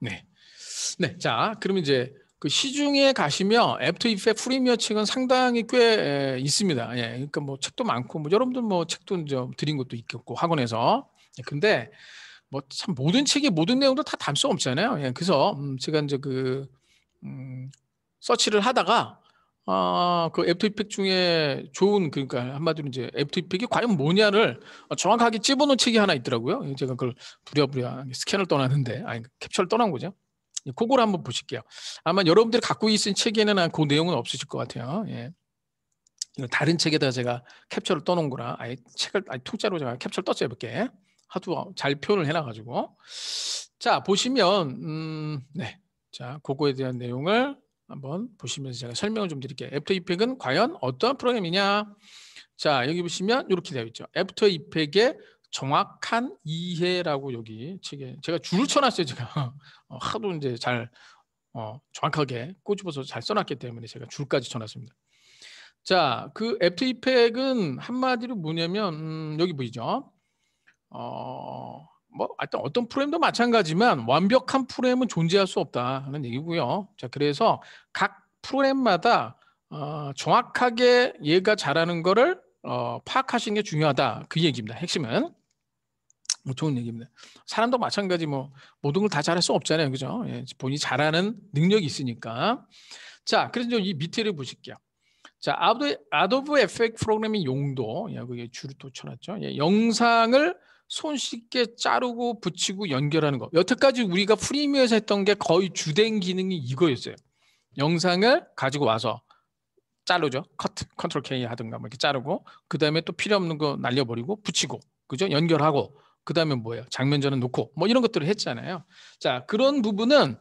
네. 네. 자, 그러면 이제 그 시중에 가시면 애프터 이펙 프리미어 책은 상당히 꽤 에, 있습니다. 예. 그러니까 뭐 책도 많고 뭐 여러분들 뭐 책도 좀 드린 것도 있겠고 학원에서. 예, 근데 뭐 참 모든 책이 모든 내용도 다 담수 없잖아요. 예. 그래서 음 제가 이제 그 음, 서치를 하다가 아, 그 애프터 이펙 중에 좋은 그러니까 한마디로 이제 애프터 이펙이 과연 뭐냐를 정확하게 집어놓은 책이 하나 있더라고요. 예, 제가 그걸 부랴부랴 스캔을 떠나는데 아니 그 캡처를 떠난 거죠. 예, 그걸 한번 보실게요. 아마 여러분들이 갖고 있는 책에는 아, 그 내용은 없으실 것 같아요. 예. 다른 책에다 제가 캡처를 떠놓은 거라 아예 책을 아예 통째로 제가 캡처를 떴어요 몇게 하도 잘 표현을 해놔가지고 자 보시면 음, 네자 그거에 대한 내용을 한번 보시면서 제가 설명을 좀 드릴게요. 애프터 이펙은 과연 어떠한 프로그램이냐? 자, 여기 보시면 이렇게 되어 있죠. 애프터 이펙의 정확한 이해라고 여기 책에 제가 줄을 쳐놨어요. 제가 어, 하도 이제 잘 어, 정확하게 꼬집어서 잘 써놨기 때문에 제가 줄까지 쳐놨습니다. 자, 그 애프터 이펙은 한마디로 뭐냐면 음, 여기 보이죠? 어, 뭐 하여튼 어떤 프레임도 마찬가지만 지 완벽한 프레임은 존재할 수 없다는 얘기고요. 자 그래서 각 프로그램마다 어, 정확하게 얘가 잘하는 거를 어, 파악하시는 게 중요하다 그 얘기입니다. 핵심은 뭐 좋은 얘기입니다. 사람도 마찬가지 뭐 모든 걸 다 잘할 수 없잖아요, 그죠? 예, 본인이 잘하는 능력이 있으니까. 자, 그래서 이 밑에를 보실게요. 자, 아도 아도브 FX 프로그램밍 용도, 야, 그게 줄을 또 쳐놨죠. 예, 영상을 손쉽게 자르고 붙이고 연결하는 거. 여태까지 우리가 프리미어에서 했던 게 거의 주된 기능이 이거였어요. 영상을 가지고 와서 자르죠. 커트, 컨트롤 K 하든가 뭐 이렇게 자르고 그 다음에 또 필요 없는 거 날려버리고 붙이고 그죠? 연결하고 그 다음에 뭐예요? 장면 전환 놓고 뭐 이런 것들을 했잖아요. 자 그런 부분은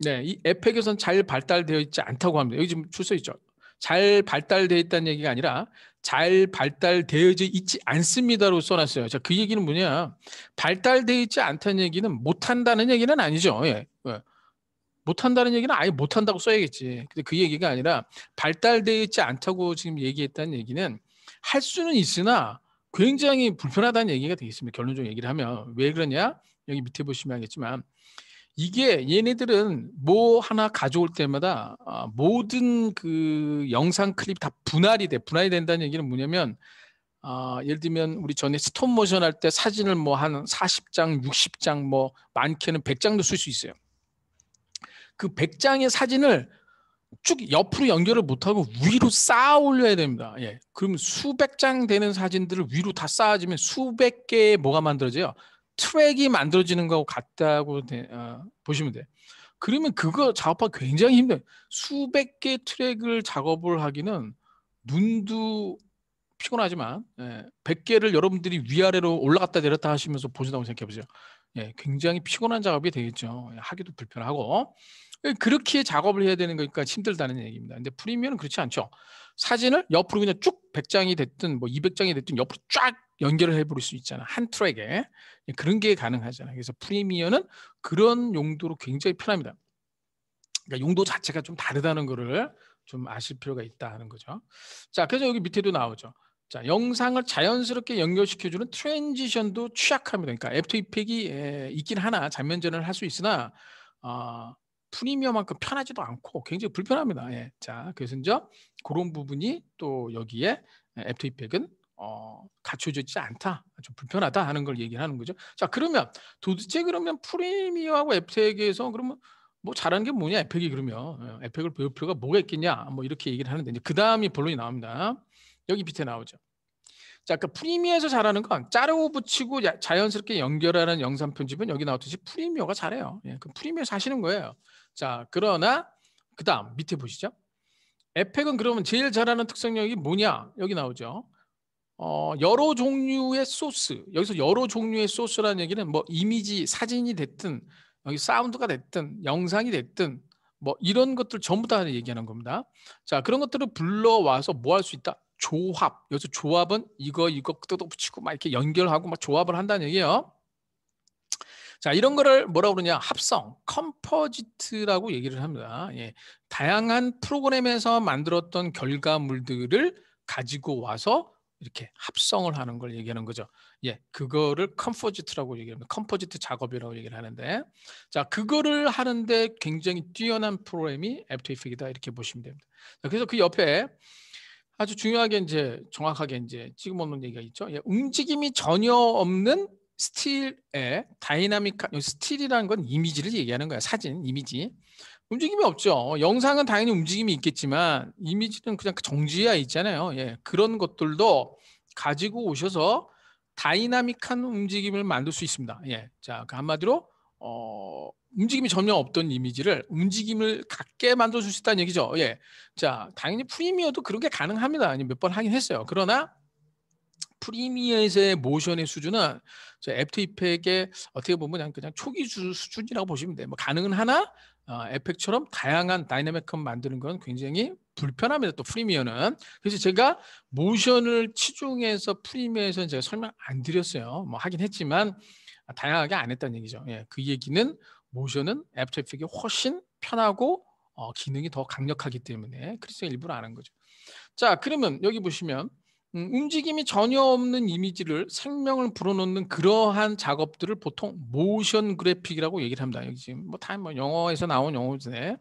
네, 이 에펙에선 잘 발달되어 있지 않다고 합니다. 여기 지금 출서 있죠. 잘 발달되어 있다는 얘기가 아니라 잘 발달되어 져 있지 않습니다로 써놨어요. 자, 그 얘기는 뭐냐? 발달되어 있지 않다는 얘기는 못한다는 얘기는 아니죠. 예. 예. 못한다는 얘기는 아예 못한다고 써야겠지. 근데 그 얘기가 아니라 발달되어 있지 않다고 지금 얘기했다는 얘기는 할 수는 있으나 굉장히 불편하다는 얘기가 되겠습니다. 결론적으로 얘기를 하면 왜 그러냐? 여기 밑에 보시면 알겠지만 이게 얘네들은 뭐 하나 가져올 때마다 아, 모든 그 영상 클립 다 분할이 돼. 분할이 된다는 얘기는 뭐냐면 아, 예를 들면 우리 전에 스톱 모션 할 때 사진을 뭐 한 40장, 60장 뭐 많게는 100장도 쓸 수 있어요. 그 100장의 사진을 쭉 옆으로 연결을 못하고 위로 쌓아 올려야 됩니다. 예. 그럼 수백 장 되는 사진들을 위로 다 쌓아지면 수백 개의 뭐가 만들어져요? 트랙이 만들어지는 거 같다고 되, 어, 보시면 돼. 요 그러면 그거 작업하기 굉장히 힘들어. 수백 개 트랙을 작업을 하기는 눈도 피곤하지만 예, 100개를 여러분들이 위아래로 올라갔다 내렸다 하시면서 보시다고 생각해 보세요. 예, 굉장히 피곤한 작업이 되겠죠. 예, 하기도 불편하고 예, 그렇게 작업을 해야 되는 거니까 힘들다는 얘기입니다. 근데 프리미어는 그렇지 않죠. 사진을 옆으로 그냥 쭉 100장이 됐든 뭐 200장이 됐든 옆으로 쫙 연결을 해버릴 수 있잖아 한 트랙에 그런 게 가능하잖아 그래서 프리미어는 그런 용도로 굉장히 편합니다 그러니까 용도 자체가 좀 다르다는 거를 좀 아실 필요가 있다는 거죠 자 그래서 여기 밑에도 나오죠 자 영상을 자연스럽게 연결시켜주는 트랜지션도 취약합니다 그러니까 애프터 이펙이 에, 있긴 하나 장면전을 할 수 있으나 어, 프리미어만큼 편하지도 않고 굉장히 불편합니다. 예. 자, 그래서 이제 그런 부분이 또 여기에 애프터 이펙은 어, 갖춰져있지 않다, 좀 불편하다 하는 걸 얘기하는 거죠. 자 그러면 도대체 그러면 프리미어하고 에펙에서 그러면 뭐 잘하는 게 뭐냐 에펙이 그러면 예, 에펙을 배울 필요가 뭐가 있겠냐 뭐 이렇게 얘기를 하는데 이제 그 다음이 본론이 나옵니다. 여기 밑에 나오죠. 자, 그 프리미어에서 잘하는 건 자르고 붙이고 자연스럽게 연결하는 영상 편집은 여기 나왔듯이 프리미어가 잘해요. 예, 그프리미어사시는 거예요. 자, 그러나 그다음 밑에 보시죠. 에펙은 그러면 제일 잘하는 특성력이 뭐냐? 여기 나오죠. 어, 여러 종류의 소스 여기서 여러 종류의 소스라는 얘기는 뭐 이미지 사진이 됐든 여기 사운드가 됐든 영상이 됐든 뭐 이런 것들 전부 다 얘기하는 겁니다. 자 그런 것들을 불러와서 뭐 할 수 있다? 조합 여기서 조합은 이거 이거 그때도 붙이고 막 이렇게 연결하고 막 조합을 한다는 얘기예요. 자 이런 거를 뭐라고 그러냐 합성 컴포지트라고 얘기를 합니다. 예, 다양한 프로그램에서 만들었던 결과물들을 가지고 와서 이렇게 합성을 하는 걸 얘기하는 거죠. 예, 그거를 컴포지트라고 얘기합니다. 컴포지트 작업이라고 얘기를 하는데, 자 그거를 하는데 굉장히 뛰어난 프로그램이 애프터이펙이다 이렇게 보시면 됩니다. 자, 그래서 그 옆에 아주 중요하게 이제 정확하게 이제 지금 없는 얘기가 있죠. 예, 움직임이 전혀 없는 스틸의 다이나믹한 스틸이라는 건 이미지를 얘기하는 거야 사진 이미지 움직임이 없죠. 영상은 당연히 움직임이 있겠지만 이미지는 그냥 정지야 있잖아요. 예. 그런 것들도 가지고 오셔서 다이나믹한 움직임을 만들 수 있습니다. 예. 자, 그 한마디로 어, 움직임이 전혀 없던 이미지를 움직임을 갖게 만들어 줄 수 있다는 얘기죠. 예. 자, 당연히 프리미어도 그런 게 가능합니다. 아니 몇 번 하긴 했어요. 그러나 프리미어에서의 모션의 수준은 애프터 이펙의 어떻게 보면 그냥 초기 수준이라고 보시면 돼요. 뭐 가능은 하나 어, 에펙처럼 다양한 다이내믹함 만드는 건 굉장히 불편합니다. 또 프리미어는 그래서 제가 모션을 치중해서 프리미어에서는 제가 설명 안 드렸어요. 뭐 하긴 했지만 다양하게 안 했다는 얘기죠. 예, 그 얘기는 모션은 애프터 이펙이 훨씬 편하고 어, 기능이 더 강력하기 때문에 크리스가 일부러 안 한 거죠. 자, 그러면 여기 보시면 음, 움직임이 전혀 없는 이미지를 생명을 불어넣는 그러한 작업들을 보통 모션 그래픽이라고 얘기를 합니다. 여기 지금 뭐다 뭐 영어에서 나온 영어인데,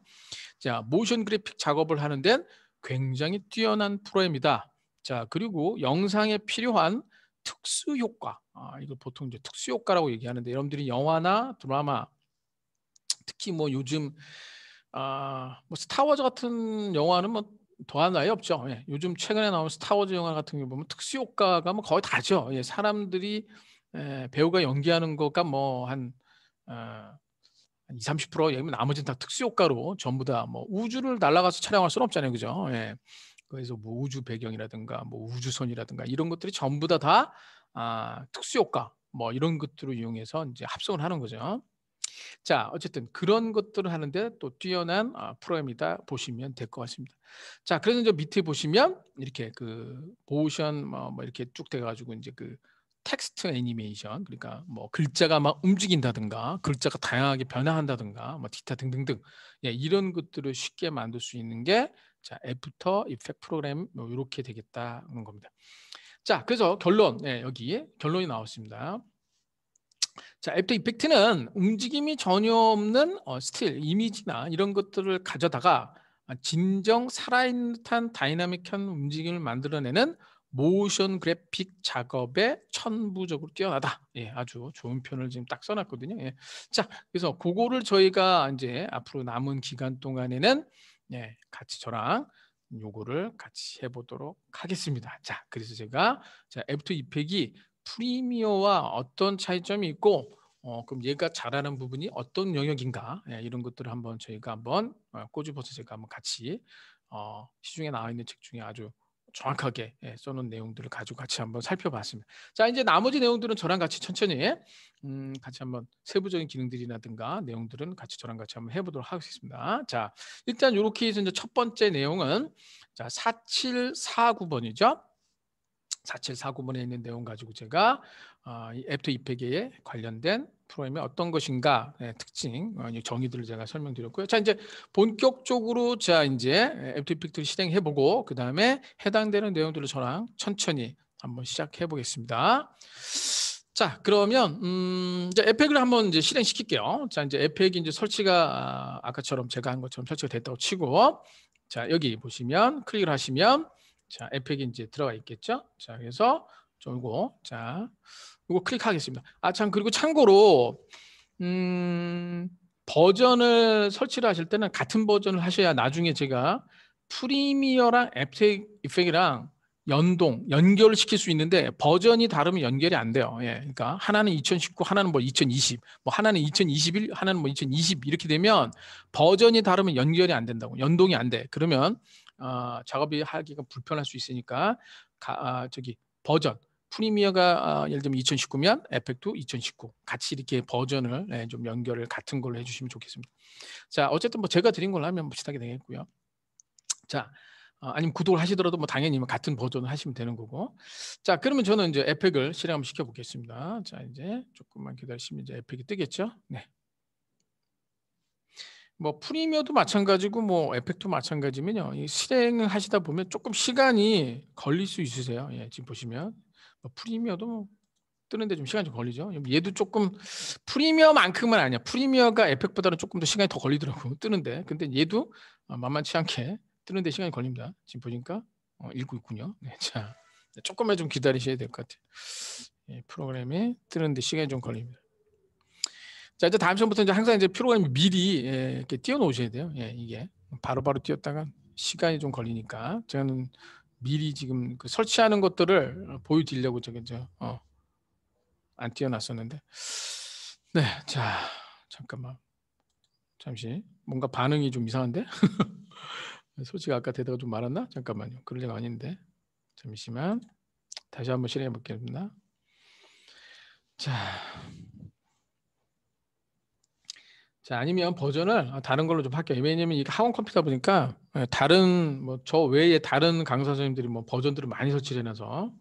자 모션 그래픽 작업을 하는 데는 굉장히 뛰어난 프로입니다. 자 그리고 영상에 필요한 특수 효과, 아, 이걸 보통 이제 특수 효과라고 얘기하는데 여러분들이 영화나 드라마, 특히 뭐 요즘 아뭐 스타워즈 같은 영화는 뭐 더한 나위 없죠. 예. 요즘 최근에 나온 스타워즈 영화 같은 경우 보면 특수 효과가 뭐 거의 다죠. 예. 사람들이 예, 배우가 연기하는 것과 뭐한 어, 20, 30% 얘기면 나머지는 다 특수 효과로 전부 다 뭐 우주를 날아가서 촬영할 수는 없잖아요, 그죠? 예. 그래서 뭐 우주 배경이라든가 뭐 우주선이라든가 이런 것들이 전부 다다 다, 아, 특수 효과 뭐 이런 것들을 이용해서 이제 합성을 하는 거죠. 자, 어쨌든 그런 것들을 하는데 또 뛰어난 아, 프로그램이다 보시면 될 것 같습니다. 자, 그래서 이제 밑에 보시면 이렇게 그 모션 뭐, 뭐 이렇게 쭉 돼가지고 이제 그 텍스트 애니메이션 그러니까 뭐 글자가 막 움직인다든가 글자가 다양하게 변화한다든가 뭐기타 등등등 예, 이런 것들을 쉽게 만들 수 있는 게 자, 애프터 이펙트 프로그램 뭐 이렇게 되겠다는 겁니다. 자, 그래서 결론 예, 여기 결론이 나왔습니다. 자, 애프 이펙트는 움직임이 전혀 없는 어, 스틸, 이미지나 이런 것들을 가져다가 아, 진정 살아있는 듯한 다이나믹한 움직임을 만들어내는 모션 그래픽 작업에 천부적으로 뛰어나다. 예, 아주 좋은 표현을 지금 딱 써놨거든요. 예. 자, 그래서 그거를 저희가 이제 앞으로 남은 기간 동안에는 예, 같이 저랑 요거를 같이 해보도록 하겠습니다. 자, 그래서 제가 자, 애프 이펙이 프리미어와 어떤 차이점이 있고 어, 그럼 얘가 잘하는 부분이 어떤 영역인가 예, 이런 것들을 한번 저희가 한번 어, 꼬집어서 제가 한번 같이 어, 시중에 나와 있는 책 중에 아주 정확하게 예, 써놓은 내용들을 가지고 같이 한번 살펴봤습니다. 자 이제 나머지 내용들은 저랑 같이 천천히 음, 같이 한번 세부적인 기능들이라든가 내용들은 같이 저랑 같이 한번 해보도록 하겠습니다. 자 일단 이렇게 해서 이제 첫 번째 내용은 자 4749번이죠. 4749번에 있는 내용 가지고 제가 어, 이 애프터 이펙에 관련된 프로그램이 어떤 것인가 예, 특징, 어, 정의들을 제가 설명드렸고요. 자 이제 본격적으로 자 이제 애프터 이펙트를 실행해보고 그 다음에 해당되는 내용들을 저랑 천천히 한번 시작해 보겠습니다. 자 그러면 음, 이제 에펙을 한번 이제 실행시킬게요. 자 이제 에펙이 이제 설치가 아, 아까처럼 제가 한 것처럼 설치가 됐다고 치고 자 여기 보시면 클릭을 하시면 자, 에픽이 이제 들어가 있겠죠? 자, 그래서 졸고 자, 이거 클릭하겠습니다. 아, 참 그리고 참고로 음, 버전을 설치를 하실 때는 같은 버전을 하셔야 나중에 제가 프리미어랑 에펙 이펙이랑 연동, 연결을 시킬 수 있는데 버전이 다르면 연결이 안 돼요. 예. 그러니까 하나는 2019, 하나는 뭐 2020, 뭐 하나는 2021, 하나는 뭐 2020 이렇게 되면 버전이 다르면 연결이 안 된다고. 연동이 안 돼. 그러면 어, 작업이 하기가 불편할 수 있으니까 가, 아, 저기 버전 프리미어가 어, 예를 들면 2019면 에펙도 2019 같이 이렇게 버전을 네, 좀 연결을 같은 걸로 해주시면 좋겠습니다. 자 어쨌든 뭐 제가 드린 걸로 하면 뭐 비슷하게 되겠고요. 자 어, 아니면 구독을 하시더라도 뭐 당연히 뭐 같은 버전을 하시면 되는 거고. 자 그러면 저는 이제 에펙을 실행 한번 시켜 보겠습니다. 자 이제 조금만 기다리시면 이제 에펙이 뜨겠죠. 네. 뭐 프리미어도 마찬가지고 뭐 에펙도 마찬가지면요. 이 실행을 하시다 보면 조금 시간이 걸릴 수 있으세요. 예, 지금 보시면 뭐 프리미어도 뭐 뜨는데 좀 시간이 좀 걸리죠. 예, 얘도 조금 프리미어만큼은 아니야. 프리미어가 에펙보다는 조금 더 시간이 더 걸리더라고 뜨는데. 근데 얘도 어, 만만치 않게 뜨는데 시간이 걸립니다. 지금 보니까 어, 읽고 있군요. 네, 자 조금만 좀 기다리셔야 될 것 같아요. 예, 프로그램이 뜨는데 시간이 좀 걸립니다. 자 이제 다음 시간부터 이제 항상 이제 피로감이 미리 예, 이렇게 띄워놓으셔야 돼요. 예, 이게 바로바로 띄웠다가 시간이 좀 걸리니까 저는 미리 지금 그 설치하는 것들을 보여드리려고 저기 저 어, 안 띄워놨었는데 네, 자 잠깐만 잠시 뭔가 반응이 좀 이상한데 솔직히 아까 대다가 좀 말았나? 잠깐만요. 그럴 리가 아닌데 잠시만 다시 한번 실행해 보겠습 자. 자, 아니면 버전을 아, 다른 걸로 좀 할게요. 왜냐면 이게 학원 컴퓨터 보니까 예, 다른 뭐 저 외에 다른 강사 선생님들이 뭐 버전들을 많이 설치해 놔서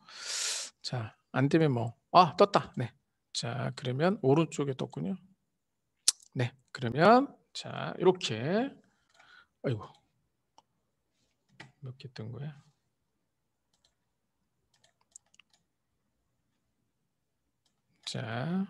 자, 안 되면 뭐 아, 떴다. 네. 자, 그러면 오른쪽에 떴군요. 네. 그러면 자, 이렇게 아이고. 몇 개 뜬 거야? 자,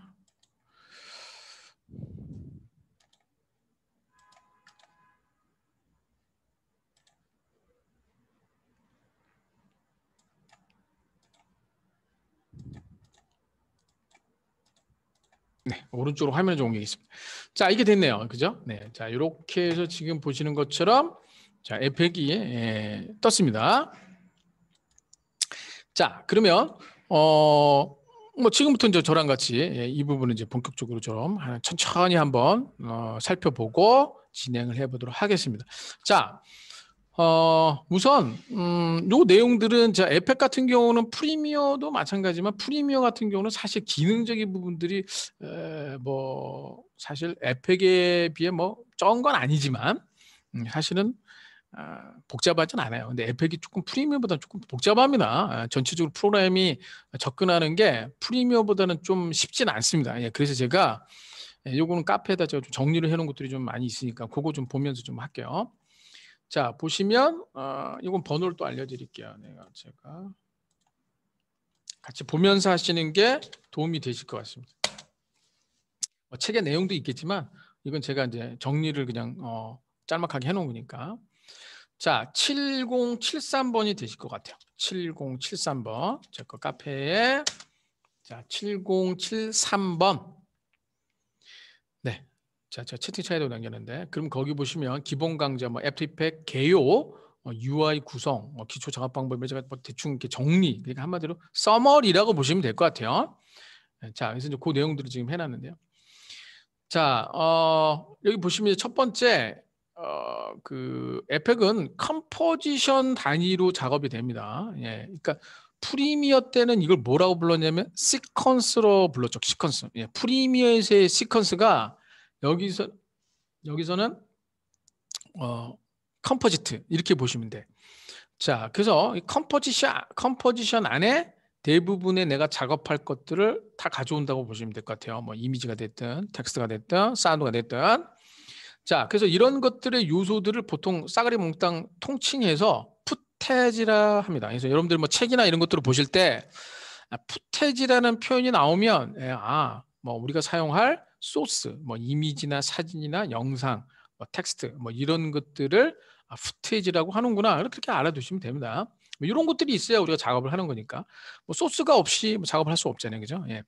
네, 오른쪽으로 화면을 좀 옮기겠습니다. 자, 이게 됐네요. 그죠? 네, 자, 이렇게 해서 지금 보시는 것처럼 자, 에펙이 예, 떴습니다. 자, 그러면 어, 뭐 지금부터 이제 저랑 같이 예, 이 부분은 이제 본격적으로 좀 천천히 한번 어, 살펴보고 진행을 해보도록 하겠습니다. 자, 어, 우선 음, 요 내용들은 제 에펙 같은 경우는 프리미어도 마찬가지지만 프리미어 같은 경우는 사실 기능적인 부분들이 에, 뭐 사실 에펙에 비해 뭐 적은 건 아니지만 음, 사실은 어, 복잡하진 않아요. 근데 에펙이 조금 프리미어보다 조금 복잡합니다. 아, 전체적으로 프로그램이 접근하는 게 프리미어보다는 좀 쉽진 않습니다. 예, 그래서 제가 예, 요거는 카페에다 제가 좀 정리를 해놓은 것들이 좀 많이 있으니까 그거 좀 보면서 좀 할게요. 자 보시면 어, 이건 번호를 또 알려드릴게요. 내가 제가 같이 보면서 하시는 게 도움이 되실 것 같습니다. 어, 책의 내용도 있겠지만 이건 제가 이제 정리를 그냥 어, 짤막하게 해놓은 거니까. 자, 7073번이 되실 것 같아요. 7073번. 제거 카페에. 자, 7073번. 네. 자, 자 채팅창에도 남겼는데 그럼 거기 보시면 기본 강좌, 뭐애앱이펙 개요, UI 어, 구성, 뭐 기초 작업 방법에 제가 대충 이렇게 정리, 그러니까 한마디로 써머리라고 보시면 될 것 같아요. 네, 자, 그래서 이제 그 내용들을 지금 해놨는데요. 자, 어, 여기 보시면 첫 번째 어, 그 에펙은 컴포지션 단위로 작업이 됩니다. 예, 그러니까 프리미어 때는 이걸 뭐라고 불렀냐면 시퀀스로 불렀죠. 시퀀스. 예, 프리미어에서의 시퀀스가 여기서 여기서는 어, 컴포지트 이렇게 보시면 돼. 자, 그래서 컴포지션 컴포지션 안에 대부분의 내가 작업할 것들을 다 가져온다고 보시면 될 것 같아요. 뭐 이미지가 됐든 텍스트가 됐든 사운드가 됐든 자, 그래서 이런 것들의 요소들을 보통 싸그리 몽땅 통칭해서 푸테지라 합니다. 그래서 여러분들 뭐 책이나 이런 것들을 보실 때 푸테지라는 아, 표현이 나오면 예, 아, 뭐 우리가 사용할 소스, 뭐 이미지나 사진이나 영상, 뭐 텍스트, 뭐 이런 것들을 아, 후테이지라고 하는구나 그렇게 알아두시면 됩니다. 뭐 이런 것들이 있어야 우리가 작업을 하는 거니까 뭐 소스가 없이 뭐 작업을 할 수 없잖아요, 그죠? 예.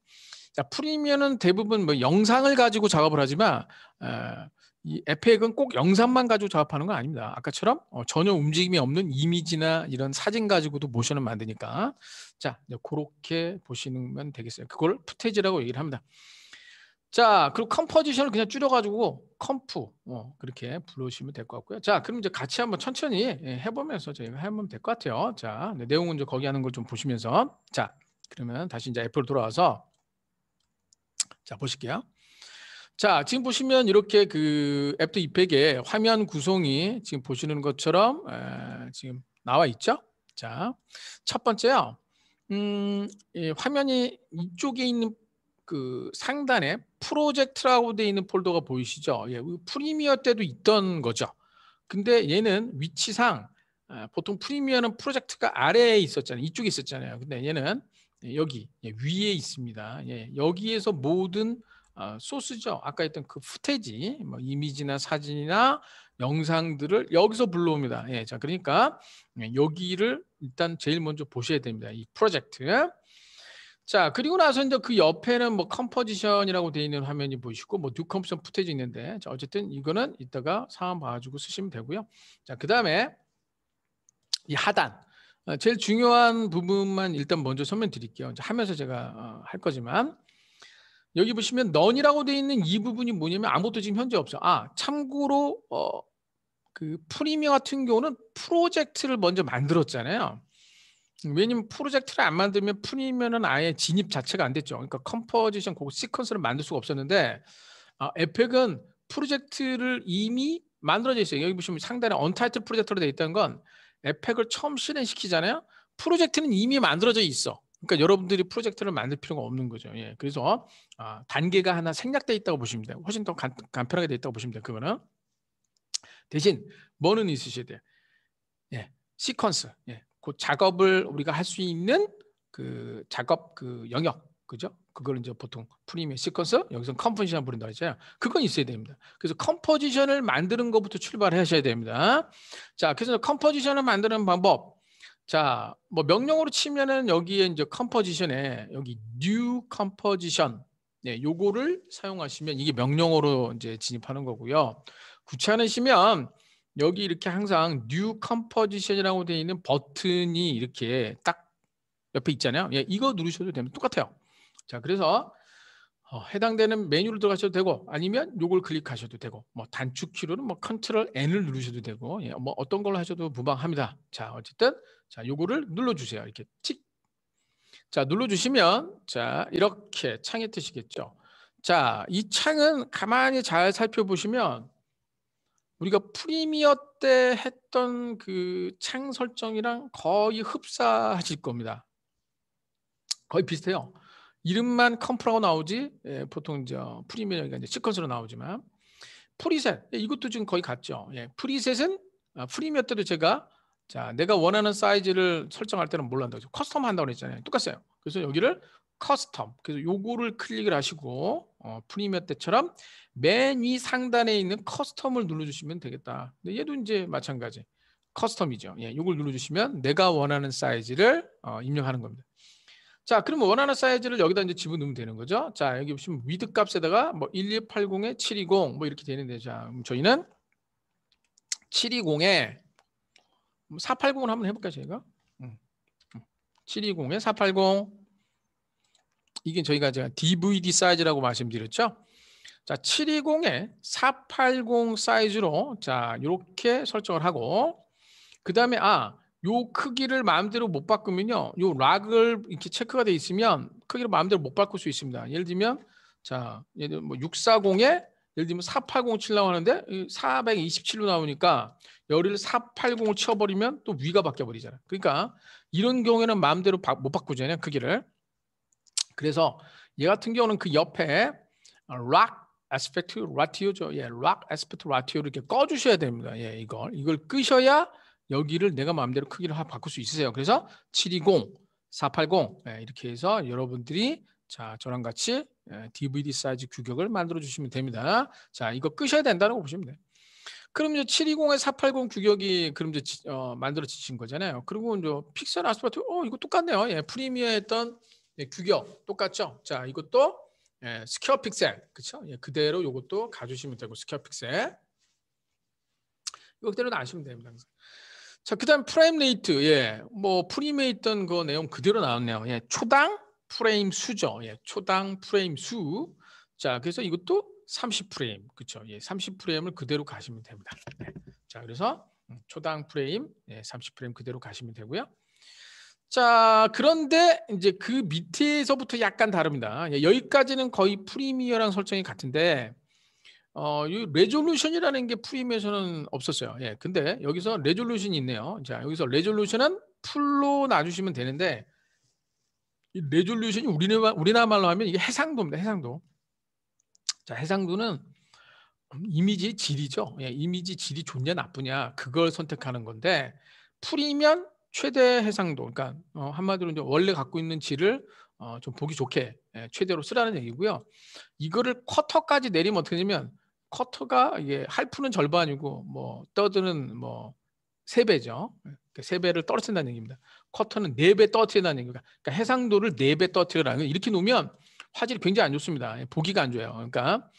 자, 프리미어는 대부분 뭐 영상을 가지고 작업을 하지만 어, 이 에펙은 꼭 영상만 가지고 작업하는 건 아닙니다. 아까처럼 어, 전혀 움직임이 없는 이미지나 이런 사진 가지고도 모션을 만드니까 자, 이제 그렇게 보시면 되겠어요. 그걸 푸테지라고 이 얘기를 합니다. 자, 그리고 컴포지션을 그냥 줄여가지고 컴프 어, 그렇게 불러오시면될 것 같고요. 자, 그럼 이제 같이 한번 천천히 예, 해보면서 저희가 해보면 될 것 같아요. 자, 네, 내용은 이제 거기 하는 걸 좀 보시면서 자, 그러면 다시 이제 애플로 돌아와서 자 보실게요. 자, 지금 보시면 이렇게 그 앱도 이펙의 화면 구성이 지금 보시는 것처럼 에, 지금 나와 있죠. 자, 첫 번째요. 음, 예, 화면이 이쪽에 있는 그 상단에 프로젝트라고 되어 있는 폴더가 보이시죠? 예, 그 프리미어 때도 있던 거죠. 근데 얘는 위치상 아, 보통 프리미어는 프로젝트가 아래에 있었잖아요. 이쪽에 있었잖아요. 근데 얘는 여기 예, 위에 있습니다. 예, 여기에서 모든 아, 소스죠. 아까 했던 그후퇴지뭐 이미지나 사진이나 영상들을 여기서 불러옵니다. 예, 자 그러니까 예, 여기를 일단 제일 먼저 보셔야 됩니다. 이 프로젝트. 자, 그리고 나서 이제 그 옆에는 뭐 컴포지션이라고 되어 있는 화면이 보이시고 뭐듀컴포션 푸테지 있는데 자, 어쨌든 이거는 이따가 상황 봐가지고 쓰시면 되고요. 자, 그 다음에 이 하단 어, 제일 중요한 부분만 일단 먼저 설명 드릴게요. 하면서 제가 어, 할 거지만 여기 보시면 넌이라고 되어 있는 이 부분이 뭐냐면 아무것도 지금 현재 없어. 아 참고로 어, 그 프리미어 같은 경우는 프로젝트를 먼저 만들었잖아요. 왜냐면 프로젝트를 안 만들면 풀이면은 아예 진입 자체가 안 됐죠. 그러니까 컴포지션 곡 시퀀스를 만들 수가 없었는데 아, 에펙은 프로젝트를 이미 만들어져 있어요. 여기 보시면 상단에 언타이틀 프로젝트로 되어 있다는 건 에펙을 처음 실행시키잖아요. 프로젝트는 이미 만들어져 있어. 그러니까 여러분들이 프로젝트를 만들 필요가 없는 거죠. 예. 그래서 아, 단계가 하나 생략돼 있다고 보시면 돼요. 훨씬 더 간, 간편하게 돼 있다고 보시면 돼요. 그거는 대신 뭐는 있으셔야 돼요. 예. 시퀀스. 예. 그 작업을 우리가 할 수 있는 그 작업 그 영역 그죠? 그걸 이제 보통 프리미엄 시퀀서 여기서 컴포지션 부른다 했잖아요. 그건 있어야 됩니다. 그래서 컴포지션을 만드는 것부터 출발하셔야 됩니다. 자, 그래서 컴포지션을 만드는 방법. 자, 뭐 명령으로 치면은 여기에 이제 컴포지션에 여기 new composition 네, 요거를 사용하시면 이게 명령어로 이제 진입하는 거고요. 구체화하시면 여기 이렇게 항상 뉴 컴포지션이라고 되어 있는 버튼이 이렇게 딱 옆에 있잖아요. 예, 이거 누르셔도 됩니다. 똑같아요. 자, 그래서 어, 해당되는 메뉴를 들어가셔도 되고 아니면 요걸 클릭하셔도 되고 뭐 단축키로는 뭐 컨트롤 N을 누르셔도 되고 예, 뭐 어떤 걸로 하셔도 무방합니다. 자, 어쨌든 자, 요거를 눌러 주세요. 이렇게 틱. 자, 눌러 주시면 자, 이렇게 창이 뜨시겠죠. 자, 이 창은 가만히 잘 살펴보시면 우리가 프리미어 때 했던 그 창 설정이랑 거의 흡사하실 겁니다. 거의 비슷해요. 이름만 컴프라고 나오지 예, 보통 이제 어, 프리미어가 이제 시퀀스로 나오지만 프리셋 예, 이것도 지금 거의 같죠. 예, 프리셋은 아, 프리미어 때도 제가 자 내가 원하는 사이즈를 설정할 때는 몰랐다고 커스텀 한다고 했잖아요. 똑같아요. 그래서 여기를 커스텀. 그래서 요거를 클릭을 하시고 어, 프리미어 때처럼 맨 위 상단에 있는 커스텀을 눌러주시면 되겠다. 근데 얘도 이제 마찬가지. 커스텀이죠. 예, 요걸 눌러주시면 내가 원하는 사이즈를 어, 입력하는 겁니다. 자, 그러면 원하는 사이즈를 여기다 이제 집어넣으면 되는 거죠. 자, 여기 보시면 위드 값에다가 뭐 1280에 720 뭐 이렇게 되는데 자, 저희는 720에 480을 한번 해볼까요, 저희가? 720에 음. 480 이게 저희가 제가 DVD 사이즈라고 말씀드렸죠. 자, 720에 480 사이즈로 자, 이렇게 설정을 하고 그다음에 아, 요 크기를 마음대로 못 바꾸면요. 요 락을 이렇게 체크가 돼 있으면 크기를 마음대로 못 바꿀 수 있습니다. 예를 들면 자, 얘를뭐 640에 예를 들면 480을 치려고 하는데 427로 나오니까 열을 480을 치워버리면 또 위가 바뀌어 버리잖아. 그러니까 이런 경우에는 마음대로 바, 못 바꾸잖아요. 크기를. 그래서 얘 같은 경우는 그 옆에 락아스 k 트라티오죠 예, rock a s p e 를 이렇게 꺼 주셔야 됩니다. 예, 이걸 이걸 끄셔야 여기를 내가 마음대로 크기를 바꿀 수 있으세요. 그래서 720, 480 예, 이렇게 해서 여러분들이 자, 저랑 같이 DVD 예, 사이즈 규격을 만들어 주시면 됩니다. 자, 이거 끄셔야 된다고 보시면 돼요. 그럼 이제 720에 480 규격이 그럼 이제 어, 만들어지신 거잖아요. 그리고 이제 픽셀 아스팔트, 어, 이거 똑같네요. 예, 프리미어 했던 예, 규격 똑같죠? 자, 이것도 예, 스퀘어 픽셀 그렇죠? 예, 그대로 이것도 가주시면 되고 스퀘어 픽셀 이거 그대로 나시면 됩니다. 항상. 자, 그다음 프레임 레이트 예, 뭐프리메 있던 그 내용 그대로 나왔네요. 예, 초당 프레임 수죠. 예, 초당 프레임 수. 자, 그래서 이것도 30프레임 그렇죠? 예, 30프레임을 그대로 가시면 됩니다. 예, 자, 그래서 초당 프레임 예, 30프레임 그대로 가시면 되고요. 자, 그런데 이제 그 밑에서부터 약간 다릅니다. 예, 여기까지는 거의 프리미어랑 설정이 같은데 어, 이 레졸루션이라는 게 프리미어에서는 없었어요. 예. 근데 여기서 레졸루션이 있네요. 자, 여기서 레졸루션은 풀로 놔주시면 되는데 이 레졸루션이 우리나 우리나라 말로 하면 이게 해상도입니다. 해상도. 자, 해상도는 이미지의 질이죠. 예, 이미지 질이 좋냐 나쁘냐 그걸 선택하는 건데 풀이면 최대 해상도, 그러니까 어, 한마디로 이제 원래 갖고 있는 질을 어, 좀 보기 좋게 예, 최대로 쓰라는 얘기고요. 이거를 쿼터까지 내리면 어떻게 되냐면 쿼터가 이게 할프는 절반이고 뭐 떠드는 뭐세 배죠. 그러니까 세 배를 떨어뜨린다는 얘기입니다. 쿼터는 네 배 떨어뜨린다는 얘기입니다. 그러니까 해상도를 네 배 떨어뜨리라는 이렇게 놓으면 화질이 굉장히 안 좋습니다. 예, 보기가 안 좋아요. 그러니까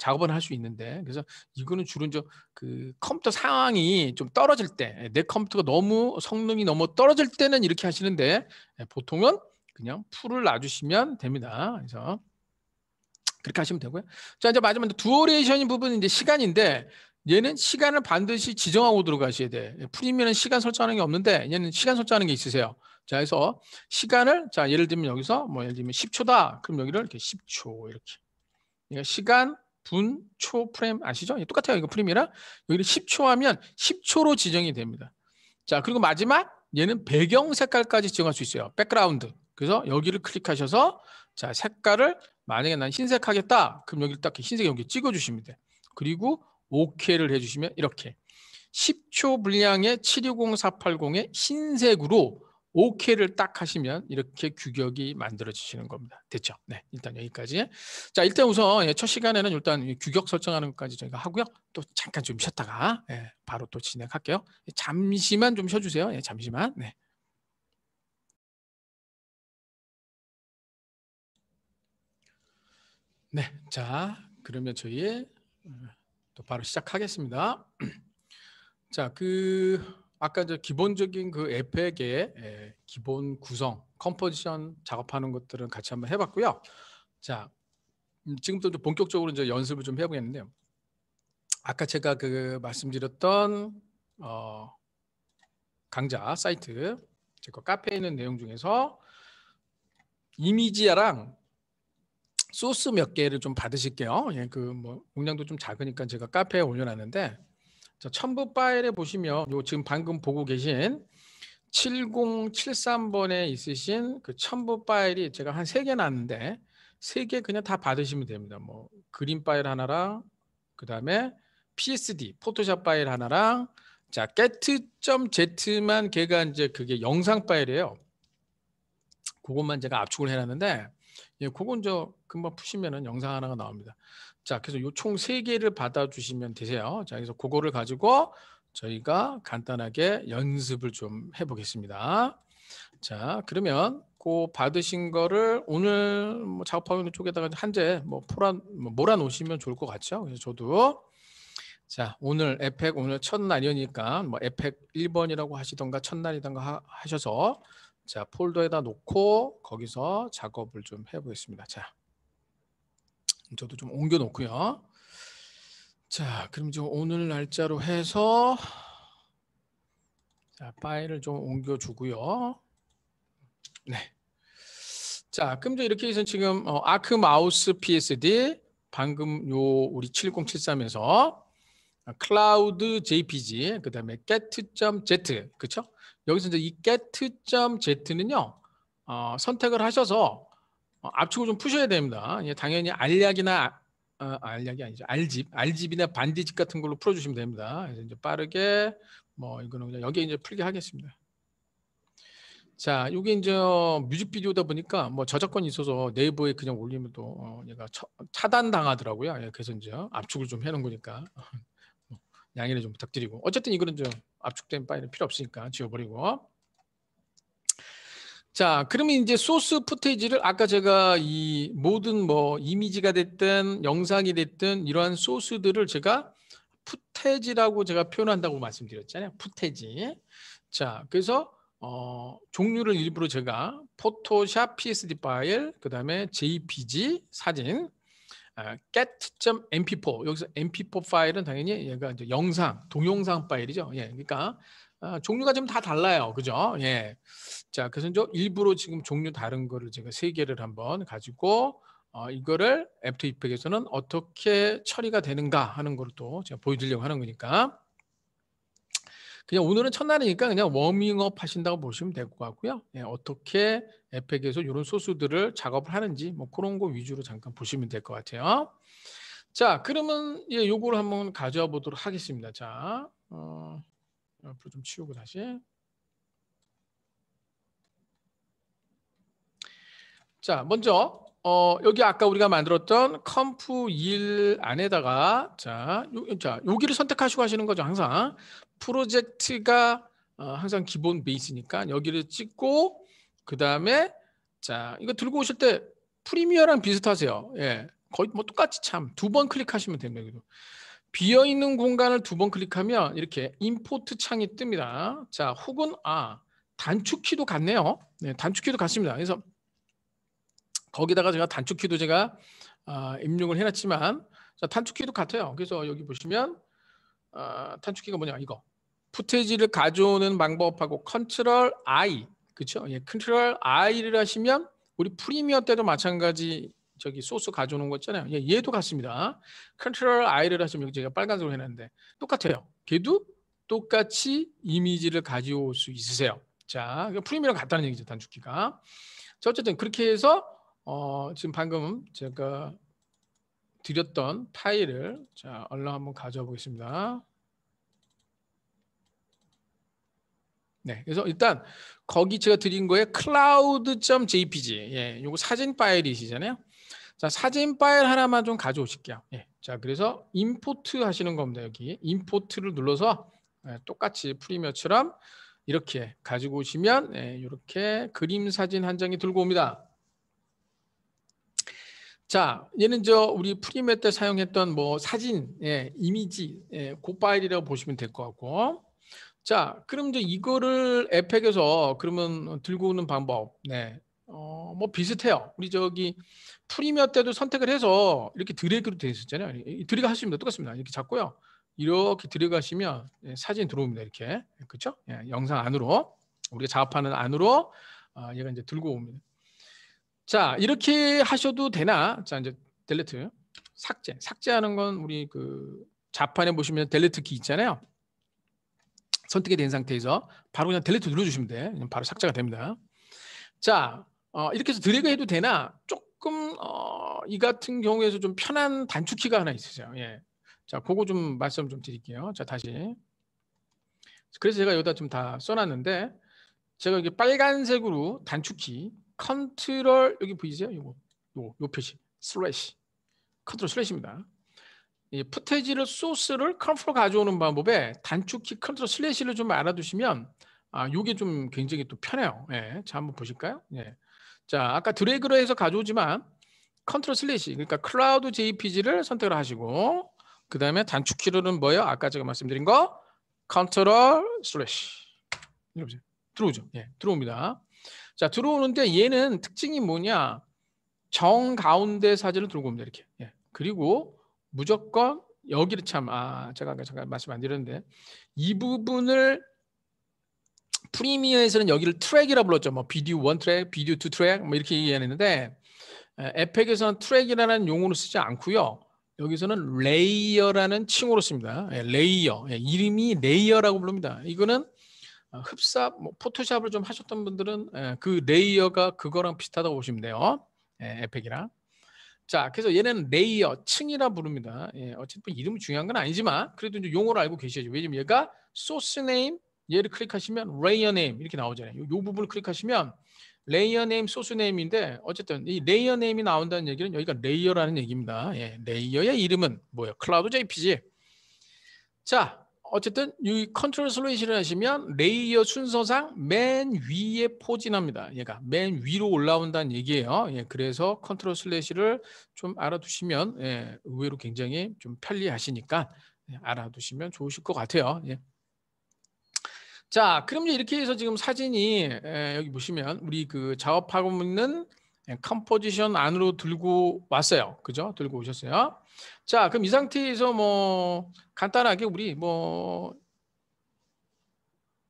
작업은 할 수 있는데 그래서 이거는 주로 이제 그 컴퓨터 상황이 좀 떨어질 때내 예, 컴퓨터가 너무 성능이 너무 떨어질 때는 이렇게 하시는데 예, 보통은 그냥 풀을 놔주시면 됩니다. 그래서 그렇게 하시면 되고요. 자 이제 마지막 두오레이션 부분 이제 시간인데 얘는 시간을 반드시 지정하고 들어가셔야 돼. 예, 프리미어는 시간 설정하는 게 없는데 얘는 시간 설정하는 게 있으세요. 자, 그래서 시간을 자 예를 들면 여기서 뭐 예를 들면 10초다. 그럼 여기를 이렇게 10초 이렇게. 그러니까 시간 분, 초, 프레임 아시죠? 똑같아요. 이거 프레임이랑 여기를 10초 하면 10초로 지정이 됩니다. 자, 그리고 마지막 얘는 배경 색깔까지 지정할 수 있어요. 백그라운드. 그래서 여기를 클릭하셔서 자, 색깔을 만약에 난 흰색 하겠다. 그럼 여기를 딱 흰색 여기 찍어 주시면 돼. 그리고 오케이를 해 주시면 이렇게 10초 분량의 760480의 흰색으로 OK를 딱 하시면 이렇게 규격이 만들어지시는 겁니다. 됐죠? 네, 일단 여기까지. 자, 일단 우선 예, 첫 시간에는 일단 규격 설정하는 것까지 저희가 하고요. 또 잠깐 좀 쉬었다가 예, 바로 또 진행할게요. 예, 잠시만 좀 쉬어주세요. 예, 잠시만. 네. 네, 자 그러면 저희 음, 또 바로 시작하겠습니다. 자, 그 아까 저 기본적인 그 에펙의 예. 예, 기본 구성, 컴포지션 작업하는 것들은 같이 한번 해봤고요. 자, 음, 지금부터 본격적으로 이제 연습을 좀 해보겠는데요. 아까 제가 그 말씀드렸던 어, 강좌 사이트, 제거 그 카페에 있는 내용 중에서 이미지랑 소스 몇 개를 좀 받으실게요. 예, 그뭐 용량도 좀 작으니까 제가 카페에 올려놨는데 자, 첨부 파일에 보시면 요 지금 방금 보고 계신 7073번에 있으신 그 첨부 파일이 제가 한 세 개났는데세 개 그냥 다 받으시면 됩니다. 뭐 그림 파일 하나랑 그다음에 PSD 포토샵 파일 하나랑 자 get.z만 걔가 이제 그게 영상 파일이에요. 그것만 제가 압축을 해놨는데 예, 그건 저 금방 푸시면은 영상 하나가 나옵니다. 자, 그래서 요총3개를 받아주시면 되세요. 자, 그래서 그거를 가지고 저희가 간단하게 연습을 좀 해보겠습니다. 자, 그러면 그 받으신 거를 오늘 뭐작업하는 쪽에다가 한제뭐 풀어 뭐 몰아놓으시면 좋을 것 같죠. 그래서 저도 자 오늘 에펙 오늘 첫날이니까 뭐 에펙 1번이라고 하시던가 첫날이던가 하, 하셔서 자 폴더에다 놓고 거기서 작업을 좀 해보겠습니다. 자. 저도 좀 옮겨 놓고요. 자, 그럼 지금 오늘 날짜로 해서 자, 파일을 좀 옮겨 주고요. 네. 자, 그럼 이렇게 해서 지금 어, 아크 마우스 PSD 방금 요 우리 7073에서 클라우드 JPG 그다음에 get.z 그렇죠? 여기서 이제 이 get.z는요. 어, 선택을 하셔서 어, 압축을 좀 푸셔야 됩니다. 예, 당연히 알약이나 아, 아, 알약이 아니죠. 알집, 알집이나 반디집 같은 걸로 풀어주시면 됩니다. 그래서 이제 빠르게 뭐 이거는 그냥 여기에 이제 풀게 하겠습니다. 자, 이게 이제 어, 뮤직비디오다 보니까 뭐 저작권이 있어서 네이버에 그냥 올리면 또 어, 얘가 처, 차단당하더라고요. 예, 그래서 이제 압축을 좀 해놓은 거니까 뭐 양해를 좀 부탁드리고 어쨌든 이거는 좀 압축된 파일은 필요 없으니까 지워버리고 자, 그러면 이제 소스 푸테이지를 아까 제가 이 모든 뭐 이미지가 됐든 영상이 됐든 이러한 소스들을 제가 푸테지라고 제가 표현한다고 말씀드렸잖아요. 푸테지. 자, 그래서 어, 종류를 일부러 제가 포토샵 PSD 파일, 그 다음에 JPG 사진, 아, get.mp4 여기서 mp4 파일은 당연히 얘가 이제 영상, 동영상 파일이죠. 예, 그러니까 어, 종류가 좀 다 달라요. 그죠? 예. 자, 그래서 저 일부러 지금 종류 다른 거를 제가 세 개를 한번 가지고 어, 이거를 애프터 이펙에서는 어떻게 처리가 되는가 하는 걸 또 제가 보여드리려고 하는 거니까 그냥 오늘은 첫날이니까 그냥 워밍업 하신다고 보시면 될 것 같고요. 예, 어떻게 에펙에서 이런 소스들을 작업을 하는지 뭐 그런 거 위주로 잠깐 보시면 될 것 같아요. 자, 그러면 예, 요거를 한번 가져와 보도록 하겠습니다. 자, 어, 앞으로 좀 치우고 다시. 자, 먼저 어, 여기 아까 우리가 만들었던 컴프 1 안에다가 자, 요, 자, 여기를 선택하시고 하시는 거죠, 항상. 프로젝트가 어, 항상 기본 베이스니까 여기를 찍고 그다음에 자, 이거 들고 오실 때 프리미어랑 비슷하세요. 예. 거의 뭐 똑같이 참 두 번 클릭하시면 됩니다. 비어 있는 공간을 두 번 클릭하면 이렇게 임포트 창이 뜹니다. 자, 혹은 아 단축키도 같네요. 네, 단축키도 같습니다. 그래서 거기다가 제가 단축키도 제가 아, 입력을 해놨지만 자, 단축키도 같아요. 그래서 여기 보시면 아, 단축키가 뭐냐 이거 푸테지를 가져오는 방법하고 컨트롤 I 그렇죠? 예, 컨트롤 I를 하시면 우리 프리미어 때도 마찬가지 저기 소스 가져오는 거 있잖아요. 예, 얘도 같습니다. 컨트롤 I를 하시면 제가 빨간색으로 해놨는데 똑같아요. 걔도 똑같이 이미지를 가져올 수 있으세요. 자, 프리미어랑 같다는 얘기죠. 단축키가. 자, 어쨌든 그렇게 해서 어, 지금 방금 제가 드렸던 파일을 자, 얼른 한번 가져와 보겠습니다. 네, 그래서 일단 거기 제가 드린 거에 cloud.jpg, 예, 요거 사진 파일이시잖아요. 자, 사진 파일 하나만 좀 가져오실게요. 예. 자, 그래서 임포트 하시는 겁니다. 여기 임포트를 눌러서 예, 똑같이 프리미어처럼 이렇게 가지고 오시면 예, 이렇게 그림 사진 한 장이 들고 옵니다. 자, 얘는 저 우리 프리미어때 사용했던 뭐 사진, 예, 이미지, 예, 그 파일이라고 보시면 될 것 같고. 자, 그럼 이제 이거를 에펙에서 그러면 들고 오는 방법, 네, 어, 뭐 비슷해요. 우리 저기 프리미어 때도 선택을 해서 이렇게 드래그로 되어 있었잖아요. 드래그 하시면 똑같습니다. 이렇게 잡고요. 이렇게 드래그 하시면 예, 사진 들어옵니다. 이렇게. 예, 그쵸 예, 영상 안으로 우리가 작업하는 안으로 아, 얘가 이제 들고 옵니다. 자, 이렇게 하셔도 되나? 자, 이제 델레트 삭제. 삭제하는 건 우리 그 자판에 보시면 델레트 키 있잖아요. 선택이 된 상태에서 바로 그냥 델레트 눌러주시면 돼. 바로 삭제가 됩니다. 자, 어, 이렇게 해서 드래그 해도 되나? 쪽 조금 어, 이 같은 경우에서 좀 편한 단축키가 하나 있으세요. 예. 자, 그거 좀 말씀 좀 드릴게요. 자, 다시. 그래서 제가 여기다 좀 다 써놨는데 제가 이게 빨간색으로 단축키 컨트롤 여기 보이세요? 이거 요, 요 표시 슬래시 컨트롤 슬래시입니다. 이 푸테지를 소스를 컨트롤 가져오는 방법에 단축키 컨트롤 슬래시를 좀 알아두시면 아 요게 좀 굉장히 또 편해요. 예, 자 한번 보실까요? 예. 자, 아까 드래그로 해서 가져오지만 컨트롤 슬래시 그러니까 클라우드 JPG를 선택을 하시고 그 다음에 단축키로는 뭐예요? 아까 제가 말씀드린 거 컨트롤 슬래시 여보세요? 들어오죠? 예, 들어옵니다. 자, 들어오는데 얘는 특징이 뭐냐? 정 가운데 사진을 들고 옵니다. 이렇게. 예. 그리고 무조건 여기를 참, 아, 제가 잠깐 말씀 안 드렸는데 이 부분을 프리미어에서는 여기를 트랙이라 불렀죠. 뭐 비디오 원 트랙, 비디오 투 트랙 뭐 이렇게 얘기했는데 에펙에서는 트랙이라는 용어로 쓰지 않고요. 여기서는 레이어라는 칭호로 씁니다. 예, 레이어 예, 이름이 레이어라고 부릅니다. 이거는 어, 흡사 뭐 포토샵을 좀 하셨던 분들은 그 레이어가 그거랑 비슷하다고 보시면 돼요. 예, 에펙이랑. 자, 그래서 얘는 레이어, 층이라 부릅니다. 예, 어쨌든 이름이 중요한 건 아니지만 그래도 이제 용어를 알고 계셔야죠. 왜냐면 얘가 소스 네임, 얘를 클릭하시면 레이어 네임 이렇게 나오잖아요. 이 부분을 클릭하시면 레이어 네임, 소스 네임인데 어쨌든 이 레이어 네임이 나온다는 얘기는 여기가 레이어라는 얘기입니다. 예, 레이어의 이름은 뭐예요? 클라우드 JPG. 자, 어쨌든 이 컨트롤 슬래시를 하시면 레이어 순서상 맨 위에 포진합니다. 얘가 맨 위로 올라온다는 얘기예요. 예, 그래서 컨트롤 슬래시를 좀 알아두시면 예, 의외로 굉장히 좀 편리하시니까 예, 알아두시면 좋으실 것 같아요. 예. 자, 그럼 이렇게 해서 지금 사진이 에, 여기 보시면 우리 그 작업하고 있는 예, 컴포지션 안으로 들고 왔어요. 그죠? 들고 오셨어요. 자, 그럼 이 상태에서 뭐 간단하게 우리 뭐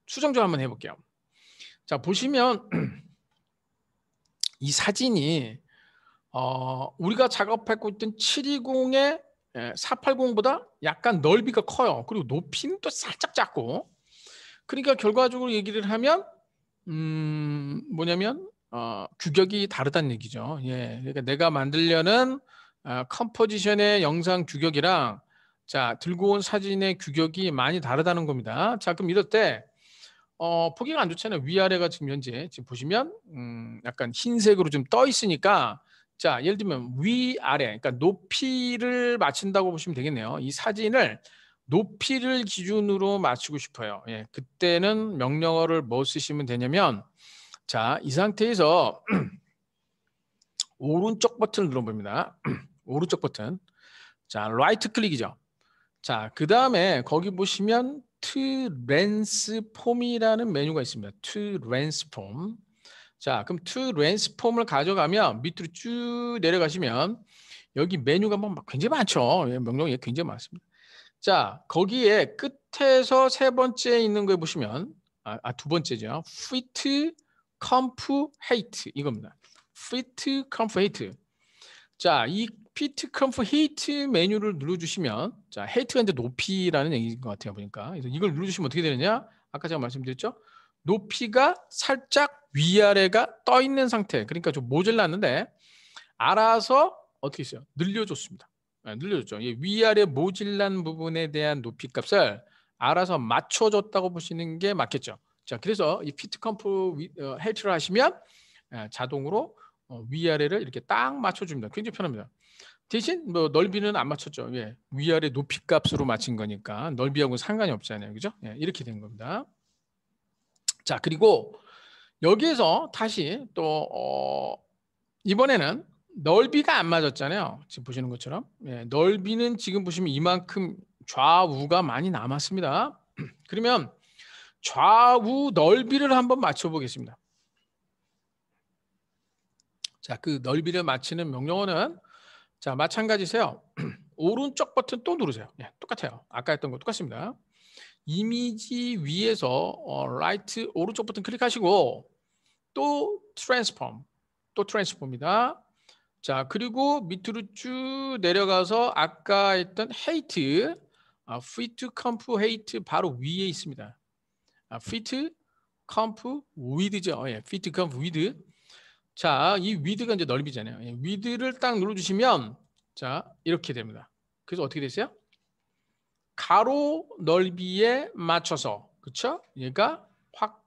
수정 좀 한번 해볼게요. 자, 보시면 이 사진이 어, 우리가 작업하고 있던 720의 480보다 약간 넓이가 커요. 그리고 높이는 또 살짝 작고 그러니까 결과적으로 얘기를 하면 음, 뭐냐면 어, 규격이 다르다는 얘기죠. 예, 그러니까 내가 만들려는 어, 컴포지션의 영상 규격이랑 자 들고 온 사진의 규격이 많이 다르다는 겁니다. 자 그럼 이럴 때 어, 포기가안 좋잖아요. 위아래가 지금 현재 지금 보시면 음, 약간 흰색으로 좀 떠 있으니까 자 예를 들면 위아래 그러니까 높이를 맞춘다고 보시면 되겠네요. 이 사진을 높이를 기준으로 맞추고 싶어요. 예, 그때는 명령어를 뭐 쓰시면 되냐면 자, 이 상태에서 오른쪽 버튼을 눌러봅니다. 오른쪽 버튼. 자, 라이트 클릭이죠. 자, 그 다음에 거기 보시면 트랜스폼이라는 메뉴가 있습니다. 트랜스폼. 자, 그럼 트랜스폼을 가져가면 밑으로 쭉 내려가시면 여기 메뉴가 막 뭐, 뭐 굉장히 많죠. 예, 명령이 굉장히 많습니다. 자, 거기에 끝에서 세 번째 있는 거에 보시면 아, 아, 두 번째죠. fit, comp, hate 이겁니다. fit, comp, hate. 자, 이 fit, comp, hate 메뉴를 눌러주시면 자, hate가 이제 높이라는 얘기인 것 같아요. 보니까 그래서 이걸 눌러주시면 어떻게 되느냐? 아까 제가 말씀드렸죠. 높이가 살짝 위아래가 떠 있는 상태. 그러니까 좀 모질랐는데 알아서 어떻게 있어요? 늘려줬습니다. 아, 늘려줬죠. 위아래 모질란 부분에 대한 높이값을 알아서 맞춰줬다고 보시는 게 맞겠죠. 자, 그래서 이 피트 컴프 어, 헬트를 하시면 아, 자동으로 어, 위아래를 이렇게 딱 맞춰줍니다. 굉장히 편합니다. 대신 뭐 넓이는 안 맞췄죠. 예. 위아래 높이 값으로 맞춘 거니까 넓이하고 상관이 없잖아요. 그죠? 예, 이렇게 된 겁니다. 자, 그리고 여기에서 다시 또 어, 이번에는 넓이가 안 맞았잖아요. 지금 보시는 것처럼 예, 넓이는 지금 보시면 이만큼 좌우가 많이 남았습니다. 그러면 좌우 넓이를 한번 맞춰보겠습니다. 자, 그 넓이를 맞히는 명령어는 자 마찬가지세요. 오른쪽 버튼 또 누르세요. 예, 똑같아요. 아까 했던 거 똑같습니다. 이미지 위에서 어, 라이트 오른쪽 버튼 클릭하시고 또 트랜스폼 또 트랜스폼입니다. 자, 그리고 밑으로 쭉 내려가서 아까 했던 hate, 아, fit comp hate 바로 위에 있습니다. 아, fit comp with죠. 예, fit comp with. 자, 이 with가 이제 넓이잖아요. 예, with를 딱 눌러주시면 자 이렇게 됩니다. 그래서 어떻게 되세요? 가로 넓이에 맞춰서 그렇죠? 얘가 확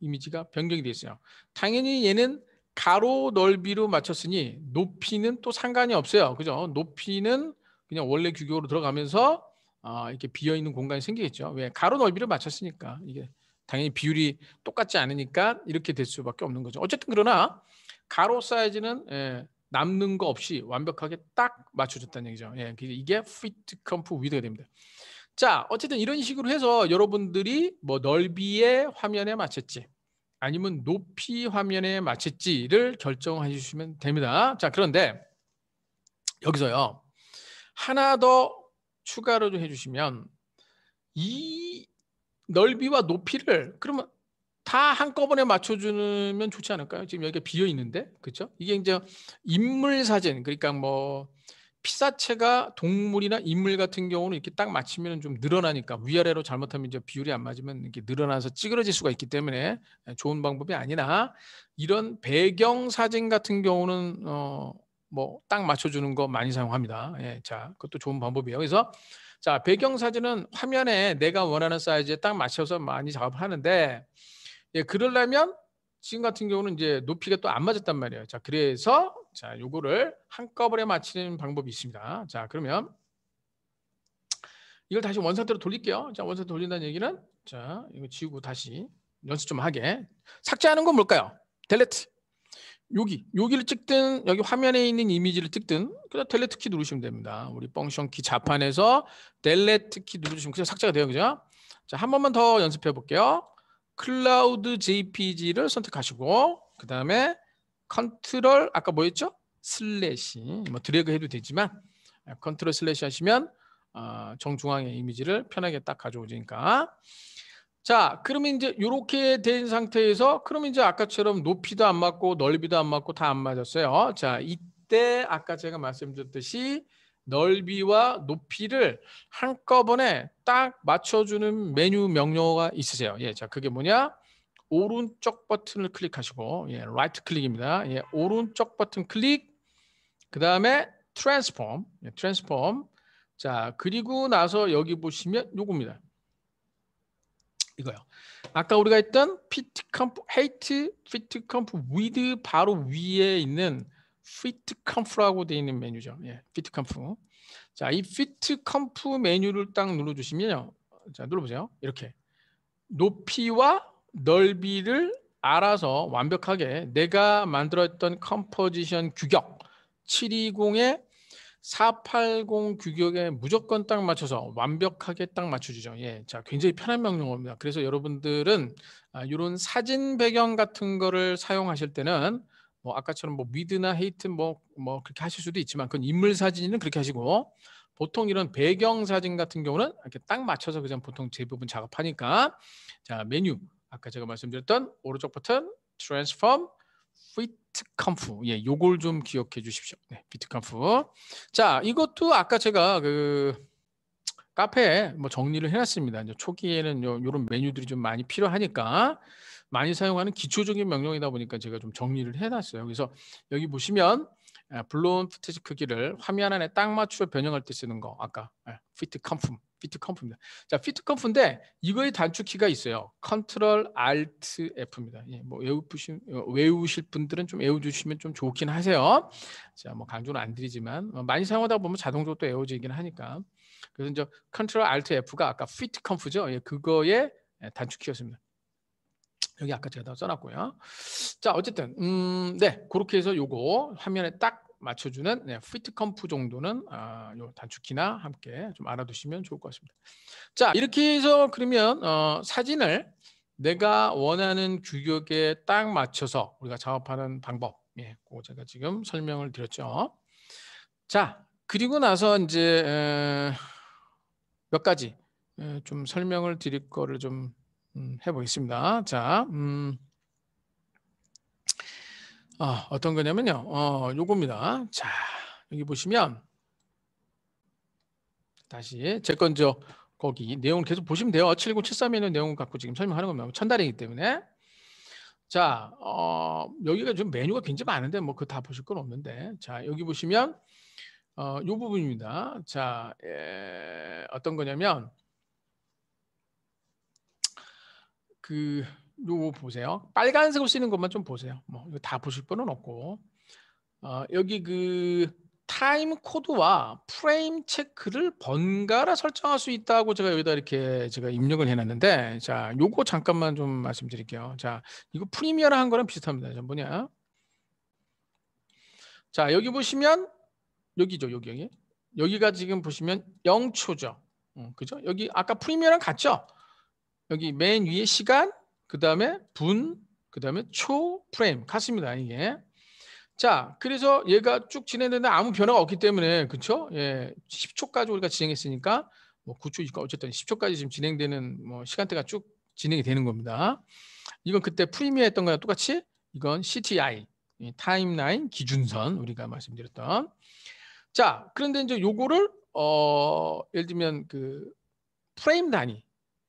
이미지가 변경이 됐어요 당연히 얘는 가로 넓이로 맞췄으니 높이는 또 상관이 없어요. 그죠? 높이는 그냥 원래 규격으로 들어가면서 아, 이렇게 비어 있는 공간이 생기겠죠. 왜? 가로 넓이를 맞췄으니까 이게 당연히 비율이 똑같지 않으니까 이렇게 될 수밖에 없는 거죠. 어쨌든 그러나 가로 사이즈는 예, 남는 거 없이 완벽하게 딱 맞춰줬다는 얘기죠. 예, 이게 fit 컴프 위드가 됩니다. 자, 어쨌든 이런 식으로 해서 여러분들이 뭐 넓이의 화면에 맞췄지. 아니면 높이 화면에 맞출지를 결정해 주시면 됩니다. 자, 그런데 여기서요. 하나 더 추가로 좀 해주시면 이 넓이와 높이를 그러면 다 한꺼번에 맞춰주면 좋지 않을까요? 지금 여기가 비어 있는데, 그렇죠? 이게 이제 인물 사진, 그러니까 뭐 피사체가 동물이나 인물 같은 경우는 이렇게 딱 맞추면 좀 늘어나니까 위아래로 잘못하면 이제 비율이 안 맞으면 이렇게 늘어나서 찌그러질 수가 있기 때문에 예, 좋은 방법이 아니라 이런 배경 사진 같은 경우는 어 뭐 딱 맞춰주는 거 많이 사용합니다. 예, 자 그것도 좋은 방법이에요. 그래서 자 배경 사진은 화면에 내가 원하는 사이즈에 딱 맞춰서 많이 작업하는데 예, 그러려면 지금 같은 경우는 이제 높이가 또 안 맞았단 말이에요. 자, 그래서 자, 요거를 한꺼번에 맞히는 방법이 있습니다. 자, 그러면 이걸 다시 원상태로 돌릴게요. 자, 원상태로 돌린다는 얘기는 자, 이거 지우고 다시 연습 좀 하게. 삭제하는 건 뭘까요? 델레트. 여기, 여기를 찍든 여기 화면에 있는 이미지를 찍든 그냥 델레트 키 누르시면 됩니다. 우리 펑션 키 자판에서 델레트 키 누르시면 그냥 삭제가 돼요. 그죠? 자, 한 번만 더 연습해 볼게요. 클라우드 JPG를 선택하시고 그다음에 컨트롤 아까 뭐였죠? 슬래시 뭐 드래그 해도 되지만 예, 컨트롤 슬래시 하시면 어, 정중앙의 이미지를 편하게 딱 가져오니까 자 그러면 이제 이렇게 된 상태에서 그러면 이제 아까처럼 높이도 안 맞고 넓이도 안 맞고 다 안 맞았어요 자 이때 아까 제가 말씀드렸듯이 넓이와 높이를 한꺼번에 딱 맞춰주는 메뉴 명령어가 있으세요 예, 자 그게 뭐냐 오른쪽 버튼을 클릭하시고 예, right 클릭입니다. 예, 오른쪽 버튼 클릭. 그다음에 transform. 예, transform. 자, 그리고 나서 여기 보시면 요겁니다. 이거요. 아까 우리가 했던 fit comp hate fit with 바로 위에 있는 fit comp라고 되어 있는 메뉴죠. 예, fit comp. 자, 이 fit comp 메뉴를 딱 눌러 주시면요. 자, 눌러 보세요. 이렇게 높이와 넓이를 알아서 완벽하게 내가 만들었던 컴포지션 규격 720에 480 규격에 무조건 딱 맞춰서 완벽하게 딱 맞춰주죠. 예, 자 굉장히 편한 명령어입니다. 그래서 여러분들은 아, 이런 사진 배경 같은 거를 사용하실 때는 뭐 아까처럼 뭐 미드나 헤이트 뭐뭐 뭐 그렇게 하실 수도 있지만 그건 인물 사진은 그렇게 하시고 보통 이런 배경 사진 같은 경우는 이렇게 딱 맞춰서 그냥 보통 대부분 작업하니까 자 메뉴 아까 제가 말씀드렸던 오른쪽 버튼 transform 비트캄프 예, 요걸 좀 기억해 주십시오. 네, 비트캄프. 자, 이것도 아까 제가 그 카페에 뭐 정리를 해놨습니다. 이제 초기에는 요, 요런 메뉴들이 좀 많이 필요하니까 많이 사용하는 기초적인 명령이다 보니까 제가 좀 정리를 해놨어요. 그래서 여기 보시면 예, 블온프트지 크기를 화면 안에 딱 맞추어 변형할 때 쓰는 거 아까 피트 컴품 피트 컴프입니다. 자 피트 컴프인데 이거의 단축키가 있어요. 컨트롤 알트 F입니다. 예, 뭐 외우신 외우실 분들은 좀 외워주시면 좀 좋긴 하세요. 자뭐 강조는 안 드리지만 뭐 많이 사용하다 보면 자동적으로 또 외워지긴 하니까 그래서 이제 컨트롤 알트 F가 아까 피트 컴프죠. 예, 그거의 예, 단축키였습니다. 여기 아까 제가 다 써놨고요. 자, 어쨌든 음, 네 그렇게 해서 요거 화면에 딱 맞춰주는 네, 피트 컴프 정도는 아, 요 단축키나 함께 좀 알아두시면 좋을 것 같습니다. 자, 이렇게 해서 그러면 어, 사진을 내가 원하는 규격에 딱 맞춰서 우리가 작업하는 방법, 예, 그거 제가 지금 설명을 드렸죠. 자, 그리고 나서 이제 에, 몇 가지 에, 좀 설명을 드릴 거를 좀 음, 해보겠습니다. 자, 음, 아, 어떤 거냐면요. 어, 요겁니다. 자, 여기 보시면 다시 제 건저 거기 내용 계속 보시면 돼요. 71073에는 내용 갖고 지금 설명하는 겁니다. 천달이기 때문에. 자, 어, 여기가 좀 메뉴가 굉장히 많은데 뭐 그 다 보실 건 없는데. 자, 여기 보시면 어, 요 부분입니다. 자, 예, 어떤 거냐면 그요 보세요. 빨간색으로 쓰는 것만 좀 보세요. 뭐 이거 다 보실 분은 없고 어, 여기 그 타임 코드와 프레임 체크를 번갈아 설정할 수 있다고 제가 여기다 이렇게 제가 입력을 해놨는데 자 요거 잠깐만 좀 말씀드릴게요. 자 이거 프리미어랑 한 거랑 비슷합니다. 전 뭐냐? 자 여기 보시면 여기죠 여기 여기 여기가 지금 보시면 0초죠. 음, 어, 그죠? 여기 아까 프리미어랑 같죠? 여기 맨 위에 시간, 그 다음에 분, 그 다음에 초 프레임 같습니다. 이게. 자, 그래서 얘가 쭉 진행되는데 아무 변화가 없기 때문에 그쵸 예, 10초까지 우리가 진행했으니까 뭐 9초니까 어쨌든 10초까지 지금 진행되는 뭐 시간대가 쭉 진행이 되는 겁니다. 이건 그때 프리미어 했던 거랑 똑같이 이건 CTI 타임라인 기준선 우리가 말씀드렸던 자 그런데 이제 요거를 어 예를 들면 그 프레임 단위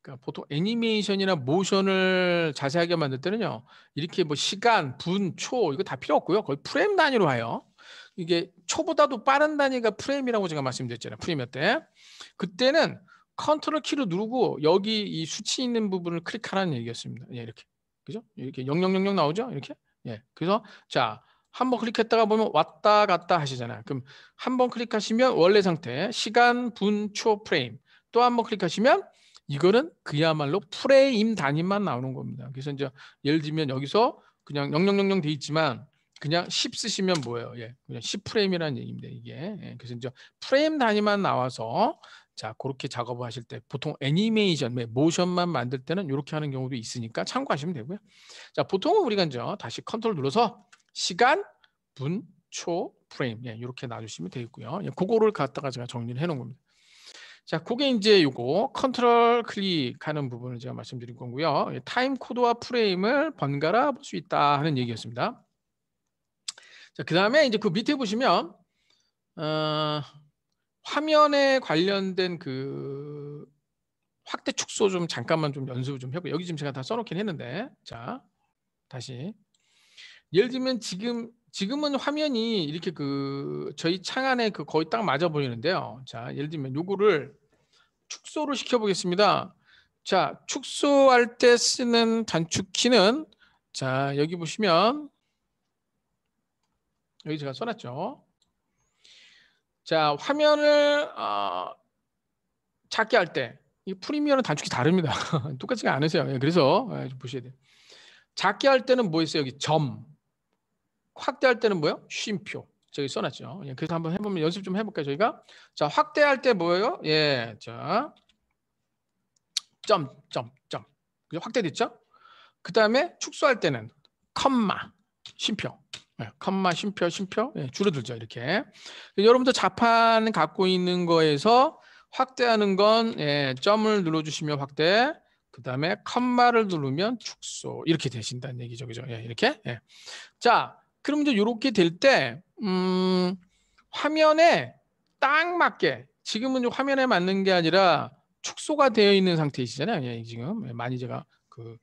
그러니까 보통 애니메이션이나 모션을 자세하게 만들 때는요. 이렇게 뭐 시간, 분, 초 이거 다 필요 없고요. 거의 프레임 단위로 해요. 이게 초보다도 빠른 단위가 프레임이라고 제가 말씀드렸잖아요. 프리미어 때. 그때는 컨트롤 키를 누르고 여기 이 수치 있는 부분을 클릭하라는 얘기였습니다. 예, 이렇게. 그죠? 이렇게 0000 나오죠? 이렇게. 예. 그래서 자, 한번 클릭했다가 보면 왔다 갔다 하시잖아요. 그럼 한번 클릭하시면 원래 상태 시간, 분, 초, 프레임. 또 한번 클릭하시면 이거는 그야말로 프레임 단위만 나오는 겁니다. 그래서 이제 예를 들면 여기서 그냥 0000돼 있지만 그냥 10 쓰시면 뭐예요? 예, 그냥 10 프레임이라는 얘기입니다. 이게 예, 그래서 이제 프레임 단위만 나와서 자 그렇게 작업을 하실 때 보통 애니메이션, 뭐 모션만 만들 때는 이렇게 하는 경우도 있으니까 참고하시면 되고요. 자 보통은 우리가 이제 다시 컨트롤 눌러서 시간, 분, 초, 프레임 예, 이렇게 놔주시면 되겠고요. 예, 그거를 갖다가 제가 정리를 해놓은 겁니다. 자, 그게 이제 요거 컨트롤 클릭하는 부분을 제가 말씀드린 거고요. 타임 코드와 프레임을 번갈아 볼 수 있다 하는 얘기였습니다. 자, 그다음에 이제 그 밑에 보시면 어, 화면에 관련된 그 확대 축소 좀 잠깐만 좀 연습을 좀 해보고 여기 지금 제가 다 써놓긴 했는데 자 다시 예를 들면 지금 지금은 화면이 이렇게 그 저희 창 안에 그 거의 딱 맞아 보이는데요. 자 예를 들면 요거를 축소를 시켜보겠습니다. 자, 축소할 때 쓰는 단축키는 자, 여기 보시면 여기 제가 써놨죠. 자, 화면을 어, 작게 할 때 이 프리미어는 단축키 다릅니다. 똑같지가 않으세요. 예, 그래서 예, 보셔야 돼요. 작게 할 때는 뭐 있어요? 여기 점. 확대할 때는 뭐요 쉼표. 저기 써놨죠. 예, 그래서 한번 해보면 연습 좀 해볼까요 저희가? 자 확대할 때 뭐예요? 예, 자 점, 점, 점. 그죠? 확대됐죠? 그 다음에 축소할 때는 컴마, 쉼표. 예, 컴마, 쉼표, 쉼표. 예, 줄어들죠, 이렇게. 여러분도 자판 갖고 있는 거에서 확대하는 건 예, 점을 눌러주시면 확대, 그 다음에 컴마를 누르면 축소. 이렇게 되신다는 얘기죠, 그죠? 예, 이렇게. 예. 자, 그럼 이제 이렇게 될 때, 음, 화면에 딱 맞게, 지금은 화면에 맞는 게 아니라 축소가 되어 있는 상태이시잖아요. 예, 지금 예, 많이 제가 그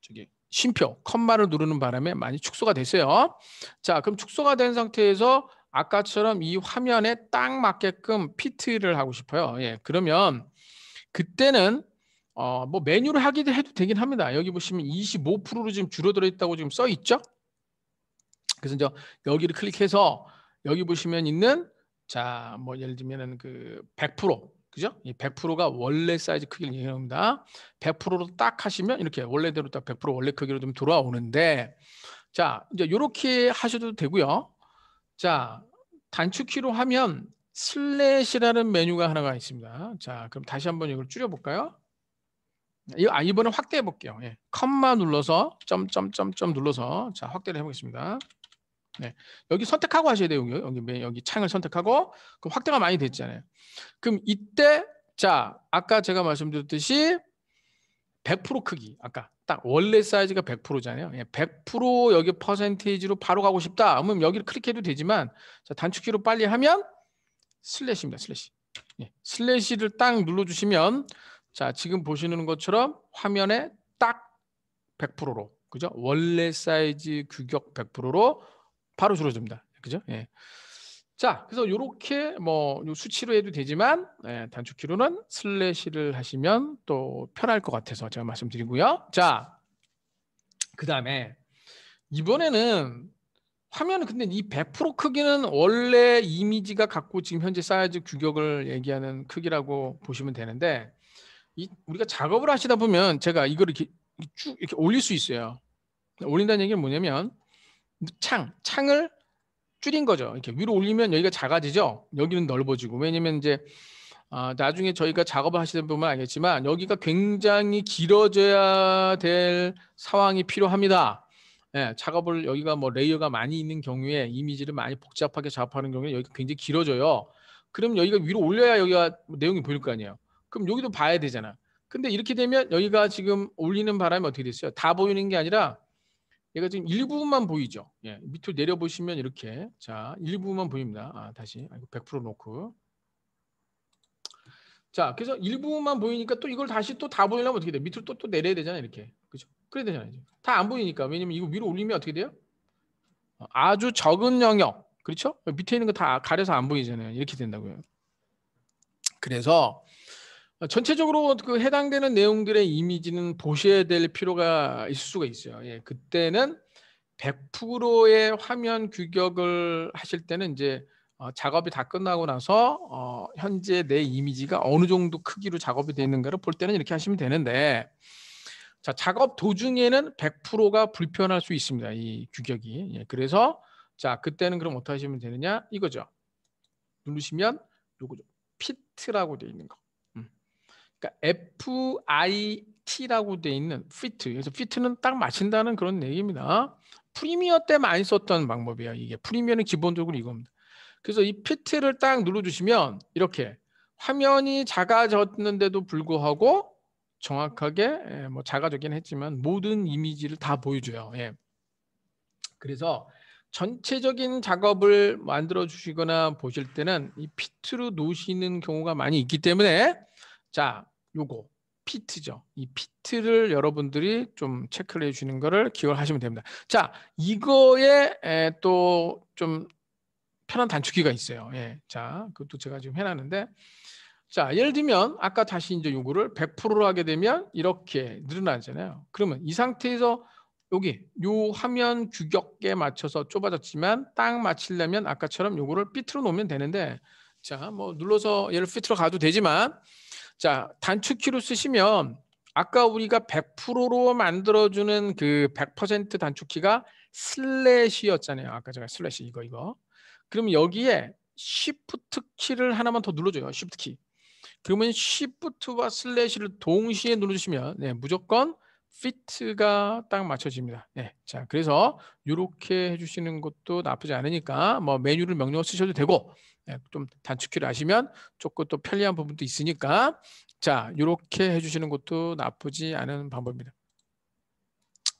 저기 쉼표 컴마를 누르는 바람에 많이 축소가 됐어요. 자, 그럼 축소가 된 상태에서 아까처럼 이 화면에 딱 맞게끔 피트를 하고 싶어요. 예, 그러면 그때는 어, 뭐 메뉴를 하기도 해도 되긴 합니다. 여기 보시면 25%로 지금 줄어들어 있다고 지금 써 있죠? 그래서 이제 여기를 클릭해서 여기 보시면 있는 자, 뭐 예를 들면은 그 100% 그죠? 이 100%가 원래 사이즈 크기를 얘기합니다. 100%로 딱 하시면 이렇게 원래대로 딱 100% 원래 크기로 좀 돌아오는데 자, 이제 요렇게 하셔도 되고요. 자, 단축키로 하면 슬래시라는 메뉴가 하나가 있습니다. 자, 그럼 다시 한번 이걸 줄여 볼까요? 이거 아, 이번에 확대해 볼게요. 예. 컴마 눌러서 점점점점 눌러서 자, 확대를 해 보겠습니다. 네. 여기 선택하고 하셔야 돼요. 여기, 여기, 창을 선택하고 그럼 확대가 많이 됐잖아요. 그럼 이때 자 아까 제가 말씀드렸듯이 100% 크기 아까 딱 원래 사이즈가 100%잖아요. 100% 예, 여기 퍼센테이지로 바로 가고 싶다. 그러면 여기를 클릭해도 되지만 자, 단축키로 빨리 하면 슬래시입니다. 슬래시. 예, 슬래시를 딱 눌러주시면 자 지금 보시는 것처럼 화면에 딱 100%로 그죠? 원래 사이즈 규격 100%로 바로 줄어듭니다. 그죠? 예. 자, 그래서 이렇게 뭐 수치로 해도 되지만 예, 단축키로는 슬래시를 하시면 또 편할 것 같아서 제가 말씀드리고요. 자, 그 다음에 이번에는 화면은 근데 이 100% 크기는 원래 이미지가 갖고 지금 현재 사이즈 규격을 얘기하는 크기라고 보시면 되는데 이 우리가 작업을 하시다 보면 제가 이거를 이렇게 쭉 이렇게 올릴 수 있어요. 올린다는 얘기는 뭐냐면 창, 창을 줄인 거죠. 이렇게 위로 올리면 여기가 작아지죠. 여기는 넓어지고 왜냐면 이제 아, 나중에 저희가 작업을 하시는 분은 알겠지만 여기가 굉장히 길어져야 될 상황이 필요합니다. 예, 작업을 여기가 뭐 레이어가 많이 있는 경우에 이미지를 많이 복잡하게 작업하는 경우에 여기가 굉장히 길어져요. 그럼 여기가 위로 올려야 여기가 내용이 보일 거 아니에요. 그럼 여기도 봐야 되잖아. 근데 이렇게 되면 여기가 지금 올리는 바람이 어떻게 됐어요? 다 보이는 게 아니라 얘가 지금 일부분만 보이죠. 예, 밑으로 내려보시면 이렇게 자 일부분만 보입니다. 아, 다시 100% 아, 놓고 자 그래서 일부분만 보이니까 또 이걸 다시 또 다 보이려면 어떻게 돼? 밑으로 또, 또 내려야 되잖아요. 이렇게 그죠? 그래야 되잖아요. 다 안 보이니까 왜냐면 이거 위로 올리면 어떻게 돼요? 아주 적은 영역 그렇죠? 밑에 있는 거 다 가려서 안 보이잖아요. 이렇게 된다고요. 그래서 어, 전체적으로 그 해당되는 내용들의 이미지는 보셔야 될 필요가 있을 수가 있어요. 예, 그때는 100%의 화면 규격을 하실 때는 이제 어, 작업이 다 끝나고 나서 어, 현재 내 이미지가 어느 정도 크기로 작업이 되는가를 어있볼 때는 이렇게 하시면 되는데 자 작업 도중에는 100%가 불편할 수 있습니다. 이 규격이. 예, 그래서 자 그때는 그럼 어떻게 하시면 되느냐 이거죠. 누르시면 요거죠. 피트라고 되어 있는 거. 그러니까 FIT라고 돼 있는 fit. 그래서 fit는 딱 맞힌다는 그런 얘기입니다. 프리미어 때 많이 썼던 방법이에요. 이게 프리미어는 기본적으로 이겁니다. 그래서 이 fit를 딱 눌러주시면 이렇게 화면이 작아졌는데도 불구하고 정확하게 예, 뭐 작아졌긴 했지만 모든 이미지를 다 보여줘요. 예. 그래서 전체적인 작업을 만들어 주시거나 보실 때는 이 피트로 놓으시는 경우가 많이 있기 때문에 자, 요거 피트죠. 이 피트를 여러분들이 좀 체크를 해주는 거를 기억하시면 을 됩니다. 자, 이거에 또 좀 편한 단축키가 있어요. 예, 자, 그것도 제가 지금 해놨는데 자, 예를 들면 아까 다시 이제 요거를 100%로 하게 되면 이렇게 늘어나잖아요. 그러면 이 상태에서 여기 요 화면 규격에 맞춰서 좁아졌지만 딱 맞추려면 아까처럼 요거를 피트로 놓으면 되는데 자, 뭐 눌러서 얘를 피트로 가도 되지만 자, 단축키로 쓰시면 아까 우리가 100%로 만들어주는 그 100% 단축키가 슬래시였잖아요. 아까 제가 슬래시 이거 이거. 그럼 여기에 Shift 키를 하나만 더 눌러줘요. Shift 키. 그러면 Shift와 슬래시를 동시에 눌러주시면 네, 무조건 fit가 딱 맞춰집니다. 예. 자, 그래서 이렇게 해주시는 것도 나쁘지 않으니까 뭐 메뉴를 명령 쓰셔도 되고 예, 좀 단축키를 아시면 조금 또 편리한 부분도 있으니까 자, 이렇게 해주시는 것도 나쁘지 않은 방법입니다.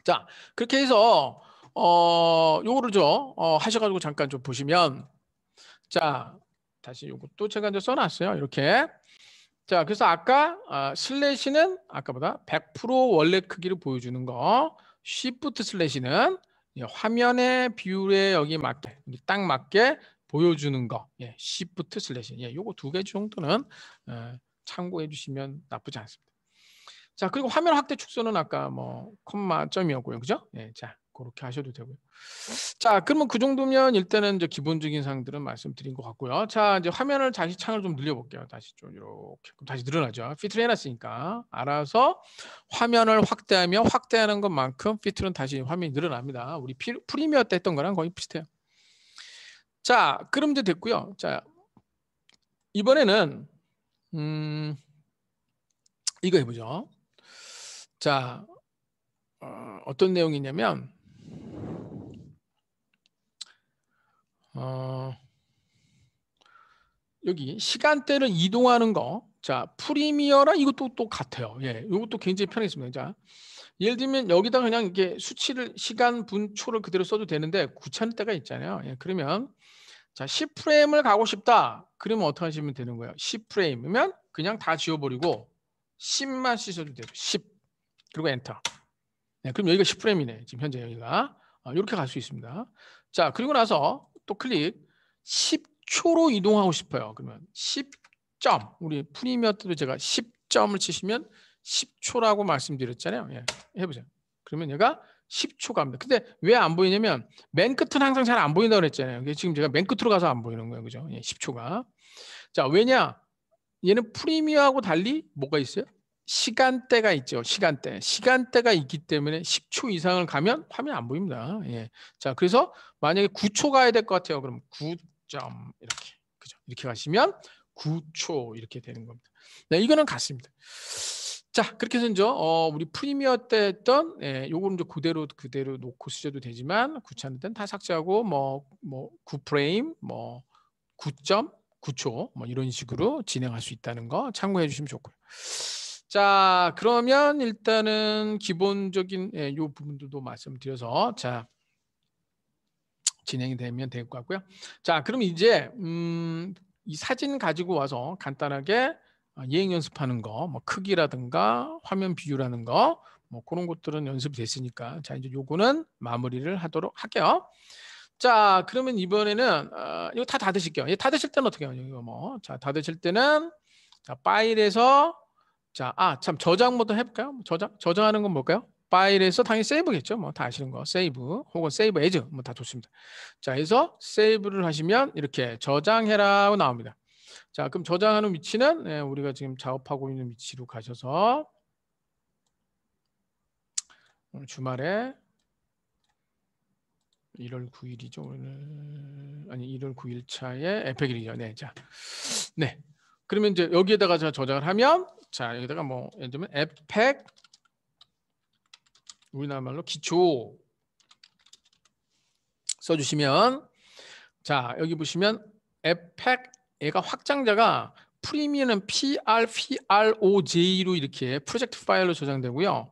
자, 그렇게 해서 어, 요거를 좀 어, 하셔가지고 잠깐 좀 보시면 자, 다시 요것도 제가 이제 써놨어요. 이렇게 자, 그래서 아까 어, 슬래시는 아까보다 100% 원래 크기를 보여주는 거. 쉬프트 슬래시는 화면의 비율에 여기 맞게 딱 맞게 보여주는 거. 예, 쉬프트 슬래시. 예, 요거 두 개 정도는 예, 참고해 주시면 나쁘지 않습니다. 자, 그리고 화면 확대 축소는 아까 뭐 콤마 점이었고요. 그죠? 예, 자. 그렇게 하셔도 되고요. 자, 그러면 그 정도면 일단은 이제 기본적인 사항들은 말씀드린 것 같고요. 자, 이제 화면을 다시 창을 좀 늘려볼게요. 다시 좀 이렇게 다시 늘어나죠. 피트를 해놨으니까 알아서 화면을 확대하며 확대하는 것만큼 피트는 다시 화면이 늘어납니다. 우리 피, 프리미어 때 했던 거랑 거의 비슷해요. 자, 그럼 이제 됐고요. 자, 이번에는 음 이거 해보죠. 자, 어, 어떤 내용이냐면 어, 여기 시간대를 이동하는 거. 자, 프리미어랑 이것도 또 같아요. 예, 이것도 굉장히 편했습니다 자, 예를 들면 여기다 그냥 이게 렇 수치를 시간 분초를 그대로 써도 되는데 구찮을 때가 있잖아요. 예, 그러면 자, 10프레임을 가고 싶다. 그러면 어떻게 하시면 되는 거예요? 10프레임이면 그냥 다 지워버리고 10만 씻어도 돼요. 10. 그리고 엔터. 네, 그럼 여기가 10프레임이네. 지금 현재 여기가. 아, 어, 이렇게 갈 수 있습니다. 자, 그리고 나서 또 클릭 10초로 이동하고 싶어요. 그러면 10점 우리 프리미어 때도 제가 10점을 치시면 10초라고 말씀드렸잖아요. 예, 해보세요. 그러면 얘가 10초 갑니다. 근데 왜 안 보이냐면 맨 끝은 항상 잘 안 보인다고 그랬잖아요. 지금 제가 맨 끝으로 가서 안 보이는 거예요. 그죠? 예, 10초가. 자, 왜냐? 얘는 프리미어하고 달리 뭐가 있어요? 시간대가 있죠. 시간대. 시간대가 있기 때문에 10초 이상을 가면 화면안 보입니다. 예. 자, 그래서 만약에 9초 가야 될 것 같아요. 그럼 9점 이렇게. 그죠? 이렇게 가시면 9초 이렇게 되는 겁니다. 네, 이거는 같습니다. 자, 그렇게 해서 이제 어, 우리 프리미어 때 했던 예, 요거는 이제 그대로 그대로 놓고 쓰셔도 되지만 구차는땐다 삭제하고 뭐 뭐 9프레임 뭐 9점 뭐 뭐 9초 뭐 이런 식으로 진행할 수 있다는 거 참고해 주시면 좋고요. 자, 그러면 일단은 기본적인 예, 요 부분들도 말씀드려서 자 진행이 되면 될 것 같고요. 자, 그럼 이제 음, 이 사진 가지고 와서 간단하게 어, 예행 연습하는 거, 뭐 크기라든가 화면 비율하는 거, 뭐 그런 것들은 연습이 됐으니까 자 이제 요거는 마무리를 하도록 할게요. 자, 그러면 이번에는 어, 이거 다 닫으실게요. 이거 닫으실 때는 어떻게 해요? 이거 뭐, 자, 닫으실 때는 자, 파일에서 자, 아, 참 저장부터 해볼까요? 뭐 저장, 저장하는 건 뭘까요? 파일에서 당연히 세이브겠죠. 뭐 다 아시는 거. 세이브 혹은 세이브 에즈 뭐 다 좋습니다. 자, 해서 세이브를 하시면 이렇게 저장해라고 나옵니다. 자, 그럼 저장하는 위치는 예, 우리가 지금 작업하고 있는 위치로 가셔서 오늘 주말에 1월 9일이죠. 오늘 아니 1월 9일 차에 에펙일이죠. 네, 자, 네. 그러면 이제 여기에다가 제가 저장을 하면 자 여기다가 뭐 예를 들면 에펙 우리나라 말로 기초 써주시면 자 여기 보시면 에펙 얘가 확장자가 프리미어는 PRPROJ로 이렇게 프로젝트 파일로 저장되고요.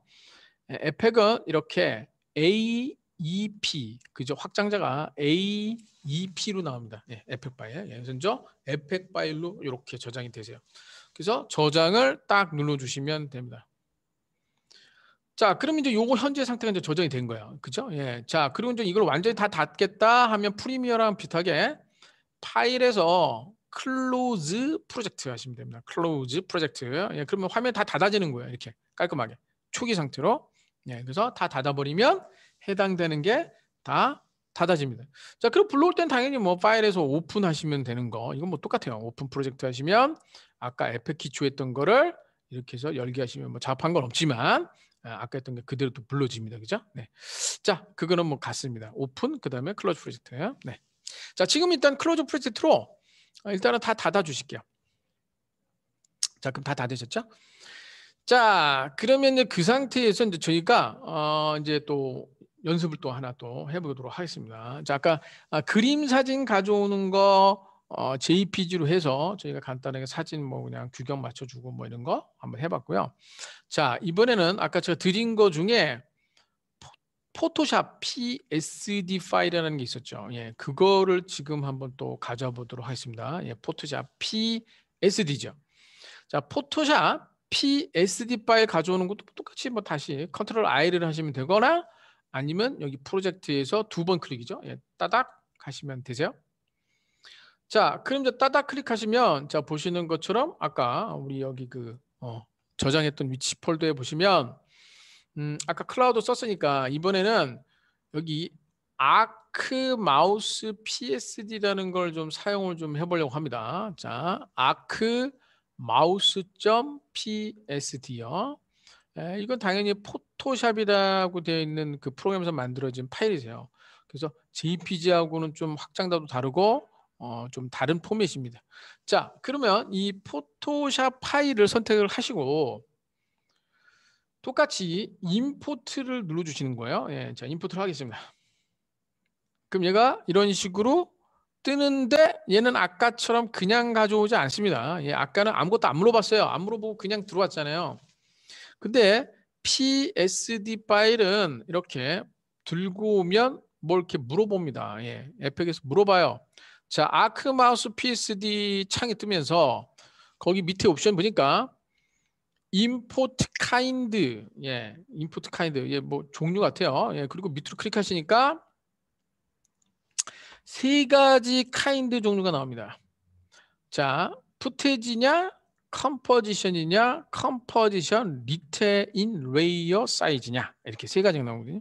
에펙은 이렇게 AEP 그죠 확장자가 AEP로 나옵니다. 에펙 예, 파일. 예, 그래서 에펙 파일로 이렇게 저장이 되세요. 그래서 저장을 딱 눌러주시면 됩니다. 자, 그럼 이제 요거 현재 상태가 이제 저장이 된 거예요. 그죠? 예. 자, 그리고 이제 이걸 완전히 다 닫겠다 하면 프리미어랑 비슷하게 파일에서 클로즈 프로젝트 하시면 됩니다. 클로즈 프로젝트. 예, 그러면 화면 다 닫아지는 거예요. 이렇게 깔끔하게 초기 상태로. 예, 그래서 다 닫아버리면 해당되는 게 다 닫아집니다. 자, 그럼 불러올 땐 당연히 뭐 파일에서 오픈하시면 되는 거. 이건 뭐 똑같아요. 오픈 프로젝트 하시면 아까 에펙 기초했던 거를 이렇게 해서 열기하시면 뭐 작업한 건 없지만 아, 아까 했던 게 그대로 또 불러집니다. 그죠? 네. 자, 그거는 뭐 같습니다. 오픈, 그 다음에 클로즈 프로젝트. 네. 자, 지금 일단 클로즈 프로젝트로 어, 일단은 다 닫아 주실게요. 자, 그럼 다 닫으셨죠? 자, 그러면 이제 그 상태에서 이제 저희가 어, 이제 또 연습을 또 하나 또 해보도록 하겠습니다. 자, 아까 아, 그림 사진 가져오는 거 어, JPG로 해서 저희가 간단하게 사진 뭐 그냥 규격 맞춰주고 뭐 이런 거 한번 해봤고요. 자 이번에는 아까 제가 드린 거 중에 포토샵 PSD 파일이라는 게 있었죠. 예, 그거를 지금 한번 또 가져보도록 하겠습니다. 예, 포토샵 PSD죠. 자, 포토샵 PSD 파일 가져오는 것도 똑같이 뭐 다시 컨트롤 I를 하시면 되거나 아니면 여기 프로젝트에서 두 번 클릭이죠. 예, 따닥 하시면 되세요. 자, 그럼 이제 따닥 클릭하시면 자 보시는 것처럼 아까 우리 여기 그 어, 저장했던 위치 폴더에 보시면 음, 아까 클라우드 썼으니까 이번에는 여기 아크 마우스 PSD라는 걸 좀 사용을 좀 해보려고 합니다. 자, 아크 마우스 점 PSD요. 에, 예, 이건 당연히 포토샵이라고 되어 있는 그 프로그램에서 만들어진 파일이세요. 그래서 JPG하고는 좀 확장도도 다르고 어, 좀 다른 포맷입니다. 자, 그러면 이 포토샵 파일을 선택을 하시고 똑같이 임포트를 눌러주시는 거예요. 예, 자, 임포트를 하겠습니다. 그럼 얘가 이런 식으로 뜨는데 얘는 아까처럼 그냥 가져오지 않습니다. 예, 아까는 아무것도 안 물어봤어요. 안 물어보고 그냥 들어왔잖아요. 근데 PSD 파일은 이렇게 들고 오면 뭘 이렇게 물어봅니다. 예, 에펙에서 물어봐요. 자, 아크 마우스 PSD 창이 뜨면서 거기 밑에 옵션 보니까 import kind 예, import kind 예, 뭐 종류 같아요. 예, 그리고 밑으로 클릭하시니까 세 가지 kind 종류가 나옵니다. 자, 푸테지냐, 컴포지션이냐, 컴포지션 리테인 레이어 사이즈냐 이렇게 세 가지가 나오거든요.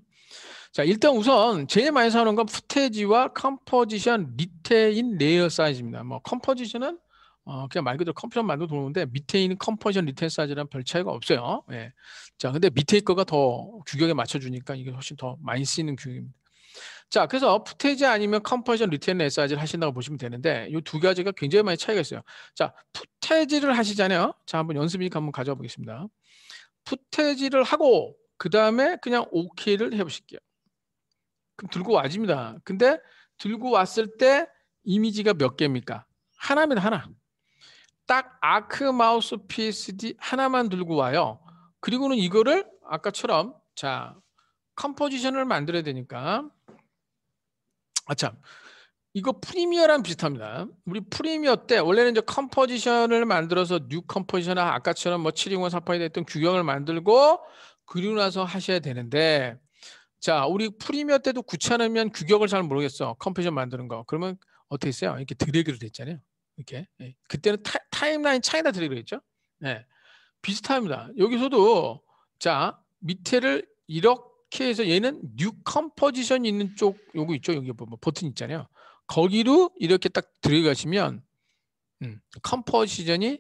자, 일단 우선 제일 많이 사오는 건 푸테지와 컴포지션 리테인 레이어 사이즈입니다. 뭐 컴포지션은 어, 그냥 말 그대로 컴퓨터 만들 도는데 밑에 있는 컴포지션 리테인 사이즈랑 별 차이가 없어요. 예. 자, 근데 밑에 거가 더 규격에 맞춰주니까 이게 훨씬 더 많이 쓰이는 규격입니다. 자, 그래서 푸테지 아니면 컴포지션 리테인 레이어 사이즈를 하신다고 보시면 되는데 이 두 가지가 굉장히 많이 차이가 있어요. 자, 푸테지를 하시잖아요. 자, 한번 연습이 한번 가져 보겠습니다. 푸테지를 하고 그 다음에 그냥 OK를 해보실게요. 그럼 들고 와집니다. 근데 들고 왔을 때 이미지가 몇 개입니까? 하나면 하나. 딱 아크 마우스 PSD 하나만 들고 와요. 그리고는 이거를 아까처럼 자 컴포지션을 만들어야 되니까 아참 이거 프리미어랑 비슷합니다. 우리 프리미어 때 원래는 이제 컴포지션을 만들어서 뉴컴포지션이 아까처럼 뭐 720, 4 8이됐던 규격을 만들고 그리고 나서 하셔야 되는데 자, 우리 프리미어 때도 구차하면 규격을 잘 모르겠어. 컴퓨션 만드는 거. 그러면 어떻게 했어요? 이렇게 드래그를 됐잖아요 이렇게. 예. 그때는 타, 임라인 차이나 드래그를 했죠. 예. 비슷합니다. 여기서도 자, 밑에를 이렇게 해서 얘는 뉴 컴포지션 있는 쪽 요거 있죠. 여기 보면 뭐, 뭐 버튼 있잖아요. 거기로 이렇게 딱 들어가시면 음, 컴포지션이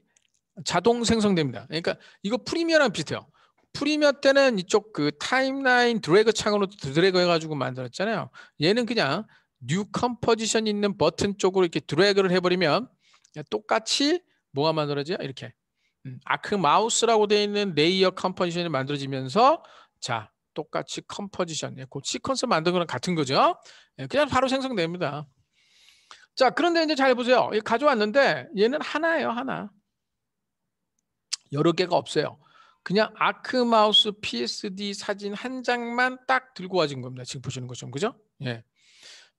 자동 생성됩니다. 그러니까 이거 프리미어랑 비슷해요. 프리미어 때는 이쪽 그 타임라인 드래그 창으로 드래그 해가지고 만들었잖아요. 얘는 그냥 뉴 컴포지션 있는 버튼 쪽으로 이렇게 드래그를 해버리면 똑같이 뭐가 만들어져요? 이렇게 음, 아크 마우스라고 되어 있는 레이어 컴포지션이 만들어지면서 자 똑같이 컴포지션, 그 시퀀스 만든 거랑 같은 거죠. 예, 그냥 바로 생성됩니다. 자 그런데 이제 잘 보세요. 가져왔는데 얘는 하나예요, 하나. 여러 개가 없어요. 그냥 아크마우스 PSD 사진 한 장만 딱 들고 와준 겁니다. 지금 보시는 것처럼 그죠? 예.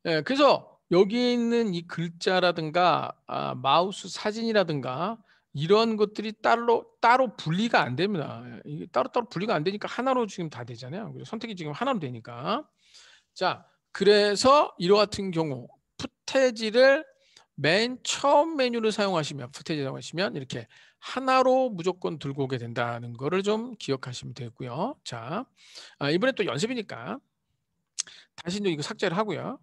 예 그래서 여기 있는 이 글자라든가 아, 마우스 사진이라든가 이런 것들이 따로 따로 분리가 안 됩니다. 이게 따로 따로 분리가 안 되니까 하나로 지금 다 되잖아요. 그래서 선택이 지금 하나로 되니까. 자, 그래서 이와 같은 경우 푸테지를 맨 처음 메뉴를 사용하시면 푸테지 사용하시면 이렇게 하나로 무조건 들고 오게 된다는 거를 좀 기억하시면 되고요. 자 아, 이번에 또 연습이니까 다시 이 이거 삭제를 하고요.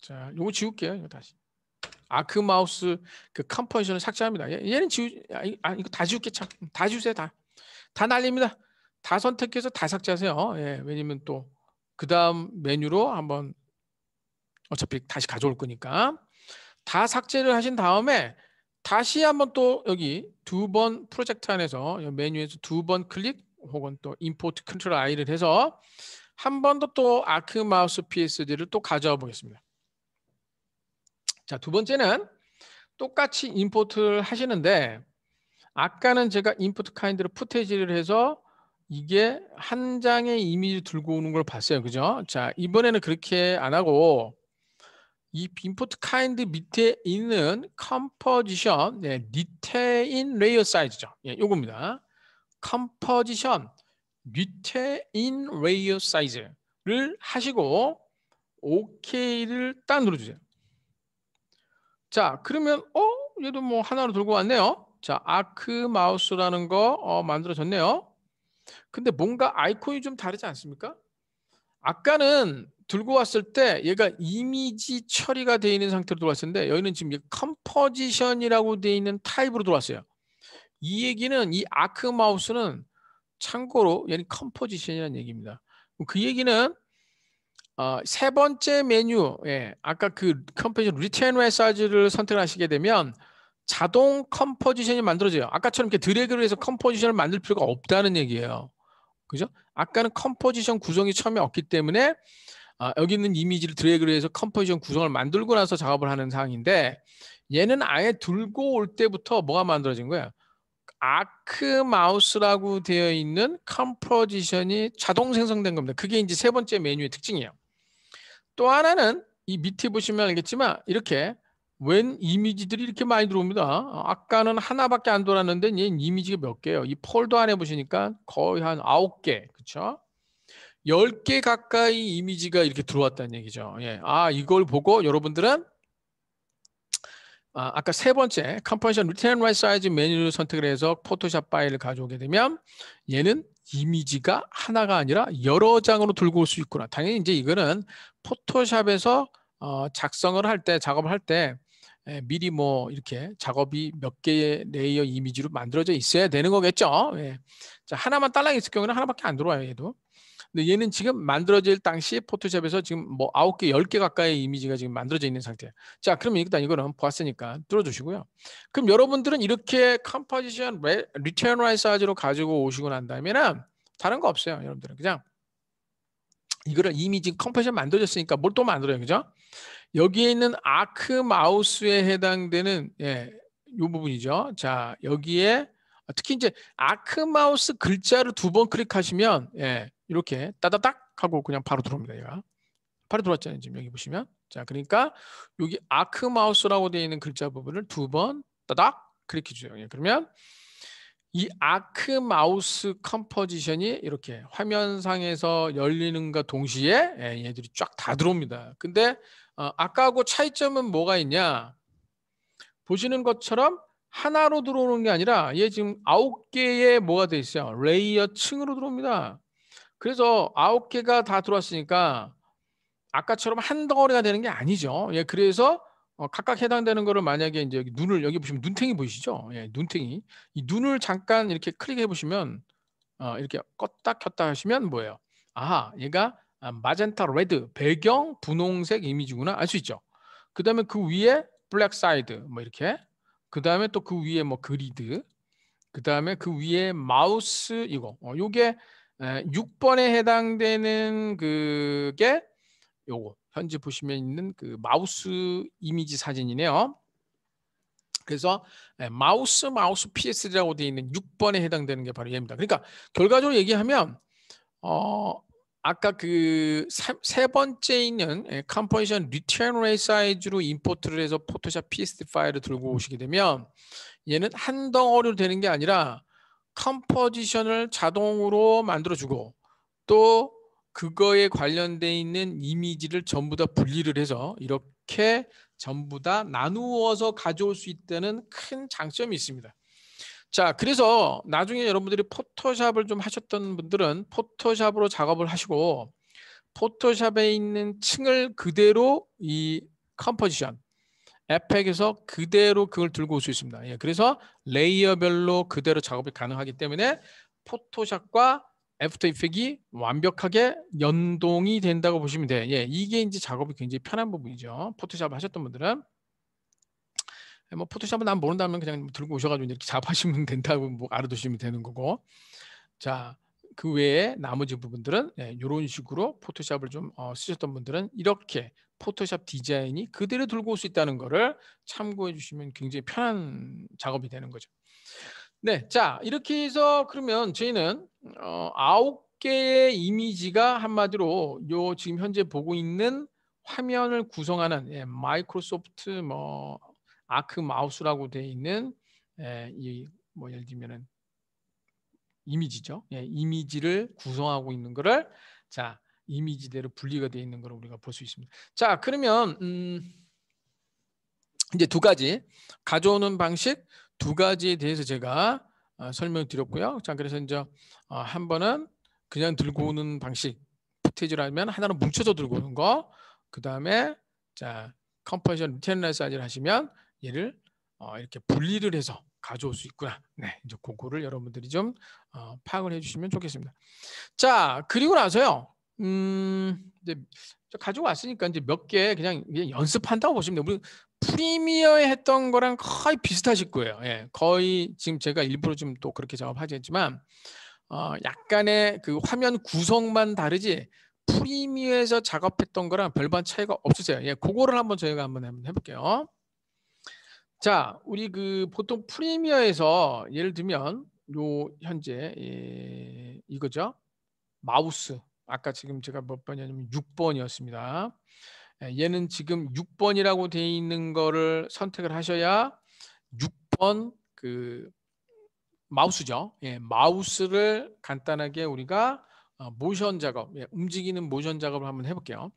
자이거 지울게요. 이거 다시 아크 마우스 그 컴포지션을 삭제합니다. 얘는 지우 아, 아 이거 다 지울게 참다 지우세요 다. 다 날립니다. 다 선택해서 다 삭제하세요. 예, 왜냐면 또 그 다음 메뉴로 한번 어차피 다시 가져올 거니까 다 삭제를 하신 다음에 다시 한번 또 여기 두 번 프로젝트 안에서 메뉴에서 두 번 클릭 혹은 또 임포트 컨트롤 I를 해서 한 번 더 또 아크 마우스 PSD를 또 가져와 보겠습니다. 자, 두 번째는 똑같이 임포트를 하시는데 아까는 제가 임포트 카인드로 푸테지를 해서 이게 한 장의 이미지 들고 오는 걸 봤어요. 그죠? 자, 이번에는 그렇게 안 하고 이 빔포트 카인드 밑에 있는 컴포지션, o s i t i o n 네, retain l a y 죠 예, 요겁니다. 컴포지션, o 테인 레이어 사이즈를 하시고 OK를 딱 눌러주세요. 자, 그러면 어? 얘도 뭐 하나로 들고 왔네요. 자, 아크 마우스라는 거 어, 만들어졌네요. 근데 뭔가 아이콘이 좀 다르지 않습니까? 아까는 들고 왔을 때 얘가 이미지 처리가 되어 있는 상태로 들어왔는데 여기는 지금 컴포지션이라고 되어 있는 타입으로 들어왔어요. 이 얘기는 이 아크 마우스는 참고로 얘는 컴포지션이라는 얘기입니다. 그 얘기는 어, 세 번째 메뉴, 예, 아까 그 컴포지션 리테인 웨사지를 선택하시게 되면 자동 컴포지션이 만들어져요. 아까처럼 이렇게 드래그를 해서 컴포지션을 만들 필요가 없다는 얘기예요. 그죠? 아까는 컴포지션 구성이 처음에 없기 때문에 아, 여기 있는 이미지를 드래그를 해서 컴포지션 구성을 만들고 나서 작업을 하는 상황인데 얘는 아예 들고 올 때부터 뭐가 만들어진 거야? 아크 마우스라고 되어 있는 컴포지션이 자동 생성된 겁니다. 그게 이제 세 번째 메뉴의 특징이에요. 또 하나는 이 밑에 보시면 알겠지만 이렇게 웬 이미지들이 이렇게 많이 들어옵니다. 아까는 하나밖에 안 돌았는데 얘 이미지가 몇 개예요. 이 폴더 안에 보시니까 거의 한 아홉 개, 그렇죠? 10개 가까이 이미지가 이렇게 들어왔다는 얘기죠. 예. 아, 이걸 보고 여러분들은 아, 아 까세 번째 컴포지션 리턴 라이 사이즈 메뉴를 선택을 해서 포토샵 파일을 가져오게 되면 얘는 이미지가 하나가 아니라 여러 장으로 들고 올 수 있구나. 당연히 이제 이거는 포토샵에서 어, 작성을 할 때 작업을 할때 예, 미리 뭐 이렇게 작업이 몇 개의 레이어 이미지로 만들어져 있어야 되는 거겠죠. 예. 자, 하나만 딸랑 있을 경우는 하나밖에 안 들어와요, 얘도. 근데 얘는 지금 만들어질 당시 포토샵에서 지금 뭐 아홉 개, 열개 가까이 이미지가 지금 만들어져 있는 상태 자, 그럼 일단 이거는 보았으니까 들어주시고요 그럼 여러분들은 이렇게 컴포지션 리턴 라이 사이즈로 가지고 오시고 난 다음에는 다른 거 없어요. 여러분들은 그냥 이거를 이미 지금 컴포지션 만들어졌으니까 뭘 또 만들어요. 그죠? 여기에 있는 아크 마우스에 해당되는 예, 요 부분이죠. 자, 여기에 어, 특히 이제 아크 마우스 글자를 두 번 클릭하시면 예, 이렇게 따다닥 하고 그냥 바로 들어옵니다. 얘가 바로 들어왔잖아요. 지금 여기 보시면 자 그러니까 여기 아크 마우스라고 되어 있는 글자 부분을 두 번 따닥 클릭해 주세요. 예, 그러면 이 아크 마우스 컴포지션이 이렇게 화면상에서 열리는가 동시에 예, 얘들이 쫙 다 들어옵니다. 근데 어, 아까하고 차이점은 뭐가 있냐? 보시는 것처럼 하나로 들어오는 게 아니라 얘 지금 아홉 개의 뭐가 돼 있어요? 레이어 층으로 들어옵니다. 그래서 아홉 개가 다 들어왔으니까 아까처럼 한 덩어리가 되는 게 아니죠. 예, 그래서 어, 각각 해당되는 거를 만약에 이제 여기 눈을 여기 보시면 눈탱이 보이시죠? 예, 눈탱이. 이 눈을 잠깐 이렇게 클릭해 보시면 어, 이렇게 껐다 켰다 하시면 뭐예요? 아하, 얘가 아, 마젠타 레드 배경 분홍색 이미지구나 알 수 있죠. 그다음에 그 위에 블랙 사이드 뭐 이렇게 그다음에 또 그 위에 뭐 그리드 그다음에 그 위에 마우스 이거 어, 요게 6번에 해당되는 그게 요거 현재 보시면 있는 그 마우스 이미지 사진이네요. 그래서 마우스 마우스 PS라고 되어 있는 6번에 해당되는 게 바로 얘입니다. 그러니까 결과적으로 얘기하면 어 아까 그 세 번째 있는 컴포지션 리턴 레이 사이즈로 임포트를 해서 포토샵 PSD 파일을 들고 오시게 되면 얘는 한 덩어리로 되는 게 아니라 컴포지션을 자동으로 만들어주고 또 그거에 관련돼 있는 이미지를 전부 다 분리를 해서 이렇게 전부 다 나누어서 가져올 수 있다는 큰 장점이 있습니다. 자, 그래서 나중에 여러분들이 포토샵을 좀 하셨던 분들은 포토샵으로 작업을 하시고 포토샵에 있는 층을 그대로 이 컴포지션 에펙에서 그대로 그걸 들고 올 수 있습니다. 예, 그래서 레이어별로 그대로 작업이 가능하기 때문에 포토샵과 애프터 이펙이 완벽하게 연동이 된다고 보시면 돼요. 예, 이게 이제 작업이 굉장히 편한 부분이죠. 포토샵 하셨던 분들은 예, 뭐 포토샵은 난 모른다면 그냥 들고 오셔가지고 이렇게 작업시면 된다고 뭐 알아두시면 되는 거고 자그 외에 나머지 부분들은 네, 예, 이런 식으로 포토샵을 좀 어, 쓰셨던 분들은 이렇게 포토샵 디자인이 그대로 들고 올 수 있다는 것을 참고해 주시면 굉장히 편한 작업이 되는 거죠. 네, 자 이렇게 해서 그러면 저희는 어, 9개의 이미지가 한마디로 요 지금 현재 보고 있는 화면을 구성하는 예, 마이크로소프트 뭐 아크 마우스라고 되 있는 예, 이뭐 예를 들면은 이미지죠. 예, 이미지를 구성하고 있는 거를 자 이미지대로 분리가 되어 있는 걸 우리가 볼 수 있습니다. 자 그러면 음, 이제 두 가지 가져오는 방식 두 가지에 대해서 제가 어, 설명을 드렸고요. 자 그래서 이제 어, 한 번은 그냥 들고 오는 방식 푸테이지라면 하나는 뭉쳐서 들고 오는 거. 그 다음에 자 컴퍼션 리테너라이즈 하시면 얘를 어, 이렇게 분리를 해서 가져올 수 있구나. 네, 이제 그거를 여러분들이 좀 어, 파악을 해주시면 좋겠습니다. 자, 그리고 나서요. 음, 이제 가지고 왔으니까 이제 몇개 그냥, 그냥 연습한다고 보시면 돼요. 우리 프리미어에 했던 거랑 거의 비슷하실 거예요. 예, 거의 지금 제가 일부러 지금 또 그렇게 작업하지 했지만 어, 약간의 그 화면 구성만 다르지 프리미어에서 작업했던 거랑 별반 차이가 없으세요. 예, 그거를 한번 저희가 한번 해볼게요. 자, 우리 그 보통 프리미어에서 예를 들면 요 현재 예, 이거죠. 마우스. 아까 지금 제가 몇 번이었냐면 6번이었습니다. 예, 얘는 지금 6번이라고 돼 있는 거를 선택을 하셔야 6번 그 마우스죠. 예, 마우스를 간단하게 우리가 어, 모션 작업, 예, 움직이는 모션 작업을 한번 해볼게요.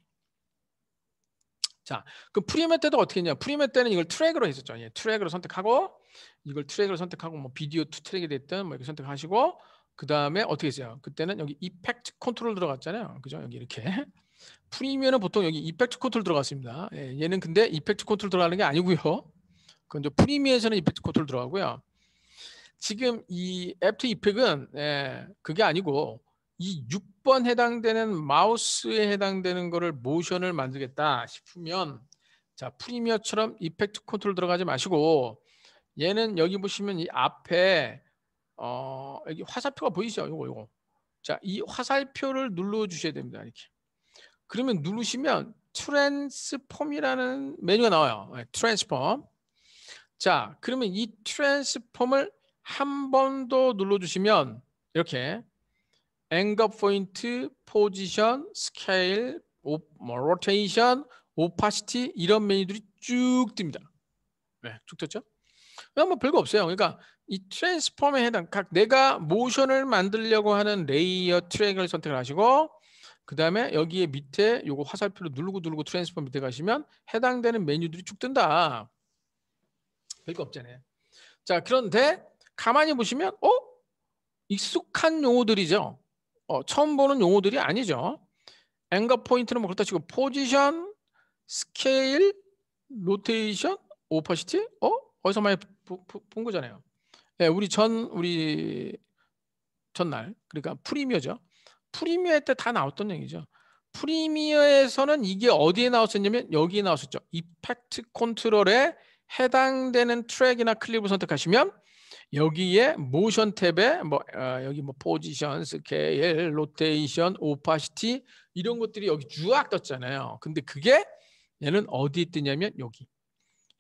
자, 그 프리메 때도 어떻게 했냐? 프리메 때는 이걸 트랙으로 했었죠. 예, 트랙으로 선택하고 이걸 트랙으로 선택하고 뭐 비디오 투 트랙이 됐든 뭐 이렇게 선택하시고 그 다음에 어떻게 했어요? 그때는 여기 이펙트 컨트롤 들어갔잖아요. 그죠? 여기 이렇게 프리미어는 보통 여기 이펙트 컨트롤 들어갔습니다. 예, 얘는 근데 이펙트 컨트롤 들어가는 게 아니고요. 그건 프리미어에서는 이펙트 컨트롤 들어가고요. 지금 이 애프터 이펙은 예, 그게 아니고 이 6번 해당되는 마우스에 해당되는 거를 모션을 만들겠다 싶으면 자 프리미어처럼 이펙트 컨트롤 들어가지 마시고 얘는 여기 보시면 이 앞에 어 여기 화살표가 보이죠 이거 이거 자 이 화살표를 눌러 주셔야 됩니다 이렇게 그러면 누르시면 트랜스폼이라는 메뉴가 나와요 네, 트랜스폼 자 그러면 이 트랜스폼을 한 번 더 눌러 주시면 이렇게 앵거 포인트, 포지션, 스케일, 오, 로테이션, 오파시티 이런 메뉴들이 쭉 뜹니다. 네, 쭉뜨죠뭐 별거 없어요. 그러니까 이 트랜스폼에 해당 각 내가 모션을 만들려고 하는 레이어 트랙을 선택을 하시고 그 다음에 여기에 밑에 요거 화살표를 누르고 누르고 트랜스폼 밑에 가시면 해당되는 메뉴들이 쭉 뜬다. 별거 없잖아요. 자 그런데 가만히 보시면 어? 익숙한 용어들이죠. 어, 처음 보는 용어들이 아니죠. 앵거 포인트는 뭐 그렇다 치고 포지션, 스케일, 로테이션, 오퍼시티 어? 어디서 많이 부, 부, 본 거잖아요. 예, 우리 전 우리 전날 그러니까 프리미어죠. 프리미어 때다 나왔던 얘기죠. 프리미어에서는 이게 어디에 나왔었냐면 여기에 나왔었죠. 이펙트 컨트롤에 해당되는 트랙이나 클립을 선택하시면 여기에 모션 탭에 뭐 어, 여기 뭐 포지션, 스케일, 로테이션, 오파시티 이런 것들이 여기 쭉 떴잖아요. 근데 그게 얘는 어디 뜨냐면 여기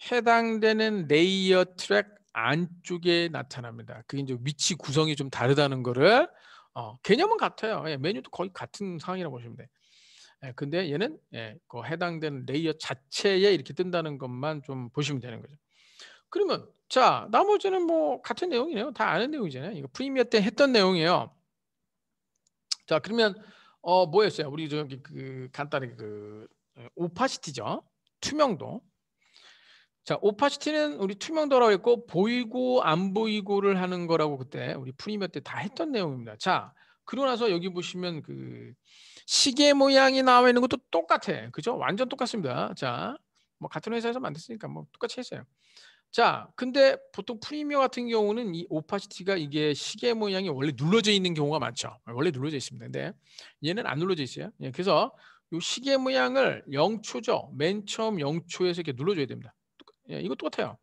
해당되는 레이어 트랙 안쪽에 나타납니다. 그게 이제 위치 구성이 좀 다르다는 거를 어, 개념은 같아요. 예, 메뉴도 거의 같은 상황이라고 보시면 돼. 예, 근데 얘는 예, 그 해당되는 레이어 자체에 이렇게 뜬다는 것만 좀 보시면 되는 거죠. 그러면 자, 나머지는 뭐 같은 내용이네요. 다 아는 내용이잖아요. 이거 프리미어 때 했던 내용이에요. 자, 그러면 어 뭐였어요? 우리 저기 그 간단히 그 어, 오파시티죠. 투명도. 자, 오파시티는 우리 투명도라고 했고 보이고 안 보이고를 하는 거라고 그때 우리 프리미어 때 다 했던 내용입니다. 자, 그러고 나서 여기 보시면 그 시계 모양이 나와 있는 것도 똑같아. 그죠? 완전 똑같습니다. 자, 뭐 같은 회사에서 만들었으니까 뭐 똑같이 했어요. 자, 근데 보통 프리미어 같은 경우는 이 오파시티가 이게 시계 모양이 원래 눌러져 있는 경우가 많죠. 원래 눌러져 있습니다. 근데 얘는 안 눌러져 있어요. 예, 그래서 이 시계 모양을 0초죠. 맨 처음 0초에서 이렇게 눌러줘야 됩니다. 예, 이거 똑같아요.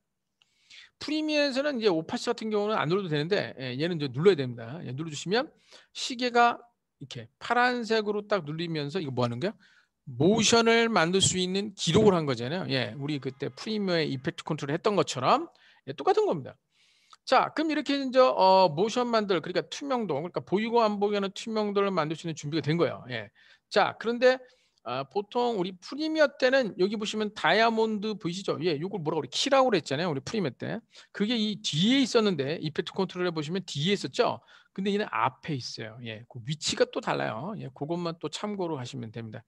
프리미어에서는 이제 오파시 티 같은 경우는 안 눌러도 되는데 예, 얘는 이제 눌러야 됩니다. 눌러주시면 시계가 이렇게 파란색으로 딱 눌리면서 이거 뭐 하는 거야? 모션을 만들 수 있는 기록을 한 거잖아요. 예, 우리 그때 프리미어의 이펙트 컨트롤 했던 것처럼 예, 똑같은 겁니다. 자, 그럼 이렇게 이제 어, 모션 만들 그러니까 투명도 그러니까 보이고 안 보이는 투명도를 만들 수 있는 준비가 된 거예요. 예. 자, 그런데 어, 보통 우리 프리미어 때는 여기 보시면 다이아몬드 보이시죠? 예, 이걸 뭐라고 우리 키라고 그랬잖아요. 우리 프리미어 때. 그게 이 뒤에 있었는데 이펙트 컨트롤해 보시면 뒤에 있었죠. 근데 얘는 앞에 있어요. 예, 그 위치가 또 달라요. 예, 그것만 또 참고로 하시면 됩니다.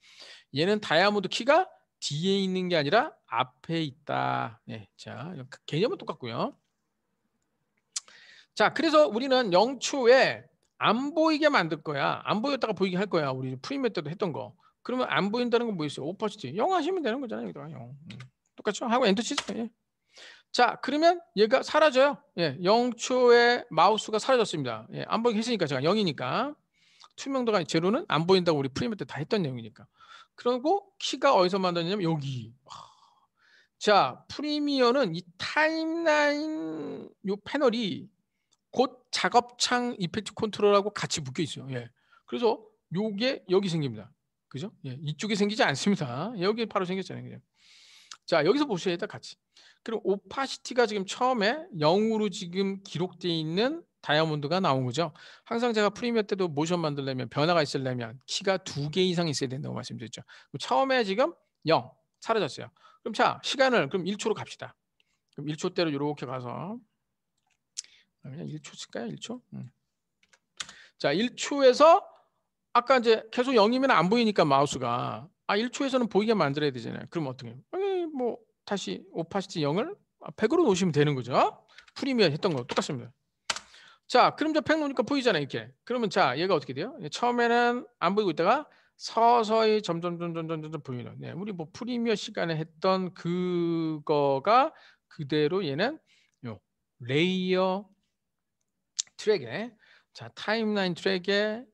얘는 다이아몬드 키가 뒤에 있는 게 아니라 앞에 있다. 예, 자 그 개념은 똑같고요. 자, 그래서 우리는 영초에 안 보이게 만들 거야. 안 보였다가 보이게 할 거야. 우리 프리메 때도 했던 거. 그러면 안 보인다는 건 뭐였어요? 오퍼시티. 영 하시면 되는 거잖아요. 0. 음. 똑같죠? 하고 엔터 치세요. 예. 자, 그러면 얘가 사라져요. 예, 0초에 마우스가 사라졌습니다. 예, 안 보이게 했으니까 제가 0이니까. 투명도가 제로는 안 보인다고 우리 프리메 미 때다 했던 내용이니까. 그리고 키가 어디서 만들었냐면 여기. 자, 프리미어는 이 타임라인 요 패널이 곧 작업창 이펙트 컨트롤하고 같이 묶여 있어요. 예. 그래서 요게 여기 생깁니다. 그죠? 예. 이쪽에 생기지 않습니다. 예, 여기 바로 생겼잖아요. 그냥. 자, 여기서 보셔야 다 같이. 그럼 오파시티가 지금 처음에 0으로 지금 기록돼 있는 다이아몬드가 나온 거죠. 항상 제가 프리미어 때도 모션 만들려면 변화가 있으려면 키가 두 개 이상 있어야 된다고 말씀드렸죠. 처음에 지금 0 사라졌어요. 그럼 자 시간을 그럼 1초로 갑시다. 그럼 1초대로 이렇게 가서 아, 그냥 1초 쓸까요? 1초? 음. 자 1초에서 아까 이제 계속 0이면 안 보이니까 마우스가 아 1초에서는 보이게 만들어야 되잖아요. 그럼 어떻게 해요? 뭐 다시 오파시티 0을 100으로 놓으시면 되는 거죠. 프리미엄 했던 거 똑같습니다. 자, 그럼 저100 놓으니까 보이잖아요, 이렇게. 그러면 자, 얘가 어떻게 돼요? 예, 처음에는 안 보이고 있다가 서서히 점점 점점 점점 점 보이는. 네, 우리 뭐 프리미어 시간에 했던 그거가 그대로 얘는 요 레이어 트랙에 자 타임라인 트랙에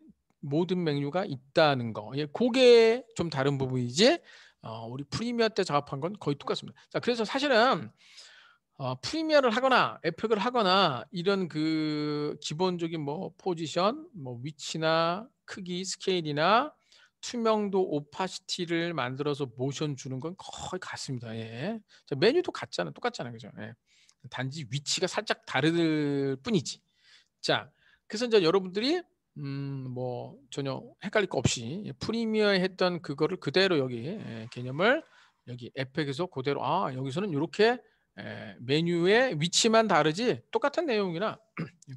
모든 메뉴가 있다는 거. 예, 그게 좀 다른 부분이지. 어, 우리 프리미어 때 작업한 건 거의 똑같습니다. 자, 그래서 사실은 어, 프리미어를 하거나 에펙을 하거나 이런 그 기본적인 뭐 포지션, 뭐 위치나 크기, 스케일이나 투명도, 오파시티를 만들어서 모션 주는 건 거의 같습니다. 예. 자, 메뉴도 같잖아요. 똑같잖아요. 그죠? 예. 단지 위치가 살짝 다를 뿐이지. 자, 그래서 이제 여러분들이 음, 뭐 전혀 헷갈릴 거 없이 예, 프리미어에 했던 그거를 그대로 여기 예, 개념을 여기 에펙에서 그대로 아 여기서는 이렇게 예, 메뉴의 위치만 다르지 똑같은 내용이나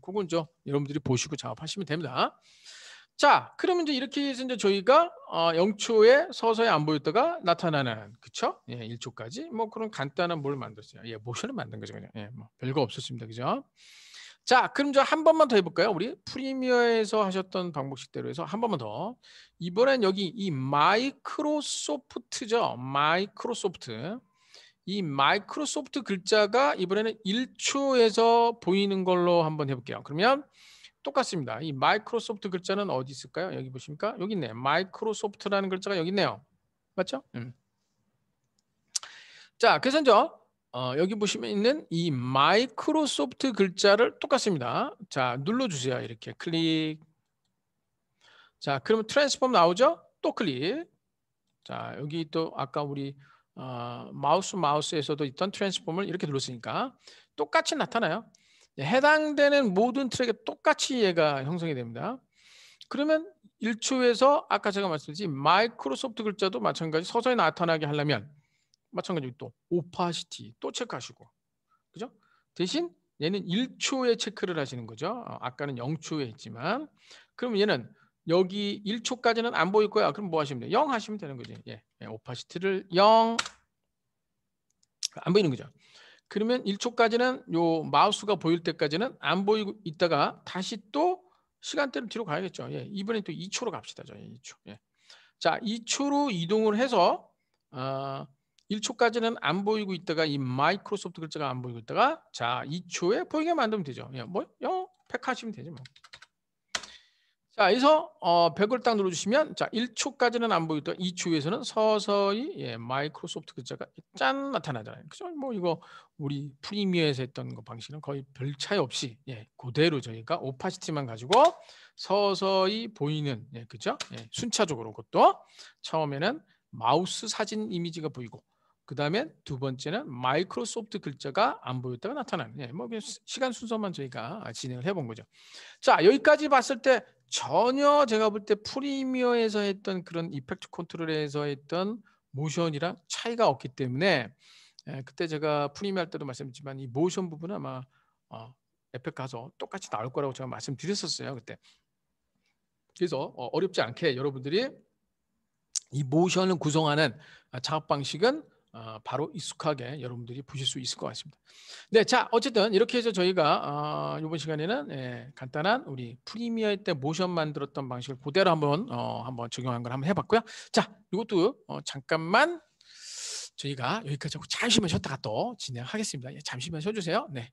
그건 저 여러분들이 보시고 작업하시면 됩니다. 자, 그러면 이제 이렇게 해서 이제 저희가 어, 0초에 서서히 안 보였다가 나타나는 그쵸? 예, 1초까지 뭐 그런 간단한 뭘 만들었어요. 예, 모션을 만든 거죠 그냥. 예, 뭐 별거 없었습니다. 그죠? 자, 그럼 저 한 번만 더 해볼까요? 우리 프리미어에서 하셨던 방법식대로 해서 한 번만 더. 이번엔 여기 이 마이크로소프트죠. 마이크로소프트. 이 마이크로소프트 글자가 이번에는 1초에서 보이는 걸로 한번 해볼게요. 그러면 똑같습니다. 이 마이크로소프트 글자는 어디 있을까요? 여기 보십니까? 여기 있네. 마이크로소프트라는 글자가 여기 있네요. 맞죠? 음. 자, 그래서 이제 어, 여기 보시면 있는 이 마이크로소프트 글자를 똑같습니다. 자, 눌러주세요. 이렇게 클릭. 자, 그러면 트랜스폼 나오죠? 또 클릭. 자, 여기 또 아까 우리 어, 마우스 마우스에서도 있던 트랜스폼을 이렇게 눌렀으니까 똑같이 나타나요. 네, 해당되는 모든 트랙에 똑같이 얘가 형성이 됩니다. 그러면 1초에서 아까 제가 말씀드린 마이크로소프트 글자도 마찬가지 서서히 나타나게 하려면 마찬가지로 또 오파시티 또 체크하시고 그죠? 대신 얘는 1초에 체크를 하시는 거죠. 어, 아까는 0초에 했지만 그럼 얘는 여기 1초까지는 안 보일 거야. 그럼 뭐 하시면 돼요? 0 하시면 되는 거죠. 예, 예. 오파시티를 0 안 보이는 거죠. 그러면 1초까지는 요 마우스가 보일 때까지는 안 보이고 있다가 다시 또시간대를 뒤로 가야겠죠. 예. 이번엔 또 2초로 갑시다. 저 2초. 예. 자, 2초로 이동을 해서 어, 1초까지는 안 보이고 있다가 이 마이크로소프트 글자가 안 보이고 있다가 자 2초에 보이게 만들면 되죠. 예, 뭐 영, 팩하시면 되죠. 뭐. 자, 여기서 어, 100을 딱 눌러주시면 자 1초까지는 안 보이고 있다가 2초에서는 서서히 예, 마이크로소프트 글자가 짠 나타나잖아요. 그죠? 뭐 이거 우리 프리미어에서 했던 거 방식은 거의 별 차이 없이 예, 그대로 저희가 오파시티만 가지고 서서히 보이는 예, 그죠? 예, 순차적으로 그것도 처음에는 마우스 사진 이미지가 보이고 그 다음에 두 번째는 마이크로소프트 글자가 안 보였다가 나타나는. 예, 뭐 시간 순서만 저희가 진행을 해본 거죠. 자 여기까지 봤을 때 전혀 제가 볼 때 프리미어에서 했던 그런 이펙트 컨트롤에서 했던 모션이랑 차이가 없기 때문에 예, 그때 제가 프리미어 할 때도 말씀했지만이 모션 부분은 아마 어, 에펙 가서 똑같이 나올 거라고 제가 말씀드렸었어요 그때. 그래서 어, 어렵지 않게 여러분들이 이 모션을 구성하는 아, 작업 방식은 어, 바로 익숙하게 여러분들이 보실 수 있을 것 같습니다. 네, 자 어쨌든 이렇게 해서 저희가 어, 이번 시간에는 예, 간단한 우리 프리미어 때 모션 만들었던 방식을 그대로 한번 어, 한번 적용한 걸 한번 해봤고요. 자 이것도 잠깐만 저희가 여기까지 하고 잠시만 쉬었다가 또 진행하겠습니다. 예, 잠시만 쉬어주세요. 네.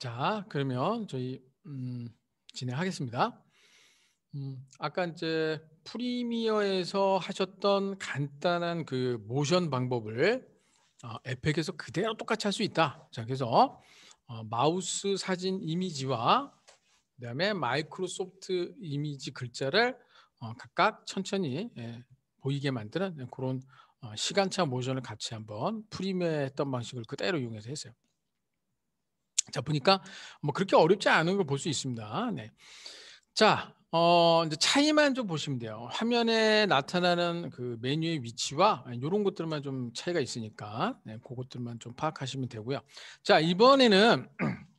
자, 그러면 저희 음, 진행하겠습니다. 음, 아까 이제 프리미어에서 하셨던 간단한 그 모션 방법을 어, 에펙에서 그대로 똑같이 할 수 있다. 자, 그래서 어, 마우스 사진 이미지와 그다음에 마이크로소프트 이미지 글자를 어, 각각 천천히 예, 보이게 만드는 그런 어, 시간차 모션을 같이 한번 프리미어 했던 방식을 그대로 이용해서 했어요. 자 보니까 뭐 그렇게 어렵지 않은 걸 볼 수 있습니다. 네. 자, 어, 이제 차이만 좀 보시면 돼요. 화면에 나타나는 그 메뉴의 위치와 이런 것들만 좀 차이가 있으니까 네, 그것들만 좀 파악하시면 되고요. 자, 이번에는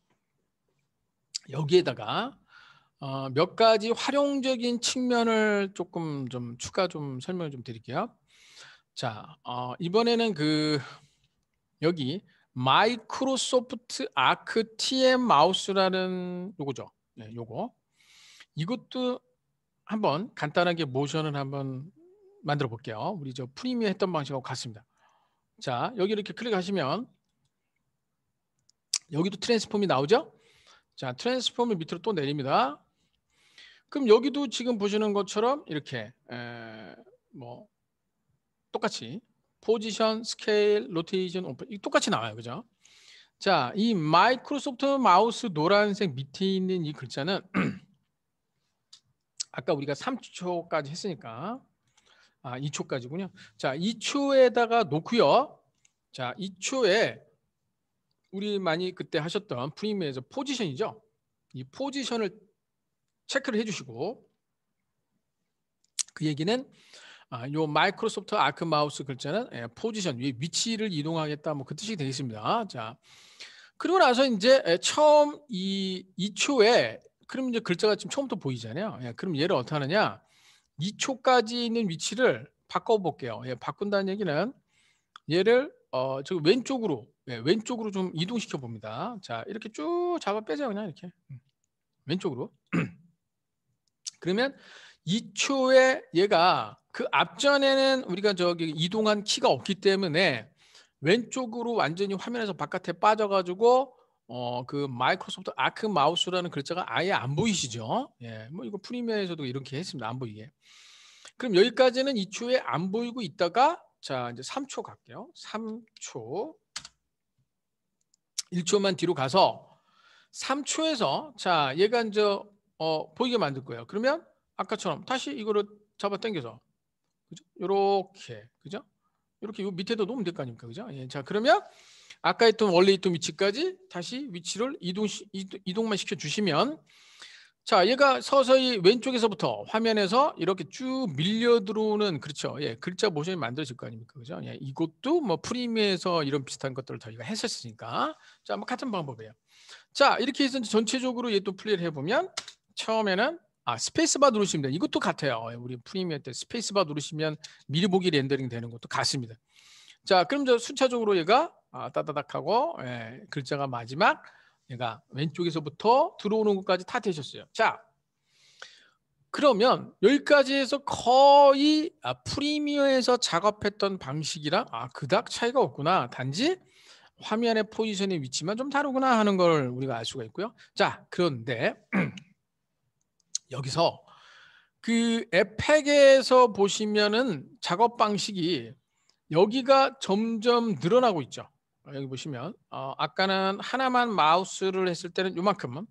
여기에다가 어, 몇 가지 활용적인 측면을 조금 좀 추가 좀 설명을 좀 드릴게요. 자, 어, 이번에는 그 여기 마이크로소프트 아크 TM 마우스라는 요거죠. 네, 요거. 이것도 한번 간단하게 모션을 한번 만들어 볼게요. 우리 저 프리미어 했던 방식하고 같습니다. 자, 여기 이렇게 클릭하시면 여기도 트랜스폼이 나오죠? 자, 트랜스폼을 밑으로 또 내립니다. 그럼 여기도 지금 보시는 것처럼 이렇게 에, 뭐 똑같이 포지션, 스케일, 로테이션, 오픈 이 똑같이 나와요, 그죠? 자, 이 마이크로소프트 마우스 노란색 밑에 있는 이 글자는 아까 우리가 3초까지 했으니까 아 2초까지군요. 자, 2초에다가 놓고요. 자, 2초에 우리 많이 그때 하셨던 프리미에서 어 포지션이죠. 이 포지션을 체크를 해주시고 그 얘기는 아, 마이크로소프트 아크 마우스 글자는 예, 포지션 위에 위치를 이동하겠다 뭐 그 뜻이 되겠습니다. 자. 그리고 나서 이제 예, 처음 이 2초에 그럼 이제 글자가 지금 처음부터 보이잖아요. 예, 그럼 얘를 어떻게 하느냐? 2초까지 있는 위치를 바꿔 볼게요. 예, 바꾼다는 얘기는 얘를 어, 저 왼쪽으로 예, 왼쪽으로 좀 이동시켜 봅니다. 자, 이렇게 쭉 잡아 빼자 그냥 이렇게. 음, 왼쪽으로. 그러면 2초에 얘가 그 앞전에는 우리가 저기 이동한 키가 없기 때문에 왼쪽으로 완전히 화면에서 바깥에 빠져가지고 어 그 마이크로소프트 아크 마우스라는 글자가 아예 안 보이시죠? 예, 뭐 이거 프리미어에서도 이렇게 했습니다. 안 보이게. 그럼 여기까지는 2초에 안 보이고 있다가 자 이제 3초 갈게요. 3초 1초만 뒤로 가서 3초에서 자 얘가 이제 어, 보이게 만들 거예요. 그러면 아까처럼 다시 이거를 잡아 당겨서 그죠? 요렇게 그죠? 이렇게 요 밑에도 놓으면 될거 아닙니까? 그죠? 예, 자, 그러면 아까 했던 원래 있던 위치까지 다시 위치를 이동 이동만 시켜 주시면 자, 얘가 서서히 왼쪽에서부터 화면에서 이렇게 쭉 밀려 들어오는 그렇죠. 예, 글자 모션이 만들어질 거 아닙니까? 그죠? 예, 이것도 뭐 프리미에서 이런 비슷한 것들을 저희가 했었으니까. 자, 뭐 같은 방법이에요. 자, 이렇게 해서 전체적으로 얘 또 플레이를 해 보면 처음에는 아 스페이스바 누르시면 돼요. 이것도 같아요. 예, 우리 프리미어 때 스페이스바 누르시면 미리 보기 렌더링 되는 것도 같습니다. 자 그럼 저 순차적으로 얘가 아, 따다닥 하고 예, 글자가 마지막 얘가 왼쪽에서부터 들어오는 것까지 다 되셨어요. 자 그러면 여기까지 해서 거의 아, 프리미어에서 작업했던 방식이랑 아 그닥 차이가 없구나. 단지 화면의 포지션의 위치만 좀 다르구나 하는 걸 우리가 알 수가 있고요. 자 그런데 여기서 그 에펙에서 보시면은 작업 방식이 여기가 점점 늘어나고 있죠. 여기 보시면 어, 아까는 하나만 마우스를 했을 때는 요만큼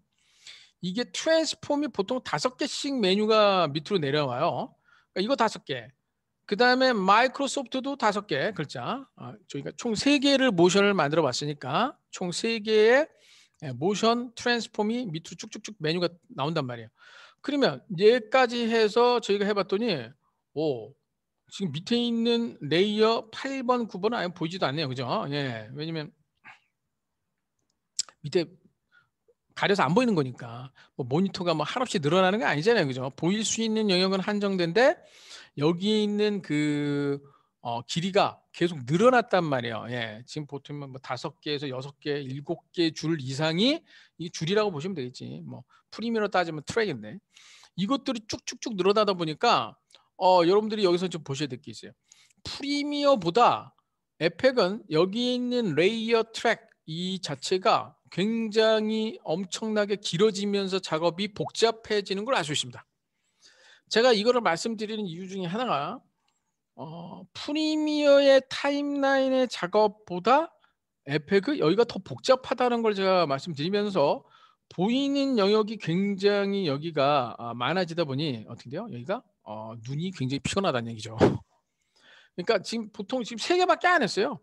이게 트랜스폼이 보통 다섯 개씩 메뉴가 밑으로 내려와요. 그러니까 이거 다섯 개. 그 다음에 마이크로소프트도 다섯 개 글자. 어, 저희가 총세 개를 모션을 만들어 봤으니까 총 세 개의 예, 모션 트랜스폼이 밑으로 쭉쭉쭉 메뉴가 나온단 말이에요. 그러면 얘까지 해서 저희가 해봤더니 오 지금 밑에 있는 레이어 8번, 9번은 아예 보이지도 않네요. 그죠? 예. 왜냐면 밑에 가려서 안 보이는 거니까 뭐 모니터가 뭐 한없이 늘어나는 게 아니잖아요. 그죠? 보일 수 있는 영역은 한정된데 여기 있는 그 어, 길이가 계속 늘어났단 말이에요. 예, 지금 보통 뭐 다섯 개에서 여섯 개, 일곱 개 줄 이상이 이 줄이라고 보시면 되겠지. 뭐 프리미어로 따지면 트랙인데 이것들이 쭉쭉쭉 늘어나다 보니까 어, 여러분들이 여기서 좀 보셔야 될 게 있어요. 프리미어보다 에펙은 여기 있는 레이어 트랙 이 자체가 굉장히 엄청나게 길어지면서 작업이 복잡해지는 걸알수 있습니다. 제가 이거를 말씀드리는 이유 중에 하나가 어, 프리미어의 타임라인의 작업보다 에펙은 여기가 더 복잡하다는 걸 제가 말씀드리면서 보이는 영역이 굉장히 여기가 아, 많아지다 보니 어떻게 돼요? 여기가 어, 눈이 굉장히 피곤하다는 얘기죠. 그러니까 지금 보통 지금 세 개밖에 안 했어요.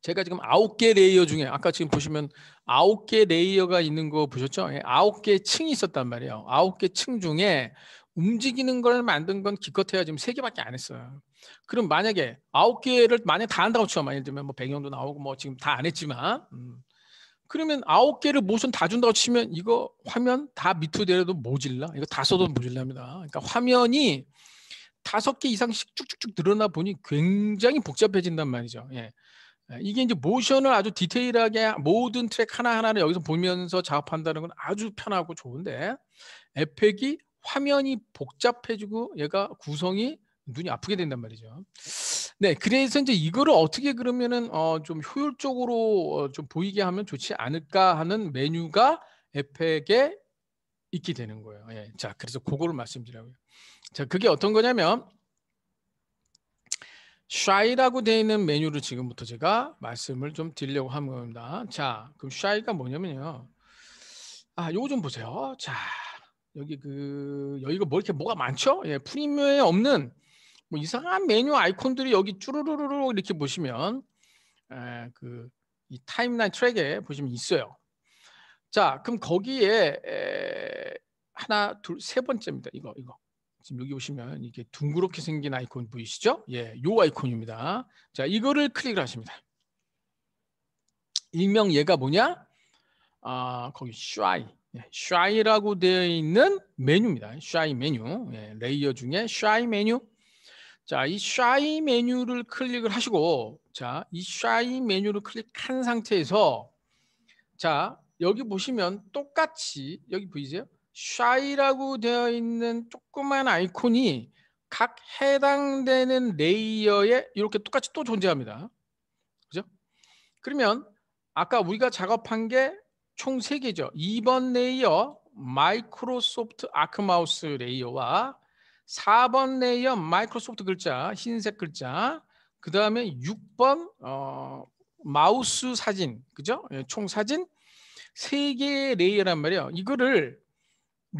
제가 지금 아홉 개 레이어 중에 아까 지금 보시면 아홉 개 레이어가 있는 거 보셨죠? 예, 아홉 개 층이 있었단 말이에요. 아홉 개 층 중에 움직이는 걸 만든 건 기껏해야 지금 세 개밖에 안 했어요. 그럼 만약에 아홉 개를 만약 다 한다고 치면 만약 들면 뭐 배경도 나오고 뭐 지금 다 안 했지만 음. 그러면 아홉 개를 모션 다 준다고 치면 이거 화면 다 밑으로 내려도 모질라. 이거 다 써도 모질랍니다. 그러니까 화면이 다섯 개 이상씩 쭉쭉쭉 늘어나 보니 굉장히 복잡해진단 말이죠. 예. 예. 이게 이제 모션을 아주 디테일하게 모든 트랙 하나하나를 여기서 보면서 작업한다는 건 아주 편하고 좋은데 에펙이 화면이 복잡해지고 얘가 구성이 눈이 아프게 된단 말이죠. 네, 그래서 이제 이거를 어떻게 그러면은 어, 좀 효율적으로 어, 좀 보이게 하면 좋지 않을까 하는 메뉴가 에펙에 있게 되는 거예요. 예. 자, 그래서 그거를 말씀드리요 자, 그게 어떤 거냐면 shy라고 되어 있는 메뉴를 지금부터 제가 말씀을 좀 드리려고 하니다 자, 그럼 shy가 뭐냐면요. 아, 요거 좀 보세요. 자, 여기 그 여기가 뭐 이렇게 뭐가 많죠? 예, 프리미엄에 없는 뭐 이상한 메뉴 아이콘들이 여기 쭈루루루루 이렇게 보시면 예, 그이 타임라인 트랙에 보시면 있어요. 자, 그럼 거기에 에, 하나, 둘, 세 번째입니다. 이거 이거. 지금 여기 보시면 이게 둥그렇게 생긴 아이콘 보이시죠? 예, 요 아이콘입니다. 자, 이거를 클릭을 하십니다. 일명 얘가 뭐냐? 아, 거기 슈아이. 샤이라고 예, 되어 있는 메뉴입니다. 샤이 메뉴 예, 레이어 중에 샤이 메뉴. 자, 이 샤이 메뉴를 클릭을 하시고 자, 이 샤이 메뉴를 클릭한 상태에서 자, 여기 보시면 똑같이 여기 보이세요? 샤이라고 되어 있는 조그만 아이콘이 각 해당되는 레이어에 이렇게 똑같이 또 존재합니다. 그죠? 그러면 아까 우리가 작업한 게총 3개죠. 2번 레이어 마이크로소프트 아크마우스 레이어와 4번 레이어 마이크로소프트 글자 흰색 글자 그 다음에 6번 어, 마우스 사진 그죠? 예, 총 사진 3개의 레이어란 말이에요. 이거를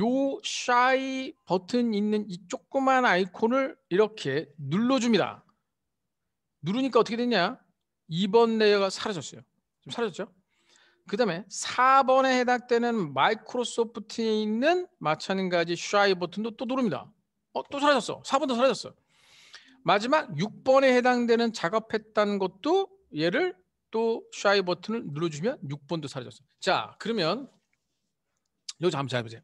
요 샤이 버튼 있는 이 조그만 아이콘을 이렇게 눌러줍니다. 누르니까 어떻게 됐냐? 2번 레이어가 사라졌어요. 지 사라졌죠? 그 다음에 4번에 해당되는 마이크로소프트에 있는 마찬가지 슈아이 버튼도 또 누릅니다. 어, 또 사라졌어. 4번도 사라졌어. 마지막 6번에 해당되는 작업했다는 것도 얘를 또슈이 버튼을 눌러주면 6번도 사라졌어. 자, 그러면 여기 한번 잘 보세요.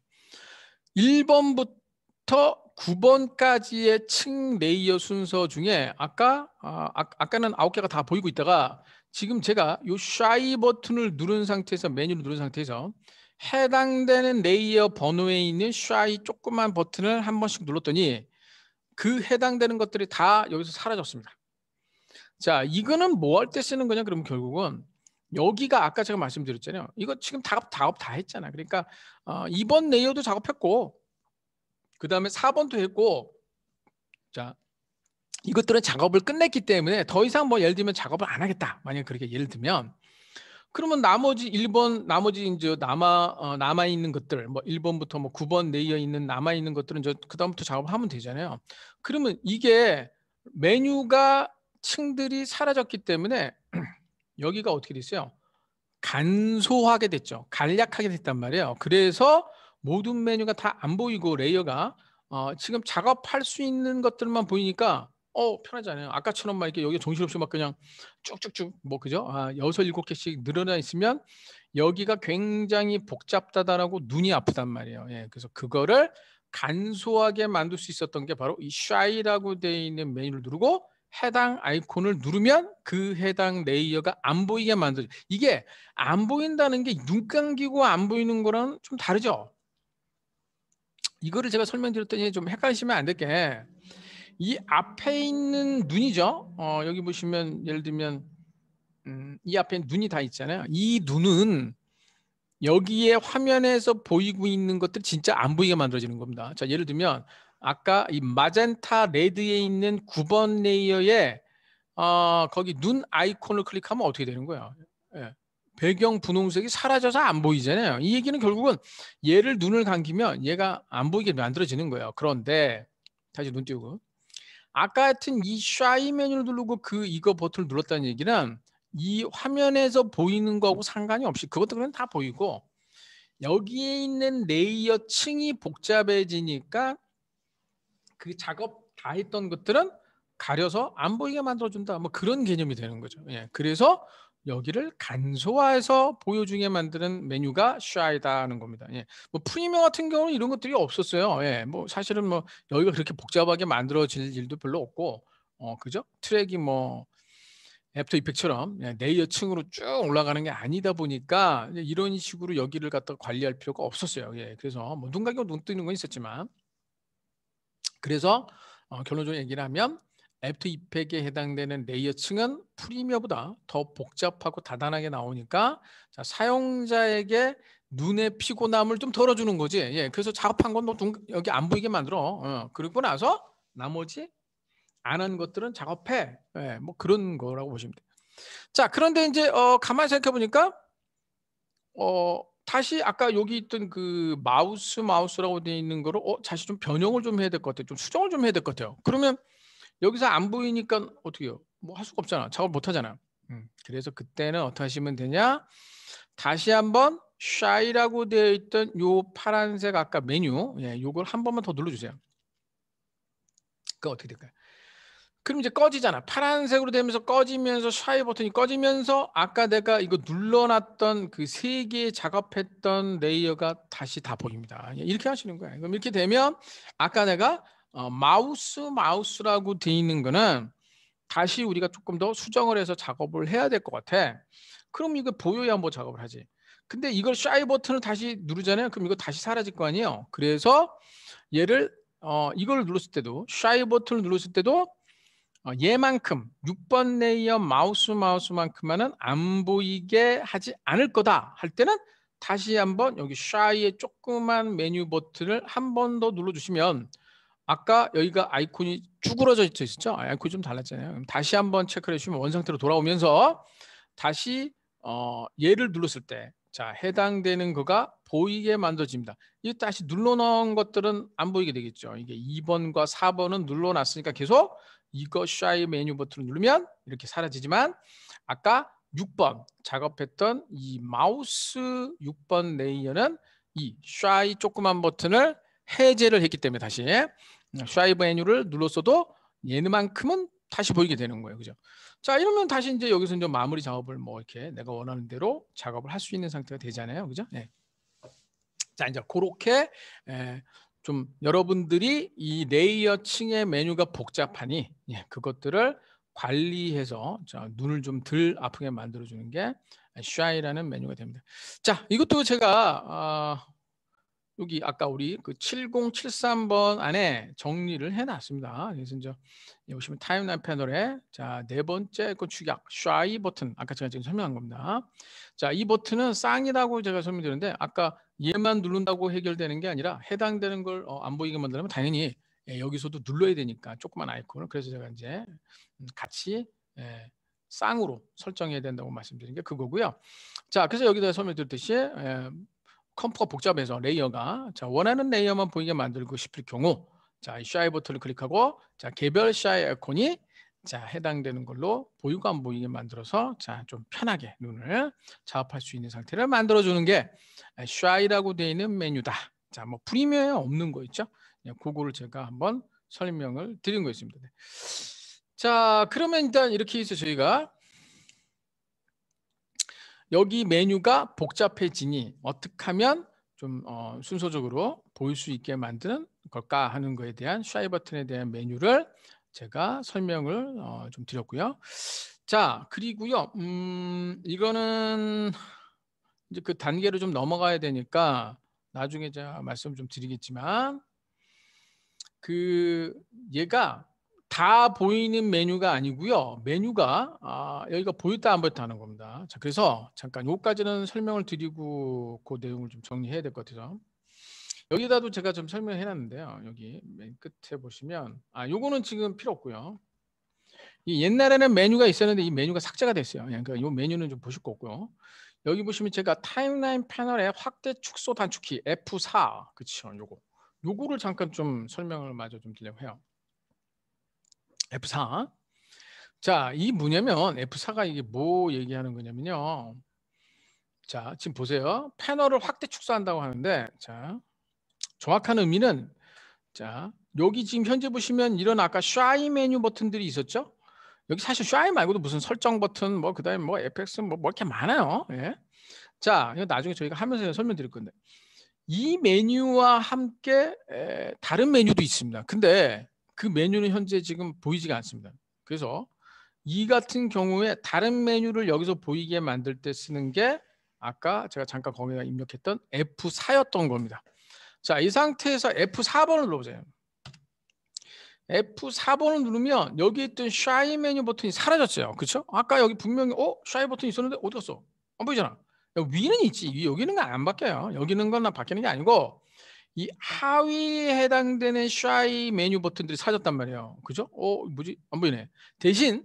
1번부터 9번까지의 층 레이어 순서 중에 아까 아, 아 아까는 9개가 다 보이고 있다가 지금 제가 이 샤이 버튼을 누른 상태에서 메뉴를 누른 상태에서 해당되는 레이어 번호에 있는 샤이 조그만 버튼을 한 번씩 눌렀더니 그 해당되는 것들이 다 여기서 사라졌습니다. 자, 이거는 뭐 할 때 쓰는 거냐? 그럼 결국은 여기가 아까 제가 말씀드렸잖아요. 이거 지금 작업 작업 다 했잖아. 그러니까 어, 2번 레이어도 작업했고 그 다음에 4번도 했고 자 이것들은 작업을 끝냈기 때문에 더 이상 뭐 예를 들면 작업을 안 하겠다. 만약 그렇게 예를 들면 그러면 나머지 일번 나머지 이제 남아 어, 남아 있는 것들 뭐일번부터뭐 구번 레이어 있는 남아 있는 것들은 저 그다음부터 작업하면 되잖아요. 그러면 이게 메뉴가 층들이 사라졌기 때문에 여기가 어떻게 됐어요? 간소하게 됐죠. 간략하게 됐단 말이에요. 그래서 모든 메뉴가 다 안 보이고 레이어가 어, 지금 작업할 수 있는 것들만 보이니까 어편하지않아요 아까처럼 막 이렇게 여기 정신없이 막 그냥 쭉쭉쭉 뭐 그죠? 아 여섯 일곱 개씩 늘어나 있으면 여기가 굉장히 복잡하다라고 눈이 아프단 말이에요. 예, 그래서 그거를 간소하게 만들 수 있었던 게 바로 이 샤이라고 돼 있는 메뉴를 누르고 해당 아이콘을 누르면 그 해당 레이어가 안 보이게 만들죠. 이게 안 보인다는 게 눈 감기고 안 보이는 거랑 좀 다르죠. 이거를 제가 설명드렸더니 좀 헷갈리시면 안 될게 이 앞에 있는 눈이죠. 어, 여기 보시면 예를 들면 음, 이 앞에 눈이 다 있잖아요. 이 눈은 여기에 화면에서 보이고 있는 것들 진짜 안 보이게 만들어지는 겁니다. 자, 예를 들면 아까 이 마젠타 레드에 있는 9번 레이어에 어, 거기 눈 아이콘을 클릭하면 어떻게 되는 거예요? 예. 배경 분홍색이 사라져서 안 보이잖아요. 이 얘기는 결국은 얘를 눈을 감기면 얘가 안 보이게 만들어지는 거예요. 그런데 다시 눈 띄우고 아까 같은 이 샤이 메뉴를 누르고 그 이거 버튼을 눌렀다는 얘기는 이 화면에서 보이는 거하고 상관이 없이 그것도 그냥 다 보이고 여기에 있는 레이어 층이 복잡해지니까 그 작업 다 했던 것들은 가려서 안 보이게 만들어준다. 뭐 그런 개념이 되는 거죠. 예. 그래서 여기를 간소화해서 보여 중에 만드는 메뉴가 샤이다는 하 겁니다. 예. 뭐 프리미엄 같은 경우는 이런 것들이 없었어요. 예. 뭐 사실은 뭐 여기가 그렇게 복잡하게 만들어질 일도 별로 없고, 어 그죠? 트랙이 뭐 애프터 이펙처럼 예, 레이어 층으로 쭉 올라가는 게 아니다 보니까 이런 식으로 여기를 갖다 관리할 필요가 없었어요. 예. 그래서 뭐눈가고눈 뜨는 건 있었지만, 그래서 어, 결론적으로 얘기를 하면 애프터 이펙에 해당되는 레이어층은 프리미어보다 더 복잡하고 다단하게 나오니까 자, 사용자에게 눈에 피곤함을 좀 덜어주는 거지. 예, 그래서 작업한 건너 여기 안 보이게 만들어. 어, 그리고 나서 나머지 안 한 것들은 작업해. 예, 뭐 그런 거라고 보시면 돼. 자, 그런데 이제 어, 가만히 생각해 보니까 어, 다시 아까 여기 있던 그 마우스 마우스라고 돼 있는 거를 어, 다시 좀 변형을 좀 해야 될 것 같아. 좀 수정을 좀 해야 될 것 같아요. 그러면 여기서 안 보이니까 어떻게요? 뭐 할 수가 없잖아. 작업 못 하잖아. 음, 그래서 그때는 어떻게 하시면 되냐? 다시 한번 샤이라고 되어 있던 요 파란색 아까 메뉴, 예, 요걸 한 번만 더 눌러주세요. 그 어떻게 될까요? 그럼 이제 꺼지잖아. 파란색으로 되면서 꺼지면서 샤이 버튼이 꺼지면서 아까 내가 이거 눌러놨던 그 세 개 작업했던 레이어가 다시 다 보입니다. 예, 이렇게 하시는 거야 그럼 이렇게 되면 아까 내가 어, 마우스 마우스라고 돼 있는 거는 다시 우리가 조금 더 수정을 해서 작업을 해야 될 것 같아. 그럼 이거 보여야 뭐 작업을 하지. 근데 이걸 샤이 버튼을 다시 누르잖아요. 그럼 이거 다시 사라질 거 아니에요. 그래서 얘를 어, 이걸 눌렀을 때도 샤이 버튼을 눌렀을 때도 어, 얘만큼 6번 레이어 마우스 마우스만큼만은 안 보이게 하지 않을 거다 할 때는 다시 한번 여기 샤이의 조그만 메뉴 버튼을 한 번 더 눌러주시면 아까 여기가 아이콘이 쭈그러져 있었죠? 아, 아이콘이 좀 달랐잖아요. 그럼 다시 한번 체크를 해주시면 원상태로 돌아오면서 다시 어, 얘를 눌렀을 때 자, 해당되는 거가 보이게 만들어집니다. 이 다시 눌러놓은 것들은 안 보이게 되겠죠. 이게 2번과 4번은 눌러놨으니까 계속 이거 샤이 메뉴 버튼을 누르면 이렇게 사라지지만 아까 6번 작업했던 이 마우스 6번 레이어는 이 샤이 조그만 버튼을 해제를 했기 때문에 다시 음, 샤이브 애뉴를 눌렀어도 얘네만큼은 다시 보이게 되는 거예요. 그죠? 자, 이러면 다시 이제 여기서 이제 마무리 작업을 뭐 이렇게 내가 원하는 대로 작업을 할 수 있는 상태가 되잖아요. 그죠? 네. 자, 이제 그렇게 에, 예, 좀 여러분들이 이 레이어층의 메뉴가 복잡하니 예, 그것들을 관리해서 자, 눈을 좀 덜 아프게 만들어주는 게 샤이라는 메뉴가 됩니다. 자, 이것도 제가 어, 여기 아까 우리 그 7073번 안에 정리를 해놨습니다. 그래서 이제 보시면 타임라인 패널에 자네 번째 그 축약 샤이 버튼 아까 제가 지금 설명한 겁니다. 자 이 버튼은 쌍이라고 제가 설명드렸는데 아까 얘만 누른다고 해결되는 게 아니라 해당되는 걸안 어, 보이게 만들면 당연히 예, 여기서도 눌러야 되니까 조그만 아이콘을 그래서 제가 이제 음, 같이 예, 쌍으로 설정해야 된다고 말씀드린 게 그거고요. 자 그래서 여기다 설명드렸듯이 예, 컴프가 복잡해서 레이어가 자 원하는 레이어만 보이게 만들고 싶을 경우 자 샤이 버튼을 클릭하고 자 개별 샤이 아이콘이 자 해당되는 걸로 보이고 안 보이게 만들어서 자좀 편하게 눈을 작업할 수 있는 상태를 만들어 주는 게 샤이라고 되어 있는 메뉴다. 자뭐프리미어에 없는 거 있죠. 그거를 제가 한번 설명을 드린 거였습니다. 네. 자 그러면 일단 이렇게 해서 저희가 여기 메뉴가 복잡해지니 어떻게 하면 좀 어, 순서적으로 보일 수 있게 만드는 걸까 하는 거에 대한 샤이 버튼에 대한 메뉴를 제가 설명을 어, 좀 드렸고요. 자 그리고요 음 이거는 이제 그 단계로 좀 넘어가야 되니까 나중에 제가 말씀 좀 드리겠지만 그 얘가 다 보이는 메뉴가 아니고요. 메뉴가 아, 여기가 보였다 안 보였다 하는 겁니다. 자, 그래서 잠깐 요까지는 설명을 드리고 그 내용을 좀 정리해야 될 것 같아서 여기다도 제가 좀 설명해 놨는데요. 여기 맨 끝에 보시면 아, 요거는 지금 필요 없고요. 이 옛날에는 메뉴가 있었는데 이 메뉴가 삭제가 됐어요. 예, 그러니까 요 메뉴는 좀 보실 거고요. 없 여기 보시면 제가 타임라인 패널에 확대 축소 단축키 F4 그렇죠. 요거 요거를 잠깐 좀 설명을 마저 좀 드리려고 해요. F4. 자, 이 뭐냐면 F4가 이게 뭐 얘기하는 거냐면요. 자, 지금 보세요. 패널을 확대 축소한다고 하는데 자, 정확한 의미는 자, 여기 지금 현재 보시면 이런 아까 샤이 메뉴 버튼들이 있었죠? 여기 사실 샤이 말고도 무슨 설정 버튼 뭐 그다음에 뭐 FX 뭐뭐 뭐 이렇게 많아요. 예. 자, 이거 나중에 저희가 하면서 설명드릴 건데. 이 메뉴와 함께 다른 메뉴도 있습니다. 근데 그 메뉴는 현재 지금 보이지가 않습니다. 그래서 이 같은 경우에 다른 메뉴를 여기서 보이게 만들 때 쓰는 게 아까 제가 잠깐 거기다 입력했던 F4였던 겁니다. 자, 이 상태에서 F4번을 눌러보세요. F4번을 누르면 여기 있던 샤이 메뉴 버튼이 사라졌어요. 그렇죠? 아까 여기 분명히 어? 샤이 버튼이 있었는데 어디 갔어? 안 보이잖아. 위는 있지. 위 여기 는안 바뀌어요. 여기 는 건나 바뀌는 게 아니고 이 하위에 해당되는 샤이 메뉴 버튼들이 사졌단 말이에요. 그죠? 어, 뭐지? 안 보이네. 대신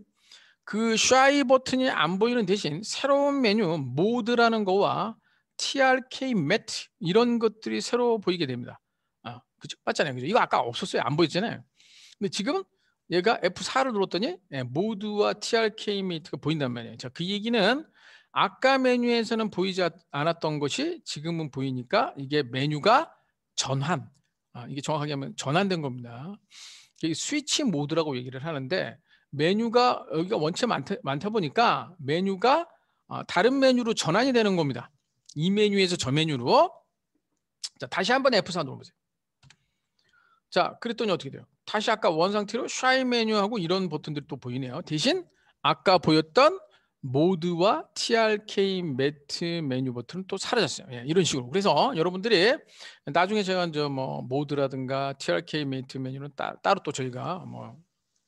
그 샤이 버튼이 안 보이는 대신 새로운 메뉴 모드라는 거와 TRK 매트 이런 것들이 새로 보이게 됩니다. 아, 그죠? 맞잖아요. 그죠? 이거 아까 없었어요. 안 보였잖아요. 근데 지금 얘가 F4를 눌렀더니 예, 모드와 TRK 매트가 보인단 말이에요. 자, 그 얘기는 아까 메뉴에서는 보이지 않았던 것이 지금은 보이니까 이게 메뉴가 전환 아, 이게 정확하게 하면 전환된 겁니다. 스위치 모드라고 얘기를 하는데 메뉴가 여기가 원체 많다, 많다 보니까 메뉴가 아, 다른 메뉴로 전환이 되는 겁니다. 이 메뉴에서 저 메뉴로 자 다시 한번 F4 눌러보세요. 자 그랬더니 어떻게 돼요? 다시 아까 원 상태로 샤이 메뉴하고 이런 버튼들이 또 보이네요. 대신 아까 보였던 모드와 TRK 매트 메뉴 버튼은 또 사라졌어요. 예, 이런 식으로. 그래서 여러분들이 나중에 제가 이제 뭐 모드라든가 TRK 매트 메뉴는 따, 따로 또 저희가 뭐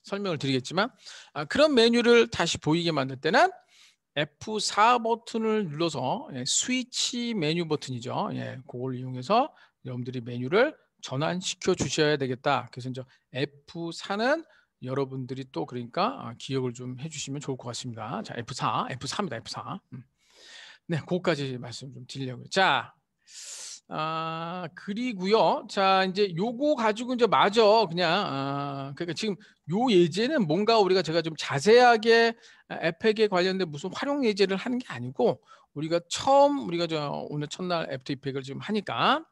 설명을 드리겠지만 아, 그런 메뉴를 다시 보이게 만들 때는 F4 버튼을 눌러서 예, 스위치 메뉴 버튼이죠. 예, 그걸 이용해서 여러분들이 메뉴를 전환시켜 주셔야 되겠다. 그래서 이제 F4는 여러분들이 또 그러니까 아, 기억을 좀 해주시면 좋을 것 같습니다. 자, F4, F4입니다. F4. 음. 네, 그거까지 말씀 좀 드리려고요. 자, 아, 그리고요. 자, 이제 요거 가지고 이제 마저 그냥 아, 그러니까 지금 요 예제는 뭔가 우리가 제가 좀 자세하게 아, 에펙에 관련된 무슨 활용 예제를 하는 게 아니고 우리가 처음 우리가 저 오늘 첫날 에앱투이펙을 지금 하니까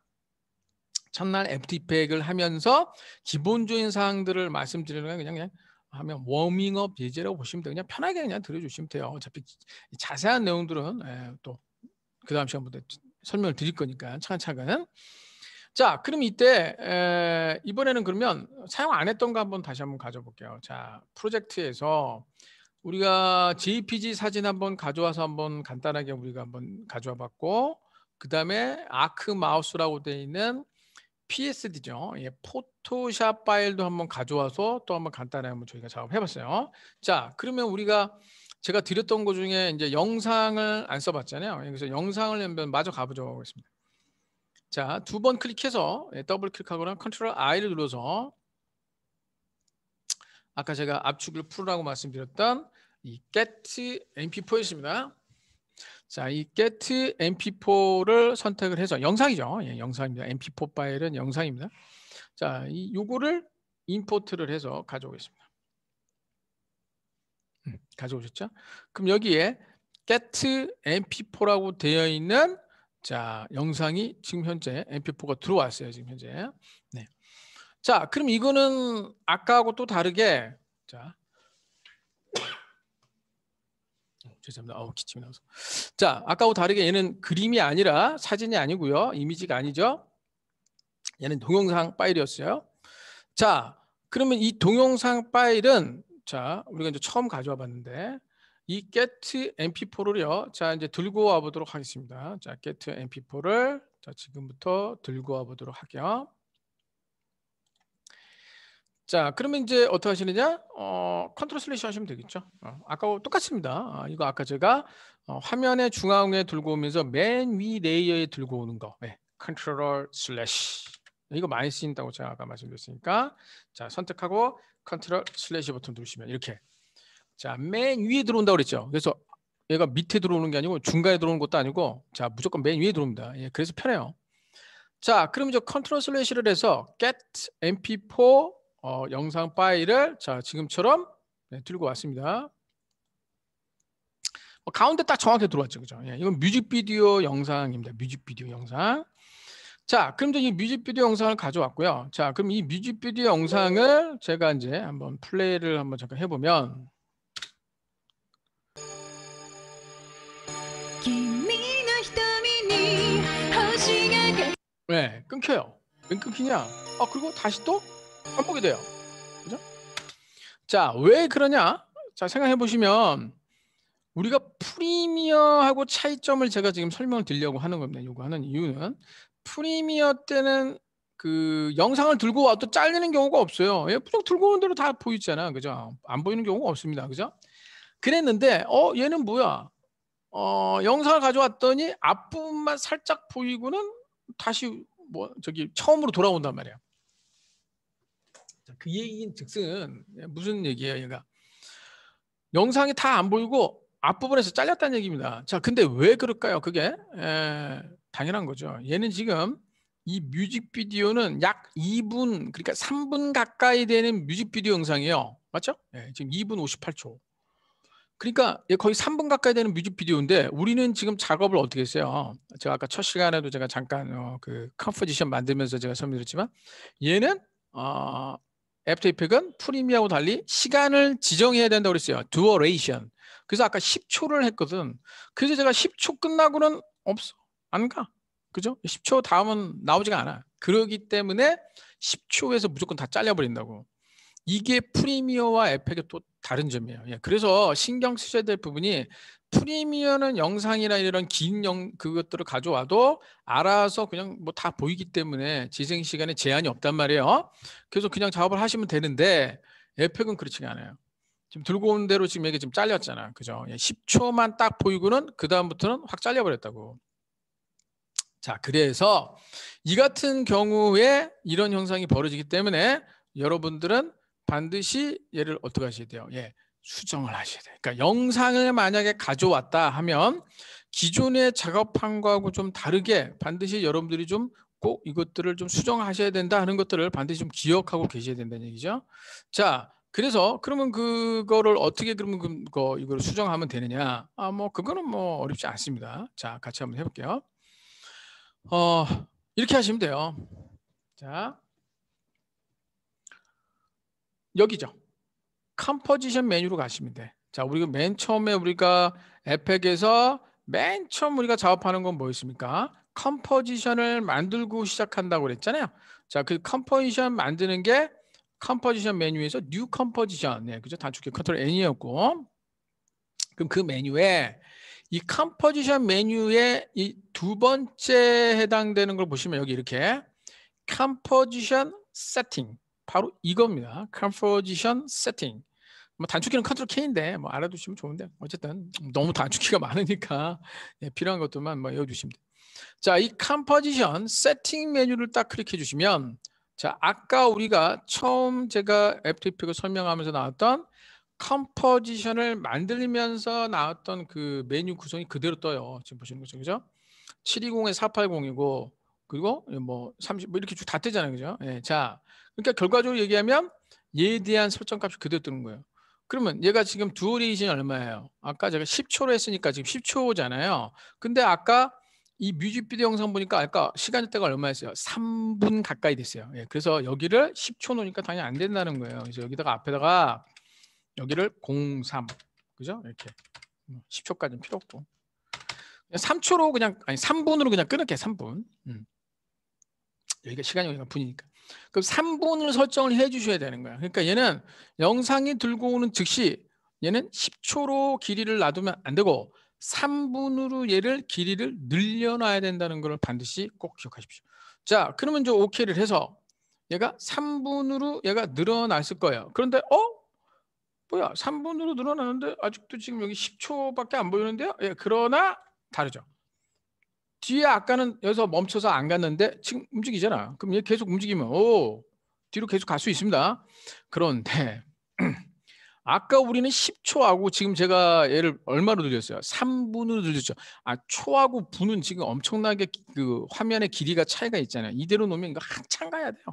첫날 FT팩을 하면서 기본적인 사항들을 말씀드리는 건 그냥 그냥 하면 워밍업 예제라고 보시면 돼요. 그냥 편하게 그냥 들어주시면 돼요. 어차피 자세한 내용들은 예, 또그 다음 시간부터 설명을 드릴 거니까 차근차근. 자, 그럼 이때 에, 이번에는 그러면 사용 안 했던 거 한번 다시 한번 가져볼게요. 자, 프로젝트에서 우리가 JPG 사진 한번 가져와서 한번 간단하게 우리가 한번 가져와 봤고 그 다음에 아크 마우스라고 돼 있는 PSD죠. 예, 포토샵 파일도 한번 가져와서 또 한번 간단히 한번 저희가 작업해봤어요. 자, 그러면 우리가 제가 드렸던 것 중에 이제 영상을 안 써봤잖아요. 예, 그래서 영상을 한번 마저 가보죠 하겠습니다. 자, 두 번 클릭해서 예, 더블 클릭하거나 컨트롤 I를 눌러서 아까 제가 압축을 풀라고 말씀드렸던 이 get mp4였습니다. 자, 이 get mp4를 선택을 해서 영상이죠. 예, 영상입니다. mp4 파일은 영상입니다. 자, 이 요거를 임포트를 해서 가져오겠습니다. 음, 가져오셨죠? 그럼 여기에 get mp4라고 되어 있는 자, 영상이 지금 현재 mp4가 들어왔어요. 지금 현재. 네. 자, 그럼 이거는 아까하고 또 다르게 자. 죄송합니다. 아우 기침이 나서. 자, 아까와 다르게 얘는 그림이 아니라 사진이 아니고요. 이미지가 아니죠. 얘는 동영상 파일이었어요. 자, 그러면 이 동영상 파일은 자, 우리가 이제 처음 가져와 봤는데 이 get mp4를요. 자, 이제 들고 와 보도록 하겠습니다. 자, get mp4를 자, 지금부터 들고 와 보도록 할게요. 자, 그러면 이제 어떻게 하시느냐? 어, 컨트롤 슬래시 하시면 되겠죠. 어, 아까와 똑같습니다. 아, 이거 아까 제가 어, 화면의 중앙에 들고 오면서 맨 위 레이어에 들고 오는 거. 네, 컨트롤 슬래시. 네, 이거 많이 쓰인다고 제가 아까 말씀드렸으니까 자 선택하고 컨트롤 슬래시 버튼 누르시면 이렇게 자 맨 위에 들어온다고 그랬죠. 그래서 얘가 밑에 들어오는 게 아니고 중간에 들어오는 것도 아니고 자 무조건 맨 위에 들어옵니다. 예, 그래서 편해요. 자 그럼 이제 컨트롤 슬래시를 해서 get mp4 어, 영상 파일을 자 지금처럼 네, 들고 왔습니다. 어, 가운데 딱 정확히 들어왔죠, 그죠? 예, 이건 뮤직비디오 영상입니다. 뮤직비디오 영상. 자, 그럼 이제 이 뮤직비디오 영상을 가져왔고요. 자, 그럼 이 뮤직비디오 영상을 제가 이제 한번 플레이를 한번 잠깐 해보면. 네, 끊겨요. 왜 끊기냐? 아 그리고 다시 또안 보게 돼요. 그죠? 자, 왜 그러냐? 자, 생각해 보시면 우리가 프리미어하고 차이점을 제가 지금 설명을 드리려고 하는 겁니다. 요구하는 이유는 프리미어 때는 그 영상을 들고 와도 잘리는 경우가 없어요. 예, 그냥 들고 오 대로 다 보이잖아. 그죠? 안 보이는 경우가 없습니다. 그죠? 그랬는데 어, 얘는 뭐야? 어, 영상을 가져왔더니 앞부분만 살짝 보이고는 다시 뭐 저기 처음으로 돌아온단 말이야. 그 얘기인 즉슨 무슨 얘기예요? 그러니까 영상이 다 안 보이고 앞부분에서 잘렸다는 얘기입니다. 자, 근데 왜 그럴까요? 그게 에, 당연한 거죠. 얘는 지금 이 뮤직비디오는 약 2분, 그러니까 3분 가까이 되는 뮤직비디오 영상이에요. 맞죠? 예, 지금 2분 58초. 그러니까 거의 3분 가까이 되는 뮤직비디오인데 우리는 지금 작업을 어떻게 했어요? 제가 아까 첫 시간에도 제가 잠깐 어, 그 컴포지션 만들면서 제가 설명드렸지만 얘는 어, 애프터 이펙은 프리미하고 어 달리 시간을 지정해야 된다고 그랬어요. 듀 u 레이션 그래서 아까 10초를 했거든. 그래서 제가 10초 끝나고는 없어. 안 가. 그죠? 10초 다음은 나오지가 않아. 그러기 때문에 10초에서 무조건 다 잘려버린다고. 이게 프리미어와 에펙의 또 다른 점이에요. 예, 그래서 신경 쓰셔야 될 부분이 프리미어는 영상이나 이런 긴영 그것들을 가져와도 알아서 그냥 뭐 다 보이기 때문에 재생 시간에 제한이 없단 말이에요. 그래서 그냥 작업을 하시면 되는데 에펙은 그렇지가 않아요. 지금 들고 온 대로 지금 이게 지금 잘렸잖아. 그죠? 10초만 예, 딱 보이고는 그다음부터는 확 잘려버렸다고. 자, 그래서 이 같은 경우에 이런 현상이 벌어지기 때문에 여러분들은 반드시 얘를 어떻게 하셔야 돼요? 예. 수정을 하셔야 돼요. 그러니까 영상을 만약에 가져왔다 하면 기존의 작업한 거하고 좀 다르게 반드시 여러분들이 좀 꼭 이것들을 좀 수정하셔야 된다 하는 것들을 반드시 좀 기억하고 계셔야 된다는 얘기죠. 자, 그래서 그러면 그거를 어떻게 그러면 그거 이걸 수정하면 되느냐? 아, 뭐 그거는 뭐 어렵지 않습니다. 자, 같이 한번 해볼게요. 어, 이렇게 하시면 돼요. 자, 여기죠. 컴포지션 메뉴로 가시면 돼. 자, 우리가 맨 처음에 우리가 에펙에서 맨 처음 우리가 작업하는 건 뭐였습니까? 컴포지션을 만들고 시작한다고 그랬잖아요. 자, 그 컴포지션 만드는 게 컴포지션 메뉴에서 뉴 컴포지션, 네, 그죠? 단축키 컨트롤 N이었고, 그럼 그 메뉴에 이 컴포지션 메뉴의 이두 번째 해당되는 걸 보시면 여기 이렇게 컴포지션 세팅 바로 이겁니다. c o m p o s 뭐 단축키는 컨트롤 K인데 뭐 알아두시면 좋은데 어쨌든 너무 단축키가 많으니까 예, 필요한 것들만 뭐 외워주시면 돼요. 자, 이 컴포지션 세팅 메뉴를 딱 클릭해 주시면 자, 아까 우리가 처음 제가 FTP를 설명하면서 나왔던 컴포지션을 만들면서 나왔던 그 메뉴 구성이 그대로 떠요. 지금 보시는 거죠. 그죠? 720에 480이고 그리고 뭐 30뭐 뭐 이렇게 쭉 다 뜨잖아요. 그죠? 예. 자, 그러니까 결과적으로 얘기하면 얘에 대한 설정값이 그대로 뜨는 거예요. 그러면 얘가 지금 듀오이션 얼마예요? 아까 제가 10초로 했으니까 지금 10초잖아요. 근데 아까 이 뮤직비디오 영상 보니까 아까 시간대가 얼마였어요? 3분 가까이 됐어요. 예, 그래서 여기를 10초 놓으니까 당연히 안 된다는 거예요. 그래서 여기다가 앞에다가 여기를 03 그죠? 이렇게 10초까지는 음, 필요 없고 3초로 그냥 아니 3분으로 그냥 끊을게 3분. 음. 여기가 시간이 오니까 분이니까. 그럼 3분을 설정을 해 주셔야 되는 거야. 그러니까 얘는 영상이 들고 오는 즉시 얘는 10초로 길이를 놔두면 안 되고 3분으로 얘를 길이를 늘려놔야 된다는 걸 반드시 꼭 기억하십시오. 자, 그러면 이제 OK를 해서 얘가 3분으로 얘가 늘어났을 거예요. 그런데 어? 뭐야? 3분으로 늘어났는데 아직도 지금 여기 10초밖에 안 보이는데요? 예, 그러나 다르죠. 뒤에 아까는 여기서 멈춰서 안 갔는데 지금 움직이잖아. 그럼 얘 계속 움직이면 오 뒤로 계속 갈 수 있습니다. 그런데 아까 우리는 10초하고 지금 제가 얘를 얼마로 늘렸어요? 3분으로 늘렸죠. 아 초하고 분은 지금 엄청나게 그 화면의 길이가 차이가 있잖아요. 이대로 놓으면 이거 한참 가야 돼요.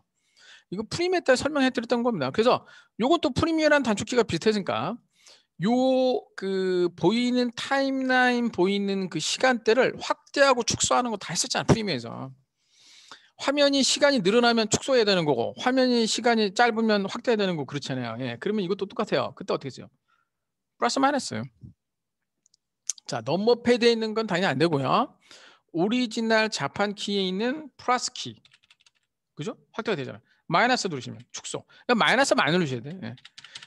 이거 프리미에 따라 설명해 드렸던 겁니다. 그래서 요것도 프리미어란 단축키가 비슷해지니까 요그 보이는 타임라인 보이는 그 시간대를 확대하고 축소하는 거 다 했었잖아 프리미엄에서 화면이 시간이 늘어나면 축소해야 되는 거고 화면이 시간이 짧으면 확대해야 되는 거 그렇잖아요 예 그러면 이것도 똑같아요 그때 어떻게 했죠 플러스 마이너스 자 넘버 패드에 있는 건 당연히 안 되고요 오리지널 자판 키에 있는 플러스 키 그죠 확대가 되잖아요 마이너스 누르시면 축소 그러니까 마이너스 많이 누르셔야 돼 예.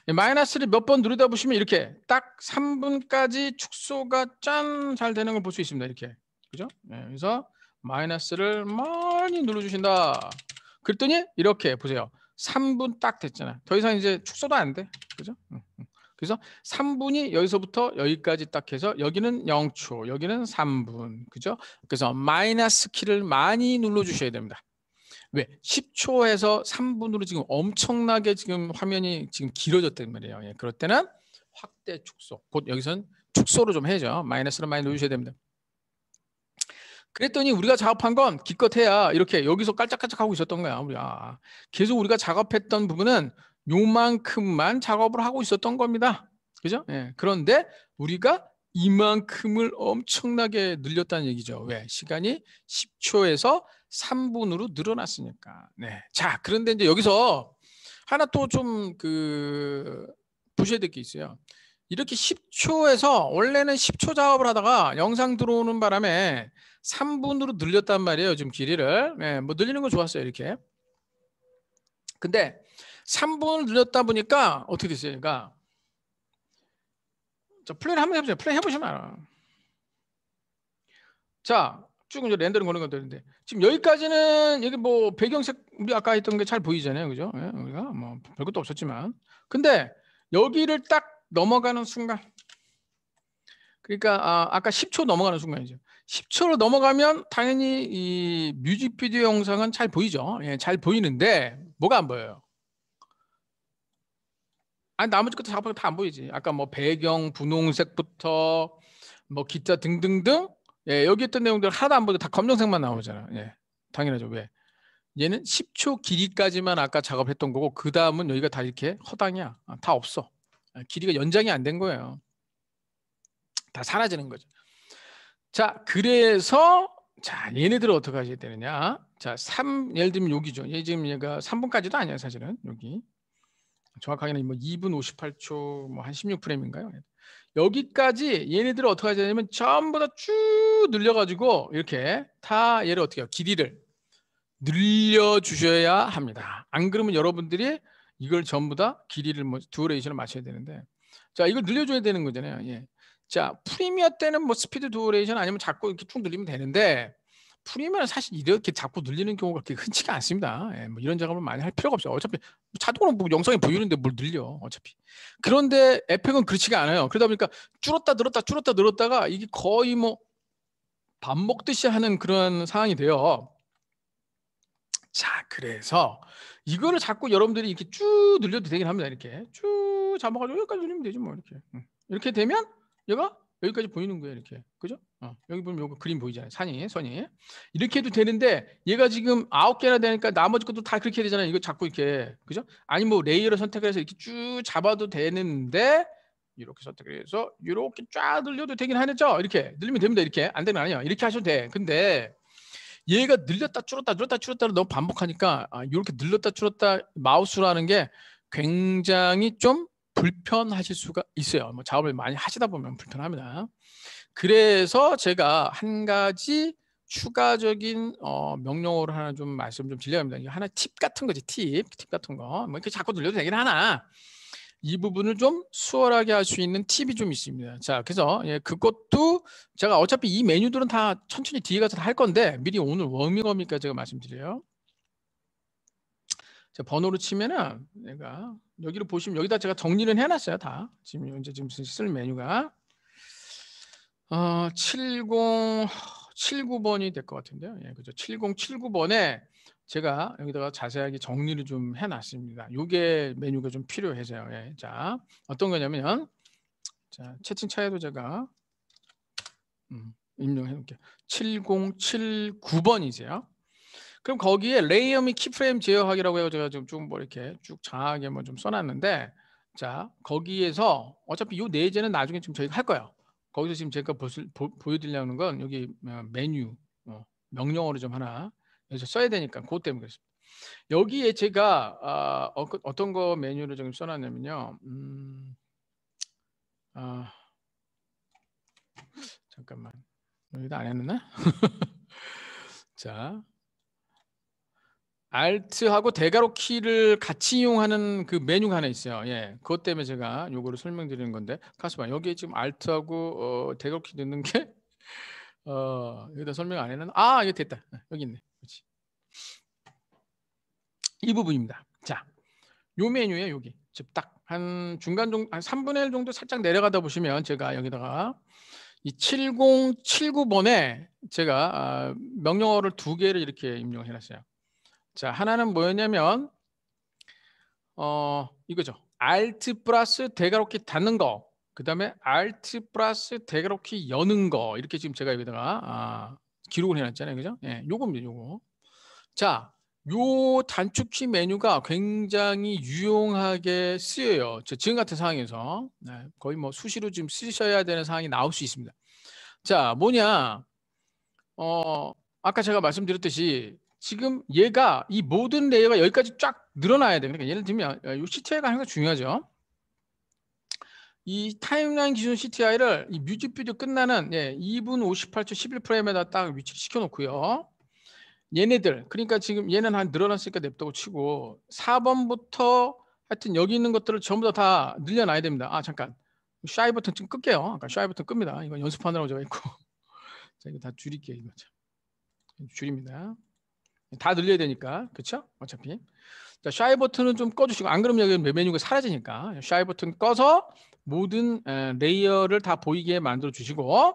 예, 마이너스를 몇 번 누르다 보시면 이렇게 딱 3분까지 축소가 짠 잘 되는 걸 볼 수 있습니다. 이렇게. 그죠? 네, 그래서 마이너스를 많이 눌러주신다. 그랬더니 이렇게 보세요. 3분 딱 됐잖아. 더 이상 이제 축소도 안 돼. 그죠? 그래서 3분이 여기서부터 여기까지 딱 해서 여기는 0초, 여기는 3분. 그죠? 그래서 마이너스 키를 많이 눌러 주셔야 됩니다. 왜 10초에서 3분으로 지금 엄청나게 지금 화면이 지금 길어졌단 말이에요. 예, 그럴 때는 확대 축소. 곧 여기선 축소로 좀 해야죠. 마이너스를 많이 넣으셔야 됩니다. 그랬더니 우리가 작업한 건 기껏해야 이렇게 여기서 깔짝깔짝 하고 있었던 거야. 우리 아, 아. 계속 우리가 작업했던 부분은 요만큼만 작업을 하고 있었던 겁니다. 그죠? 예. 그런데 우리가 이만큼을 엄청나게 늘렸다는 얘기죠. 왜? 시간이 10초에서 3분으로 늘어났으니까. 네. 자, 그런데 이제 여기서 하나 또 좀 그 보셔야 될 게 있어요. 이렇게 10초에서 원래는 10초 작업을 하다가 영상 들어오는 바람에 3분으로 늘렸단 말이에요. 지금 길이를. 네, 뭐 늘리는 거 좋았어요. 이렇게. 근데 3분을 늘렸다 보니까 어떻게 됐어요? 그러니까 자, 플레이를 한번 해보세요. 플레이 해보시면 알아. 자, 쭉 이제 렌더링 거는 것들인데 지금 여기까지는 여기 뭐 배경색 우리 아까 했던 게 잘 보이잖아요, 그죠? 예, 우리가 뭐 별것도 없었지만, 근데 여기를 딱 넘어가는 순간, 그러니까 아, 아까 10초 넘어가는 순간이죠. 10초로 넘어가면 당연히 이 뮤직비디오 영상은 잘 보이죠. 예, 잘 보이는데 뭐가 안 보여요? 아니 나머지 것도 작업이 다안 보이지. 아까 뭐 배경 분홍색부터 뭐 기타 등등등 예, 여기 있던 내용들 하나도 안 보고 다 검정색만 나오잖아. 예, 당연하죠. 왜? 얘는 10초 길이까지만 아까 작업했던 거고 그 다음은 여기가 다 이렇게 허당이야. 아, 다 없어. 아, 길이가 연장이 안 된 거예요. 다 사라지는 거죠. 자, 그래서 자 얘네들을 어떻게 하셔야 되느냐? 자, 3 예를 들면 여기죠. 얘 지금 얘가 3분까지도 아니야 사실은 여기. 정확하게는 뭐 2분 58초 뭐 한 16프레임인가요? 여기까지 얘네들을 어떻게 하냐면 전부 다 쭉 늘려가지고 이렇게 다 얘를 어떻게 해요? 길이를 늘려주셔야 합니다. 안 그러면 여러분들이 이걸 전부 다 길이를 뭐 듀오레이션을 맞춰야 되는데 자 이걸 늘려줘야 되는 거잖아요. 예. 자 프리미어 때는 뭐 스피드 듀오레이션 아니면 자꾸 이렇게 쭉 늘리면 되는데 풀이면 사실 이렇게 잡고 늘리는 경우가 그렇게 흔치가 않습니다. 예, 뭐 이런 작업을 많이 할 필요가 없어요. 어차피 자동으로 뭐 영상이 보이는데 뭘 늘려 어차피. 그런데 에펙은 그렇지가 않아요. 그러다 보니까 줄었다 늘었다 줄었다 늘었다가 이게 거의 뭐 밥 먹듯이 하는 그런 상황이 돼요. 자, 그래서 이거를 자꾸 여러분들이 이렇게 쭉 늘려도 되긴 합니다. 이렇게 쭉 잡아가지고 여기까지 늘리면 되지 뭐 이렇게. 이렇게 되면 얘가 여기까지 보이는 거예요 이렇게 그죠? 어, 여기 보면 요거 그림 보이잖아요 산이 선이 이렇게 해도 되는데 얘가 지금 아홉 개나 되니까 나머지 것도 다 그렇게 해야 되잖아요 이거 자꾸 이렇게 그죠? 아니 뭐 레이어를 선택해서 이렇게 쭉 잡아도 되는데 이렇게 선택을 해서 이렇게 쫙 늘려도 되긴 하겠죠 이렇게 늘리면 됩니다 이렇게 안 되면 아니야 이렇게 하셔도 돼 근데 얘가 늘렸다 줄었다 늘렸다 줄었다를 너무 반복하니까 아, 이렇게 늘렸다 줄었다 마우스라는게 굉장히 좀 불편하실 수가 있어요. 뭐 작업을 많이 하시다 보면 불편합니다. 그래서 제가 한 가지 추가적인 어, 명령어로 하나 좀 말씀 좀 드려야 합 니다 하나 팁 같은 거지, 팁, 팁 같은 거. 뭐 이렇게 자꾸 들려도 되긴 하나. 이 부분을 좀 수월하게 할 수 있는 팁이 좀 있습니다. 자, 그래서 예, 그것도 제가 어차피 이 메뉴들은 다 천천히 뒤에 가서 다 할 건데 미리 오늘 워밍업이니까 제가 말씀드려요. 번호로 치면은 내가 여기로 보시면 여기다 제가 정리를 해놨어요 다 지금 이제 지금 쓸 메뉴가 어, 7079번이 될 것 같은데요. 예, 그죠. 7079번에 제가 여기다가 자세하게 정리를 좀 해놨습니다. 요게 메뉴가 좀 필요해서요. 예, 자, 어떤 거냐면, 자, 채팅창에도 제가, 음, 입력해 놓을게요. 7079번이세요. 그럼 거기에 레이어미 키프레임 제어하기라고 해서 제가 지금 좀뭐 이렇게 쭉 장하게 뭐좀 써놨는데 자 거기에서 어차피 이 내재는 나중에 지금 저희가 할 거예요. 거기서 지금 제가 보실, 보, 보여드리려는 건 여기 어, 메뉴 어, 명령어를좀 하나 여기서 써야 되니까 그것 때문에 그렇습니다. 여기에 제가 아, 어, 그 어떤 거 메뉴를 좀 써놨냐면요. 음, 아, 잠깐만 여기다 안했나자 Alt하고 대괄호 키를 같이 이용하는 그 메뉴가 하나 있어요. 예, 그것 때문에 제가 요거를 설명드리는 건데 가스봐 여기에 지금 Alt하고 어, 대괄호 키 넣는 게 어, 여기다 설명 안 했나? 아, 이거 됐다. 아, 여기 있네. 그렇지. 이 부분입니다. 자, 요 메뉴에 여기 즉딱한 중간 정한 3분의 1 정도 살짝 내려가다 보시면 제가 여기다가 이 7079번에 제가 아, 명령어를 두 개를 이렇게 입력해 놨어요. 자, 하나는 뭐였냐면 어, 이거죠. 알트 플러스 대괄호키 닫는 거. 그다음에 알트 플러스 대괄호키 여는 거. 이렇게 지금 제가 여기다가 아, 기록을 해 놨잖아요. 그죠? 예, 네, 요겁니다. 요거. 자, 요 단축키 메뉴가 굉장히 유용하게 쓰여요. 저 지금 같은 상황에서 네, 거의 뭐 수시로 지금 쓰셔야 되는 상황이 나올 수 있습니다. 자, 뭐냐? 어, 아까 제가 말씀드렸듯이 지금 얘가 이 모든 레이어가 여기까지 쫙 늘어나야 돼. 그러니까 예를 들면 이 CTI가 항상 중요하죠. 이 타임라인 기준 CTI를 이 뮤직비디오 끝나는 예, 2분 58초 11프레임에다 딱 위치를 시켜놓고요. 얘네들 그러니까 지금 얘는 한 늘어났으니까 냅두고 치고 4번부터 하여튼 여기 있는 것들을 전부 다, 다 늘려놔야 됩니다. 아 잠깐 샤이 버튼 좀 끌게요. 아까 샤이 버튼 끕니다. 이건 연습하느라고 제가 있고 자 이거 다 줄일게요. 이거 참. 줄입니다. 다 늘려야 되니까 그렇죠? 어차피 자, 샤이 버튼은 좀 꺼주시고 안 그러면 여기 메뉴가 사라지니까 샤이 버튼 꺼서 모든 레이어를 다 보이게 만들어 주시고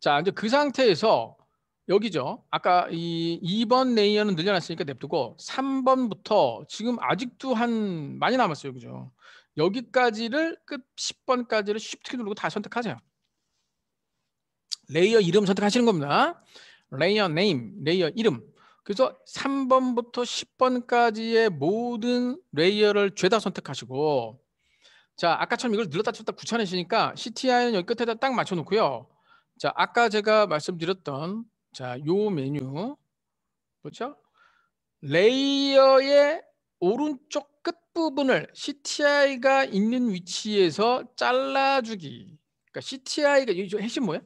자 이제 그 상태에서 여기죠. 아까 이 2번 레이어는 늘려놨으니까 냅두고 3번부터 지금 아직도 한 많이 남았어요. 그죠? 여기까지를 끝 10번까지를 쉽게 누르고 다 선택하세요. 레이어 이름 선택하시는 겁니다. 레이어 네임, 레이어 이름. 그래서 3번부터 10번까지의 모든 레이어를 죄다 선택하시고 자 아까처럼 이걸 늘었다 쳤다 구차내시니까 CTI는 여기 끝에다 딱 맞춰놓고요. 자 아까 제가 말씀드렸던 자요 메뉴 그렇죠? 레이어의 오른쪽 끝부분을 CTI가 있는 위치에서 잘라주기. 그러니까 CTI가 이거 핵심 뭐야?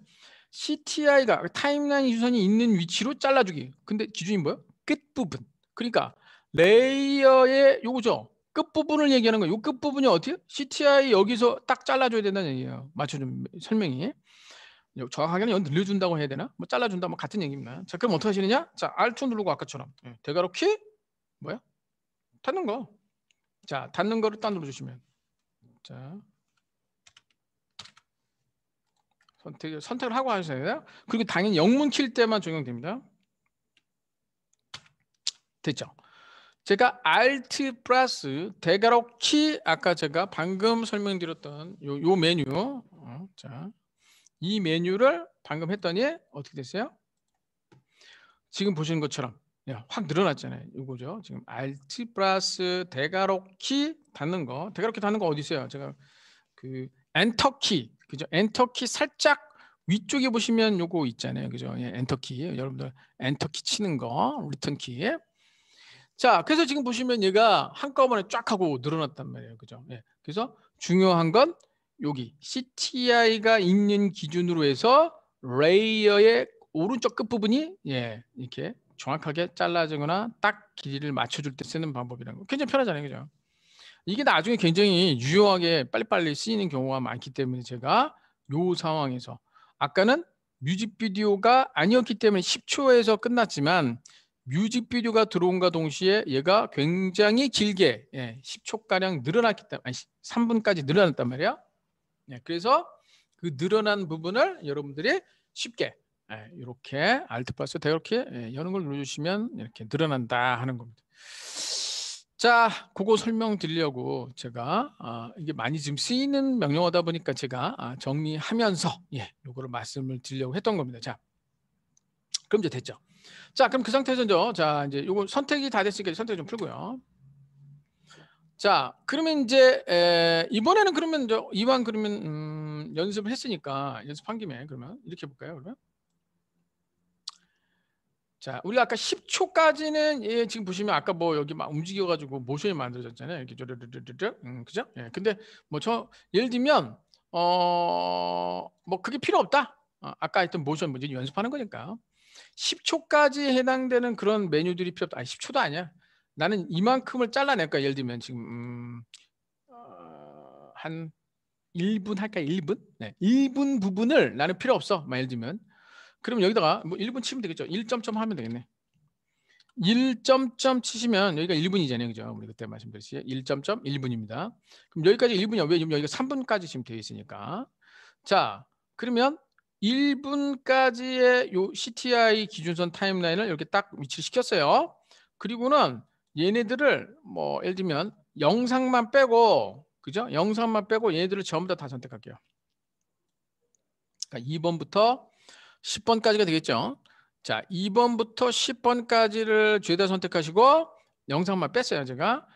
CTI가 타임라인 유선이 있는 위치로 잘라주기. 근데 기준이 뭐야? 끝부분. 그러니까 레이어의 요거죠. 끝부분을 얘기하는 거예요. 요 끝부분이 어떻게? CTI 여기서 딱 잘라줘야 된다는 얘기예요. 맞춰준 설명이. 정확하게는 연 늘려준다고 해야 되나? 뭐 잘라준다 뭐 같은 얘기입니다. 자 그럼 어떻게 하시느냐? 자 Alt 누르고 아까처럼 예, 대괄호 키 뭐야? 닫는 거. 자 닫는 거를 딱 눌러주시면 자 선택을, 선택을 하고 하셔야 그리고 당연히 영문 킬 때만 적용됩니다. 됐죠? 제가 Alt 플러스 대괄호 키 아까 제가 방금 설명드렸던 요, 요 메뉴 어, 자, 이 메뉴를 방금 했더니 어떻게 됐어요? 지금 보시는 것처럼 야, 확 늘어났잖아요. 이거죠. 지금 Alt 플러스 대괄호 키 닫는 거 대괄호 키 닫는 거 어디 있어요? 제가 그 엔터 키 그죠? 엔터키 살짝 위쪽에 보시면 요거 있잖아요. 그죠? 예, 엔터키. 여러분들 엔터키 치는 거, 리턴키. 자, 그래서 지금 보시면 얘가 한꺼번에 쫙 하고 늘어났단 말이에요. 그죠? 예. 그래서 중요한 건 여기 CTI가 있는 기준으로 해서 레이어의 오른쪽 끝부분이 예, 이렇게 정확하게 잘라지거나 딱 길이를 맞춰줄 때 쓰는 방법이라는 거. 굉장히 편하잖아요. 그죠? 이게 나중에 굉장히 유용하게 빨리빨리 쓰이는 경우가 많기 때문에 제가 요 상황에서 아까는 뮤직비디오가 아니었기 때문에 10초에서 끝났지만 뮤직비디오가 들어온과 동시에 얘가 굉장히 길게 예, 10초가량 늘어났기 때문에 아니 3분까지 늘어났단 말이야. 예, 그래서 그 늘어난 부분을 여러분들이 쉽게 예, 이렇게 알트 플러스 대렇게 예, 여는 걸 눌러주시면 이렇게 늘어난다 하는 겁니다. 자, 그거 설명드리려고 제가 아, 이게 많이 지금 쓰이는 명령어다 보니까 제가 아, 정리하면서 예, 요거를 말씀을 드리려고 했던 겁니다. 자, 그럼 이제 됐죠. 자, 그럼 그 상태에서 이제 자 이제 요거 선택이 다 됐으니까 선택 좀 풀고요. 자, 그러면 이제 에, 이번에는 그러면 이제 이왕 그러면 음, 연습을 했으니까 연습한 김에 그러면 이렇게 해 볼까요? 그러면 자, 우리 아까 10초까지는 예, 지금 보시면 아까 뭐 여기 막 움직여가지고 모션이 만들어졌잖아요. 이렇게 르르르르르, 음, 그죠? 예, 근데 뭐 저 예를 들면 어, 뭐 그게 필요 없다. 어, 아까 했던 모션 문제 연습하는 거니까 10초까지 해당되는 그런 메뉴들이 필요 없다. 아니 10초도 아니야. 나는 이만큼을 잘라낼 까 예를 들면 지금 음, 어, 한 1분 할까? 1분? 네, 1분 부분을 나는 필요 없어. 예를 들면 그럼 여기다가 뭐 1분 치면 되겠죠. 1점점 하면 되겠네. 1점점 치시면 여기가 1분이잖아요. 그죠? 우리 그때 말씀드렸듯이 1점점 1분입니다. 그럼 여기까지 1분이야. 왜? 지금 여기가 3분까지 지금 되어 있으니까. 자, 그러면 1분까지의 요 CTI 기준선 타임라인을 이렇게 딱 위치를 시켰어요. 그리고는 얘네들을 뭐 예를 들면 영상만 빼고 그죠? 영상만 빼고 얘네들을 전부 다 다 선택할게요. 그러니까 2번부터 10번까지가 되겠죠. 자, 2번부터 10번까지를 죄다 선택하시고 영상만 뺐어요, 제가.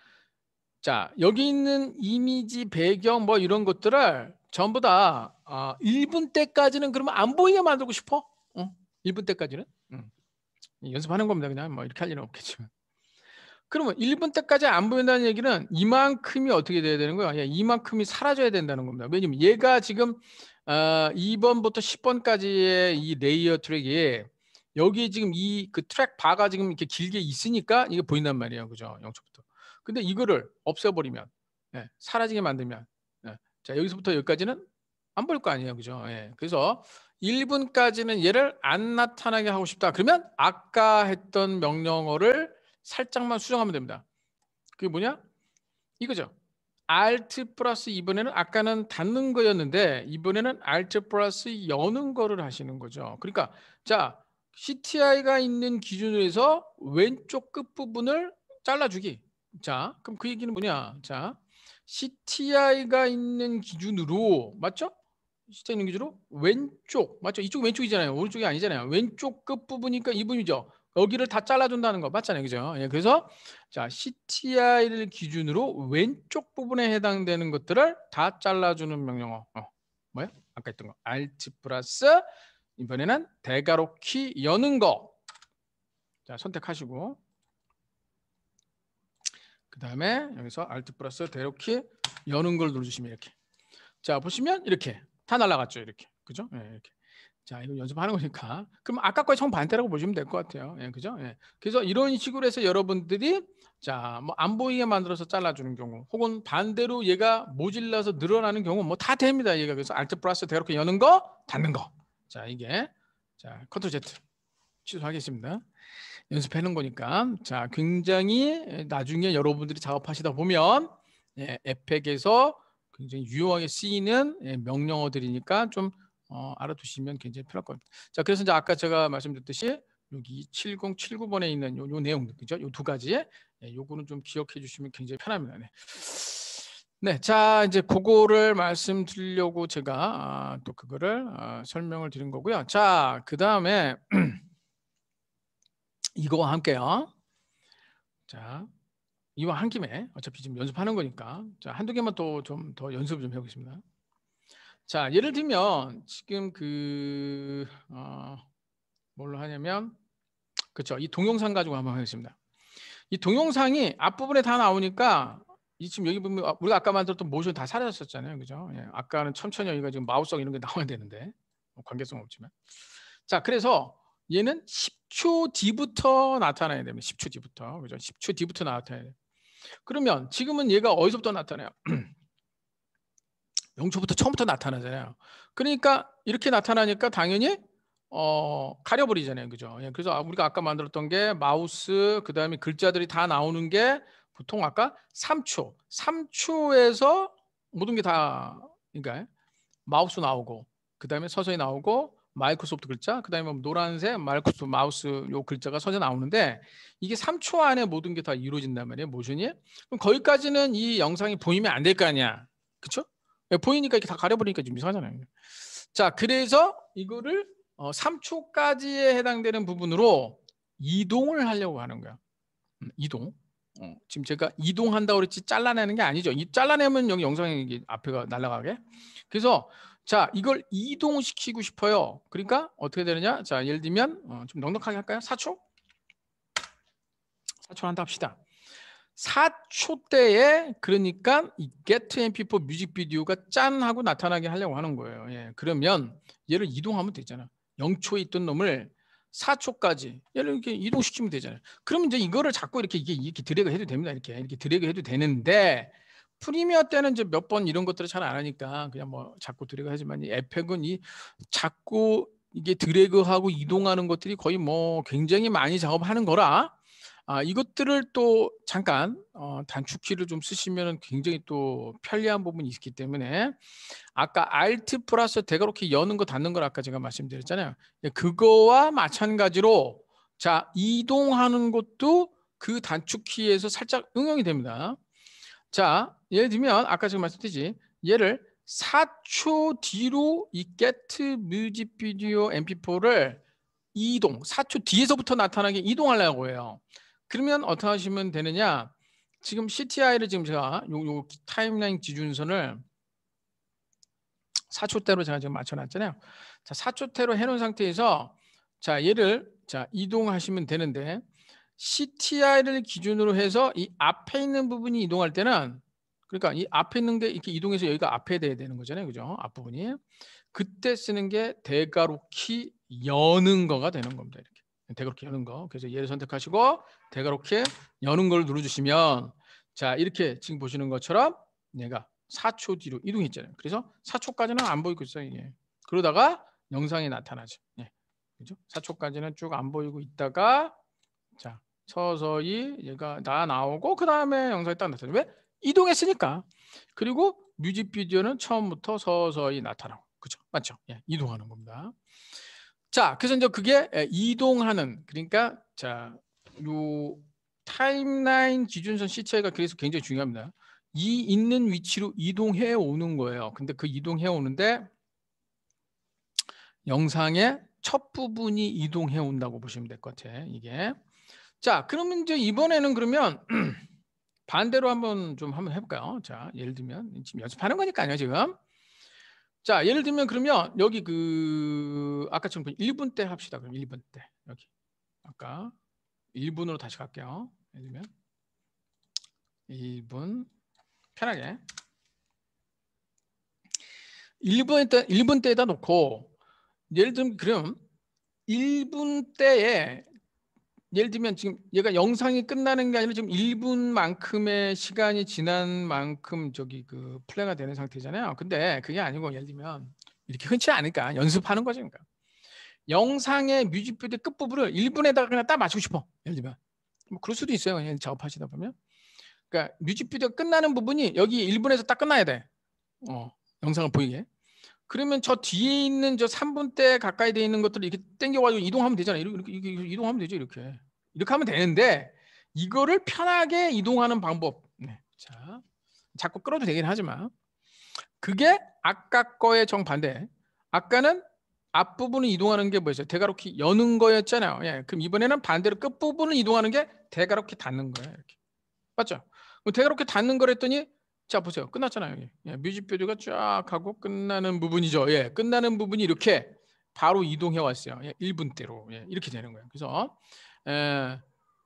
자, 여기 있는 이미지, 배경 뭐 이런 것들을 전부 다 어, 아, 1분 때까지는 그러면 안 보이게 만들고 싶어? 어? 1분 때까지는? 응. 음. 연습하는 겁니다. 그냥 뭐 이렇게 할 일은 없겠지만. 그러면 1분 때까지 안 보인다는 얘기는 이만큼이 어떻게 돼야 되는 거야? 예, 이만큼이 사라져야 된다는 겁니다. 왜냐면 얘가 지금 2번부터 어, 10번까지의 이 레이어 트랙이 여기 지금 이 그 트랙 바가 지금 이렇게 길게 있으니까 이게 보인단 말이에요. 그죠? 0초부터. 근데 이거를 없애버리면 예, 사라지게 만들면 예, 자 여기서부터 여기까지는 안 보일 거 아니에요. 그죠? 예, 그래서 1분까지는 얘를 안 나타나게 하고 싶다. 그러면 아까 했던 명령어를 살짝만 수정하면 됩니다. 그게 뭐냐? 이거죠. alt 플러스 이번에는 아까는 닫는 거였는데 이번에는 alt 플러스 여는 거를 하시는 거죠. 그러니까 자 CTI가 있는 기준으로 해서 왼쪽 끝부분을 잘라주기. 자 그럼 그 얘기는 뭐냐. 자 CTI가 있는 기준으로 맞죠? CTI 있는 기준으로 왼쪽 맞죠? 이쪽 왼쪽이잖아요. 오른쪽이 아니잖아요. 왼쪽 끝부분이니까 이분이죠. 여기를 다 잘라준다는 거 맞잖아요, 그죠? 예, 그래서 자 CTI를 기준으로 왼쪽 부분에 해당되는 것들을 다 잘라주는 명령어. 어, 뭐야? 아까 했던 거. Alt 플러스 이번에는 대괄호 키 여는 거. 자 선택하시고 그 다음에 여기서 Alt 플러스 대괄호 키 여는 걸 눌러주시면 이렇게. 자 보시면 이렇게 다 날라갔죠, 이렇게. 그죠? 예, 이렇게. 자, 이거 연습하는 거니까. 그럼 아까 거의 정 반대라고 보시면 될 것 같아요. 예, 그죠? 예. 그래서 이런 식으로 해서 여러분들이 자, 뭐 안 보이게 만들어서 잘라주는 경우, 혹은 반대로 얘가 모질라서 늘어나는 경우, 뭐 다 됩니다. 얘가 그래서 알트 플러스 대놓고 여는 거, 닫는 거. 자, 이게 자, 컨트롤 Z 취소하겠습니다. 연습해놓은 거니까 자, 굉장히 나중에 여러분들이 작업하시다 보면 예, 에펙에서 굉장히 유용하게 쓰이는 예, 명령어들이니까 좀 어, 알아두시면 굉장히 편할 겁니다. 자, 그래서 이제 아까 제가 말씀드렸듯이 여기 7079번에 있는 요, 요 내용들 그죠? 요 두 가지 예, 요거는 좀 기억해 주시면 굉장히 편합니다. 네. 네, 자 이제 그거를 말씀드리려고 제가 아, 또 그거를 아, 설명을 드린 거고요. 자, 그 다음에 이거와 함께요. 자, 이와 한 김에 어차피 지금 연습하는 거니까 자 한두 개만 또좀더연습좀 해보겠습니다. 자, 예를 들면 지금 그 어, 뭘로 하냐면 그렇죠. 이 동영상 가지고 한번 하겠습니다. 이 동영상이 앞부분에 다 나오니까 이 지금 여기 보면 아, 우리가 아까 만들었던 모션 다 사라졌었잖아요. 그죠? 예, 아까는 천천히 여기가 지금 마우성 이런 게 나와야 되는데 뭐 관계성 없지만 자, 그래서 얘는 10초 뒤부터 나타나야 됩니다. 10초 뒤부터. 그죠? 10초 뒤부터 나타나야 돼요. 그러면 지금은 얘가 어디서부터 나타나요? 영초부터 처음부터 나타나잖아요. 그러니까 이렇게 나타나니까 당연히 어, 가려버리잖아요. 그죠? 예, 그래서 아, 우리가 아까 만들었던 게 마우스, 그 다음에 글자들이 다 나오는 게 보통 아까 3초, 3초에서 모든 게 다, 그러니까 마우스 나오고, 그 다음에 서서히 나오고, 마이크로소프트 글자, 그 다음에 뭐 노란색 마이크로소프트 마우스 요 글자가 서서 나오는데 이게 3초 안에 모든 게 다 이루어진단 말이에요. 모션이. 그럼 거기까지는 이 영상이 보이면 안 될 거 아니야. 그쵸? 예, 보이니까 이렇게 다 가려버리니까 좀 이상하잖아요. 자, 그래서 이거를 어, 3초까지에 해당되는 부분으로 이동을 하려고 하는 거야. 음, 이동. 어, 지금 제가 이동한다고 그랬지 잘라내는 게 아니죠. 이 잘라내면 여기 영상이 앞에가 날아가게. 그래서 자 이걸 이동시키고 싶어요. 그러니까 어떻게 되느냐. 자 예를 들면 어, 좀 넉넉하게 할까요? 4초? 4초 한다 합시다. 4초 때에 그러니까 이 Get MP4 뮤직비디오가 짠 하고 나타나게 하려고 하는 거예요. 예, 그러면 얘를 이동하면 되잖아. 0초에 있던 놈을 4초까지 얘를 이렇게 이동시키면 되잖아요. 그러면 이제 이거를 자꾸 이렇게 이게 이렇게 드래그 해도 됩니다. 이렇게 이렇게 드래그 해도 되는데 프리미어 때는 이제 몇 번 이런 것들을 잘 안 하니까 그냥 뭐 자꾸 드래그 하지만 이 에펙은 이 자꾸 이게 드래그하고 이동하는 것들이 거의 뭐 굉장히 많이 작업하는 거라 아, 이것들을 또 잠깐 어, 단축키를 좀 쓰시면 굉장히 또 편리한 부분이 있기 때문에 아까 Alt 플러스 대가로키 여는 거 닫는 걸 아까 제가 말씀드렸잖아요. 예, 그거와 마찬가지로 자 이동하는 것도 그 단축키에서 살짝 응용이 됩니다. 자 예를 들면 아까 제가 말씀드렸지 얘를 4초 뒤로 이 Get Music Video MP4를 이동, 4초 뒤에서부터 나타나게 이동하려고 해요. 그러면 어떻게 하시면 되느냐? 지금 CTI를 지금 제가 요, 요 타임라인 기준선을 4초대로 제가 지금 맞춰놨잖아요. 자, 4초대로 해놓은 상태에서 자 얘를 자 이동하시면 되는데 CTI를 기준으로 해서 이 앞에 있는 부분이 이동할 때는 그러니까 이 앞에 있는 게 이렇게 이동해서 여기가 앞에 돼야 되는 거잖아요. 그죠? 앞부분이. 그때 쓰는 게 대괄호 키 여는 거가 되는 겁니다. 이렇게. 대가롭게 여는 거. 그래서 얘를 선택하시고 대가롭게 여는 걸 눌러주시면 자 이렇게 지금 보시는 것처럼 얘가 4초 뒤로 이동했잖아요. 그래서 4초까지는 안 보이고 있어요. 이게. 그러다가 영상이 나타나죠. 예. 그죠? 4초까지는 쭉 안 보이고 있다가 자 서서히 얘가 다 나오고 그 다음에 영상이 딱 나타나요. 왜? 이동했으니까. 그리고 뮤직비디오는 처음부터 서서히 나타나고 그죠? 맞죠? 예, 이동하는 겁니다. 자, 그래서 이제 그게 예, 이동하는 그러니까 자, 요 타임라인 기준선 시체가 그래서 굉장히 중요합니다. 이 있는 위치로 이동해 오는 거예요. 근데 그 이동해 오는데 영상의 첫 부분이 이동해 온다고 보시면 될 것 같아요. 이게 자, 그러면 이제 이번에는 그러면 반대로 한번 좀 한번 해볼까요? 자, 예를 들면 지금 연습하는 거니까요, 지금. 자, 예를 들면 그러면 여기 그 아까처럼 1분 때 합시다. 그럼 1분 때. 여기. 아까 1분으로 다시 갈게요. 예를 들면 1분 편하게 1분 때 1분 때에다 놓고 예를 들면 그럼 1분 때에 예를 들면 지금 얘가 영상이 끝나는 게 아니라 지금 1분만큼의 시간이 지난 만큼 저기 그 플레이가 되는 상태잖아요. 근데 그게 아니고 예를 들면 이렇게 흔치 않으니까 연습하는 거죠. 그러니까 영상의 뮤직비디오 끝부분을 1분에다가 그냥 딱 맞추고 싶어. 예를 들면 뭐 그럴 수도 있어요. 그냥 작업하시다 보면. 그러니까 뮤직비디오 끝나는 부분이 여기 1분에서 딱 끝나야 돼. 어, 영상을 보이게. 그러면 저 뒤에 있는 저 3분대 가까이 돼 있는 것들을 이렇게 땡겨가지고 이동하면 되잖아요. 이렇게, 이렇게 이동하면 되죠. 이렇게 이렇게 하면 되는데 이거를 편하게 이동하는 방법. 네. 자, 자꾸 끌어도 되긴 하지만 그게 아까 거에 정반대. 아까는 앞부분을 이동하는 게 뭐였어요? 대가로키 여는 거였잖아요. 예. 그럼 이번에는 반대로 끝부분을 이동하는 게 대가로키 닫는 거예요. 이렇게. 맞죠? 대가로키 닫는 거랬더니 자 보세요. 끝났잖아요. 예, 뮤직비디오가 쫙하고 끝나는 부분이죠. 예, 끝나는 부분이 이렇게 바로 이동해 왔어요. 예, 1분대로 예, 이렇게 되는 거예요. 그래서 예,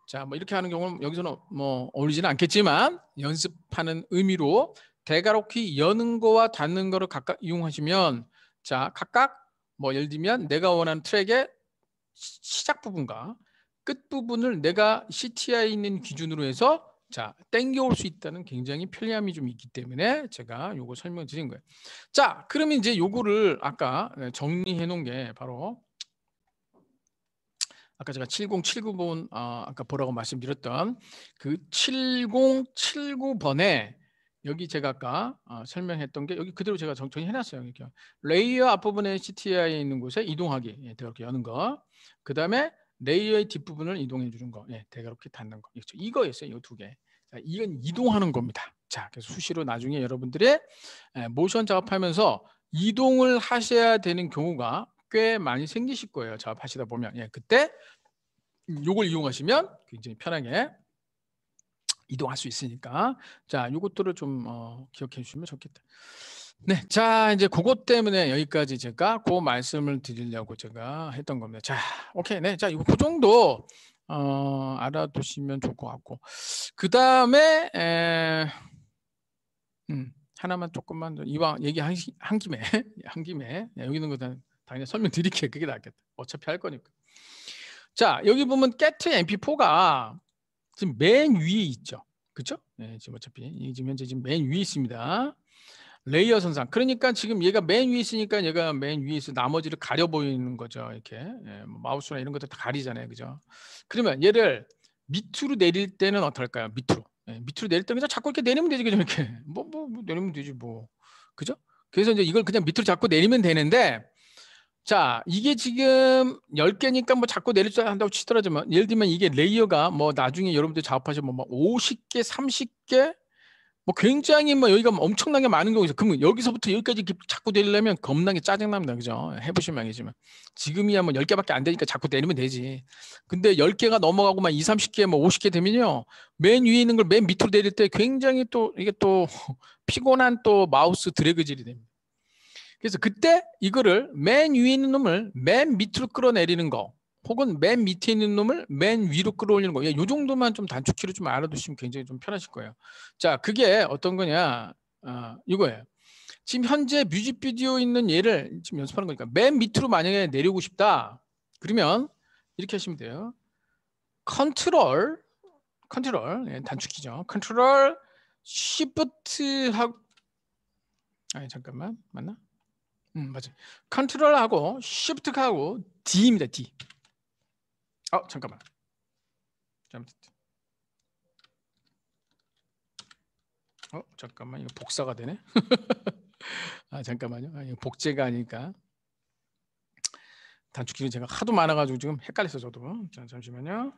자뭐 이렇게 하는 경우는 여기서는 뭐 어울리지는 않겠지만 연습하는 의미로 대가로키 여는 거와 닫는 거를 각각 이용하시면 자 각각 뭐 예를 들면 내가 원하는 트랙의 시작 부분과 끝 부분을 내가 CTI 있는 기준으로 해서 자, 땡겨올 수 있다는 굉장히 편리함이 좀 있기 때문에 제가 요거 설명 드린 거예요. 자, 그러면 이제 요거를 아까 정리해 놓은 게 바로 아까 제가 7079번 어, 아, 아까 보라고 말씀드렸던 그 7079번에 여기 제가 아까 어, 설명했던 게 여기 그대로 제가 정정히 해놨어요. 이렇게 레이어 앞부분에 CTI에 있는 곳에 이동하기 예, 이렇게 여는 거. 그 다음에 레이어의 뒷부분을 이동해 주는 거, 예, 대가롭게 닿는 거, 그렇죠? 이거였어요. 이 두 개. 자, 이건 이동하는 겁니다. 자, 그래서 음. 수시로 나중에 여러분들의 예, 모션 작업하면서 이동을 하셔야 되는 경우가 꽤 많이 생기실 거예요. 작업하시다 보면, 예, 그때 요걸 이용하시면 굉장히 편하게 이동할 수 있으니까 자 요것들을 좀 어, 기억해 주시면 좋겠다. 네, 자 이제 그것 때문에 여기까지 제가 그 말씀을 드리려고 제가 했던 겁니다. 자, 오케이, 네, 자 이거 그 정도 어, 알아두시면 좋을 것 같고 그 다음에 음, 하나만 조금만 더 이왕 얘기한 한 김에 한 김에 네, 여기 있는 거 당연히 설명드릴게요. 그게 낫겠다. 어차피 할 거니까. 자, 여기 보면 get mp4가 지금 맨 위에 있죠. 그렇죠? 네, 지금 어차피 지금 현재 지금 맨 위에 있습니다. 레이어 선상. 그러니까 지금 얘가 맨 위에 있으니까 얘가 맨 위에 서 나머지를 가려 보이는 거죠. 이렇게 예, 뭐 마우스나 이런 것들 다 가리잖아요, 그죠? 그러면 얘를 밑으로 내릴 때는 어떨까요? 밑으로 예, 밑으로 내릴 때 그냥 자꾸 이렇게 내리면 되지, 그죠? 이렇게 뭐뭐 뭐, 뭐, 내리면 되지 뭐, 그죠? 그래서 이제 이걸 그냥 밑으로 자꾸 내리면 되는데 자, 이게 지금 10개니까 뭐 자꾸 내릴줄 한다고 치더라도 예를 들면 이게 레이어가 뭐 나중에 여러분들 작업하시면 뭐 50개, 30개, 뭐 굉장히 뭐 여기가 엄청나게 많은 경우에서 그러면 여기서부터 여기까지 자꾸 내리려면 겁나게 짜증납니다. 그죠? 해보시면 알겠지만 지금이야 뭐 10개밖에 안 되니까 자꾸 내리면 되지. 근데 10개가 넘어가고막 2, 30개 뭐 50개 되면요. 맨 위에 있는 걸 맨 밑으로 내릴 때 굉장히 또 이게 또 피곤한 또 마우스 드래그질이 됩니다. 그래서 그때 이거를 맨 위에 있는 놈을 맨 밑으로 끌어내리는 거 혹은 맨 밑에 있는 놈을 맨 위로 끌어올리는 거예요. 이 정도만 좀 단축키로 좀 알아두시면 굉장히 좀 편하실 거예요. 자, 그게 어떤 거냐? 아, 이거예요. 지금 현재 뮤직비디오 있는 얘를 지금 연습하는 거니까 맨 밑으로 만약에 내려오고 싶다. 그러면 이렇게 하시면 돼요. 컨트롤, 컨트롤, 네, 단축키죠. 컨트롤, 시프트 하고, 아니 잠깐만 맞나? 음 맞아. 컨트롤하고 시프트하고 D입니다. D. 아 잠깐만. 잘못어 잠깐만 이거 복사가 되네. 아 잠깐만요. 아, 이거 복제가 아니까 니 단축키는 제가 하도 많아가지고 지금 헷갈렸어 저도. 자 잠시만요.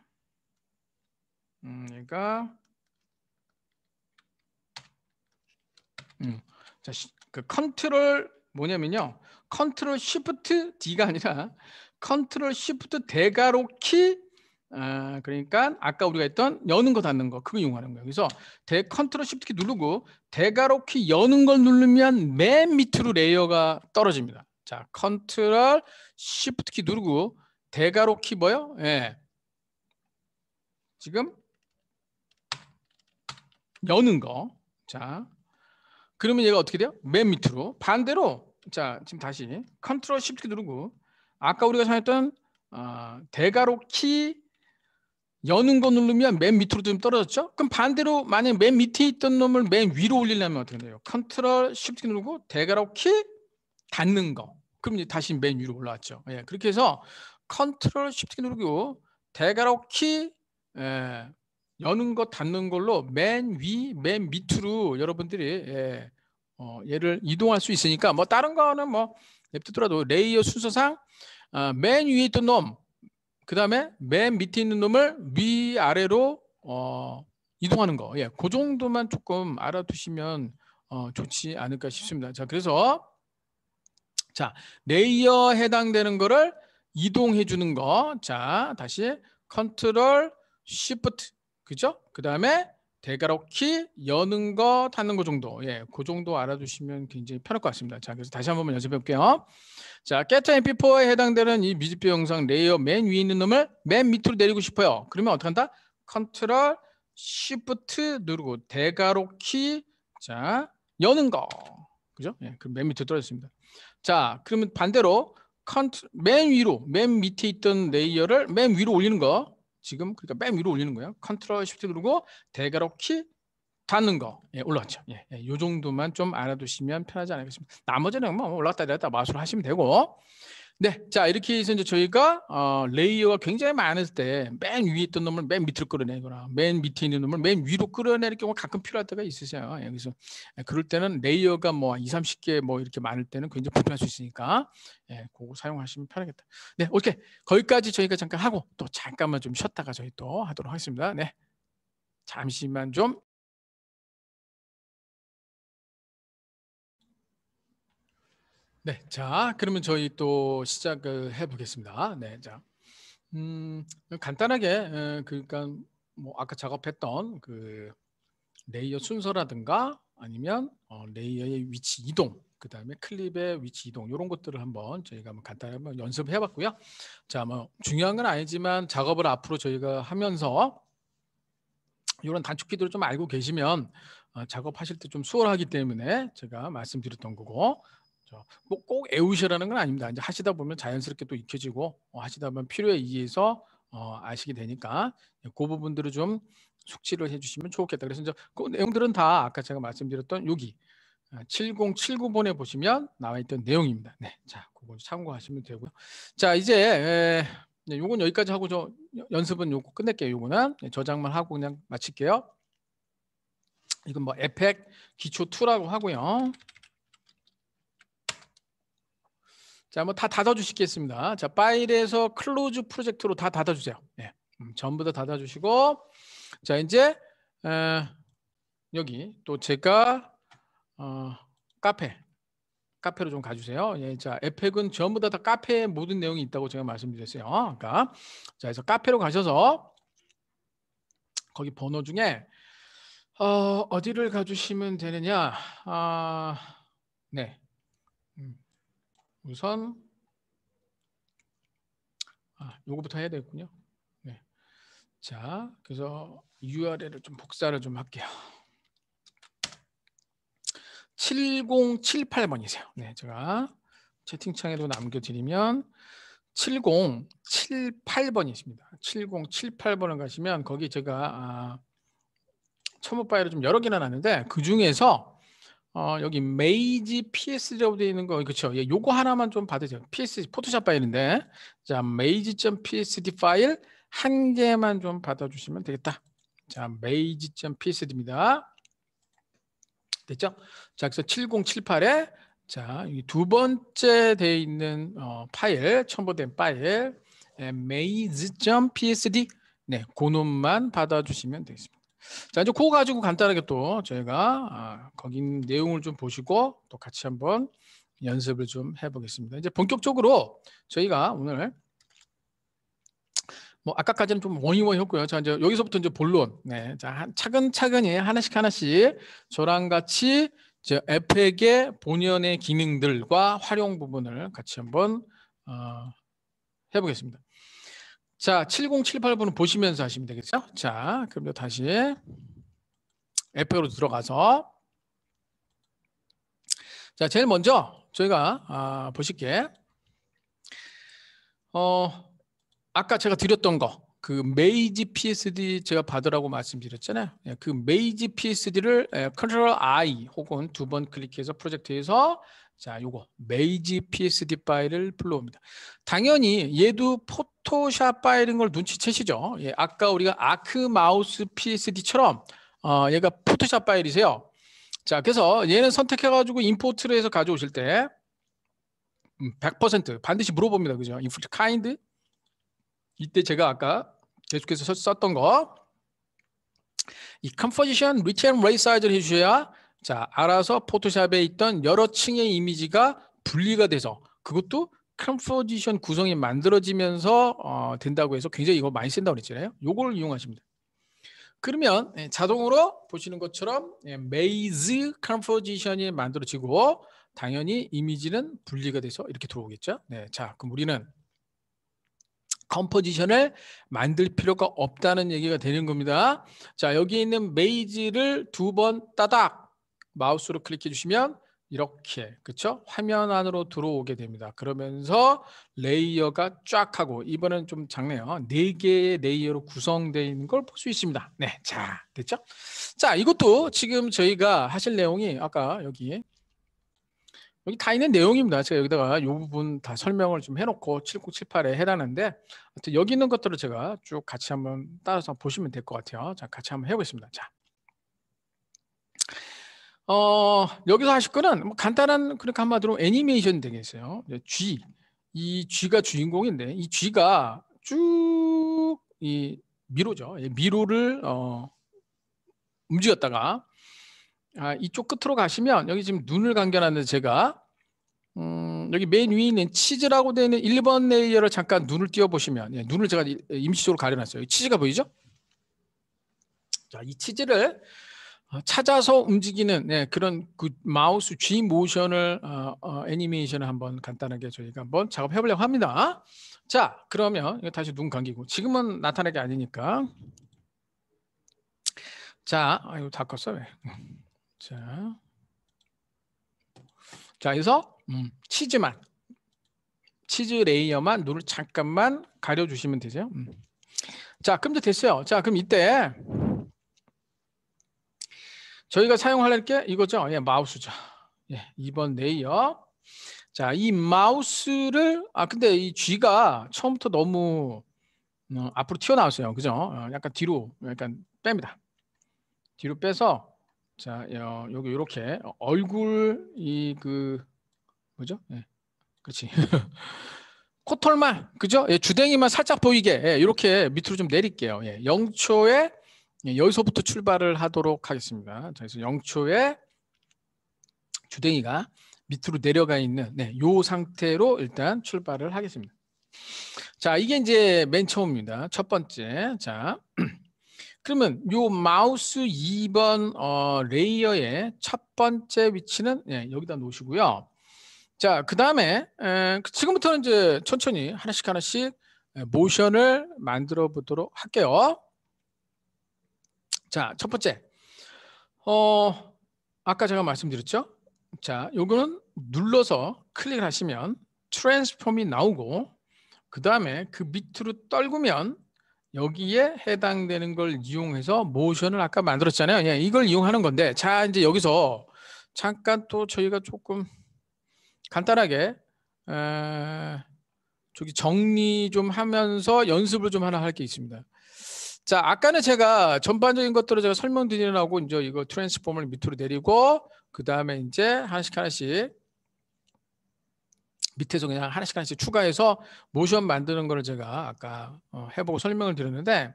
음, 그러니까 음, 자, 그 컨트롤 뭐냐면요. 컨트롤 쉬프트 D가 아니라 컨트롤 쉬프트 대괄호 키 아, 그러니까 아까 우리가 했던 여는 거 닫는 거 그거 이용하는 거예요. 그래서 대 컨트롤 쉬프트 키 누르고 대괄호 키 여는 걸 누르면 맨 밑으로 레이어가 떨어집니다. 자, 컨트롤 쉬프트 키 누르고 대괄호 키 뭐요? 예. 지금 여는 거. 자. 그러면 얘가 어떻게 돼요? 맨 밑으로. 반대로 자, 지금 다시 컨트롤 쉬프트 키 누르고 아까 우리가 전했던 어, 아, 대괄호 키 여는 거 누르면 맨 밑으로 좀 떨어졌죠? 그럼 반대로 만약 맨 밑에 있던 놈을 맨 위로 올리려면 어떻게 돼요? 컨트롤 쉬프트 누르고 대괄호 키 닫는 거. 그럼 이제 다시 맨 위로 올라왔죠. 예, 그렇게 해서 컨트롤 쉬프트 누르고 대괄호 키 예, 여는 거 닫는 걸로 맨 위, 맨 밑으로 여러분들이 예, 어, 얘를 이동할 수 있으니까 뭐 다른 거는 뭐 냅두더라도 레이어 순서상 어, 맨 위에 있던 놈, 그 다음에 맨 밑에 있는 놈을 위아래로 어, 이동하는 거. 예, 그 정도만 조금 알아두시면 어, 좋지 않을까 싶습니다. 자, 그래서 자 레이어 해당되는 거를 이동해 주는 거. 자, 다시 컨트롤 쉬프트 그죠? 그 다음에 대가롭게 여는 거 타는 거 정도 예, 그 정도 알아두시면 굉장히 편할 것 같습니다. 자, 그래서 다시 한 번 연습해 볼게요. 자, get mp4에 해당되는 이 뮤직비디오 영상 레이어 맨 위에 있는 놈을 맨 밑으로 내리고 싶어요. 그러면 어떻게 한다? 컨트롤 쉬프트 누르고 대가롭게 자 여는 거 그죠? 예, 그럼 맨 밑으로 떨어졌습니다. 자, 그러면 반대로 컨트 맨 위로 맨 밑에 있던 레이어를 맨 위로 올리는 거 지금 그러니까 맨 위로 올리는 거예요. 컨트롤 쉬프트 누르고 대괄호 키 닫는 거 예, 올라왔죠 예, 예, 요 정도만 좀 알아두시면 편하지 않을까 싶습니다. 나머지는 뭐 올라갔다 내렸다 마술 하시면 되고 네, 자 이렇게 해서 이제 저희가 어, 레이어가 굉장히 많을 때 맨 위에 있던 놈을 맨 밑으로 끌어내거나 맨 밑에 있는 놈을 맨 위로 끌어내릴 경우가 가끔 필요할 때가 있으세요. 여기서 예, 예, 그럴 때는 레이어가 뭐 2, 30개 뭐 이렇게 많을 때는 굉장히 불편할 수 있으니까 예, 그거 사용하시면 편하겠다. 네, 오케이. 거기까지 저희가 잠깐 하고 또 잠깐만 좀 쉬었다가 저희 또 하도록 하겠습니다. 네, 잠시만 좀 네, 자 그러면 저희 또 시작을 해보겠습니다. 네, 자 음, 간단하게 에, 어, 그러니까 뭐 아까 작업했던 그 레이어 순서라든가 아니면 어, 레이어의 위치 이동 그 다음에 클립의 위치 이동 이런 것들을 한번 저희가 한번 간단히 한번 연습해 봤고요. 자, 뭐 중요한 건 아니지만 작업을 앞으로 저희가 하면서 이런 단축키들을 좀 알고 계시면 어, 작업하실 때 좀 수월하기 때문에 제가 말씀드렸던 거고 뭐꼭 애우시라는 건 아닙니다. 이제 하시다 보면 자연스럽게 또 익혀지고 어, 하시다 보면 필요에 의해서 어, 아시게 되니까 그 부분들을 좀 숙지를 해주시면 좋겠다. 그래서 이제 그 내용들은 다 아까 제가 말씀드렸던 여기 7079번에 어, 보시면 나와 있던 내용입니다. 네, 자, 그거 참고하시면 되고요. 자, 이제 에, 예, 요건 여기까지 하고 저 연습은 요거 끝낼게요. 요거는 네, 저장만 하고 그냥 마칠게요. 이건 뭐 에펙 기초 2라고 하고요. 자, 뭐다 닫아 주시겠습니다. 자, 파일에서 클로즈 프로젝트로 다 닫아 주세요. 네. 예, 음, 전부 다 닫아 주시고 자, 이제 에, 여기 또 제가 어, 카페 카페로 좀 가주세요. 예, 자, 에펙은 전부 다, 다 카페에 모든 내용이 있다고 제가 말씀드렸어요. 아까. 그러니까, 자, 그래서 카페로 가셔서 거기 번호 중에 어, 어디를 가주시면 되느냐? 아, 네. 음, 우선 아, 요거부터 해야 되겠군요. 네. 자, 그래서 URL을 좀 복사를 좀 할게요. 7078번이세요. 네, 제가 채팅창에도 남겨드리면 7078번이십니다. 7078번을 가시면 거기 제가 아, 첨부 파일을 좀 여러 개나 놨는데 그 중에서 어, 여기 메이지 ps라고 되어 있는 거 그렇죠. 예, 요거 하나만 좀 받으세요. ps 포토샵 파일인데 자 메이지.psd 파일 한 개만 좀 받아주시면 되겠다. 자 메이지.psd입니다. 됐죠? 자 그래서 7078에 자두 번째 되어 있는 어, 파일 첨부된 파일 예, 메이지.psd 네, 그놈만 받아주시면 되겠습니다. 자 이제 그거 가지고 간단하게 또 저희가 아, 거기 내용을 좀 보시고 또 같이 한번 연습을 좀 해보겠습니다. 이제 본격적으로 저희가 오늘 뭐 아까까지는 좀 원이원 했고요. 자 이제 여기서부터 이제 본론. 네, 자 차근차근히 하나씩 하나씩 저랑 같이 이제 에펙의 본연의 기능들과 활용 부분을 같이 한번 어, 해보겠습니다. 자, 7 0 7 8번을 보시면서 하시면 되겠죠? 자, 그럼 다시 F4로 들어가서 자, 제일 먼저 저희가 아, 보실게 어, 아까 제가 드렸던 거, 그 메이지 PSD 제가 받으라고 말씀드렸잖아요. 예, 그 메이지 PSD를 예, 컨트롤 I 혹은 두 번 클릭해서 프로젝트에서 자, 요거 메이지 PSD 파일을 불러옵니다. 당연히 얘도 포토샵 파일인 걸 눈치채시죠. 예, 아까 우리가 아크 마우스 PSD처럼 어, 얘가 포토샵 파일이세요. 자, 그래서 얘는 선택해가지고 임포트를 해서 가져오실 때 100% 음, 반드시 물어봅니다. 그죠? 인풋 카인드 이때 제가 아까 계속해서 썼던 거 이 컴포지션, 리치 앤 레이 사이즈를 해주셔야 자, 알아서 포토샵에 있던 여러 층의 이미지가 분리가 돼서 그것도 컴포지션 구성이 만들어지면서 어, 된다고 해서 굉장히 이거 많이 쓴다고 그랬잖아요. 요걸 이용하십니다 그러면 예, 자동으로 보시는 것처럼 예, 메이즈 컴포지션이 만들어지고 당연히 이미지는 분리가 돼서 이렇게 들어오겠죠. 네, 자 그럼 우리는 컴포지션을 만들 필요가 없다는 얘기가 되는 겁니다. 자 여기 있는 메이지를 두 번 따닥 마우스로 클릭해 주시면 이렇게 그쵸 화면 안으로 들어오게 됩니다. 그러면서 레이어가 쫙 하고 이번엔 좀 작네요. 네 개의 레이어로 구성되어 있는 걸 볼 수 있습니다. 네, 자 됐죠? 자 이것도 지금 저희가 하실 내용이 아까 여기 여기 다 있는 내용입니다. 제가 여기다가 이 부분 다 설명을 좀 해놓고 7978에 해당는데 여기 있는 것들을 제가 쭉 같이 한번 따라서 보시면 될 것 같아요. 자 같이 한번 해보겠습니다. 자 어, 여기서 하실 거는 뭐 간단한 그렇게 한마디로 애니메이션 되겠어요. G 이 G가 주인공인데 이 G가 쭉 이 미로죠. 미로를 어, 움직였다가 아, 이쪽 끝으로 가시면 여기 지금 눈을 감겨놨는데 제가 음, 여기 맨 위에 있는 치즈라고 되어 있는 1번 레이어를 잠깐 눈을 띄워 보시면 예, 눈을 제가 임시적으로 가려놨어요. 치즈가 보이죠? 자, 이 치즈를 어, 찾아서 움직이는 네, 그런 그 마우스 G 모션을 어, 어, 애니메이션을 한번 간단하게 저희가 한번 작업해 보려고 합니다. 자, 그러면 이거 다시 눈 감기고 지금은 나타나게 아니니까. 자, 아유 다컸어 왜? 자, 자, 그래서 음, 치즈만 치즈 레이어만 눈을 잠깐만 가려주시면 되죠. 음. 자, 그럼 이 됐어요. 자, 그럼 이때 저희가 사용할 게 이거죠. 예, 마우스죠. 예, 2번 레이어. 자, 이 마우스를 아 근데 이쥐가 처음부터 너무 어, 앞으로 튀어나왔어요. 그죠? 어, 약간 뒤로 약간 뺍니다. 뒤로 빼서 자, 어, 여기 이렇게 얼굴 이 그 뭐죠? 예. 그렇지. 코털만 그죠? 예, 주댕이만 살짝 보이게 예, 이렇게 밑으로 좀 내릴게요. 예, 0초에 예, 여기서부터 출발을 하도록 하겠습니다. 그래서 영초에 주댕이가 밑으로 내려가 있는 네, 요 상태로 일단 출발을 하겠습니다. 자, 이게 이제 맨 처음입니다. 첫 번째. 자. 그러면 요 마우스 2번 어, 레이어의 첫 번째 위치는 예, 여기다 놓으시고요. 자, 그다음에 에, 지금부터는 이제 천천히 하나씩 하나씩 모션을 만들어 보도록 할게요. 자, 첫 번째. 어, 아까 제가 말씀드렸죠? 자, 요거는 눌러서 클릭을 하시면 트랜스폼이 나오고 그다음에 그 밑으로 떨구면 여기에 해당되는 걸 이용해서 모션을 아까 만들었잖아요. 예, 이걸 이용하는 건데 자, 이제 여기서 잠깐 또 저희가 조금 간단하게 에, 저기 정리 좀 하면서 연습을 좀 하나 할 게 있습니다. 자, 아까는 제가 전반적인 것들을 제가 설명드리려고 이제 이거 트랜스폼을 밑으로 내리고 그 다음에 이제 하나씩 하나씩 밑에서 그냥 하나씩 하나씩 추가해서 모션 만드는 거를 제가 아까 어, 해보고 설명을 드렸는데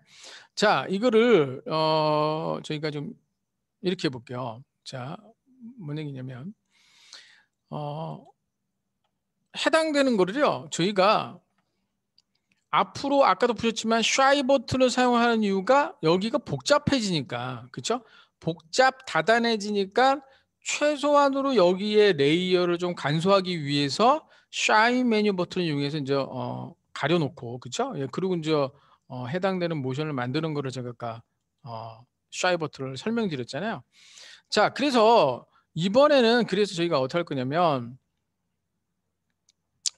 자 이거를 어, 저희가 좀 이렇게 해볼게요. 자, 뭔 얘기냐면 어, 해당되는 거를요 저희가 앞으로 아까도 보셨지만 샤이 버튼을 사용하는 이유가 여기가 복잡해지니까 그렇 복잡 다단해지니까 최소한으로 여기에 레이어를 좀 간소화하기 위해서 샤이 메뉴 버튼을 이용해서 이제 어, 가려놓고 그렇 예, 그리고 이제 어, 해당되는 모션을 만드는 거를 제가 아까 어, 샤이 버튼을 설명드렸잖아요. 자, 그래서 이번에는 그래서 저희가 어떻게 할 거냐면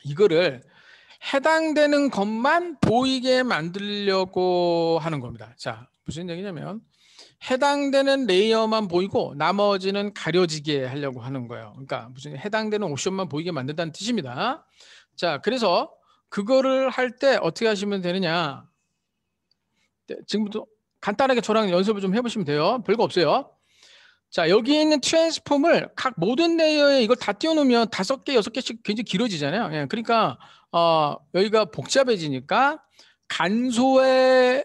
이거를 해당되는 것만 보이게 만들려고 하는 겁니다. 자, 무슨 얘기냐면 해당되는 레이어만 보이고 나머지는 가려지게 하려고 하는 거예요. 그러니까 무슨 해당되는 옵션만 보이게 만든다는 뜻입니다. 자, 그래서 그거를 할 때 어떻게 하시면 되느냐. 네, 지금부터 간단하게 저랑 연습을 좀 해보시면 돼요. 별거 없어요. 자, 여기 있는 트랜스폼을 각 모든 레이어에 이걸 다 띄워놓으면 다섯 개, 여섯 개씩 굉장히 길어지잖아요. 예, 그러니까 어, 여기가 복잡해지니까 간소에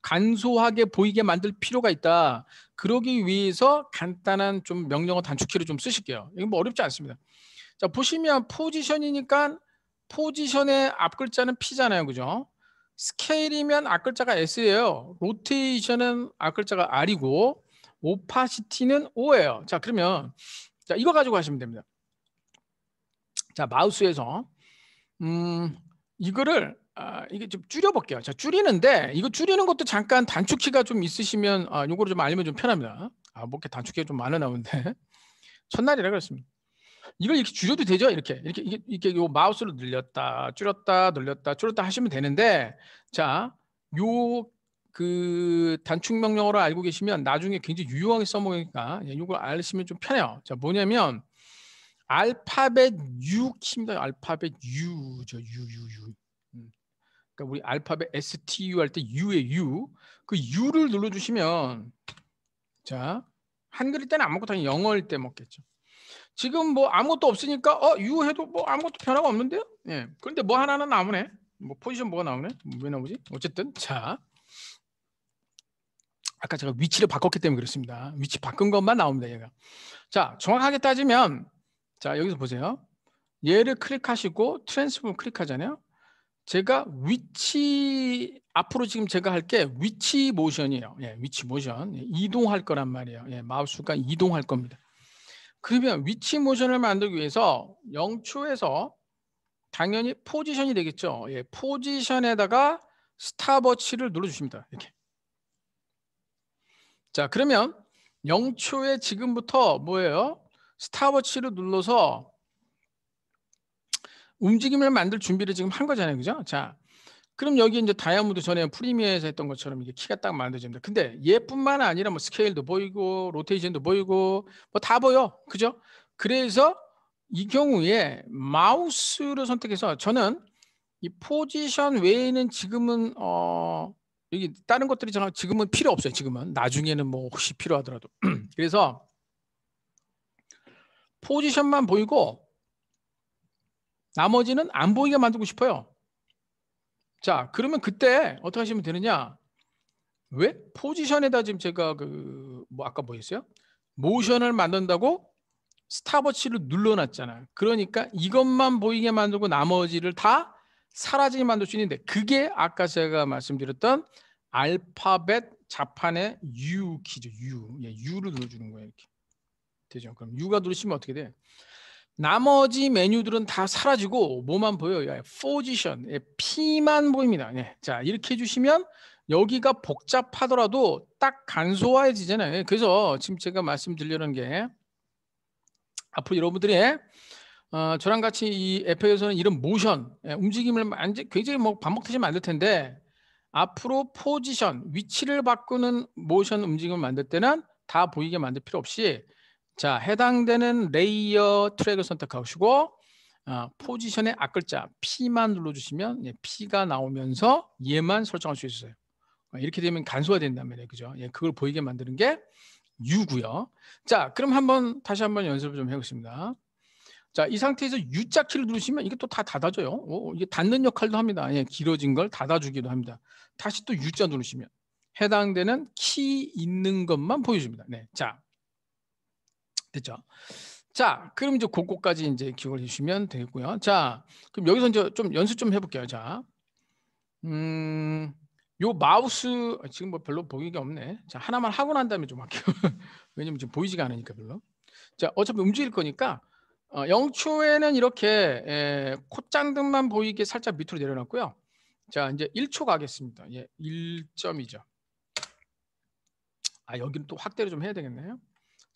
간소하게 보이게 만들 필요가 있다. 그러기 위해서 간단한 좀 명령어 단축키를 좀 쓰실게요. 이건 뭐 어렵지 않습니다. 자 보시면 포지션이니까 포지션의 앞 글자는 P잖아요, 그죠? 스케일이면 앞 글자가 S예요. 로테이션은 앞 글자가 R이고 오파시티는 O예요. 자 그러면 자 이거 가지고 하시면 됩니다. 자 마우스에서 음, 이거를 아, 이게 좀 줄여볼게요. 자, 줄이는데 이거 줄이는 것도 잠깐 단축키가 좀 있으시면 아, 요거를 좀 알면 좀 편합니다. 아, 뭐 이렇게 단축키가 좀 많아 나오는데 첫날이라 그렇습니다. 이걸 이렇게 줄여도 되죠? 이렇게 이렇게 이게 렇 이렇게 요 마우스로 늘렸다, 줄였다, 늘렸다, 줄였다 하시면 되는데 자, 요 그 단축 명령어를 알고 계시면 나중에 굉장히 유용하게 써먹으니까 이걸 예, 알시면 좀 편해요. 자, 뭐냐면 알파벳 U 입니다 알파벳 U죠. U U U. 음. 그러니까 우리 알파벳 S T U 할 때 U의 U. 그 U를 눌러 주시면 자, 한글일 때는 안 먹고 당연히 영어일 때 먹겠죠. 지금 뭐 아무것도 없으니까 어, U 해도 뭐 아무것도 변화가 없는데요? 예. 그런데 뭐 하나는 나오네. 뭐 포지션 뭐가 나오네? 왜 나오지? 어쨌든 자. 아까 제가 위치를 바꿨기 때문에 그렇습니다. 위치 바꾼 것만 나옵니다, 얘가. 자, 정확하게 따지면 자 여기서 보세요. 얘를 클릭하시고 트랜스폼 클릭하잖아요. 제가 위치 앞으로 지금 제가 할 게 위치 모션이에요. 예, 위치 모션 예, 이동할 거란 말이에요. 예, 마우스가 이동할 겁니다. 그러면 위치 모션을 만들기 위해서 영초에서 당연히 포지션이 되겠죠. 예, 포지션에다가 스타버치를 눌러주십니다. 이렇게. 자 그러면 영초에 지금부터 뭐예요? 스탑워치를 눌러서 움직임을 만들 준비를 지금 한 거잖아요. 그죠? 자. 그럼 여기 이제 다이아몬드 전에 프리미어에서 했던 것처럼 이게 키가 딱 만들어집니다. 근데 얘뿐만 아니라 뭐 스케일도 보이고 로테이션도 보이고 뭐 다 보여. 그죠? 그래서 이 경우에 마우스를 선택해서 저는 이 포지션 외에는 지금은 어 여기 다른 것들이 지금은 필요 없어요. 지금은 나중에는 뭐 혹시 필요하더라도. 그래서 포지션만 보이고 나머지는 안 보이게 만들고 싶어요. 자, 그러면 그때 어떻게 하시면 되느냐? 왜 포지션에다 지금 제가 그 뭐 아까 뭐였어요? 모션을 만든다고 스탑워치를 눌러놨잖아요. 그러니까 이것만 보이게 만들고 나머지를 다 사라지게 만들 수 있는데 그게 아까 제가 말씀드렸던 알파벳 자판의 U 키죠. U. 예, U를 눌러주는 거예요. 이렇게. 되죠. 그럼 유가 누르시면 어떻게 돼? 나머지 메뉴들은 다 사라지고 뭐만 보여요? 포지션, 예, P만 보입니다. 네. 자 이렇게 해주시면 여기가 복잡하더라도 딱 간소화해지잖아요. 예, 그래서 지금 제가 말씀드리려는 게 앞으로 여러분들이 어, 저랑 같이 이 FA에서는 이런 모션, 예, 움직임을 만지, 굉장히 뭐 반복되지 만들 텐데 앞으로 포지션, 위치를 바꾸는 모션 움직임을 만들 때는 다 보이게 만들 필요 없이 자, 해당되는 레이어 트랙을 선택하시고 어, 포지션의 앞글자 P만 눌러주시면 예, P가 나오면서 얘만 설정할 수 있어요. 어, 이렇게 되면 간소화 된단 말이에요. 그죠? 예, 그걸 보이게 만드는 게 U고요. 자, 그럼 한번 다시 한번 연습을 좀 해보겠습니다. 자, 이 상태에서 U자 키를 누르시면 이게 또 다 닫아져요. 오, 이게 닫는 역할도 합니다. 예, 길어진 걸 닫아주기도 합니다. 다시 또 U자 누르시면 해당되는 키 있는 것만 보여줍니다. 네, 자, 됐죠? 자, 그럼 이제 그거까지 이제 기억을 해주시면 되겠고요. 자, 그럼 여기서 이제 좀 연습 좀 해볼게요. 자, 음, 요 마우스 아, 지금 뭐 별로 보이게 없네. 자, 하나만 하고 난 다음에 좀 할게요. 왜냐면 지금 보이지가 않으니까 별로. 자, 어차피 움직일 거니까 어, 영초에는 이렇게 에, 콧장등만 보이게 살짝 밑으로 내려놨고요. 자, 이제 1초 가겠습니다. 예, 1점이죠. 아, 여기는 또 확대를 좀 해야 되겠네요.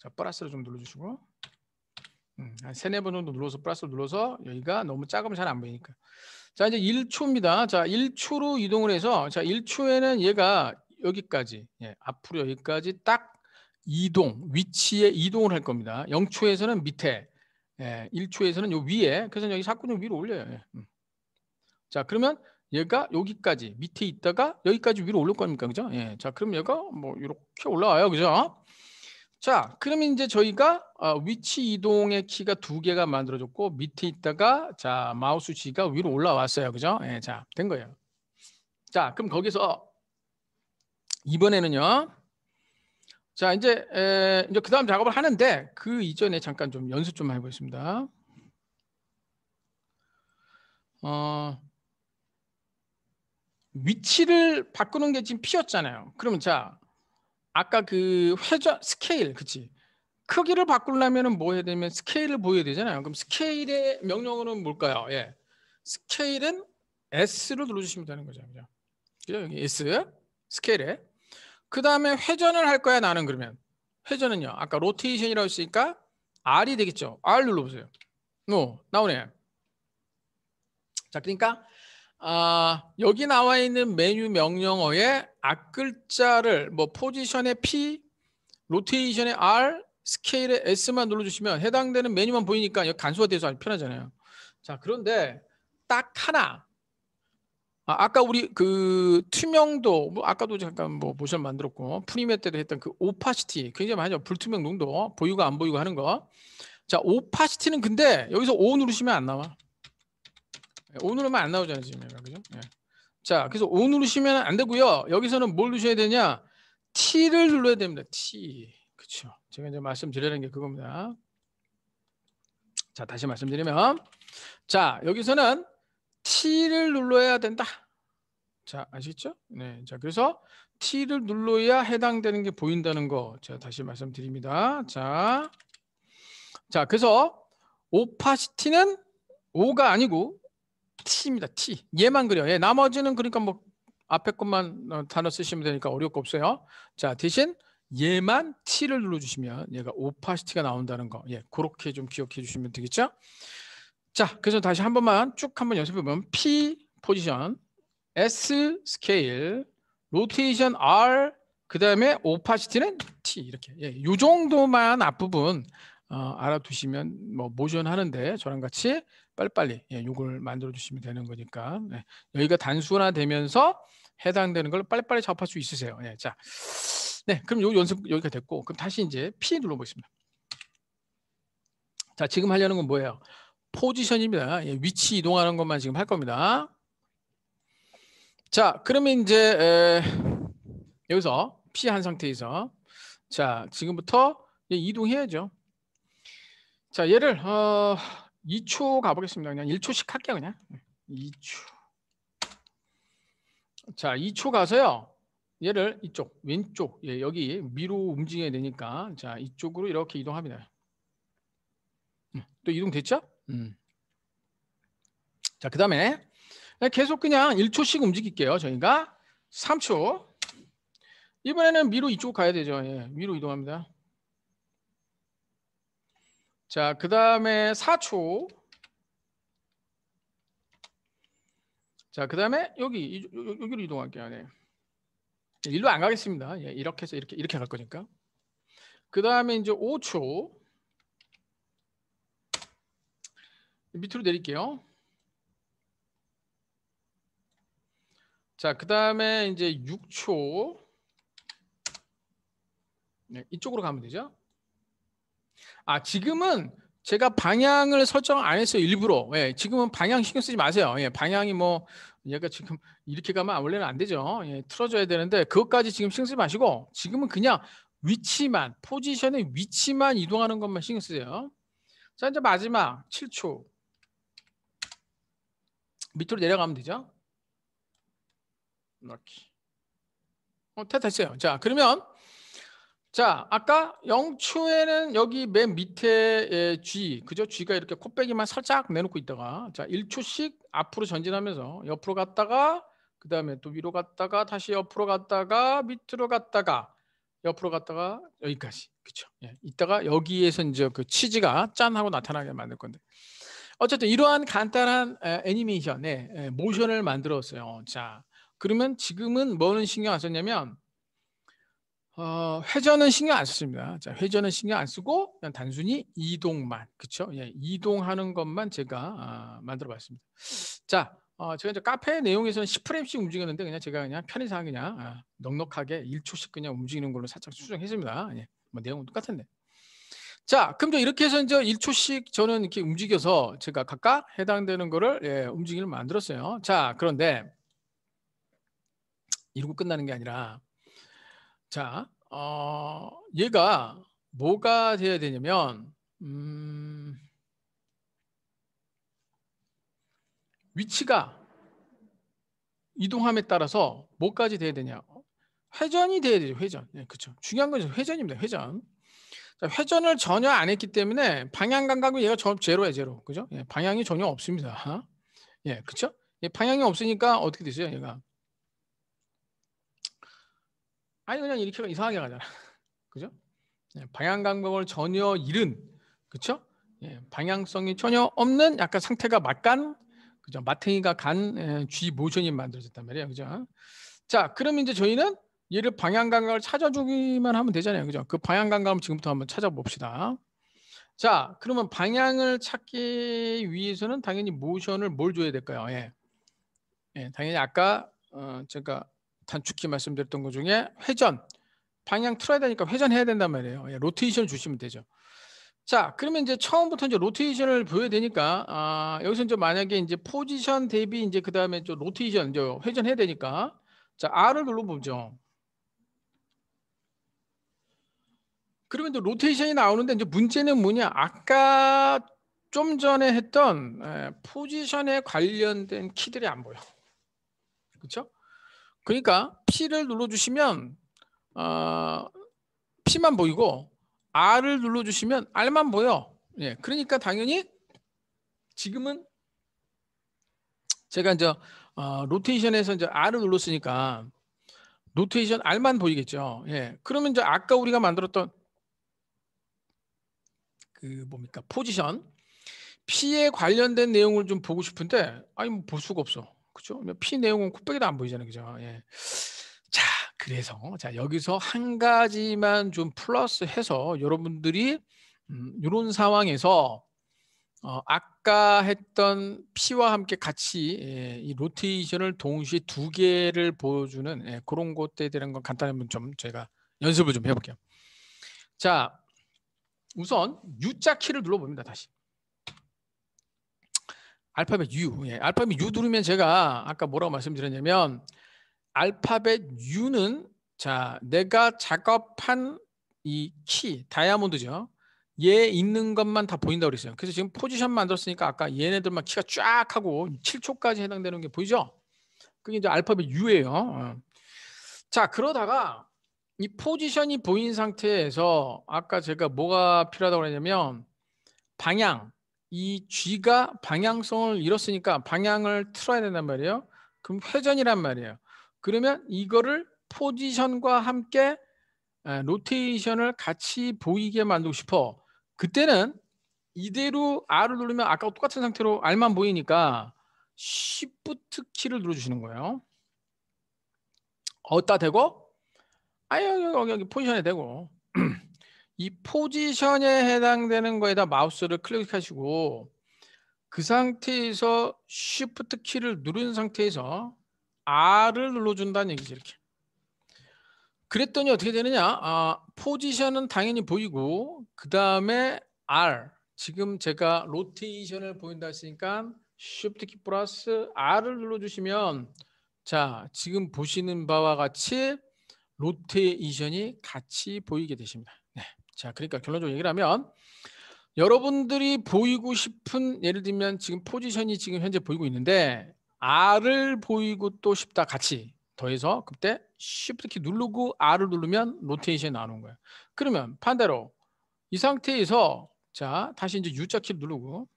자, 플러스를 좀 눌러주시고 음, 한 세네 번 정도 눌러서 플러스를 눌러서 여기가 너무 작으면 잘 안 보이니까 자 이제 1초입니다. 자 1초로 이동을 해서 자 1초에는 얘가 여기까지 예, 앞으로 여기까지 딱 이동 위치에 이동을 할 겁니다. 0초에서는 밑에 예, 1초에서는 요 위에 그래서 여기 사건좀 위로 올려요. 예. 음. 자 그러면 얘가 여기까지 밑에 있다가 여기까지 위로 올릴 겁니까 그죠? 예. 자 그럼 얘가 뭐 이렇게 올라와요 그죠? 자, 그러면 이제 저희가 어, 위치 이동의 키가 두 개가 만들어졌고 밑에 있다가 자 마우스 G가 위로 올라왔어요, 그죠? 예, 자된 거예요. 자, 그럼 거기서 이번에는요. 자, 이제 에, 이제 그다음 작업을 하는데 그 이전에 잠깐 좀 연습 좀 해보겠습니다. 어, 위치를 바꾸는 게 지금 P였잖아요. 그러면 자 아까 그 회전 스케일 그치 크기를 바꾸려면뭐 해야 되면 스케일을 보여야 되잖아요. 그럼 스케일의 명령어는 뭘까요? 예. 스케일은 S를 눌러주시면 되는 거죠. 그죠? 여기 S 스케일에 그 다음에 회전을 할 거야 나는 그러면 회전은요. 아까 로테이션이라고 했으니까 R이 되겠죠. R 눌러보세요. 노 나오네. 자 그러니까 아, 여기 나와 있는 메뉴 명령어에 앞글자를 뭐 포지션의 P, 로테이션의 R, 스케일의 S만 눌러주시면 해당되는 메뉴만 보이니까 여기 간소화 돼서 아주 편하잖아요. 자 그런데 딱 하나 아, 까 우리 그 투명도 뭐 아까도 잠깐 뭐 모션 만들었고 프리메 때도 했던 그 오파시티 굉장히 많죠 불투명 농도 보이고 안 보이고 하는 거. 자 오파시티는 근데 여기서 O 누르시면 안 나와. 네, o 누르면 안 나오잖아요 지금 그죠? 예. 자, 그래서 O 누르시면 안 되고요. 여기서는 뭘누셔야 되냐? T를 눌러야 됩니다. T. 그렇죠. 제가 이제 말씀드리는 게 그겁니다. 자, 다시 말씀드리면 자, 여기서는 T를 눌러야 된다. 자, 아시겠죠? 네. 자, 그래서 T를 눌러야 해당되는 게 보인다는 거 제가 다시 말씀드립니다. 자, 자 그래서 오파시티는 O가 아니고 T입니다. T. 얘만 그려. 예, 나머지는 그러니까 뭐 앞에 것만 어, 단어 쓰시면 되니까 어려울 거 없어요. 자, 대신 얘만 T를 눌러주시면 얘가 오파시티가 나온다는 거. 예, 그렇게 좀 기억해 주시면 되겠죠? 자, 그래서 다시 한 번만 쭉 한번 연습해 보면 P 포지션, S 스케일, 로테이션 R, 그 다음에 오파시티는 T 이렇게. 예, 요 정도만 앞부분 어, 알아두시면 뭐 모션 하는데 저랑 같이 빨리빨리 예, 요걸 만들어 주시면 되는 거니까 예, 여기가 단순화되면서 해당되는 걸 빨리빨리 접할 수 있으세요. 예, 자, 네, 그럼 요 연습 여기가 됐고 그럼 다시 이제 P 눌러보겠습니다. 자, 지금 하려는 건 뭐예요? 포지션입니다. 예, 위치 이동하는 것만 지금 할 겁니다. 자, 그러면 이제 에, 여기서 P 한 상태에서 자 지금부터 이동해야죠. 자, 얘를 어, 2초 가보겠습니다. 그냥 1초씩 할게요. 그냥 2초. 자, 2초 가서요. 얘를 이쪽, 왼쪽, 예, 여기 위로 움직여야 되니까 자 이쪽으로 이렇게 이동합니다. 음, 또 이동됐죠? 음. 자, 그 다음에 계속 그냥 1초씩 움직일게요. 저희가 3초. 이번에는 위로 이쪽 가야 되죠. 예, 위로 이동합니다. 자, 그 다음에 4초. 자, 그 다음에 여기, 여기로 이동할게요. 네. 예, 일로 안 가겠습니다. 예, 이렇게 해서 이렇게, 이렇게 갈 거니까. 그 다음에 이제 5초. 밑으로 내릴게요. 자, 그 다음에 이제 6초. 네, 이쪽으로 가면 되죠. 아, 지금은 제가 방향을 설정 안 했어요. 일부러. 예, 지금은 방향 신경 쓰지 마세요. 예, 방향이 뭐 얘가 지금 이렇게 가면 아, 원래는 안 되죠. 예, 틀어줘야 되는데 그것까지 지금 신경 쓰지 마시고 지금은 그냥 위치만 포지션의 위치만 이동하는 것만 신경 쓰세요. 자 이제 마지막 7초 밑으로 내려가면 되죠. 이렇게. 어, 다 됐어요. 자 그러면 자, 아까 영추에는 여기 맨 밑에 G, 그죠? G가 이렇게 코빼기만 살짝 내놓고 있다가 자, 1초씩 앞으로 전진하면서 옆으로 갔다가 그 다음에 또 위로 갔다가 다시 옆으로 갔다가 밑으로 갔다가 옆으로 갔다가 여기까지. 그쵸 예. 이따가 여기에서 이제 그 치즈가 짠 하고 나타나게 만들 건데. 어쨌든 이러한 간단한 애니메이션의 모션을 만들었어요. 자, 그러면 지금은 뭐는 신경 안 썼냐면 어, 회전은 신경 안 쓰십니다. 자, 회전은 신경 안 쓰고 그냥 단순히 이동만, 그렇죠? 예, 이동하는 것만 제가 아, 만들어봤습니다. 자, 어, 제가 이제 카페 내용에서는 10프레임씩 움직였는데 그냥 제가 그냥 편의상 그냥 아, 넉넉하게 1초씩 그냥 움직이는 걸로 살짝 수정했습니다. 예, 뭐 내용은 똑같은데. 자, 그럼 이렇게 해서 이제 1초씩 저는 이렇게 움직여서 제가 각각 해당되는 거를 예, 움직임을 만들었어요. 자, 그런데 이러고 끝나는 게 아니라 자, 어, 얘가 뭐가 돼야 되냐면 음, 위치가 이동함에 따라서 뭐까지 돼야 되냐? 회전이 돼야 되죠. 회전. 네, 그렇죠. 중요한 건 회전입니다. 회전. 자, 회전을 전혀 안 했기 때문에 방향 감각은 얘가 저, 제로야 제로. 그죠? 예, 방향이 전혀 없습니다. 예, 그렇죠? 예, 방향이 없으니까 어떻게 되죠? 얘가 아니 그냥 이렇게 이상하게 가잖아. 그죠? 예, 방향 감각을 전혀 잃은 그렇죠? 예, 방향성이 전혀 없는 약간 상태가 막간 그죠? 마탱이가 간 예, G 모션이 만들어졌단 말이에 그죠? 자, 그럼 이제 저희는 얘를 방향 감각을 찾아주기만 하면 되잖아요. 그죠? 그 방향 감각을 지금부터 한번 찾아봅시다. 자, 그러면 방향을 찾기 위해서는 당연히 모션을 뭘 줘야 될까요? 예. 예, 당연히 아까 어, 제가 단축키 말씀드렸던 것 중에 회전 방향 틀어야 되니까 회전해야 된단 말이에요. 로테이션 예, 주시면 되죠. 자, 그러면 이제 처음부터 이제 로테이션을 보여야 되니까 아, 여기서 이제 만약에 이제 포지션 대비 이제 그 다음에 저 로테이션 이제 회전해야 되니까 자 R을 눌러보죠. 그러면 이제 로테이션이 나오는데 이제 문제는 뭐냐? 아까 좀 전에 했던 포지션에 예, 관련된 키들이 안 보여. 그렇죠? 그러니까 P를 눌러주시면 어, P만 보이고 R을 눌러주시면 R만 보여. 예, 그러니까 당연히 지금은 제가 이제 어, 로테이션에서 이제 R을 눌렀으니까 로테이션 R만 보이겠죠. 예, 그러면 이제 아까 우리가 만들었던 그 뭡니까 포지션 P에 관련된 내용을 좀 보고 싶은데 아니 뭐볼 수가 없어. 그죠? 뭐 피 내용은 콧빼기도안 보이잖아요. 그죠? 예. 자, 그래서 자, 여기서 한 가지만 좀 플러스해서 여러분들이 음, 이런 상황에서 어, 아까 했던 피와 함께 같이 예, 이 로테이션을 동시에 두 개를 보여주는 예, 그런 것에 대한 건 간단히 좀 저희가 연습을 좀 해볼게요. 자, 우선 U자 키를 눌러봅니다. 다시. 알파벳 U. 예, 알파벳 U 누르면 제가 아까 뭐라고 말씀드렸냐면 알파벳 U는 자 내가 작업한 이 키 다이아몬드죠. 얘 있는 것만 다 보인다고 그랬어요. 그래서 지금 포지션 만들었으니까 아까 얘네들만 키가 쫙 하고 7초까지 해당되는 게 보이죠? 그게 이제 알파벳 U예요. 어. 자 그러다가 이 포지션이 보인 상태에서 아까 제가 뭐가 필요하다고 그랬냐면 방향 이쥐가 방향성을 잃었으니까 방향을 틀어야 된단 말이에요. 그럼 회전이란 말이에요. 그러면 이거를 포지션과 함께 로테이션을 같이 보이게 만들고 싶어. 그때는 이대로 R을 누르면 아까 똑같은 상태로 R만 보이니까 Shift 키를 눌러주시는 거예요. 어디다 대고? 아 여기 여기, 여기 포지션에 대고 이 포지션에 해당되는 거에다 마우스를 클릭하시고 그 상태에서 Shift 키를 누른 상태에서 R을 눌러준다는 얘기죠 이렇게. 그랬더니 어떻게 되느냐? 아, 포지션은 당연히 보이고 그 다음에 R 지금 제가 로테이션을 보인다 했으니까 Shift 키 플러스 R을 눌러주시면 자 지금 보시는 바와 같이 로테이션이 같이 보이게 되십니다. 자, 그러니까 결론적으로 얘기를 하면 여러분들이 보이고 싶은 예를 들면 지금 포지션이 지금 현재 보이고 있는데 R을 보이고 또 싶다 같이 더해서 그때 Shift키 누르고 R을 누르면 로테이션이 나오는 거예요. 그러면 반대로 이 상태에서 자 다시 이제 U자 키를 누르고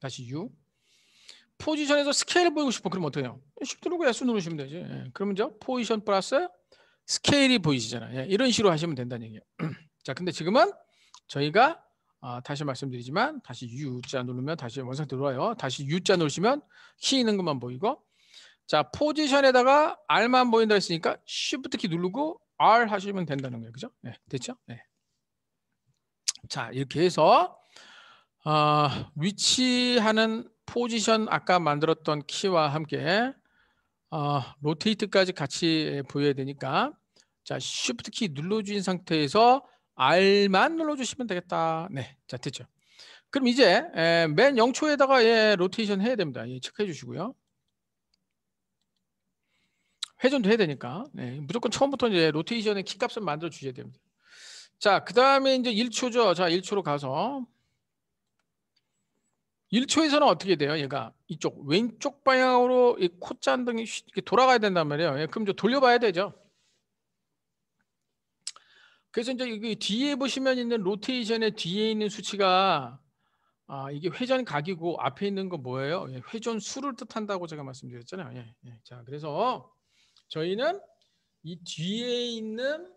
다시 U 포지션에서 스케일 보이고 싶어 그러면 어떻게 해요? Shift 누르고 S 누르시면 되지. 예, 그러면 이제 포지션 플러스 스케일이 보이시잖아요. 예, 이런 식으로 하시면 된다는 얘기예요. 자, 근데 지금은 저희가 아, 다시 말씀드리지만 다시 U자 누르면 다시 원상 들어와요. 다시 U자 누르시면 키 있는 것만 보이고 자 포지션에다가 R만 보인다 했으니까 Shift 키 누르고 R 하시면 된다는 거예요. 그죠? 네, 됐죠? 네. 자 이렇게 해서 어, 위치하는 포지션 아까 만들었던 키와 함께 어, 로테이트까지 같이 예, 보여야 되니까 자 s h i 키 눌러주신 상태에서 R만 눌러주시면 되겠다. 네, 자 됐죠. 그럼 이제 에, 예, 맨 0초에다가 예, 로테이션 해야 됩니다. 예, 체크해 주시고요. 회전도 해야 되니까 네, 무조건 처음부터 이제 로테이션의 키값을 만들어 주셔야 됩니다. 자, 그 다음에 이제 1초죠. 자, 1초로 가서 1초에서는 어떻게 돼요? 얘가 이쪽 왼쪽 방향으로 이 콧잔등이 돌아가야 된단 말이에요. 예, 그럼 좀 돌려봐야 되죠. 그래서 이제 여기 뒤에 보시면 있는 로테이션의 뒤에 있는 수치가 아 이게 회전 각이고 앞에 있는 건 뭐예요? 예, 회전 수를 뜻한다고 제가 말씀드렸잖아요. 예, 예. 자 그래서 저희는 이 뒤에 있는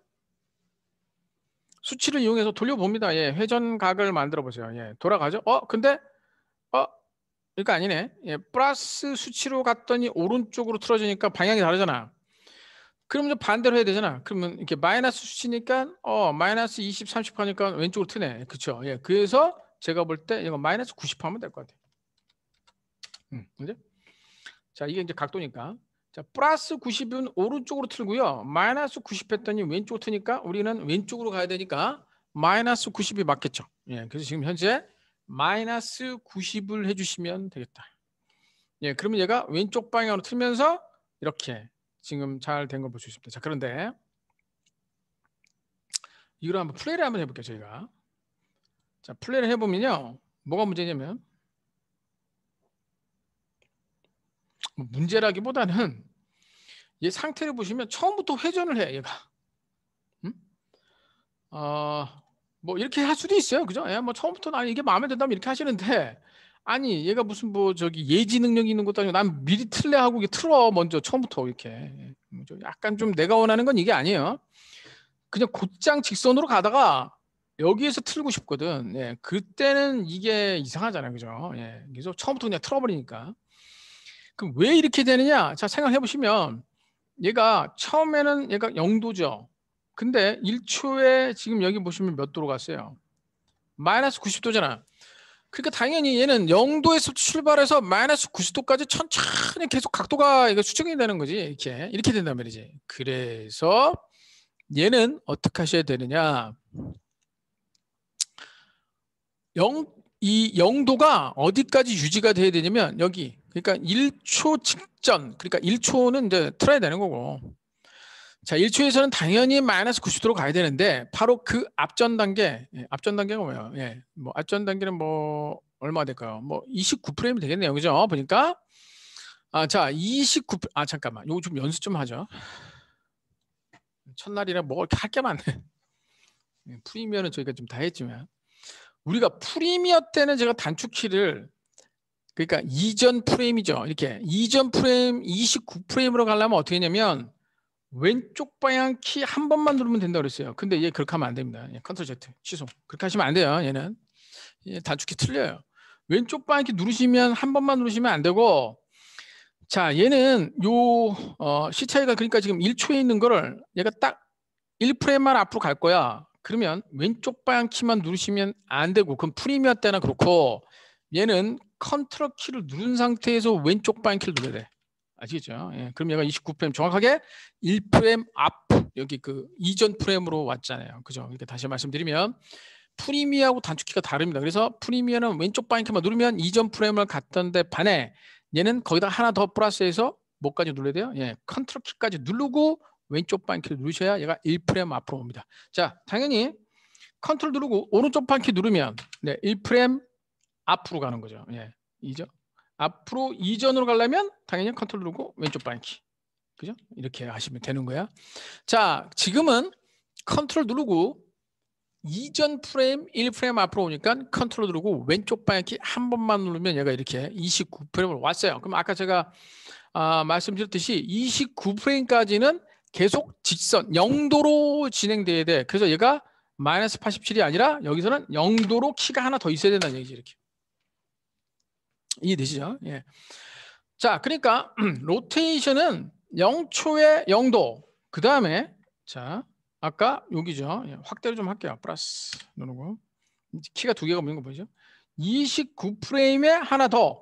수치를 이용해서 돌려봅니다. 예, 회전각을 만들어 보세요. 예, 돌아가죠. 어 근데 어? 그러니까 아니네. 예, 플러스 수치로 갔더니 오른쪽으로 틀어지니까 방향이 다르잖아. 그러면 반대로 해야 되잖아. 그러면 이렇게 마이너스 수치니까 어 마이너스 20, 30 하니까 왼쪽으로 트네. 그렇죠. 예, 그래서 제가 볼 때 이거 마이너스 90 하면 될 것 같아. 음, 이제 자 이게 이제 각도니까. 자, 플러스 90은 오른쪽으로 틀고요. 마이너스 90 했더니 왼쪽으로 트니까 우리는 왼쪽으로 가야 되니까 마이너스 90이 맞겠죠. 예, 그래서 지금 현재 마이너스 90을 해주시면 되겠다. 예, 그러면 얘가 왼쪽 방향으로 틀면서 이렇게 지금 잘 된걸볼수 있습니다. 자, 그런데 이걸 한번 플레이를 한번 해볼게요, 저희가. 자, 플레이를 해보면요. 뭐가 문제냐면 문제라기보다는 얘 상태를 보시면 처음부터 회전을 해, 얘가. 음? 어, 뭐 이렇게 할 수도 있어요. 그죠? 예, 뭐 처음부터 나 이게 마음에 든다면 이렇게 하시는데 아니 얘가 무슨 뭐 저기 예지 능력이 있는 것도 아니고 난 미리 틀래 하고 이게 틀어 먼저 처음부터 이렇게 뭐 약간 좀 내가 원하는 건 이게 아니에요. 그냥 곧장 직선으로 가다가 여기에서 틀고 싶거든. 예, 그때는 이게 이상하잖아요, 그죠? 예, 그래서 처음부터 그냥 틀어버리니까. 그럼 왜 이렇게 되느냐? 자 생각해 보시면 얘가 처음에는 얘가 0도죠. 근데 1초에 지금 여기 보시면 몇 도로 갔어요? 마이너스 90도잖아. 그러니까 당연히 얘는 0도에서 출발해서 마이너스 90도까지 천천히 계속 각도가 수정이 되는 거지. 이렇게 이렇게 된단 말이지. 그래서 얘는 어떻게 하셔야 되느냐? 0, 이 0도가 어디까지 유지가 돼야 되냐면 여기 그러니까 1초 직전 그러니까 1초는 이제 틀어야 되는 거고 자, 1초에서는 당연히 마이너스 90도로 가야 되는데 바로 그 앞전 단계, 예, 앞전 단계가 뭐예요? 예, 뭐 앞전 단계는 뭐 얼마 될까요? 뭐 29프레임 되겠네요, 그죠? 보니까 아, 자, 29, 아 잠깐만, 요거 좀 연습 좀 하죠. 첫날이라 뭐 이렇게 할게 많네. 예, 프리미어는 저희가 좀 다 했지만 우리가 프리미어 때는 제가 단축키를 그러니까 이전 프레임이죠. 이렇게 이전 프레임 29 프레임으로 가려면 어떻게 했냐면 왼쪽 방향 키한 번만 누르면 된다 고 그랬어요. 근데 얘 그렇게 하면 안 됩니다. 컨트롤 Z 취소. 그렇게 하시면 안 돼요. 얘는 얘 단축키 틀려요. 왼쪽 방향 키 누르시면 한 번만 누르시면 안 되고 자 얘는 요 어, C 차이가 그러니까 지금 1초에 있는 거를 얘가 딱 1프레임만 앞으로 갈 거야. 그러면 왼쪽 방향 키만 누르시면 안 되고 그럼 프리미어 때나 그렇고 얘는 컨트롤 키를 누른 상태에서 왼쪽 방향 키를 누르야 돼. 아시겠죠? 예, 그럼 얘가 29프레임 정확하게 1프레임 앞 여기 그 이전 프레임으로 왔잖아요. 그죠? 그러니 다시 말씀드리면 프리미어하고 단축키가 다릅니다. 그래서 프리미어는 왼쪽 바인키만 누르면 이전 프레임을 갔던데 반해 얘는 거기다 하나 더 플러스해서 뭐까지 눌러야 돼요? 예, 컨트롤 키까지 누르고 왼쪽 바인키를 누르셔야 얘가 1프레임 앞으로 옵니다. 자, 당연히 컨트롤 누르고 오른쪽 바인키 누르면 네, 1프레임 앞으로 가는 거죠. 예. 이죠? 앞으로 이전으로 가려면 당연히 컨트롤 누르고 왼쪽 반키. 그죠? 이렇게 하시면 되는 거야. 자, 지금은 컨트롤 누르고 이전 프레임 1프레임 앞으로 오니까 컨트롤 누르고 왼쪽 방향키 한 번만 누르면 얘가 이렇게 29프레임으로 왔어요. 그럼 아까 제가 아, 말씀드렸듯이 29프레임까지는 계속 직선 0도로 진행돼야 돼. 그래서 얘가 마이너스 87이 아니라 여기서는 0도로 키가 하나 더 있어야 된다는 얘기지 이렇게. 이해되시죠? 예. 자, 그러니까 로테이션은 0초에 0도. 그 다음에 자 아까 여기죠. 예, 확대를 좀 할게요. 플러스 누르고 키가 두 개가 있는 거 보이죠? 29 프레임에 하나 더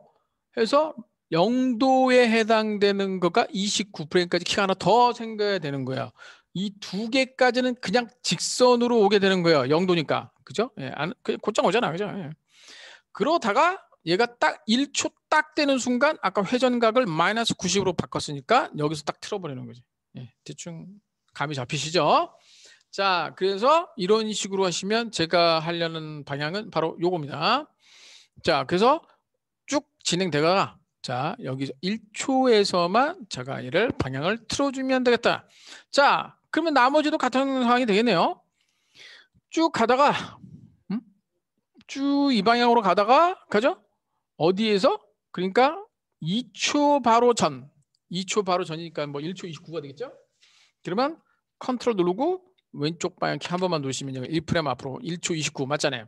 해서 0도에 해당되는 것과 29 프레임까지 키가 하나 더 생겨야 되는 거예요. 이두 개까지는 그냥 직선으로 오게 되는 거예요. 0도니까 그죠? 예, 안, 그냥 곧장 오잖아, 그죠? 예. 그러다가 얘가 딱 1초 딱 되는 순간 아까 회전각을 마이너스 90으로 바꿨으니까 여기서 딱 틀어버리는 거지. 예, 대충 감이 잡히시죠? 자, 그래서 이런 식으로 하시면 제가 하려는 방향은 바로 요겁니다. 자, 그래서 쭉 진행되다가 자, 여기서 1초에서만 제가 얘를 방향을 틀어주면 되겠다. 자, 그러면 나머지도 같은 상황이 되겠네요. 쭉 가다가 음? 쭉이 방향으로 가다가 가죠? 어디에서? 그러니까 2초 바로 전. 2초 바로 전이니까 뭐 1초 29가 되겠죠? 그러면 컨트롤 누르고 왼쪽 방향키 한 번만 누르시면 1프레임 앞으로 1초 29 맞잖아요.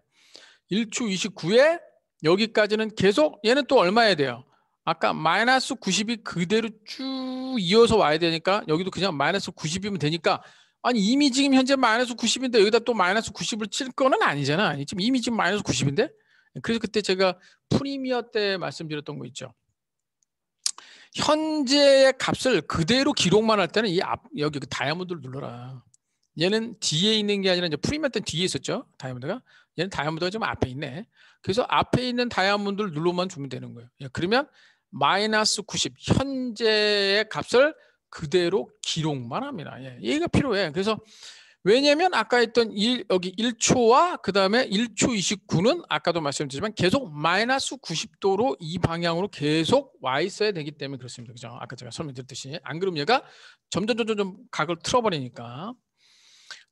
1초 29에 여기까지는 계속 얘는 또 얼마야 돼요? 아까 마이너스 90이 그대로 쭉 이어서 와야 되니까 여기도 그냥 마이너스 90이면 되니까 아니 이미 지금 현재 마이너스 90인데 여기다 또 마이너스 90을 칠 거는 아니잖아. 지금 이미 지금 마이너스 90인데 그래서 그때 제가 프리미어 때 말씀드렸던 거 있죠. 현재의 값을 그대로 기록만 할 때는 이 앞, 여기 그 다이아몬드를 눌러라. 얘는 뒤에 있는 게 아니라 이제 프리미어 때 뒤에 있었죠. 다이아몬드가. 얘는 다이아몬드가 지금 앞에 있네. 그래서 앞에 있는 다이아몬드를 눌러만 주면 되는 거예요. 예, 그러면 마이너스 90 현재의 값을 그대로 기록만 합니다. 예, 얘가 필요해. 그래서 왜냐면 아까 했던 일, 여기 1초와 그 다음에 1초 29는 아까도 말씀드렸지만 계속 마이너스 90도로 이 방향으로 계속 와 있어야 되기 때문에 그렇습니다. 그죠? 아까 제가 설명드렸듯이 안 그러면 얘가 점점 점점 점 각을 틀어버리니까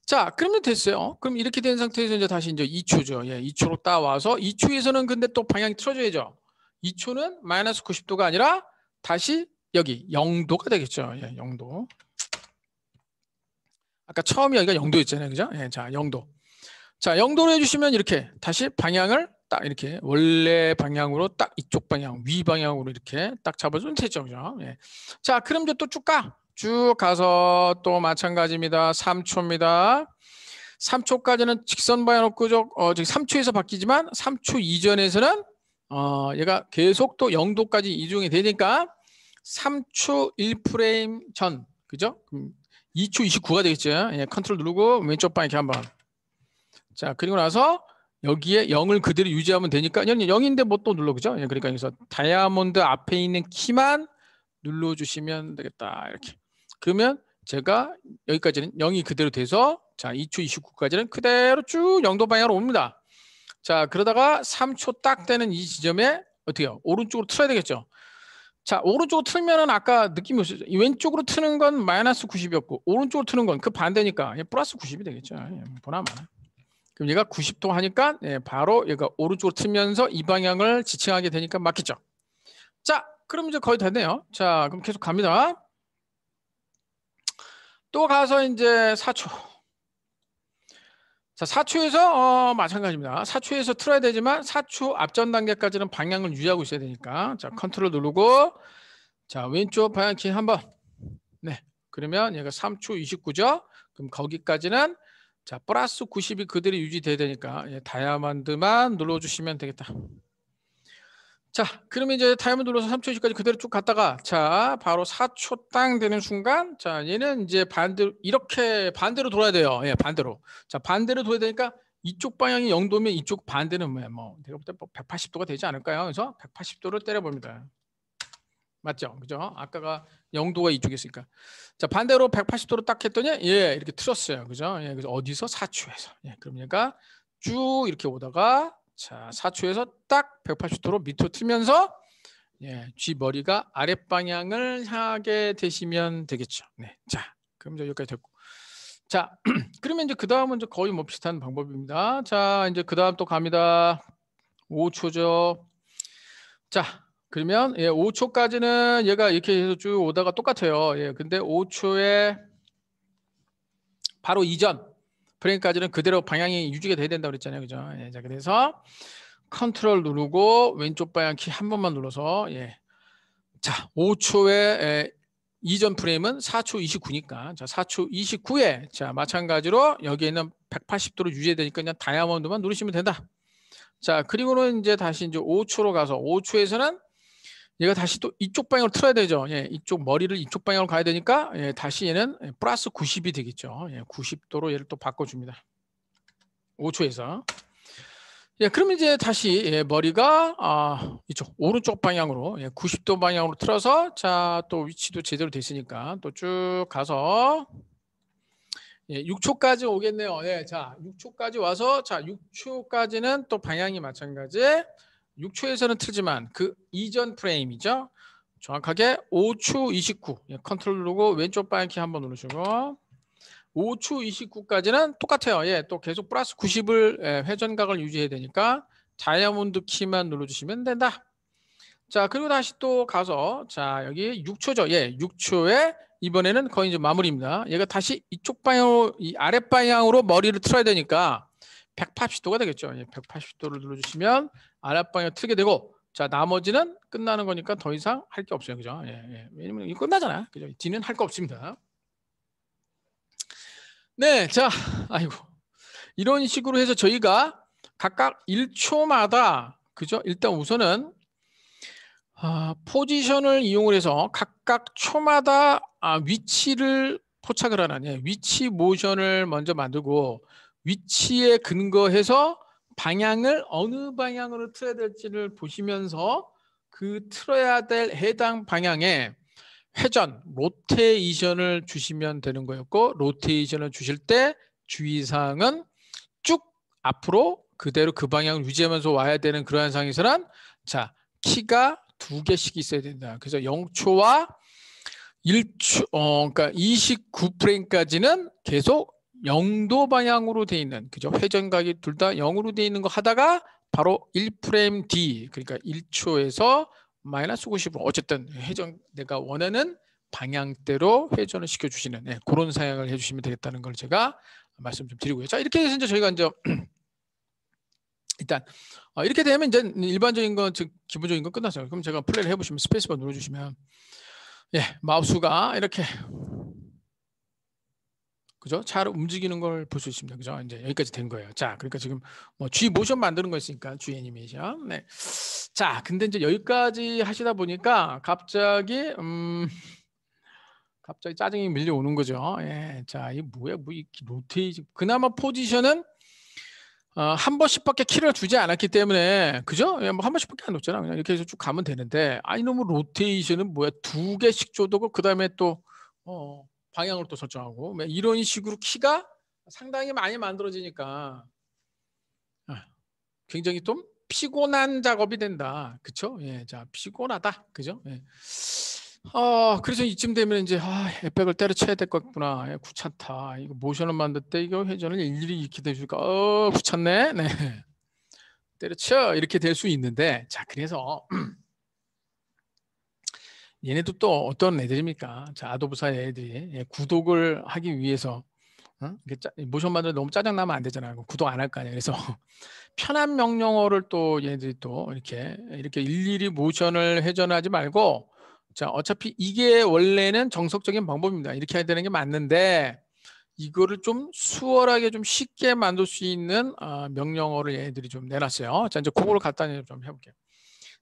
자, 그러면 됐어요. 그럼 이렇게 된 상태에서 이제 다시 이제 2초죠. 예, 2초로 따와서 2초에서는 근데 또 방향이 틀어져야죠. 2초는 마이너스 90도가 아니라 다시 여기 0도가 되겠죠. 예, 0도. 아까 처음 이기가 영도였잖아요. 그죠? 예, 자, 영도. 자, 영도로 해주시면 이렇게 다시 방향을 딱 이렇게 원래 방향으로 딱 이쪽 방향, 위 방향으로 이렇게 딱 잡아주면 되죠. 그죠? 예. 자, 그럼 이제 또 쭉 가. 쭉 가서 또 마찬가지입니다. 3초입니다. 3초까지는 직선 방향으로 끄적, 어, 즉 3초에서 바뀌지만 3초 이전에서는 어, 얘가 계속 또 0도까지 이중이 되니까 3초 1프레임 전, 그죠? 그럼 2초 29가 되겠죠. 예, 컨트롤 누르고 왼쪽 방 이렇게 한번. 자, 그리고 나서 여기에 0을 그대로 유지하면 되니까 0인데 뭐 또 눌러 그죠? 예, 그러니까 여기서 다이아몬드 앞에 있는 키만 눌러 주시면 되겠다. 이렇게. 그러면 제가 여기까지는 0이 그대로 돼서 자, 2초 29까지는 그대로 쭉 0도 방향으로 옵니다. 자, 그러다가 3초 딱 되는 이 지점에 어떻게 해요? 오른쪽으로 틀어야 되겠죠? 자 오른쪽으로 틀면은 아까 느낌이 오셨죠 왼쪽으로 트는 건 마이너스 90이었고 오른쪽으로 트는 건 그 반대니까 예, 플러스 90이 되겠죠 예, 뭐 보나마나 그럼 얘가 90도 하니까 예, 바로 얘가 오른쪽으로 틀면서 이 방향을 지칭하게 되니까 맞겠죠 자 그럼 이제 거의 됐네요 자 그럼 계속 갑니다 또 가서 이제 4초 자, 사초에서 어, 마찬가지입니다. 사초에서 틀어야 되지만 사초 앞전 단계까지는 방향을 유지하고 있어야 되니까 자 컨트롤 누르고 자 왼쪽 방향키 한번 네 그러면 얘가 3초 29죠. 그럼 거기까지는 자 플러스 90이 그대로 유지돼야 되니까 예, 다이아몬드만 눌러주시면 되겠다. 자, 그러면 이제 타임을 눌러서 3초씩까지 그대로 쭉 갔다가 자, 바로 4초 땅 되는 순간 자, 얘는 이제 반대로 이렇게 반대로 돌아야 돼요. 예, 반대로. 자, 반대로 돌아야 되니까 이쪽 방향이 0도면 이쪽 반대는 뭐야? 뭐 내가 볼때 180도가 뭐 되지 않을까요? 그래서 180도를 때려 봅니다. 맞죠? 그죠? 아까가 0도가 이쪽에 있으니까. 자, 반대로 180도로 딱 했더니 예, 이렇게 틀었어요. 그죠? 예, 그래서 어디서 4초에서. 예, 그러니까쭉 이렇게 오다가 자, 4초에서 딱 180도로 밑으로 틀면서 예, 쥐 머리가 아랫방향을 향하게 되시면 되겠죠. 네. 자, 그럼 이제 여기까지 됐고. 자, 그러면 이제 그 다음은 거의 뭐 비슷한 방법입니다. 자, 이제 그 다음 또 갑니다. 5초죠. 자, 그러면 예, 5초까지는 얘가 이렇게 해서 쭉 오다가 똑같아요. 예, 근데 5초에 바로 이전 프레임까지는 그대로 방향이 유지가 돼야 된다고 그랬잖아요. 그죠? 예, 자, 그래서 컨트롤 누르고 왼쪽 방향 키한 번만 눌러서 예. 자, 5초에 예, 이전 프레임은 4초 29니까 자, 4초 29에 자, 마찬가지로 여기에 있는 180도로 유지되니까 그냥 다이아몬드만 누르시면 된다. 자, 그리고는 이제 다시 이제 5초로 가서 5초에서는 얘가 다시 또 이쪽 방향으로 틀어야 되죠. 예, 이쪽 머리를 이쪽 방향으로 가야 되니까 예, 다시 얘는 플러스 90이 되겠죠. 예, 90도로 얘를 또 바꿔줍니다. 5초에서. 예, 그럼 이제 다시 예, 머리가 아, 이쪽 오른쪽 방향으로 예, 90도 방향으로 틀어서 자또 위치도 제대로 됐으니까 또 쭉 가서 예, 6초까지 오겠네요. 예, 자 6초까지 와서 자 6초까지는 또 방향이 마찬가지. 6초에서는 틀지만 그 이전 프레임이죠. 정확하게 5초 29. 예, 컨트롤 누르고 왼쪽 바이키 한번 누르시고 5초 29까지는 똑같아요. 예, 또 계속 플러스 90을 예, 회전각을 유지해야 되니까 다이아몬드 키만 눌러주시면 된다. 자, 그리고 다시 또 가서 자 여기 6초죠. 예, 6초에 이번에는 거의 이제 마무리입니다. 얘가 다시 이쪽 방향으로 이 아랫 방향으로 머리를 틀어야 되니까 180도가 되겠죠. 180도를 눌러주시면 아랫방향 틀게 되고 자 나머지는 끝나는 거니까 더 이상 할 게 없어요. 그죠? 예, 예. 왜냐면 이 끝나잖아. 그죠? 뒤는 할 거 없습니다. 네, 자, 아이고. 이런 식으로 해서 저희가 각각 1초마다 그죠? 일단 우선은 아, 포지션을 이용을 해서 각각 초마다 아, 위치를 포착을 하는 예, 위치 모션을 먼저 만들고 위치에 근거해서 방향을 어느 방향으로 틀어야 될지를 보시면서 그 틀어야 될 해당 방향에 회전, 로테이션을 주시면 되는 거였고 로테이션을 주실 때 주의사항은 쭉 앞으로 그대로 그 방향을 유지하면서 와야 되는 그러한 상황에서는 자 키가 두 개씩 있어야 된다. 그래서 0초와 1초, 어, 그러니까 29프레임까지는 계속 0도 방향으로 돼 있는 그죠? 회전각이 둘 다 0으로 돼 있는 거 하다가 바로 1프레임 D 그러니까 1초에서 마이너스 90으로 어쨌든 회전 내가 원하는 방향대로 회전을 시켜 주시는 네, 예, 그런 사양을 해 주시면 되겠다는 걸 제가 말씀 좀 드리고요. 자, 이렇게 해서 이제 저희가 이제 일단 어, 이렇게 되면 이제 일반적인 건 즉 기본적인 건 끝났어요. 그럼 제가 플레이를 해 보시면 스페이스바 눌러 주시면 예, 마우스가 이렇게 그죠? 잘 움직이는 걸 볼 수 있습니다. 그죠? 이제 여기까지 된 거예요. 자, 그러니까 지금 뭐 G 모션 만드는 거 있으니까 G 애니메이션. 네. 자, 근데 이제 여기까지 하시다 보니까 갑자기 음 갑자기 짜증이 밀려오는 거죠. 예. 자, 뭐 이 뭐야? 뭐이 로테이지. 그나마 포지션은 어, 한 번씩밖에 키를 주지 않았기 때문에 그죠? 예, 뭐한 번씩밖에 안 놓잖아. 그냥 이렇게 해서 쭉 가면 되는데 아니 너무 로테이션은 뭐야? 두 개씩 줘도 그다음에 또 어, 방향을 또 설정하고 뭐 이런 식으로 키가 상당히 많이 만들어지니까 예, 굉장히 좀 피곤한 작업이 된다. 그렇죠? 예, 자 피곤하다. 그죠? 예. 어, 그래서 이쯤 되면 이제 아, 에펙을 때려쳐야 될것 같구나. 예, 구차타. 이거 모션을 만들 때 이거 회전을 일일이 이렇게 되니까 어, 구찼네. 네. 때려쳐 이렇게 될 수 있는데 자 그래서 얘네도 또 어떤 애들입니까? 자, 아도부사 애들이 예, 구독을 하기 위해서 어? 모션 만들 너무 짜증 나면 안 되잖아요. 구독 안 할 거 아니에요. 그래서 편한 명령어를 또 얘네들이 또 이렇게 이렇게 일일이 모션을 회전하지 말고 자, 어차피 이게 원래는 정석적인 방법입니다. 이렇게 해야 되는 게 맞는데 이거를 좀 수월하게 좀 쉽게 만들 수 있는 어, 명령어를 얘네들이 좀 내놨어요. 자, 이제 그거를 간단히 좀 해볼게요.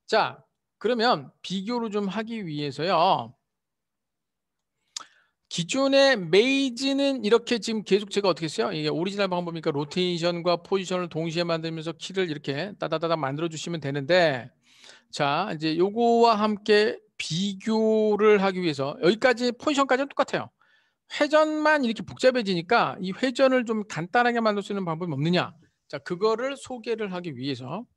자, 그러면 비교를 좀 하기 위해서요. 기존의 메이지는 이렇게 지금 계속 제가 어떻게 했어요? 이게 오리지널 방법이니까 로테이션과 포지션을 동시에 만들면서 키를 이렇게 따다다다 만들어 주시면 되는데 자 이제 요거와 함께 비교를 하기 위해서 여기까지 포지션까지는 똑같아요. 회전만 이렇게 복잡해지니까 이 회전을 좀 간단하게 만들 수 있는 방법이 없느냐? 자 그거를 소개를 하기 위해서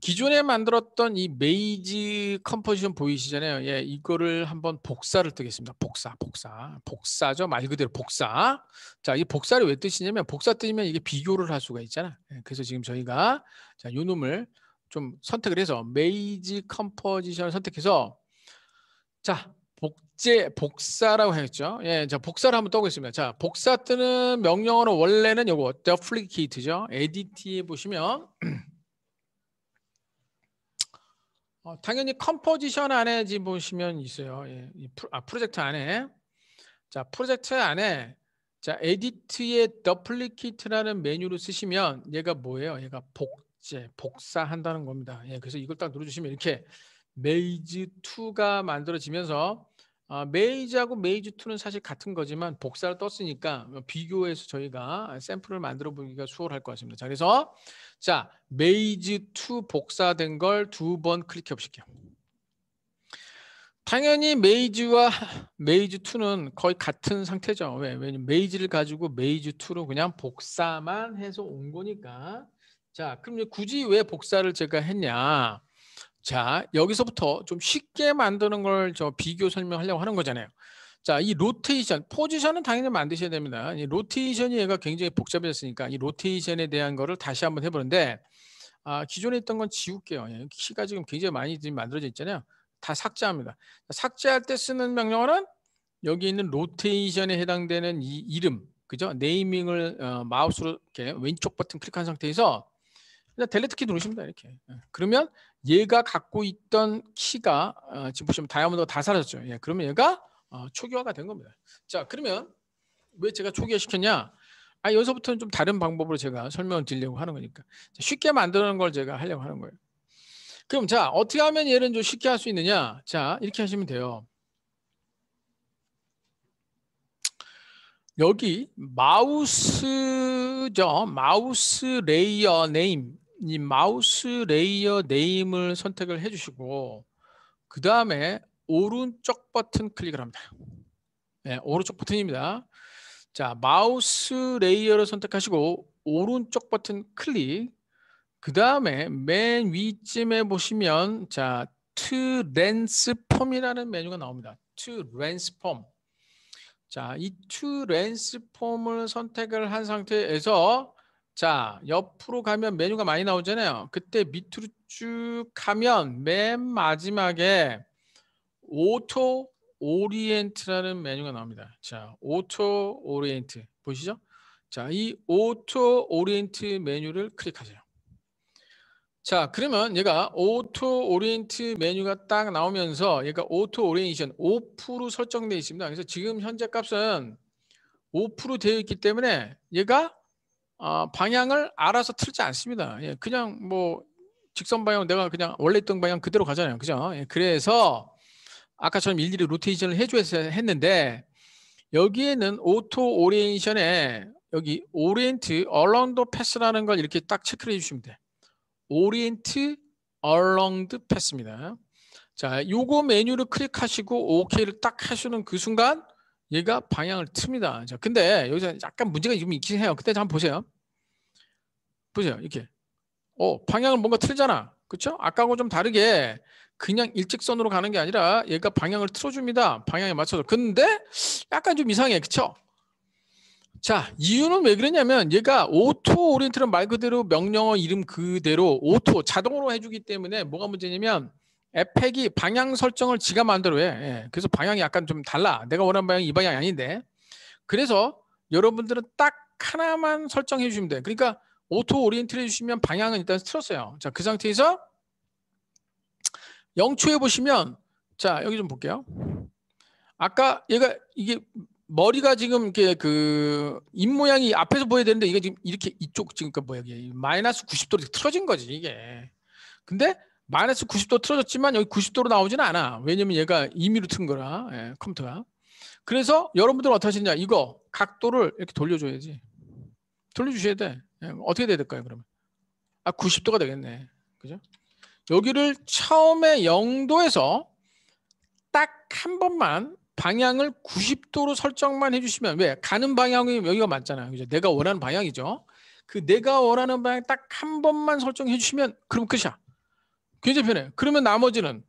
기존에 만들었던 이 메이지 컴포지션 보이시잖아요. 예, 이거를 한번 복사를 뜨겠습니다. 복사, 복사, 복사죠. 말 그대로 복사. 자, 이 복사를 왜 뜨시냐면 복사 뜨면 이게 비교를 할 수가 있잖아. 예, 그래서 지금 저희가 자, 요 놈을 좀 선택을 해서 메이지 컴포지션을 선택해서 자, 복제 복사라고 했죠. 예, 자, 복사를 한번 떠보겠습니다. 자, 복사 뜨는 명령어는 원래는 요거 deplicate죠. 에디트해 보시면 어, 당연히 컴포지션 안에 보시면 있어요. 예, 프 아, 프로젝트 안에 자 프로젝트 안에 자 에디트의 더플리키트라는 메뉴를 쓰시면 얘가 뭐예요? 얘가 복제, 복사한다는 겁니다. 예, 그래서 이걸 딱 눌러주시면 이렇게 메이즈 2가 만들어지면서 아, 어, 메이즈하고 메이즈2는 사실 같은 거지만 복사를 떴으니까 비교해서 저희가 샘플을 만들어 보기가 수월할 것 같습니다. 자, 그래서 자 메이즈2 복사된 걸 두 번 클릭해 보실게요. 당연히 메이즈와 메이즈2는 거의 같은 상태죠. 왜? 왜냐면 메이즈를 가지고 메이즈2로 그냥 복사만 해서 온 거니까. 자, 그럼 굳이 왜 복사를 제가 했냐? 자, 여기서부터 좀 쉽게 만드는 걸 저 비교 설명하려고 하는 거잖아요. 자, 이 로테이션, 포지션은 당연히 만드셔야 됩니다. 이 로테이션이 얘가 굉장히 복잡해졌으니까 이 로테이션에 대한 거를 다시 한번 해보는데 아, 기존에 있던 건 지울게요. 예, 키가 지금 굉장히 많이 만들어져 있잖아요. 다 삭제합니다. 삭제할 때 쓰는 명령어는 여기 있는 로테이션에 해당되는 이 이름, 그죠? 네이밍을 어, 마우스로 이렇게 왼쪽 버튼 클릭한 상태에서 그냥 델레트 키 누르십니다. 이렇게. 예. 그러면 얘가 갖고 있던 키가 어, 지금 보시면 다이아몬드가 다 사라졌죠. 예, 그러면 얘가 어, 초기화가 된 겁니다. 자, 그러면 왜 제가 초기화 시켰냐? 아, 여기서부터는 좀 다른 방법으로 제가 설명을 드리려고 하는 거니까. 쉽게 만드는 걸 제가 하려고 하는 거예요. 그럼 자, 어떻게 하면 얘는 좀 쉽게 할 수 있느냐? 자, 이렇게 하시면 돼요. 여기 마우스죠. 마우스 레이어 네임 이 마우스 레이어 네임을 선택을 해주시고 그 다음에 오른쪽 버튼 클릭을 합니다. 네, 오른쪽 버튼입니다. 자, 마우스 레이어를 선택하시고 오른쪽 버튼 클릭. 그 다음에 맨 위쯤에 보시면 자, t 랜스폼이라는 메뉴가 나옵니다. t 랜스폼. 자, 이 t 랜스폼을 선택을 한 상태에서 자, 옆으로 가면 메뉴가 많이 나오잖아요. 그때 밑으로 쭉 가면 맨 마지막에 오토 오리엔트라는 메뉴가 나옵니다. 자, 오토 오리엔트 보시죠? 자, 이 오토 오리엔트 메뉴를 클릭하세요. 자, 그러면 얘가 오토 오리엔트 메뉴가 딱 나오면서 얘가 오토 오리엔션5% 설정되어 있습니다. 그래서 지금 현재 값은 5% 되어 있기 때문에 얘가 어, 방향을 알아서 틀지 않습니다. 예, 그냥 뭐 직선 방향 내가 그냥 원래 있던 방향 그대로 가잖아요. 그죠? 예, 그래서 아까처럼 일일이 로테이션을 해줘서 했는데 여기에는 오토 오리엔션에 여기 오리엔트 얼렁드 패스라는 걸 이렇게 딱 체크를 해주시면 돼. 오리엔트 얼렁드 패스입니다. 자, 요거 메뉴를 클릭하시고 OK를 딱 하시는 그 순간 얘가 방향을 틉니다. 자, 근데 여기서 약간 문제가 좀 있긴 해요. 그때 한번 보세요. 보세요. 이렇게. 어, 방향을 뭔가 틀잖아. 그렇죠? 아까하고 좀 다르게 그냥 일직선으로 가는 게 아니라 얘가 방향을 틀어줍니다. 방향에 맞춰서. 근데 약간 좀 이상해. 그렇죠? 자, 이유는 왜 그러냐면 얘가 오토 오리엔트는 말 그대로 명령어 이름 그대로 오토 자동으로 해주기 때문에 뭐가 문제냐면 에펙이 방향 설정을 지가 만들어 로 예, 해. 예. 그래서 방향이 약간 좀 달라. 내가 원하는 방향이 이 방향이 아닌데. 그래서 여러분들은 딱 하나만 설정해 주시면 돼. 그러니까 오토 오리엔트를 해주시면 방향은 일단 틀었어요. 자, 그 상태에서 영초해 보시면 자, 여기 좀 볼게요. 아까 얘가 이게 머리가 지금 이렇게 그 입모양이 앞에서 보여야 되는데 이게 지금 이렇게 이쪽 지금 그러니까 뭐야 이게 마이너스 90도로 틀어진 거지 이게. 근데 마이너스 90도 틀어졌지만 여기 90도로 나오지는 않아. 왜냐면 얘가 임의로 튼 거라 예, 컴퓨터가. 그래서 여러분들은 어떠게시냐 이거 각도를 이렇게 돌려줘야지. 돌려주셔야 돼. 예, 어떻게 돼야 될까요? 그러면 아 90도가 되겠네. 그죠? 여기를 처음에 0도에서 딱 한 번만 방향을 90도로 설정만 해주시면 왜 가는 방향이 여기가 맞잖아요. 그죠? 내가 원하는 방향이죠. 그 내가 원하는 방향 딱 한 번만 설정해 주시면 그럼 끝이야. 굉장히 편해 그러면 나머지는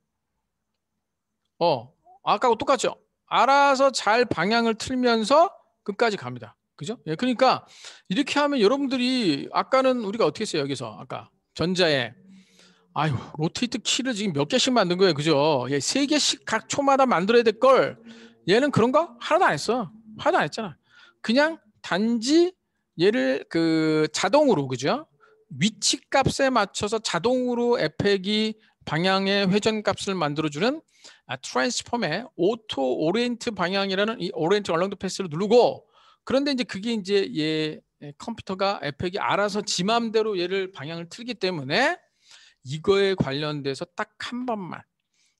어 아까하고 똑같죠. 알아서 잘 방향을 틀면서 끝까지 갑니다. 그죠? 예, 그러니까 이렇게 하면 여러분들이 아까는 우리가 어떻게 했어요? 여기서 아까 전자에 아유 로테이트 키를 지금 몇 개씩 만든 거예요, 그죠? 예, 세 개씩 각 초마다 만들어야 될 걸 얘는 그런 거 하나도 안 했어, 하나도 안 했잖아. 그냥 단지 얘를 그 자동으로 그죠? 위치값에 맞춰서 자동으로 에펙이 방향의 회전값을 만들어주는 아, 트랜스폼의 오토 오리엔트 방향이라는 이 오리엔트 얼렁도 패스를 누르고 그런데 이제 그게 이제 얘 예, 컴퓨터가 에펙이 알아서 지 맘대로 얘를 방향을 틀기 때문에 이거에 관련돼서 딱 한 번만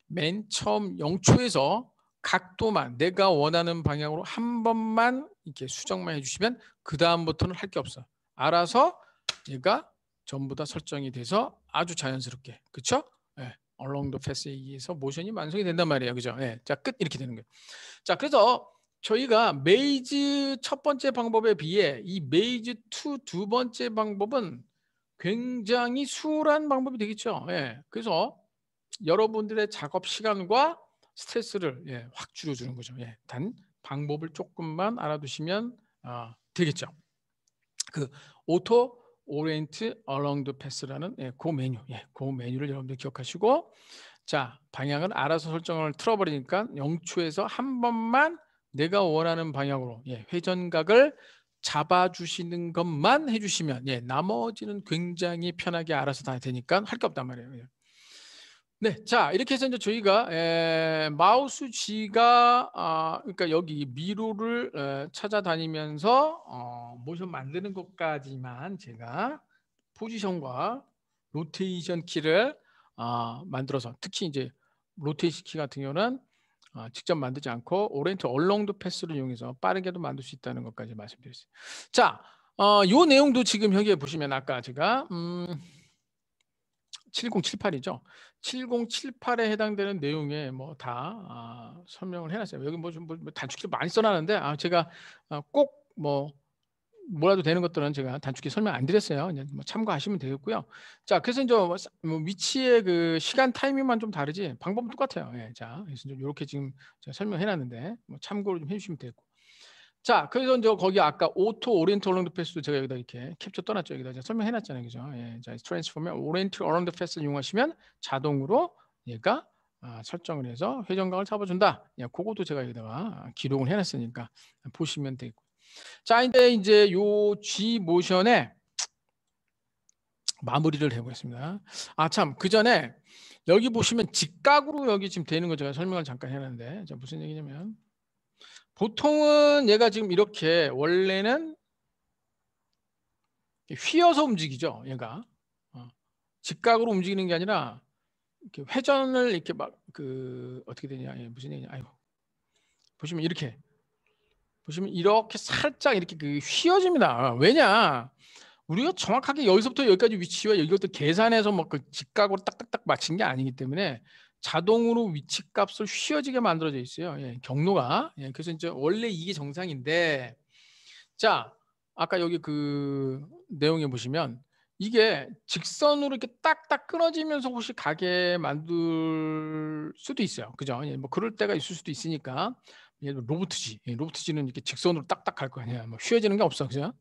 맨 처음 영초에서 각도만 내가 원하는 방향으로 한 번만 이렇게 수정만 해주시면 그 다음부터는 할 게 없어. 알아서 얘가 전부 다 설정이 돼서 아주 자연스럽게 그렇죠? 예. along the path에 의해서 모션이 완성이 된단 말이에요. 그죠? 예. 자, 끝 이렇게 되는 거예요. 자, 그래서 저희가 메이즈 첫 번째 방법에 비해 이 메이즈 2두 번째 방법은 굉장히 수월한 방법이 되겠죠. 예. 그래서 여러분들의 작업 시간과 스트레스를 예, 확 줄여주는 거죠. 예. 단 방법을 조금만 알아두시면 어, 되겠죠. 그 오토 orient along the path라는 예, 그 메뉴, 예, 그 메뉴를 여러분들 기억하시고 자 방향은 알아서 설정을 틀어버리니까 영초에서 한 번만 내가 원하는 방향으로 예, 회전각을 잡아주시는 것만 해주시면 예, 나머지는 굉장히 편하게 알아서 다 되니까 할 게 없단 말이에요. 네, 자 이렇게 해서 이제 저희가 에, 마우스 G가 아, 그러니까 여기 미로를 에, 찾아다니면서 어, 모션 만드는 것까지만 제가 포지션과 로테이션 키를 아, 만들어서 특히 이제 로테이션 키 같은 경우는 아, 직접 만들지 않고 오렌트 얼렁드 패스를 이용해서 빠르게도 만들 수 있다는 것까지 말씀드렸어요. 자, 어, 요 내용도 지금 여기에 보시면 아까 제가 음, 7078이죠. 7078에 해당되는 내용에 뭐 다 아, 설명을 해놨어요. 여기 뭐좀 뭐, 뭐 단축키 많이 써놨는데 아, 제가 아, 꼭뭐 뭐라도 되는 것들은 제가 단축키 설명 안 드렸어요. 그냥 뭐 참고하시면 되겠고요. 자, 그래서 이제 뭐 위치의 그 시간 타이밍만 좀 다르지 방법은 똑같아요. 예, 자, 그래서 이제 이렇게 지금 제가 설명해놨는데 뭐 참고로 좀 해주시면 되고. 겠 자, 그래서 이제 거기 아까 오토 오렌트 어라운드 패스도 제가 여기다 이렇게 캡처 떠났죠. 여기다 제 설명해 놨잖아요. 그죠? 예. 자, 트랜스포면 오렌트 어라운드 패스를 이용하시면 자동으로 얘가 아, 설정을 해서 회전각을 잡아준다. 예, 그것도 제가 여기다가 기록을 해놨으니까 보시면 되고. 자, 이제 이제 요 G 모션에 마무리를 해보겠습니다. 아, 참, 그 전에 여기 보시면 직각으로 여기 지금 되는 거 제가 설명을 잠깐 해놨는데, 자, 무슨 얘기냐면, 보통은 얘가 지금 이렇게 원래는 휘어서 움직이죠. 얘가 어. 직각으로 움직이는 게 아니라 이렇게 회전을 이렇게 막 그 어떻게 되냐 예, 무슨 얘기냐 아이고 보시면 이렇게 보시면 이렇게 살짝 이렇게 그 휘어집니다. 아, 왜냐 우리가 정확하게 여기서부터 여기까지 위치와 여기부터 계산해서 막그 뭐 직각으로 딱딱딱 맞힌 게 아니기 때문에 자동으로 위치값을 휘어지게 만들어져 있어요. 예, 경로가. 예, 그래서 이제 원래 이게 정상인데 자 아까 여기 그 내용에 보시면 이게 직선으로 이렇게 딱딱 끊어지면서 혹시 가게 만들 수도 있어요. 그죠? 예, 뭐 그럴 때가 있을 수도 있으니까 예 로보트지, 예, 로보트지는 이렇게 직선으로 딱딱 갈 거 아니야. 뭐 휘어지는 게 없어, 그죠?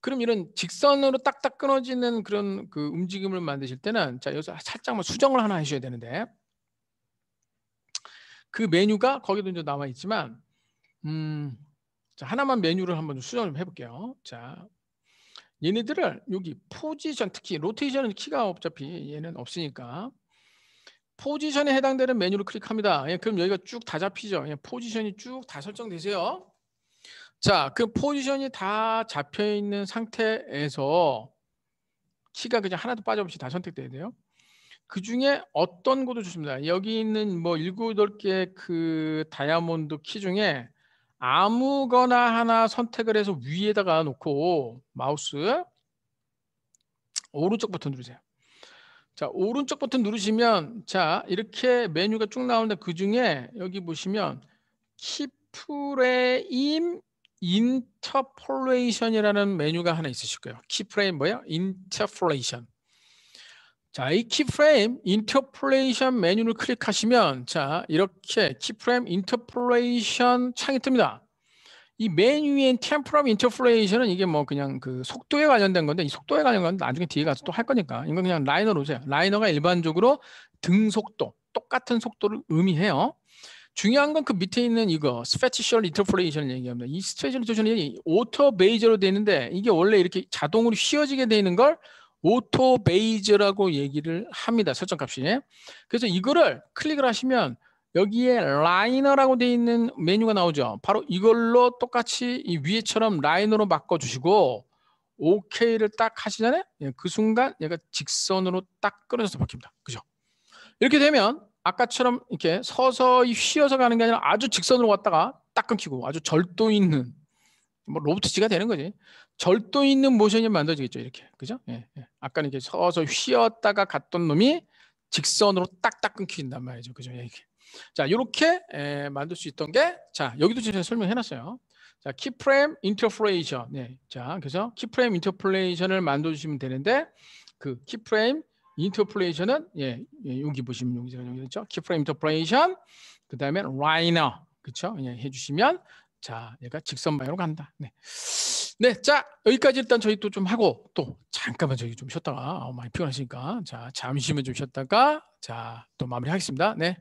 그럼 이런 직선으로 딱딱 끊어지는 그런 그 움직임을 만드실 때는 자 여기서 살짝만 수정을 하나 하셔야 되는데 그 메뉴가 거기도 이제 남아 있지만 음, 자, 하나만 메뉴를 한번 수정 좀 해볼게요. 자, 얘네들을 여기 포지션 특히 로테이션은 키가 어차피 얘는 없으니까 포지션에 해당되는 메뉴를 클릭합니다. 예, 그럼 여기가 쭉 다 잡히죠. 예, 포지션이 쭉 다 설정되세요. 자, 그 포지션이 다 잡혀 있는 상태에서 키가 그냥 하나도 빠져없이다 선택돼야 돼요. 그 중에 어떤 것도 좋습니다. 여기 있는 뭐 일곱 여덟 개그 다이아몬드 키 중에 아무거나 하나 선택을 해서 위에다가 놓고 마우스 오른쪽 버튼 누르세요. 자 오른쪽 버튼 누르시면 자 이렇게 메뉴가 쭉 나오는데 그 중에 여기 보시면 키프레임 인터폴레이션이라는 메뉴가 하나 있으실 거예요. 키프레임 뭐예요? 인터폴레이션. 자, 이 키프레임 인터폴레이션 메뉴를 클릭하시면 자, 이렇게 키프레임 인터폴레이션 창이 뜹니다. 이 메뉴인 템포럼 인터폴레이션은 이게 뭐 그냥 그 속도에 관련된 건데 이 속도에 관련된 건 나중에 뒤에 가서 또 할 거니까 이건 그냥 라이너로 오세요. 라이너가 일반적으로 등속도, 똑같은 속도를 의미해요. 중요한 건 그 밑에 있는 이거 스페티셜 인터폴레이션을 얘기합니다. 이 스페셜 인터폴레이션이 오토 베이저로 되어 있는데 이게 원래 이렇게 자동으로 휘어지게 되어 있는 걸 오토 베이즈라고 얘기를 합니다. 설정값이. 그래서 이거를 클릭을 하시면 여기에 라이너라고 되어 있는 메뉴가 나오죠. 바로 이걸로 똑같이 이 위에처럼 라이너로 바꿔주시고 OK를 딱 하시잖아요. 예, 그 순간 얘가 직선으로 딱 끊어져서 바뀝니다. 그죠? 이렇게 되면 아까처럼 이렇게 서서히 휘어서 가는 게 아니라 아주 직선으로 왔다가 딱 끊기고 아주 절도 있는 뭐 로봇지가 되는 거지. 절도 있는 모션이 만들어지겠죠. 이렇게. 그죠? 예, 예. 아까는 이렇게 서서 휘었다가 갔던 놈이 직선으로 딱딱 끊긴단 말이죠. 그죠? 예, 이렇게. 자, 이렇게 에, 예, 만들 수 있던 게, 자, 여기도 제가 설명해 놨어요. 자, 키프레임 인터플레이션. 네. 자, 그래서 키프레임 인터플레이션을 만들어 주시면 되는데, 그 키프레임 인터플레이션은, 예, 예 여기 보시면 여기 제가 여기 있죠. 키프레임 인터플레이션, 그 다음에 라이너. 그쵸? 예, 해주시면 자, 얘가 직선 방향로 간다. 네. 네, 자 여기까지 일단 저희 또 좀 하고 또 잠깐만 저희 좀 쉬었다가 어, 많이 피곤하시니까 자 잠시만 좀 쉬었다가 자 또 마무리하겠습니다. 네.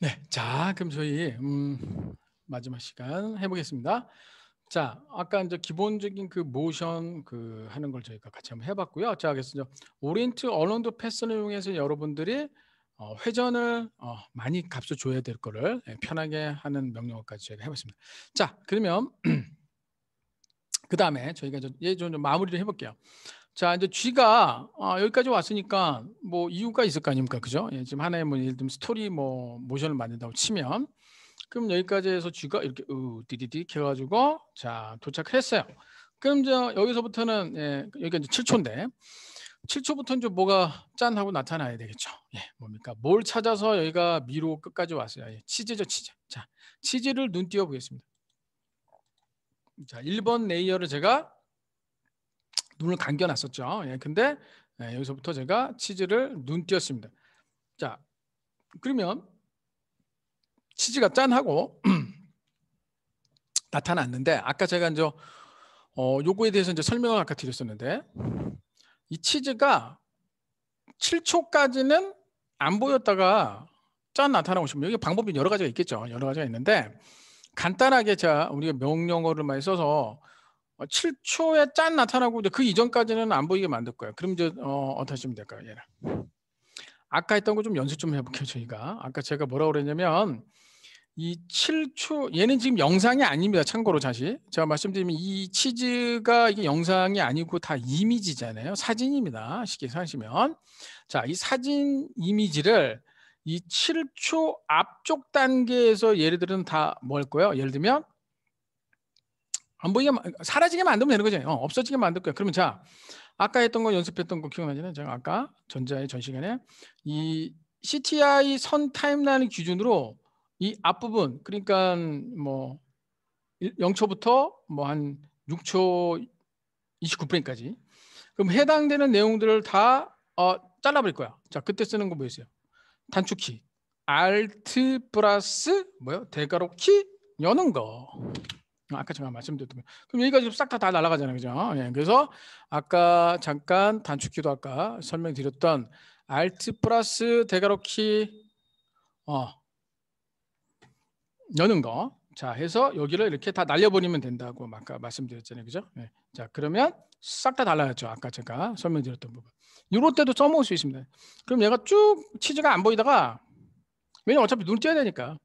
네, 자 그럼 저희 음, 마지막 시간 해보겠습니다. 자, 아까 이제 기본적인 그 모션 그 하는 걸 저희가 같이 한번 해봤고요. 자, 그래서 오리엔트 어론드 패스를 이용해서 여러분들이 어, 회전을 어, 많이 값을 줘야 될 거를 예, 편하게 하는 명령어까지 저희가 해봤습니다. 자, 그러면 그 다음에 저희가 이제 예, 좀 마무리를 해볼게요. 자, 이제 쥐가 아, 여기까지 왔으니까 뭐 이유가 있을 거 아닙니까? 그죠? 예, 지금 하나의 뭐 예를 들면 스토리 뭐 모션을 만든다고 치면 그럼 여기까지 해서 쥐가 이렇게 으, 띠디딕 해가지고 자 도착했어요. 그럼 이 여기서부터는 예, 여기가 이제 7초인데 7초부터는 좀 뭐가 짠 하고 나타나야 되겠죠. 예, 뭡니까? 뭘 찾아서 여기가 미로 끝까지 왔어요. 예, 치즈죠, 치즈. 자, 치즈를 눈 띄워 보겠습니다. 자, 1번 레이어를 제가 눈을 감겨놨었죠. 예, 근데 예, 여기서부터 제가 치즈를 눈띄었습니다. 자, 그러면 치즈가 짠하고 나타났는데 아까 제가 이제 어, 요거에 대해서 이제 설명을 아까 드렸었는데 이 치즈가 7초까지는 안 보였다가 짠 나타나고 싶으면 여기 방법이 여러 가지가 있겠죠. 여러 가지가 있는데 간단하게 자 우리가 명령어를 많이 써서 7초에 어, 짠 나타나고 그 이전까지는 안 보이게 만들 거예요. 그럼 이제 어, 어떻게 하면 될까요? 얘 예. 아까 했던 거 좀 연습 좀 해볼게요. 저희가 아까 제가 뭐라고 그랬냐면 이 7초 얘는 지금 영상이 아닙니다. 참고로 다시 제가 말씀드리면 이 치즈가 이게 영상이 아니고 다 이미지잖아요. 사진입니다. 쉽게 사시면 자이 사진 이미지를 이 7초 앞쪽 단계에서 예를 들면 다 뭘까요? 뭐 예를 들면 안 보이게 사라지게 만들면 되는 거잖아요. 어, 없어지게 만들 거야. 그러면 자 아까 했던 거 연습했던 거 기억나시나요? 제가 아까 전자의 전 시간에 이 CTI 선 타임라인 기준으로 이 앞부분 그러니까 뭐 0초부터 뭐 한 6초 29프레임까지 그럼 해당되는 내용들을 다 어, 잘라버릴 거야. 자 그때 쓰는 거 뭐였어요? 단축키 Alt 플러스 뭐요? 대괄호 키 여는 거. 아까 제가 말씀드렸던 그럼 여기까지 싹다 다 날아가잖아요, 그죠? 예, 그래서 아까 잠깐 단축키도 아까 설명드렸던 a l 플러스 대괄호키 어 여는 거. 자, 해서 여기를 이렇게 다 날려버리면 된다고 아까 말씀드렸잖아요, 그죠? 예. 자, 그러면 싹 다 날라갔죠. 아까 제가 설명드렸던 부분. 이럴 때도 써먹을 수 있습니다. 그럼 얘가 쭉 치즈가 안 보이다가 왜냐면 어차피 눈 떼야 되니까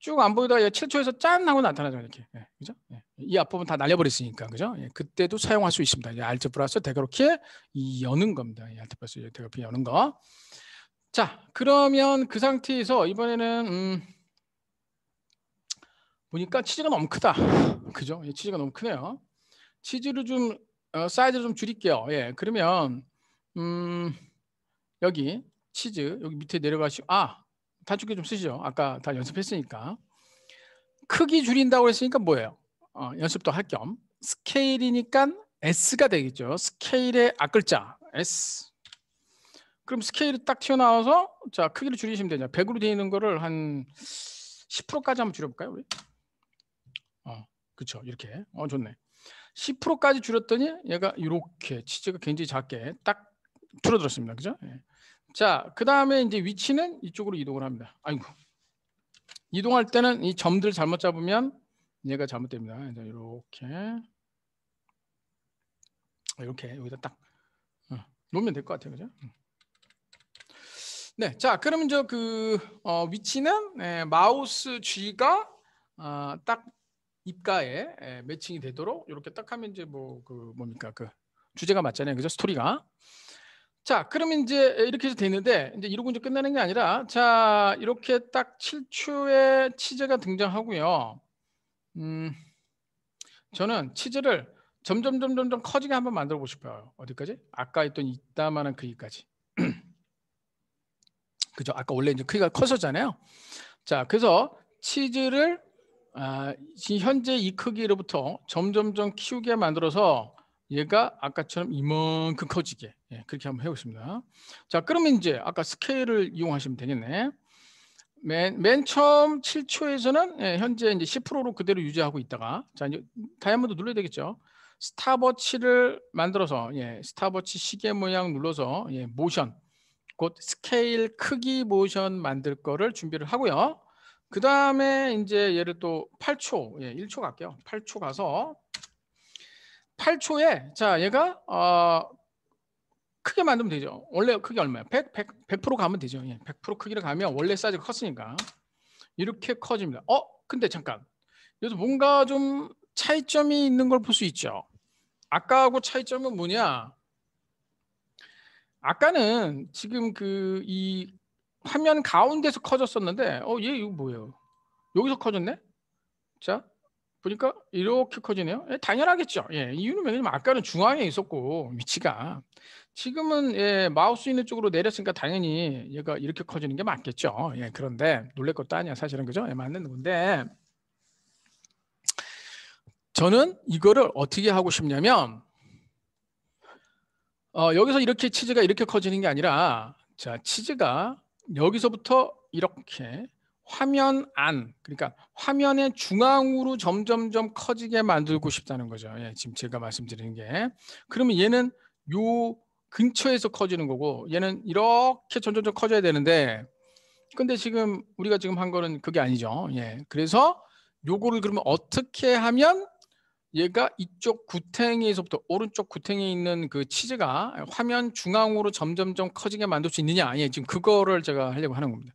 쭉안 보이다가 7초에서 짠 하고 나타나죠 이렇게 예, 그죠? 예. 이 앞부분 다 날려버렸으니까 그죠? 예, 그때도 사용할 수 있습니다. 예, 알트 플러스 대가로키 여는 겁니다. 예, 알트 플러스 대가로키 여는 거. 자 그러면 그 상태에서 이번에는 음, 보니까 치즈가 너무 크다. 그죠? 예, 치즈가 너무 크네요. 치즈를 좀 어, 사이즈를 좀 줄일게요. 예, 그러면 음, 여기 치즈 여기 밑에 내려가시고 아 단축키 좀 쓰시죠. 아까 다 연습했으니까. 크기 줄인다고 했으니까 뭐예요? 어, 연습도 할 겸. 스케일이니까 S가 되겠죠. 스케일의 앞글자 S. 그럼 스케일이 딱 튀어나와서 자 크기를 줄이시면 되냐. 100으로 되어 있는 거를 한 10%까지 한번 줄여볼까요? 우리? 어, 그렇죠. 이렇게. 어, 좋네. 10%까지 줄였더니 얘가 이렇게 치즈가 굉장히 작게 딱 줄어들었습니다. 그죠? 예. 자, 그 다음에 이제 위치는 이쪽으로 이동을 합니다. 아이고. 이동할 때는 이 점들 잘못 잡으면 얘가 잘못됩니다. 이렇게. 이렇게 여기다 딱 어, 놓으면 될 것 같아요. 그죠? 음. 네, 자 그러면 저그 어, 위치는 네, 마우스 G가 어, 딱 입가에 에, 예, 매칭이 되도록 이렇게 딱 하면 이제 뭐 그 뭡니까 그 주제가 맞잖아요, 그죠? 스토리가 자, 그러면 이제 이렇게 해서 되는데 이제 이러고 이제 끝나는 게 아니라 자, 이렇게 딱7초의 치제가 등장하고요. 음. 저는 치즈를 점점 점점 점 커지게 한번 만들어 보고 싶어요. 어디까지? 아까 했던 이따만한 크기까지. 그죠? 아까 원래 이제 크기가 컸었잖아요. 자, 그래서 치즈를 아, 현재 이 크기로부터 점점점 키우게 만들어서 얘가 아까처럼 이만큼 커지게 예, 그렇게 한번 해보겠습니다. 자 그러면 이제 아까 스케일을 이용하시면 되겠네. 맨, 맨 처음 7초에서는 예, 현재 이제 10%로 그대로 유지하고 있다가 자 이제 다이아몬드 눌러야 되겠죠. 스타버치를 만들어서 예, 스타버치 시계 모양 눌러서 예, 모션 곧 스케일 크기 모션 만들 거를 준비를 하고요. 그 다음에 이제 얘를 또 8초, 예, 1초 갈게요. 8초 가서 8초에 자 얘가 어, 크게 만들면 되죠. 원래 크기 얼마야? 100, 100, 100% 가면 되죠. 예, 100% 크기를 가면 원래 사이즈가 컸으니까 이렇게 커집니다. 어? 근데 잠깐 여기서 뭔가 좀 차이점이 있는 걸 볼 수 있죠. 아까하고 차이점은 뭐냐? 아까는 지금 그 이 화면 가운데서 커졌었는데 어 얘 이거 뭐예요? 여기서 커졌네? 자 보니까 이렇게 커지네요. 예, 당연하겠죠. 예, 이유는 왜냐면 아까는 중앙에 있었고 위치가 지금은 예, 마우스 있는 쪽으로 내렸으니까 당연히 얘가 이렇게 커지는 게 맞겠죠. 예, 그런데 놀랄 것도 아니야 사실은 그죠? 예, 맞는 건데 저는 이거를 어떻게 하고 싶냐면 어, 여기서 이렇게 치즈가 이렇게 커지는 게 아니라 자 치즈가 여기서부터 이렇게 화면 안 그러니까 화면의 중앙으로 점점점 커지게 만들고 싶다는 거죠. 예, 지금 제가 말씀드리는 게 그러면 얘는 요 근처에서 커지는 거고 얘는 이렇게 점점점 커져야 되는데 근데 지금 우리가 지금 한 거는 그게 아니죠. 예, 그래서 요거를 그러면 어떻게 하면 얘가 이쪽 구탱이에서부터 오른쪽 구탱이에 있는 그 치즈가 화면 중앙으로 점점점 커지게 만들 수 있느냐 예, 지금 그거를 제가 하려고 하는 겁니다.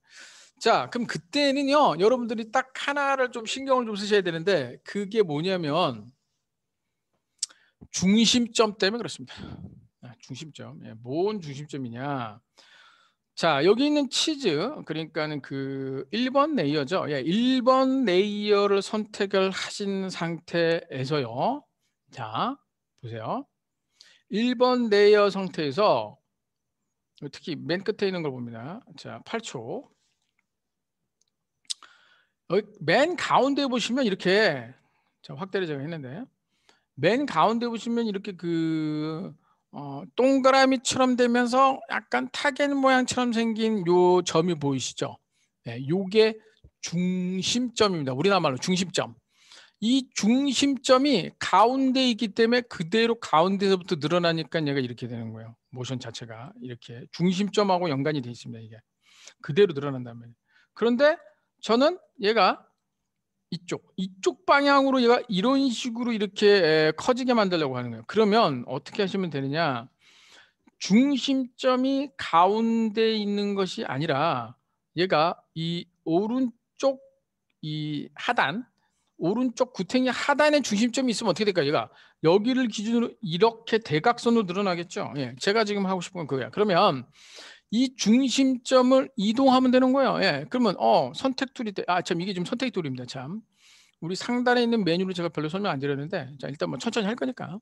자, 그럼 그때는요, 여러분들이 딱 하나를 좀 신경을 좀 쓰셔야 되는데, 그게 뭐냐면, 중심점 때문에 그렇습니다. 아, 중심점. 예, 뭔 중심점이냐. 자, 여기 있는 치즈, 그러니까는 그 1번 레이어죠. 예, 1번 레이어를 선택을 하신 상태에서요. 자, 보세요. 1번 레이어 상태에서 특히 맨 끝에 있는 걸 봅니다. 자, 8초. 맨 가운데 보시면 이렇게 확대를 제가 했는데 맨 가운데 보시면 이렇게 그 어, 동그라미처럼 되면서 약간 타겟 모양처럼 생긴 요 점이 보이시죠? 네, 요게 중심점입니다. 우리나라 말로 중심점. 이 중심점이 가운데 있기 때문에 그대로 가운데서부터 늘어나니까 얘가 이렇게 되는 거예요. 모션 자체가 이렇게 중심점하고 연관이 돼 있습니다. 이게 그대로 늘어난다면. 그런데 저는 얘가 이쪽, 이쪽 방향으로 얘가 이런 식으로 이렇게 커지게 만들려고 하는 거예요. 그러면 어떻게 하시면 되느냐? 중심점이 가운데 있는 것이 아니라 얘가 이 오른쪽 이 하단 오른쪽 구탱이 하단에 중심점이 있으면 어떻게 될까요? 얘가 여기를 기준으로 이렇게 대각선으로 늘어나겠죠. 예, 제가 지금 하고 싶은 건 그거야. 그러면 이 중심점을 이동하면 되는 거예요. 예. 그러면 어 선택 툴이 아참 이게 지금 선택 툴입니다. 참 우리 상단에 있는 메뉴를 제가 별로 설명 안 드렸는데 자 일단 뭐 천천히 할 거니까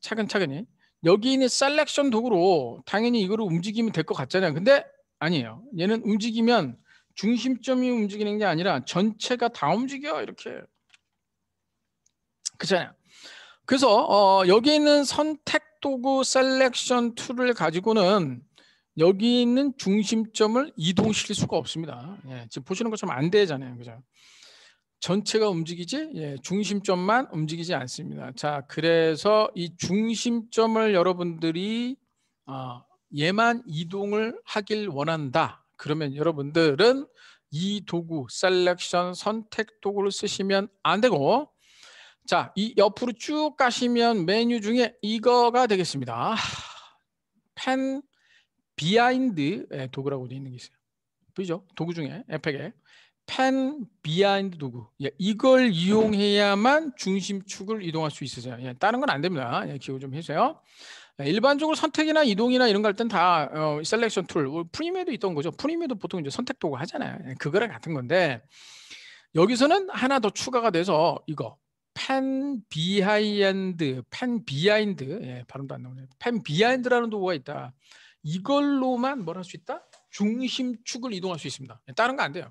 차근차근히 여기 있는 셀렉션 도구로 당연히 이거를 움직이면 될 것 같잖아요. 근데 아니에요. 얘는 움직이면 중심점이 움직이는 게 아니라 전체가 다 움직여 이렇게 그렇잖아요. 그래서 어, 여기 있는 선택 도구 셀렉션 툴을 가지고는 여기 있는 중심점을 이동시킬 수가 없습니다. 예, 지금 보시는 것처럼 안 되잖아요. 그죠? 전체가 움직이지 예, 중심점만 움직이지 않습니다. 자, 그래서 이 중심점을 여러분들이 어, 얘만 이동을 하길 원한다. 그러면 여러분들은 이 도구 셀렉션 선택 도구를 쓰시면 안 되고 자, 이 옆으로 쭉 가시면 메뉴 중에 이거가 되겠습니다. 펜 비하인드 도구라고 되어 있는 게 있어요. 보이죠? 도구 중에 에펙에 펜 비하인드 도구. 예, 이걸 이용해야만 중심축을 이동할 수 있으세요. 예, 다른 건 안 됩니다. 예, 기억 좀 해주세요. 일반적으로 선택이나 이동이나 이런 거 할 땐다 어, 셀렉션 툴, 뭐 프리메도 있던 거죠. 프리메도 보통 이제 선택 도구 하잖아요. 그거랑 같은 건데 여기서는 하나 더 추가가 돼서 이거 펜 비하인드, 펜 비하인드, 예, 발음도 안 나오네요. 펜 비하인드라는 도구가 있다. 이걸로만 뭘 할 수 있다? 중심축을 이동할 수 있습니다. 다른 거 안 돼요.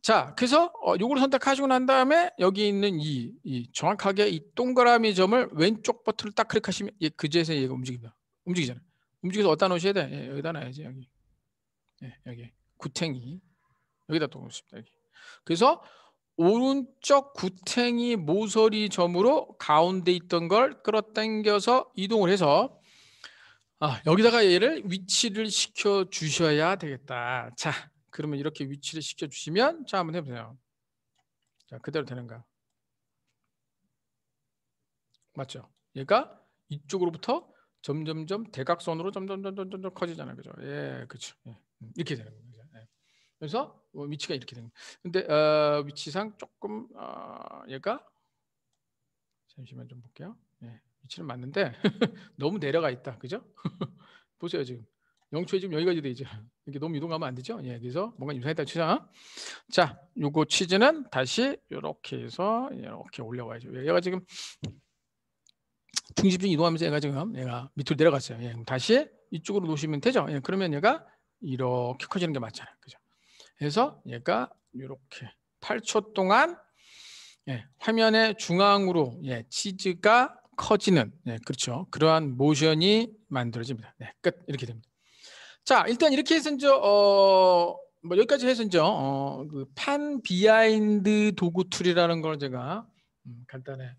자, 그래서 어, 요거를 선택하시고 난 다음에 여기 있는 이, 이 정확하게 이 동그라미 점을 왼쪽 버튼을 딱 클릭하시면 얘 그제서 얘가 움직입니다. 움직이잖아요. 움직여서 어디다 놓으셔야 돼? 예, 여기다 놔야지 여기. 예, 여기 구탱이 여기다 놓습니다. 여기. 그래서 오른쪽 구탱이 모서리 점으로 가운데 있던 걸 끌어당겨서 이동을 해서 아, 여기다가 얘를 위치를 시켜 주셔야 되겠다. 자, 그러면 이렇게 위치를 시켜 주시면 자 한번 해보세요. 자, 그대로 되는가? 맞죠? 얘가 이쪽으로부터 점점점 대각선으로 점점점점점 커지잖아요, 그죠? 예, 그렇죠. 예, 음, 이렇게 되는 거죠. 예. 그래서 뭐 위치가 이렇게 되는. 거예요. 근데 어, 위치상 조금 어, 얘가 잠시만 좀 볼게요. 예. 위치는 맞는데 너무 내려가 있다. 그죠? 보세요 지금. 영초에 지금 여기까지 돼 있죠. 이렇게 너무 이동하면 안 되죠. 예, 그래서 뭔가 이상했다 치자. 자, 요거 치즈는 다시 이렇게 해서 이렇게 올려와야죠. 예, 얘가 지금 중심이 이동하면서 얘가 지금 얘가 밑으로 내려갔어요. 예, 다시 이쪽으로 놓으시면 되죠. 예, 그러면 얘가 이렇게 커지는 게 맞잖아요. 그죠? 그래서 얘가 이렇게 8초 동안 예, 화면의 중앙으로 예, 치즈가 커지는 네, 그렇죠. 그러한 모션이 만들어집니다. 네, 끝 이렇게 됩니다. 자, 일단 이렇게 해서 이제 어, 뭐 여기까지 해서 이제 어, 그판 비하인드 도구 툴이라는 걸 제가 음, 간단해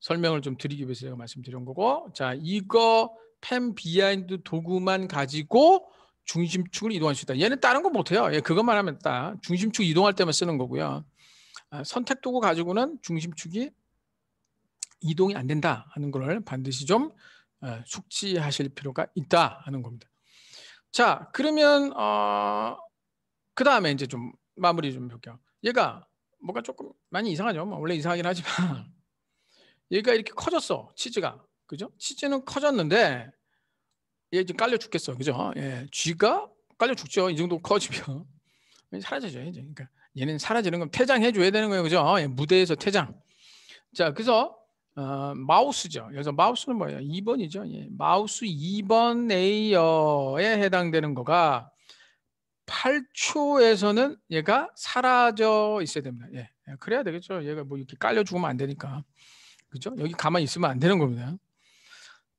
설명을 좀 드리기 위해서 제가 말씀드린 거고, 자, 이거 팬 비하인드 도구만 가지고 중심축을 이동할 수 있다. 얘는 다른 거 못해요. 예, 그것만 하면 딱 중심축 이동할 때만 쓰는 거고요. 아, 선택 도구 가지고는 중심축이 이동이 안 된다 하는 걸 반드시 좀 어, 숙지하실 필요가 있다 하는 겁니다. 자 그러면 어, 그 다음에 이제 좀 마무리 좀 볼게요. 얘가 뭔가 조금 많이 이상하죠. 뭐 원래 이상하긴 하지만 얘가 이렇게 커졌어 치즈가 그죠? 치즈는 커졌는데 얘 지금 깔려 죽겠어 그죠? 예, 쥐가 깔려 죽죠. 이 정도 커지면 사라져죠 이제. 그러니까 얘는 사라지는 건 퇴장해 줘야 되는 거예요 그죠? 예, 무대에서 퇴장. 자 그래서 어, 마우스죠. 여기서 마우스는 뭐예요? 2번이죠. 예. 마우스 2번 레이어에 해당되는 거가 8초에서는 얘가 사라져 있어야 됩니다. 예. 예. 그래야 되겠죠. 얘가 뭐 이렇게 깔려 죽으면 안 되니까. 그죠? 여기 가만히 있으면 안 되는 겁니다.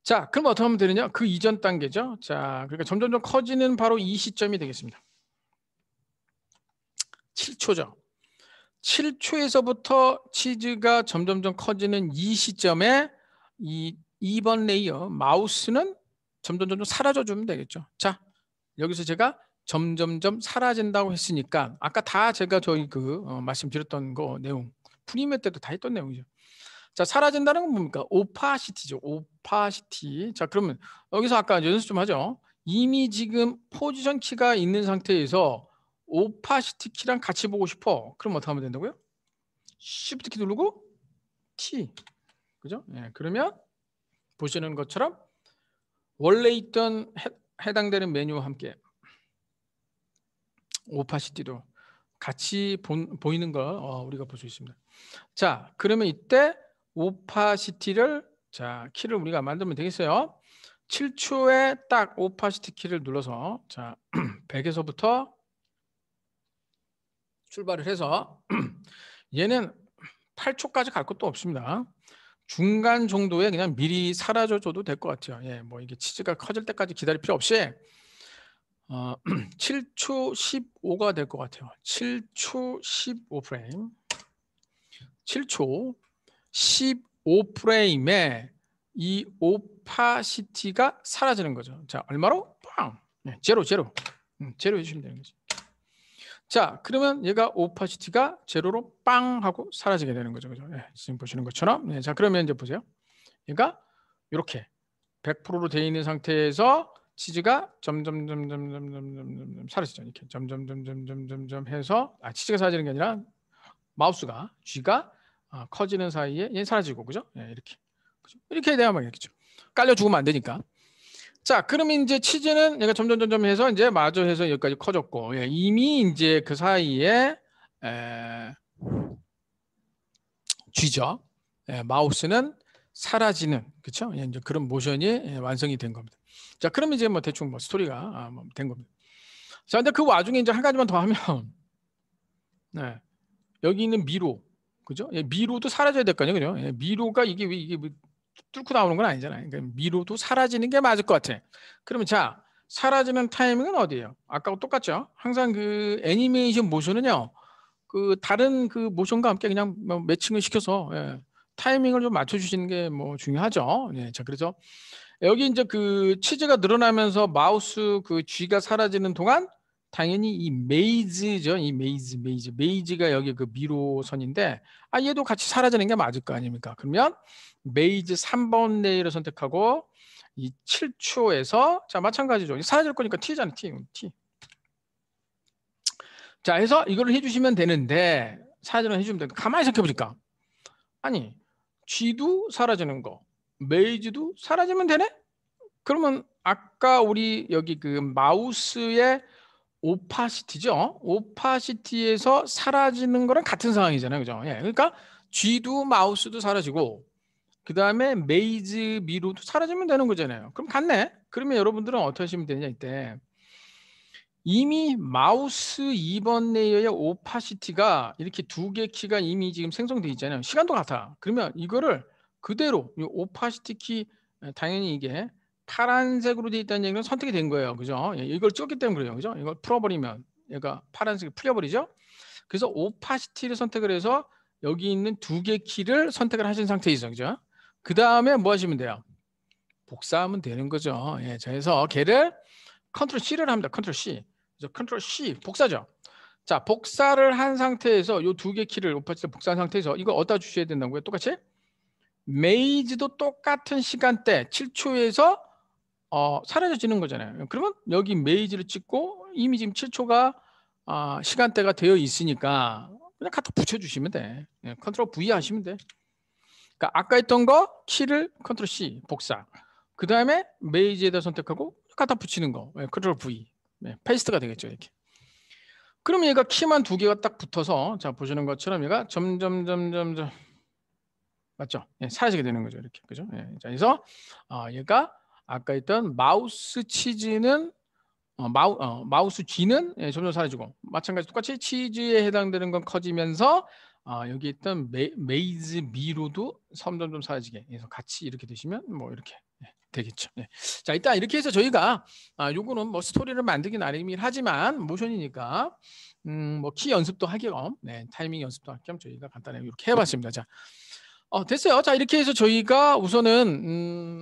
자, 그럼 어떻게 하면 되느냐? 그 이전 단계죠. 자, 그러니까 점점점 커지는 바로 이 시점이 되겠습니다. 7초죠. 7초에서부터 치즈가 점점점 커지는 이 시점에 이 2번 레이어 마우스는 점점점 사라져 주면 되겠죠. 자, 여기서 제가 점점점 사라진다고 했으니까 아까 다 제가 저희 그 어, 말씀드렸던 거 내용 프리미어 때도 다 했던 내용이죠. 자, 사라진다는 건 뭡니까? 오파시티죠. 오파시티. 자, 그러면 여기서 아까 연습 좀 하죠. 이미 지금 포지션 키가 있는 상태에서 오파시티 키랑 같이 보고 싶어. 그럼 어떻게 하면 된다고요? s h i 키 누르고 T. 그죠? 예, 그러면 보시는 것처럼 원래 있던 해, 당되는 메뉴와 함께 오파시티도 같이 본, 보이는 걸 어, 우리가 볼 수 있습니다. 자, 그러면 이때 오파시티를 자 키를 우리가 만들면 되겠어요. 7초에 딱 오파시티 키를 눌러서 자 100에서부터 출발을 해서 얘는 8초까지 갈 것도 없습니다. 중간 정도에 그냥 미리 사라져줘도 될 것 같아요. 예, 뭐 이게 치즈가 커질 때까지 기다릴 필요 없이 어, 7초 15가 될 것 같아요. 7초 15 프레임, 7초 15 프레임에 이 오파시티가 사라지는 거죠. 자, 얼마로? 빵, 예, 제로, 제로, 음, 제로 해주시면 되는 거죠. 자, 그러면 얘가 오파시티가 제로로 빵 하고 사라지게 되는 거죠. 그죠? 예, 지금 보시는 것처럼. 예, 자, 그러면 이제 보세요. 얘가 이렇게 100%로 돼 있는 상태에서 치즈가 점점 점점 점점 점점 사라지죠. 이렇게 점점 점점 점점 점 해서 아, 치즈가 사라지는 게 아니라 마우스가 쥐가 아, 커지는 사이에 얘 사라지고 그죠? 예, 이렇게. 그죠? 이렇게 돼야만 이렇게죠. 깔려 죽으면 안 되니까. 자, 그럼 이제 치즈는 얘가 점점 점점 해서 이제 마저 해서 여기까지 커졌고 예, 이미 이제 그 사이에 에, 쥐죠. 예, 마우스는 사라지는 그렇죠? 예, 이제 그런 모션이 예, 완성이 된 겁니다. 자, 그럼 이제 뭐 대충 뭐 스토리가 아, 뭐된 겁니다. 자, 근데 그 와중에 이제 한 가지만 더 하면 네, 여기 있는 미로 그죠? 예, 미로도 사라져야 될 거 아니에요, 그죠? 예, 미로가 이게 이게 뭐 뚫고 나오는 건 아니잖아요. 그러니까 미로도 사라지는 게 맞을 것 같아. 그러면 자, 사라지는 타이밍은 어디예요? 아까와 똑같죠. 항상 그 애니메이션 모션은요. 그 다른 그 모션과 함께 그냥 뭐 매칭을 시켜서 예, 타이밍을 좀 맞춰 주시는 게 뭐 중요하죠. 예, 자, 그래서 여기 이제 그 치즈가 늘어나면서 마우스 그 G가 사라지는 동안 당연히 이 메이즈죠. 이 메이즈, 메이즈. 메이즈가 여기 그 미로선인데 아 얘도 같이 사라지는 게 맞을 거 아닙니까? 그러면 메이즈 3번 레일를 선택하고 이 7초에서 자 마찬가지죠. 사라질 거니까 T잖아요. T. T. 자 해서 이거를 해주시면 되는데 사진을 라 해주면 되는데 가만히 생각해보니까 아니 G도 사라지는 거 메이즈도 사라지면 되네? 그러면 아까 우리 여기 그마우스에 오파시티죠. 오파시티에서 사라지는 거랑 같은 상황이잖아요. 그죠? 예. 그러니까 G도 마우스도 사라지고 그 다음에 메이즈 미로도 사라지면 되는 거잖아요. 그럼 같네. 그러면 여러분들은 어떻게 하시면 되냐 이때 이미 마우스 2번 레이어의 오파시티가 이렇게 두 개 키가 이미 지금 생성돼 있잖아요. 시간도 같아. 그러면 이거를 그대로 이 오파시티 키 당연히 이게 파란색으로 돼 있다는 얘기는 선택이 된 거예요. 그죠? 예, 이걸 쫓기 때문에 그래요. 그죠? 이걸 풀어버리면 얘가 그러니까 파란색이 풀려버리죠. 그래서 오파시티를 선택을 해서 여기 있는 두 개 키를 선택을 하신 상태이죠. 그죠? 그 다음에 뭐 하시면 돼요? 복사하면 되는 거죠. 예, 그래서 걔를 컨트롤 C를 합니다. 컨트롤 C. 그래서 컨트롤 C 복사죠. 자, 복사를 한 상태에서 이 두 개 키를 오파시티 복사한 상태에서 이거 어디다 주셔야 된다고요? 똑같이? 메이즈도 똑같은 시간대 7초에서 어, 사라져지는 거잖아요. 그러면 여기 메이지를 찍고 이미 지금 7초가 어, 아, 시간대가 되어 있으니까 그냥 갖다 붙여주시면 돼. 예, 컨트롤 V 하시면 돼. 그러니까 아까 했던 거 키를 컨트롤 C 복사. 그 다음에 메이지에다 선택하고 갖다 붙이는 거. 예, 컨트롤 V. 예, 페이스트가 되겠죠 이렇게. 그럼 얘가 키만 두 개가 딱 붙어서 자 보시는 것처럼 얘가 점점 점점 점 맞죠? 예, 사라지게 되는 거죠 이렇게 그죠? 예, 자 그래서 어, 얘가 아까 했던 마우스 치즈는 어, 마우, 어, 마우스 쥐는 예, 점점 사라지고 마찬가지 똑같이 치즈에 해당되는 건 커지면서 어, 여기 있던 메, 메이즈 미로도 점점점 사라지게 해서 같이 이렇게 되시면 뭐 이렇게 예, 되겠죠. 예. 자 일단 이렇게 해서 저희가 아, 요거는 뭐 스토리를 만들기 나름이긴 하지만 모션이니까 음, 뭐 키 연습도 하겸 기 네, 타이밍 연습도 하기 겸 저희가 간단하게 이렇게 해봤습니다. 자 어, 됐어요. 자, 이렇게 해서 저희가 우선은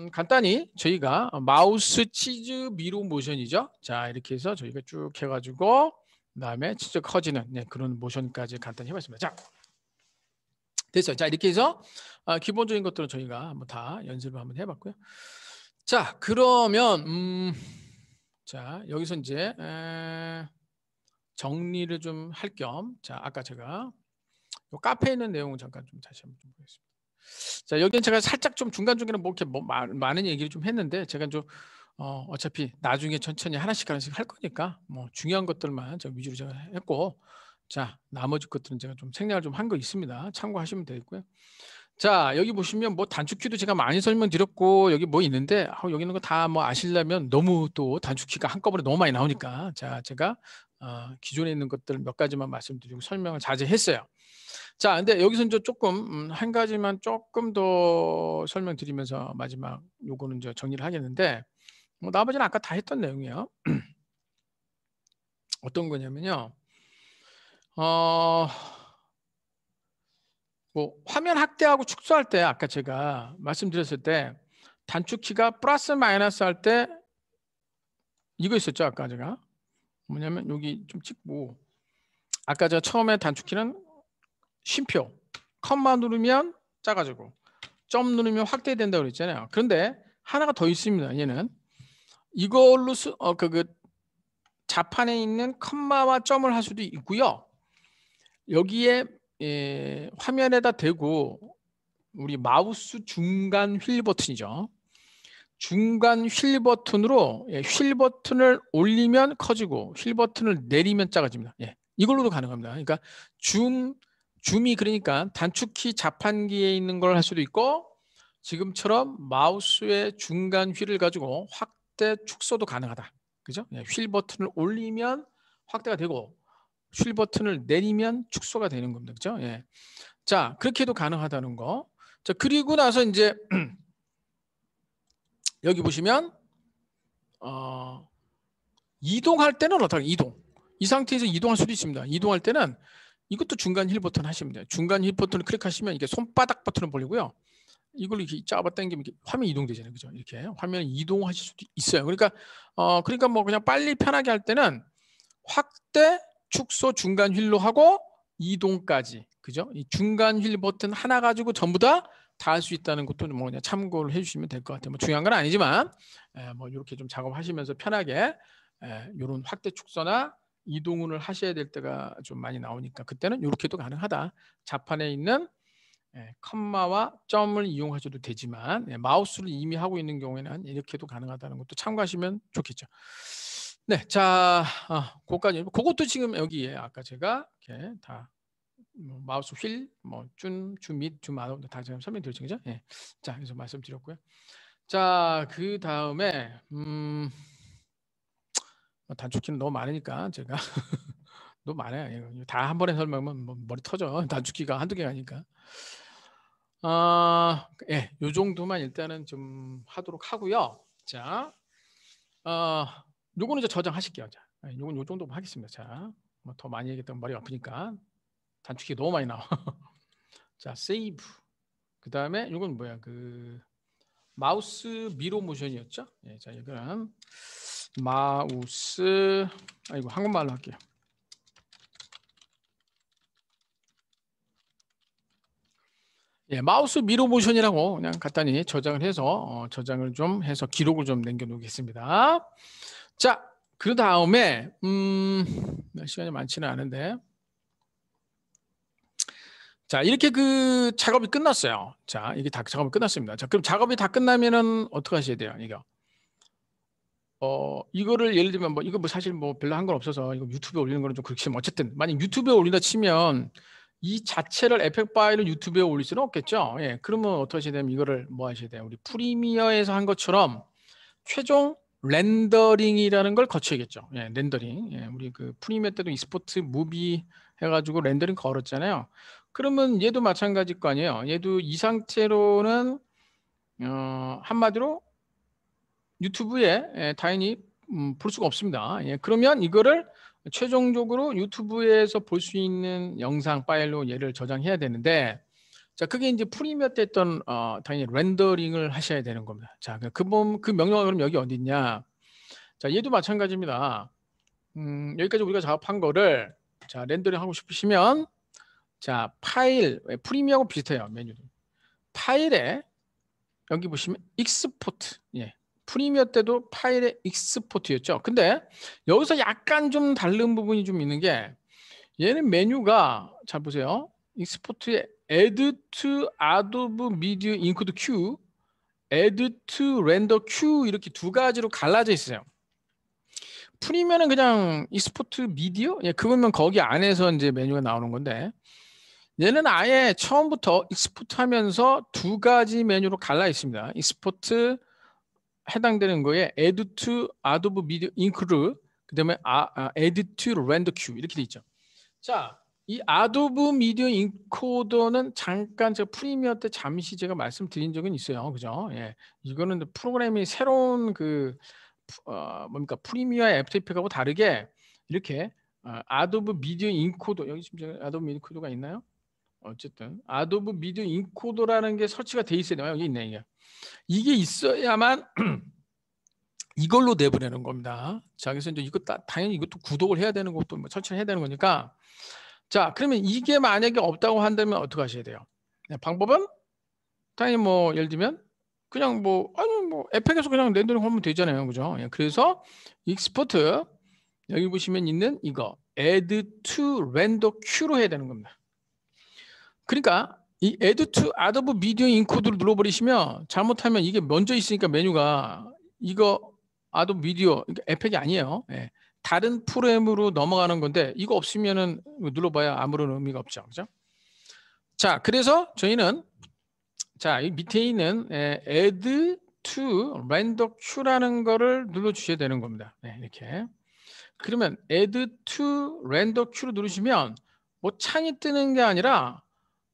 음, 간단히 저희가 마우스 치즈 미로 모션이죠. 자, 이렇게 해서 저희가 쭉 해가지고 그다음에 치즈 커지는 네, 그런 모션까지 간단히 해봤습니다. 자, 됐어요. 자, 이렇게 해서 아, 기본적인 것들은 저희가 뭐다 연습을 한번 해봤고요. 자, 그러면 음, 자 여기서 이제 에, 정리를 좀 할 겸, 자 아까 제가 카페에 있는 내용을 잠깐 좀 다시 한번 좀 보겠습니다. 자, 여기는 제가 살짝 좀 중간중간에 뭐 이렇게 뭐 많은 얘기를 좀 했는데 제가 좀 어, 어차피 나중에 천천히 하나씩 하나씩 할 거니까 뭐 중요한 것들만 제가 위주로 제가 했고 자 나머지 것들은 제가 좀 생략을 좀 한 거 있습니다 참고하시면 되겠고요 자 여기 보시면 뭐 단축키도 제가 많이 설명드렸고 여기 뭐 있는데 아, 여기 있는 거 다 뭐 아시려면 너무 또 단축키가 한꺼번에 너무 많이 나오니까 자 제가 어, 기존에 있는 것들 몇 가지만 말씀드리고 설명을 자제했어요. 자, 근데 여기서 이 조금 음, 한 가지만 조금 더 설명드리면서 마지막 요거는 이제 정리를 하겠는데 뭐 나머지는 아까 다 했던 내용이에요. 어떤 거냐면요. 어, 뭐 화면 확대하고 축소할 때 아까 제가 말씀드렸을 때 단축키가 플러스 마이너스 할 때 이거 있었죠 아까 제가 뭐냐면 여기 좀 찍고 아까 제가 처음에 단축키는 쉼표 컴마 누르면 작아지고 점 누르면 확대된다고 그랬잖아요. 그런데 하나가 더 있습니다. 얘는 이걸로 수, 어, 그, 그 자판에 있는 컴마와 점을 할 수도 있고요. 여기에 예, 화면에다 대고 우리 마우스 중간 휠 버튼이죠. 중간 휠 버튼으로 예, 휠 버튼을 올리면 커지고 휠 버튼을 내리면 작아집니다. 예, 이걸로도 가능합니다. 그러니까 줌 줌이 그러니까 단축키 자판기에 있는 걸 할 수도 있고 지금처럼 마우스의 중간 휠을 가지고 확대 축소도 가능하다. 그죠? 예, 휠 버튼을 올리면 확대가 되고 휠 버튼을 내리면 축소가 되는 겁니다. 그죠? 예. 자, 그렇게 도 가능하다는 거. 자, 그리고 나서 이제 여기 보시면 어, 이동할 때는 어떻게 이동 이 상태에서 이동할 수도 있습니다. 이동할 때는 이것도 중간 힐 버튼 하시면 돼요. 중간 힐 버튼을 클릭하시면 이게 손바닥 버튼을 보리고요. 이걸 이렇게 잡아 당기면 이렇게 화면 이동되잖아요. 그죠? 이렇게 화면 이동하실 수도 있어요. 그러니까 어 그러니까 뭐 그냥 빨리 편하게 할 때는 확대, 축소, 중간 휠로 하고 이동까지. 그죠? 이 중간 휠 버튼 하나 가지고 전부 다 다할수 있다는 것도 뭐 그냥 참고를 해주시면 될 것 같아요. 뭐 중요한 건 아니지만 에, 예, 뭐 이렇게 좀 작업하시면서 편하게 에, 예, 이런 확대 축소나 이동을 운 하셔야 될 때가 좀 많이 나오니까 그때는 이렇게도 가능하다. 자판에 있는 에, 예, 컴마와 점을 이용하셔도 되지만 예, 마우스를 이미 하고 있는 경우에는 이렇게도 가능하다는 것도 참고하시면 좋겠죠. 네, 자, 아, 그까지 그것도 지금 여기에 아까 제가 이렇게 다뭐 마우스 휠, 뭐 준, 줌밑 줌아웃 다 제가 설명드렸죠, 예. 자, 그래서 말씀드렸고요. 자, 그 다음에 음, 뭐 단축키는 너무 많으니까 제가 너무 많아요. 예, 다한 번에 설명하면 뭐 머리 터져. 단축키가 한두 개가 아니까. 아, 어, 예, 요 정도만 일단은 좀 하도록 하고요. 자, 어, 요거는 이제 저장하실게요. 자, 예, 요건 요 정도만 하겠습니다. 자, 뭐 더 많이 얘기했던 머리 아프니까 단축키 너무 많이 나와. 자, 세이브. 그 다음에 이건 뭐야? 그 마우스 미로 모션이었죠? 예, 자, 이거는 마우스 아이고 한국말로 할게요. 예, 마우스 미로 모션이라고 그냥 간단히 저장을 해서 어, 저장을 좀 해서 기록을 좀 남겨 놓겠습니다. 자, 그 다음에 음, 시간이 많지는 않은데 자, 이렇게 그 작업이 끝났어요. 자, 이게 다 작업이 끝났습니다. 자, 그럼 작업이 다 끝나면은 어떻게 하셔야 돼요? 이거. 어, 이거를 예를 들면 뭐 이거 뭐 사실 뭐 별로 한 건 없어서 이거 유튜브에 올리는 거는 좀 그렇지만 어쨌든 만약 유튜브에 올린다 치면 이 자체를 에펙 파일을 유튜브에 올릴 수는 없겠죠. 예. 그러면 어떻게 하셔야 되면 이거를 뭐 하셔야 돼요? 우리 프리미어에서 한 것처럼 최종 렌더링이라는 걸 거쳐야겠죠. 예, 렌더링. 예, 우리 그 프리미어 때도 이스포트 무비 해가지고 렌더링 걸었잖아요. 그러면 얘도 마찬가지일 거 아니에요. 얘도 이 상태로는 어, 한마디로 유튜브에 예, 다인이 음, 볼 수가 없습니다. 예, 그러면 이거를 최종적으로 유튜브에서 볼 수 있는 영상 파일로 얘를 저장해야 되는데 자 그게 이제 프리미어 때 했던 어, 당연히 렌더링을 하셔야 되는 겁니다. 자그그 그, 그 명령어 그럼 여기 어디 있냐? 자 얘도 마찬가지입니다. 음, 여기까지 우리가 작업한 거를 자 렌더링 하고 싶으시면 자 파일 프리미하고 어 비슷해요 메뉴 파일에 여기 보시면 익스포트 예 프리미어 때도 파일에 익스포트였죠 근데 여기서 약간 좀 다른 부분이 좀 있는 게 얘는 메뉴가 잘 보세요 익스포트에 add to adobe media include q add to render q 이렇게 두 가지로 갈라져 있어요 프리미어는 그냥 익스포트 미디어? 예, 그거면 거기 안에서 이제 메뉴가 나오는 건데 얘는 아예 처음부터 익스포트 하면서 두 가지 메뉴로 갈라 있습니다. 익스포트 해당되는 거에 add to adobe media include 그다음에 아, 아, add to render queue 이렇게 돼 있죠. 자, 이 아도브 미디어 인코더는 잠깐 제가 프리미어 때 잠시 제가 말씀드린 적은 있어요. 그죠? 예. 이거는 프로그램이 새로운 그 어, 뭡니까? 프리미어 애프터 하고 다르게 이렇게 어, 아도브 미디어 인코더 여기 지금 아도브 미디어 인코더가 있나요? 어쨌든 아도브 미디어 인코더라는 게 설치가 돼 있어야 돼요. 여기 있네 이게. 이게 있어야만 이걸로 내보내는 겁니다. 자, 그래서 이제 이거 다, 당연히 이것도 구독을 해야 되는 것도 뭐 설치를 해야 되는 거니까. 자, 그러면 이게 만약에 없다고 한다면 어떻게 하셔야 돼요? 네, 방법은 당연히 뭐 예를 들면 그냥 뭐 아니 뭐 에펙에서 그냥 렌더링 하면 되잖아요, 그죠? 예, 그래서 익스포트 여기 보시면 있는 이거 add to render queue로 해야 되는 겁니다. 그러니까 이 add to add of video encode를 눌러버리시면 잘못하면 이게 먼저 있으니까 메뉴가 이거 add of video 그러니까 에펙이 아니에요. 예. 다른 프레임으로 넘어가는 건데 이거 없으면은 눌러봐야 아무런 의미가 없죠. 그죠? 자, 그래서 저희는 자, 이 밑에 있는 에, 예, add to render queue라는 거를 눌러 주셔야 되는 겁니다. 네, 이렇게. 그러면 add to render queue를 누르시면 뭐 창이 뜨는 게 아니라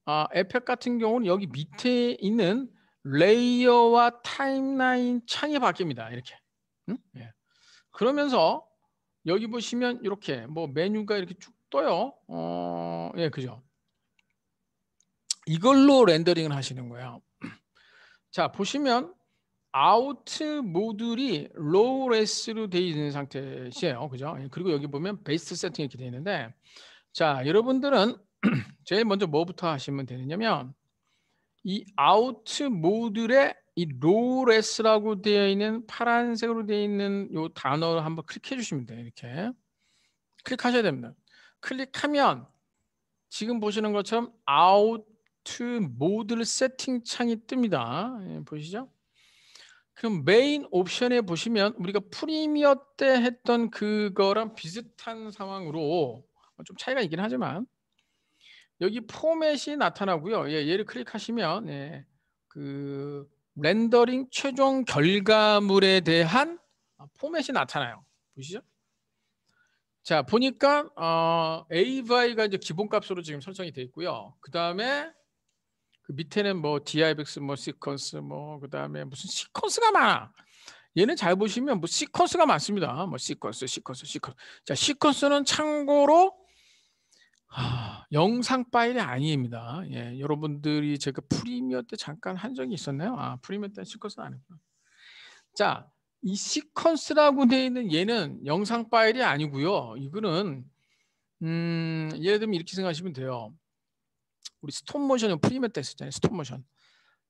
아, 에펙 같은 경우는 여기 밑에 있는 레이어와 타임라인 창이 바뀝니다. 이렇게. 응? 예. 그러면서 여기 보시면 이렇게 뭐 메뉴가 이렇게 쭉 떠요. 어, 예, 그죠. 이걸로 렌더링을 하시는 거예요. 자, 보시면 아웃 트 모듈이 로우 레스로 되어 있는 상태시에요. 그죠? 예, 그리고 여기 보면 베이스 세팅 이렇게 되어 있는데 자, 여러분들은 제일 먼저 뭐부터 하시면 되느냐면 이 out 모듈의 이 롤레스라고 되어 있는 파란색으로 되어 있는 요 단어를 한번 클릭해 주시면 돼요. 이렇게 클릭하셔야 됩니다. 클릭하면 지금 보시는 것처럼 out 모듈 세팅 창이 뜹니다. 예, 보시죠? 그럼 메인 옵션에 보시면 우리가 프리미어 때 했던 그거랑 비슷한 상황으로 좀 차이가 있긴 하지만 여기 포맷이 나타나고요. 예, 얘를 클릭하시면 예, 그 렌더링 최종 결과물에 대한 아, 포맷이 나타나요. 보시죠. 자 보니까 어, AVI가 이제 기본값으로 지금 설정이 되어 있고요. 그 다음에 그 밑에는 뭐 DIBX 뭐 시퀀스 뭐그 다음에 무슨 시퀀스가 많아. 얘는 잘 보시면 뭐 시퀀스가 많습니다. 뭐 시퀀스, 시퀀스, 시퀀스. 자 시퀀스는 참고로 하... 영상 파일이 아닙니다. 예, 여러분들이 제가 프리미어 때 잠깐 한 적이 있었나요? 아, 프리미어 때 시퀀스 아니구나. 자, 이 시퀀스라고 되어 있는 얘는 영상 파일이 아니고요. 이거는 음, 예를 들면 이렇게 생각하시면 돼요. 우리 스톱 모션 프리미어 때 했었잖아요. 스톱 모션.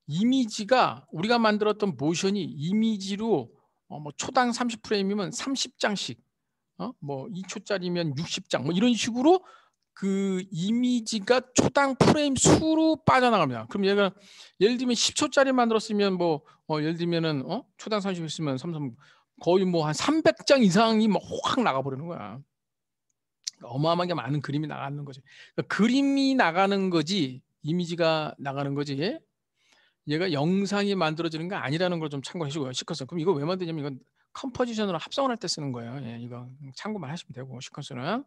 이미지가 우리가 만들었던 모션이 이미지로 어, 뭐 초당 30프레임이면 30장씩 어? 뭐 2초짜리면 60장 뭐 이런 식으로 그 이미지가 초당 프레임 수로 빠져나갑니다. 그럼 얘가 예를 들면 10초짜리 만들었으면 뭐 어, 예를 들면은 어? 초당 30 있으면 33 거의 뭐 한 300장 이상이 막확 나가버리는 거야. 그러니까 어마어마하게 많은 그림이 나가는 거지. 그러니까 그림이 나가는 거지 이미지가 나가는 거지. 얘가 영상이 만들어지는 게 아니라는 걸 좀 참고해 주고요. 시커서 그럼 이거 왜 만드냐면 이건 컴포지션으로 합성을 할 때 쓰는 거예요. 예, 이거 참고만 하시면 되고 시퀀스는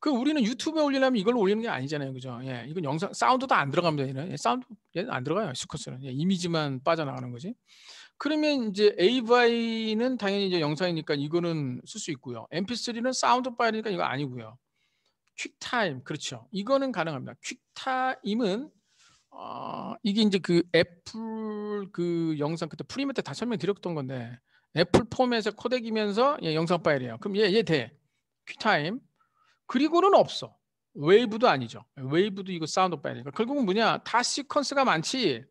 그 우리는 유튜브에 올리려면 이걸 올리는 게 아니잖아요, 그죠? 예, 이건 영상 사운드도 안 들어갑니다. 얘는 예, 사운드 얘는 안 들어가요. 시퀀스는 예, 이미지만 빠져나가는 거지. 그러면 이제 AVI는 당연히 이제 영상이니까 이거는 쓸 수 있고요. MP3는 사운드 파일이니까 이거 아니고요. 퀵타임 그렇죠. 이거는 가능합니다. 퀵타임은 어, 이게 이제 그 애플 그 영상 그때 프리메 때다 설명드렸던 건데 애플 폼에서 코덱이면서 예, 영상 파일이에요. 그럼 얘, 얘 돼. 퀵타임. 그리고는 없어. 웨이브도 아니죠. 웨이브도 이거 사운드 파일이니까. 결국은 뭐냐? 다 시퀀스가 많지.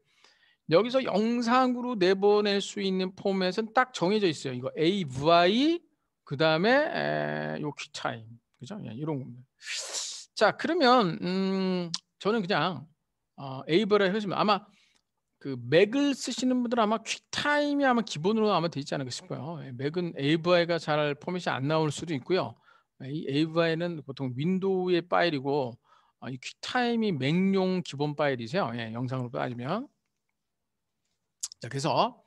여기서 영상으로 내보낼 수 있는 포맷은 딱 정해져 있어요. 이거 AVI 그 다음에 요 퀵타임 그죠? 예, 이런 겁니다. 자 그러면 음, 저는 그냥 어, 에이버라 해주면 아마 그 맥을 쓰시는 분들은 아마 퀵타임이 아마 기본으로 아마 돼 있지 않을까 싶어요. 예, 맥은 에이브가잘 포맷이 안 나올 수도 있고요. 예, 이에이브는 보통 윈도우의 파일이고 어, 이 퀵타임이 맥용 기본 파일이세요. 예, 영상으로 따지면. 자, 그래서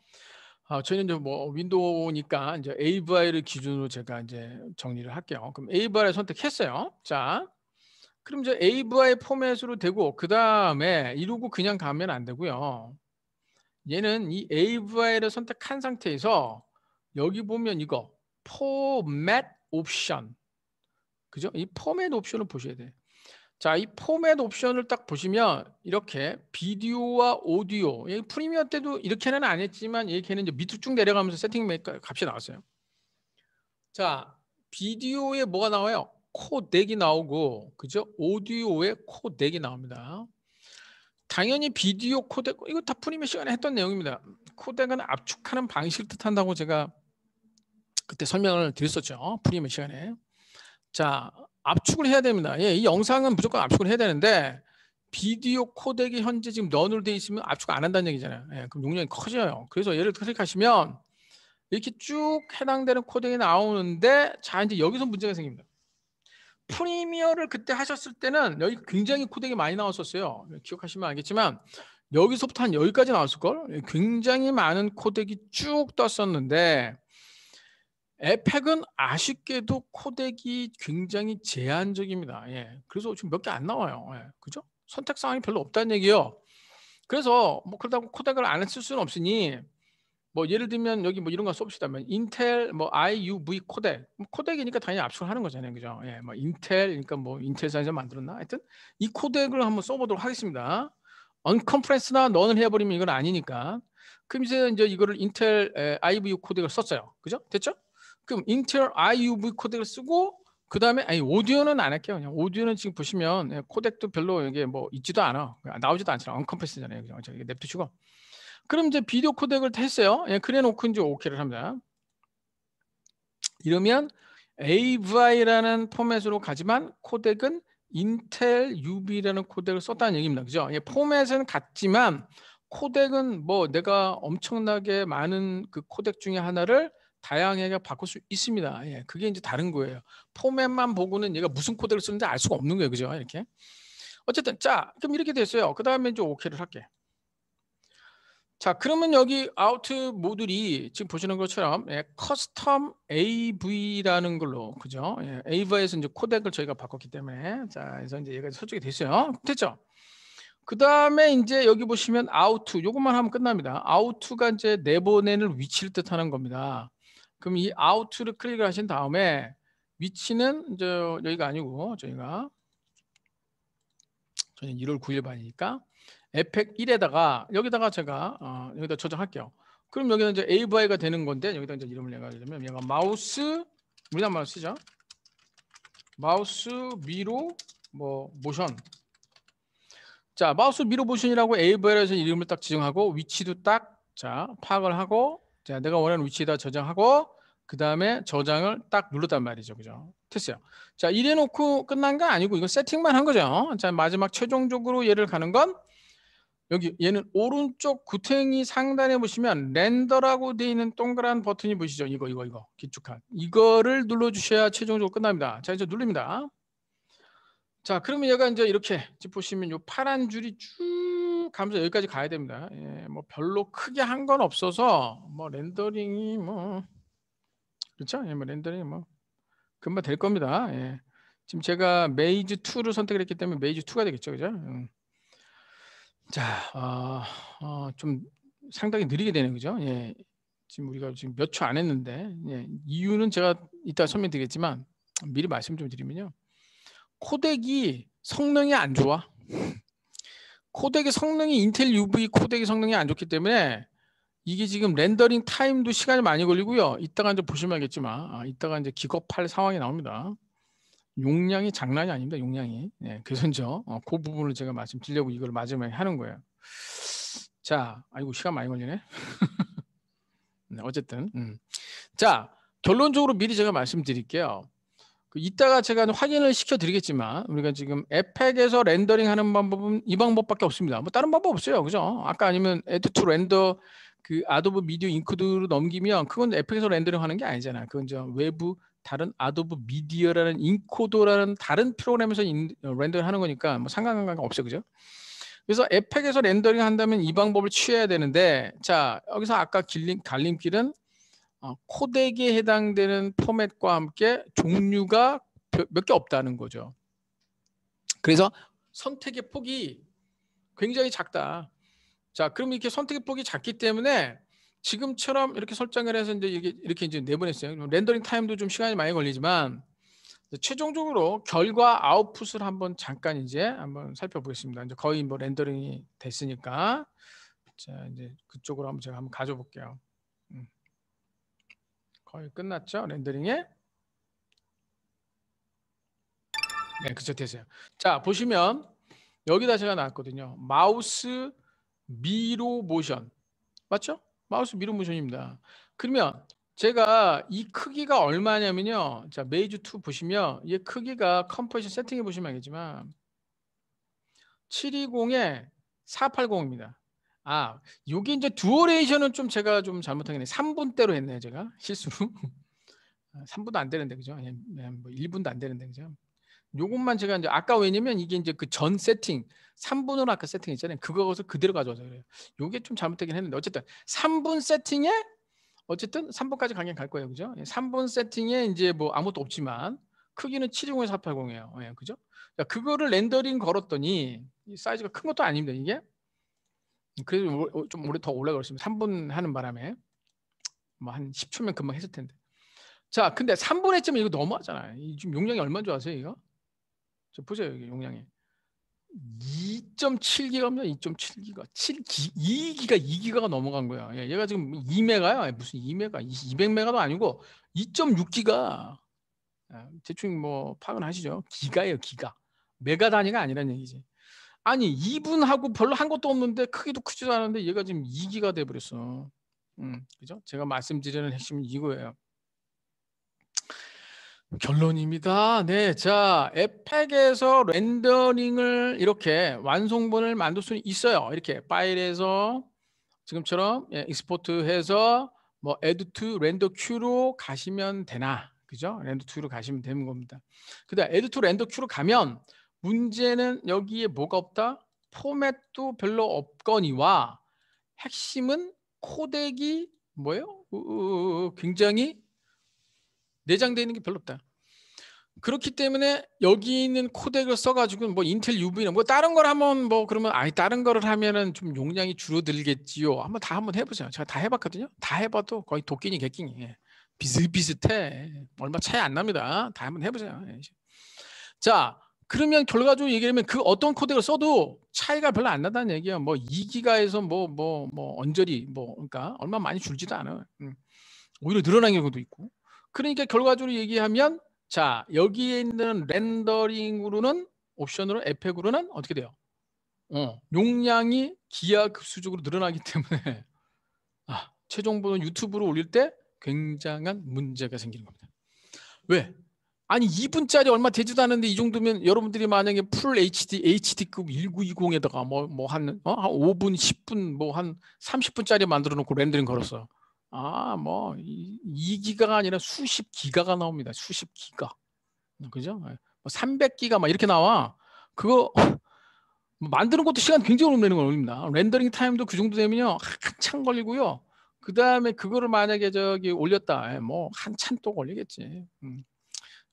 어, 저희는 이제 뭐 윈도우니까 이제 AVI를 기준으로 제가 이제 정리를 할게요. 그럼 AVI를 선택했어요. 자, 그럼 이제 AVI 포맷으로 되고 그 다음에 이러고 그냥 가면 안 되고요. 얘는 이 AVI를 선택한 상태에서 여기 보면 이거 포맷 옵션 그죠? 이 포맷 옵션을 보셔야 돼. 자, 이 포맷 옵션을 딱 보시면 이렇게 비디오와 오디오. 이 프리미어 때도 이렇게는 안 했지만 이렇게는 이제 밑으로 쭉 내려가면서 세팅 값이 나왔어요. 자, 비디오에 뭐가 나와요? 코덱이 나오고 그죠? 오디오에 코덱이 나옵니다. 당연히 비디오 코덱 이거 다 프리미 어 시간에 했던 내용입니다. 코덱은 압축하는 방식을 뜻한다고 제가 그때 설명을 드렸었죠. 프리미 어 시간에. 자, 압축을 해야 됩니다. 예, 이 영상은 무조건 압축을 해야 되는데 비디오 코덱이 현재 지금 런으로 돼 있으면 압축 안 한다는 얘기잖아요. 예, 그럼 용량이 커져요. 그래서 얘를 클릭하시면 이렇게 쭉 해당되는 코덱이 나오는데 자 이제 여기서 문제가 생깁니다. 프리미어를 그때 하셨을 때는 여기 굉장히 코덱이 많이 나왔었어요. 기억하시면 알겠지만 여기서부터 한 여기까지 나왔을걸? 굉장히 많은 코덱이 쭉 떴었는데 에펙은 아쉽게도 코덱이 굉장히 제한적입니다. 예. 그래서 지금 몇 개 안 나와요. 예. 그죠? 선택 사항이 별로 없다는 얘기요. 그래서 뭐 그러다고 코덱을 안 했을 수는 없으니 뭐 예를 들면 여기 뭐 이런 거 쏩시다면 인텔 뭐 IUV 코덱 뭐 코덱이니까 당연히 압축하는 거잖아요, 그죠? 예, 뭐 인텔 그러니까 뭐 인텔사에서 만들었나 하여튼 이 코덱을 한번 써보도록 하겠습니다. 언컴프레스나 넌을 해버리면 이건 아니니까 그럼 이제 이제 이거를 인텔 에, IUV 코덱을 썼어요, 그죠? 됐죠? 그럼 인텔 IUV 코덱을 쓰고 그 다음에 아니 오디오는 안 할게요. 그냥 오디오는 지금 보시면 예, 코덱도 별로 이게 뭐 있지도 않아 나오지도 않잖아. 언컴프레스잖아요, 그죠? 이게 냅두시고 그럼 이제 비디오 코덱을 했어요. 예, 그래놓고 이제 OK를 합니다. 이러면 AVI라는 포맷으로 가지만 코덱은 인텔 UV라는 코덱을 썼다는 얘기입니다. 그죠? 예, 포맷은 같지만 코덱은 뭐 내가 엄청나게 많은 그 코덱 중에 하나를 다양하게 바꿀 수 있습니다. 예, 그게 이제 다른 거예요. 포맷만 보고는 얘가 무슨 코드를 쓰는지 알 수가 없는 거예요. 그죠? 이렇게. 어쨌든 자, 그럼 이렇게 됐어요. 그다음에 이제 오케이를 할게. 자, 그러면 여기 아우트 모듈이 지금 보시는 것처럼 예, 커스텀 AV라는 걸로 그죠? 예, AV에서 이제 코덱을 저희가 바꿨기 때문에 자, 그래서 이제 얘가 설정이 됐어요. 됐죠? 그 다음에 이제 여기 보시면 아우트 요것만 하면 끝납니다. 아우트가 이제 내보내는 위치를 뜻하는 겁니다. 그럼 이 아우트를 클릭을 하신 다음에 위치는 이제 여기가 아니고 저희가 저는 1월 9일 반이니까 에펙 1에다가 여기다가 제가 어, 여기다 저장할게요. 그럼 여기는 이제 a 이바가 되는 건데 여기다 이제 이름을 내가 하려면 얘가 마우스 우리나 말로 쓰죠. 마우스 미로 뭐 모션 자 마우스 미로 모션이라고 a 이블에서 이름을 딱 지정하고 위치도 딱 자 파악을 하고 자 내가 원하는 위치에다 저장하고 그 다음에 저장을 딱 눌렀단 말이죠 그죠 됐어요 자 이래 놓고 끝난 거 아니고 이거 세팅만 한 거죠 자 마지막 최종적으로 얘를 가는 건 여기 얘는 오른쪽 구탱이 상단에 보시면 렌더라고 돼 있는 동그란 버튼이 보이시죠? 이거 이거 이거 기축한 이거를 눌러주셔야 최종적으로 끝납니다. 자 이제 눌립니다. 자 그러면 얘가 이제 이렇게 보시면 요 파란 줄이 쭉 가면서 여기까지 가야 됩니다. 예, 뭐 별로 크게 한 건 없어서 뭐 렌더링이 뭐 그렇죠? 예, 뭐 렌더링이 뭐 금방 될 겁니다. 예. 지금 제가 메이즈 2를 선택했기 때문에 메이즈 2가 되겠죠, 그죠? 음. 자, 어, 어, 좀 상당히 느리게 되는 거죠. 예. 지금 우리가 지금 몇 초 안 했는데 예. 이유는 제가 이따 설명드리겠지만 미리 말씀 좀 드리면요. 코덱이 성능이 안 좋아. 코덱의 성능이 인텔 UV 코덱의 성능이 안 좋기 때문에 이게 지금 렌더링 타임도 시간이 많이 걸리고요. 이따가 이제 보시면 알겠지만 아, 이따가 이제 기겁할 상황이 나옵니다. 용량이 장난이 아닙니다. 용량이. 예, 그래서 이제 어, 그 부분을 제가 말씀드리려고 이걸 마지막에 하는 거예요. 자, 아이고 시간 많이 걸리네. 네, 어쨌든 음. 자 결론적으로 미리 제가 말씀드릴게요. 그 이따가 제가 확인을 시켜드리겠지만 우리가 지금 에펙에서 렌더링하는 방법은 이 방법밖에 없습니다. 뭐 다른 방법 없어요, 그죠? 아까 아니면 에드 투 렌더 그 아도브 미디어 인코드로 넘기면 그건 에펙에서 렌더링하는 게 아니잖아. 그건 이제 외부 다른 아도브 미디어라는 인코더라는 다른 프로그램에서 인, 어, 렌더링하는 거니까 뭐 상관관계가 없어요, 그죠? 그래서 에펙에서 렌더링 한다면 이 방법을 취해야 되는데 자 여기서 아까 길림, 갈림길은 어, 코덱에 해당되는 포맷과 함께 종류가 몇 개 없다는 거죠. 그래서 선택의 폭이 굉장히 작다. 자, 그럼 이렇게 선택의 폭이 작기 때문에 지금처럼 이렇게 설정을 해서 이제 이렇게, 이렇게 이제 내보냈어요. 렌더링 타임도 좀 시간이 많이 걸리지만 최종적으로 결과 아웃풋을 한번 잠깐 이제 한번 살펴보겠습니다. 이제 거의 뭐 렌더링이 됐으니까 자 이제 그쪽으로 한번 제가 한번 가져볼게요. 거의 끝났죠? 렌더링에? 네, 그쵸 됐어요. 자, 보시면 여기다 제가 나왔거든요. 마우스 미로 모션. 맞죠? 마우스 미로 모션입니다. 그러면 제가 이 크기가 얼마냐면요. 자, 메이즈 2 보시면 이 크기가 컴포지션 세팅해 보시면 알겠지만 720에 480입니다. 아, 여기 이제 듀오레이션은 좀 제가 좀 잘못하겠네. 3분대로 했네요, 제가. 실수로. 3분도 아, 안 되는데 그죠? 아니, 뭐 1분도 안 되는데 그죠? 요것만 제가 이제 아까 왜냐면 이게 이제 그 전 세팅 3분으로 아까 세팅했잖아요. 그거것을 그대로 가져와서 그래요. 요게 좀 잘못되긴 했는데 어쨌든 3분 세팅에 어쨌든 3분까지 강연 갈 거예요. 그죠? 3분 예, 세팅에 이제 뭐 아무것도 없지만 크기는 7 0 0에서 480이에요. 예, 그죠? 그거를 렌더링 걸었더니 사이즈가 큰 것도 아닙니다. 이게 그래도 어, 좀 오래 더 오래 걸겠습면다 3분 하는 바람에 뭐 한 10초면 금방 했을 텐데. 자, 근데 3분의 쯤은 이거 너무하잖아요. 지금 용량이 얼마인 줄 아세요, 이거? 저 보세요, 여기 용량이. 2 7기가면니다 2.7기가. 7기, 2기가, 2기가가 넘어간 거야. 예, 얘가 지금 2메가야. 무슨 2메가, 200메가도 아니고 2.6기가. 예, 대충 뭐 파악은 하시죠. 기가예요, 기가. 메가 단위가 아니라는 얘기지. 아니 2분하고 별로 한 것도 없는데 크기도 크지도 않은데 얘가 지금 2기가 돼버렸어. 음, 그죠? 제가 말씀드리는 핵심은 이거예요. 결론입니다. 네, 자 에펙에서 렌더링을 이렇게 완성본을 만들 수는 있어요. 이렇게 파일에서 지금처럼 예, 익스포트해서 뭐 add to render queue로 가시면 되나, 그죠? r 더 n 로 가시면 되는 겁니다. 그다음 add to r 로 가면 문제는 여기에 뭐가 없다? 포맷도 별로 없거니와 핵심은 코덱이 뭐예요? 굉장히 내장되어 있는 게 별로 없다. 그렇기 때문에 여기 있는 코덱을 써가지고 뭐 인텔 UV나 뭐 다른 걸 한번 뭐 그러면 아예 다른 거를 하면은 좀 용량이 줄어들겠지요. 한번 다 한번 해보세요 제가 다 해봤거든요. 다 해봐도 거의 도끼니 개끼니 예. 비슷비슷해. 얼마 차이 안 납니다. 다 한번 해보세요자 예. 그러면 결과적으로 얘기하면 그 어떤 코덱을 써도 차이가 별로 안난다는 얘기야. 뭐 2기가에서 뭐 뭐뭐 뭐, 뭐 언저리 뭐 그러니까 얼마 많이 줄지도 않아. 음. 오히려 늘어난 경우도 있고. 그러니까 결과적으로 얘기하면 자 여기에 있는 렌더링으로는 옵션으로 에펙으로는 어떻게 돼요? 어, 용량이 기하급수적으로 늘어나기 때문에 아, 최종본은 유튜브로 올릴 때 굉장한 문제가 생기는 겁니다. 왜? 아니 2분짜리 얼마 되지도 않는데이 정도면 여러분들이 만약에 풀 HD, HD급 1920에다가 뭐 뭐한 어? 한 5분, 10분, 뭐 한 30분짜리 만들어 놓고 렌더링 걸었어요. 아, 뭐 2기가가 아니라 수십 기가가 나옵니다. 수십 기가. 그죠? 300기가 예. 뭐 막 이렇게 나와. 그거 만드는 것도 시간 굉장히 오래 내 걸립니다. 렌더링 타임도 그 정도 되면요. 한참 걸리고요. 그다음에 그거를 만약에 저기 올렸다. 예, 뭐 한참 또 걸리겠지. 음.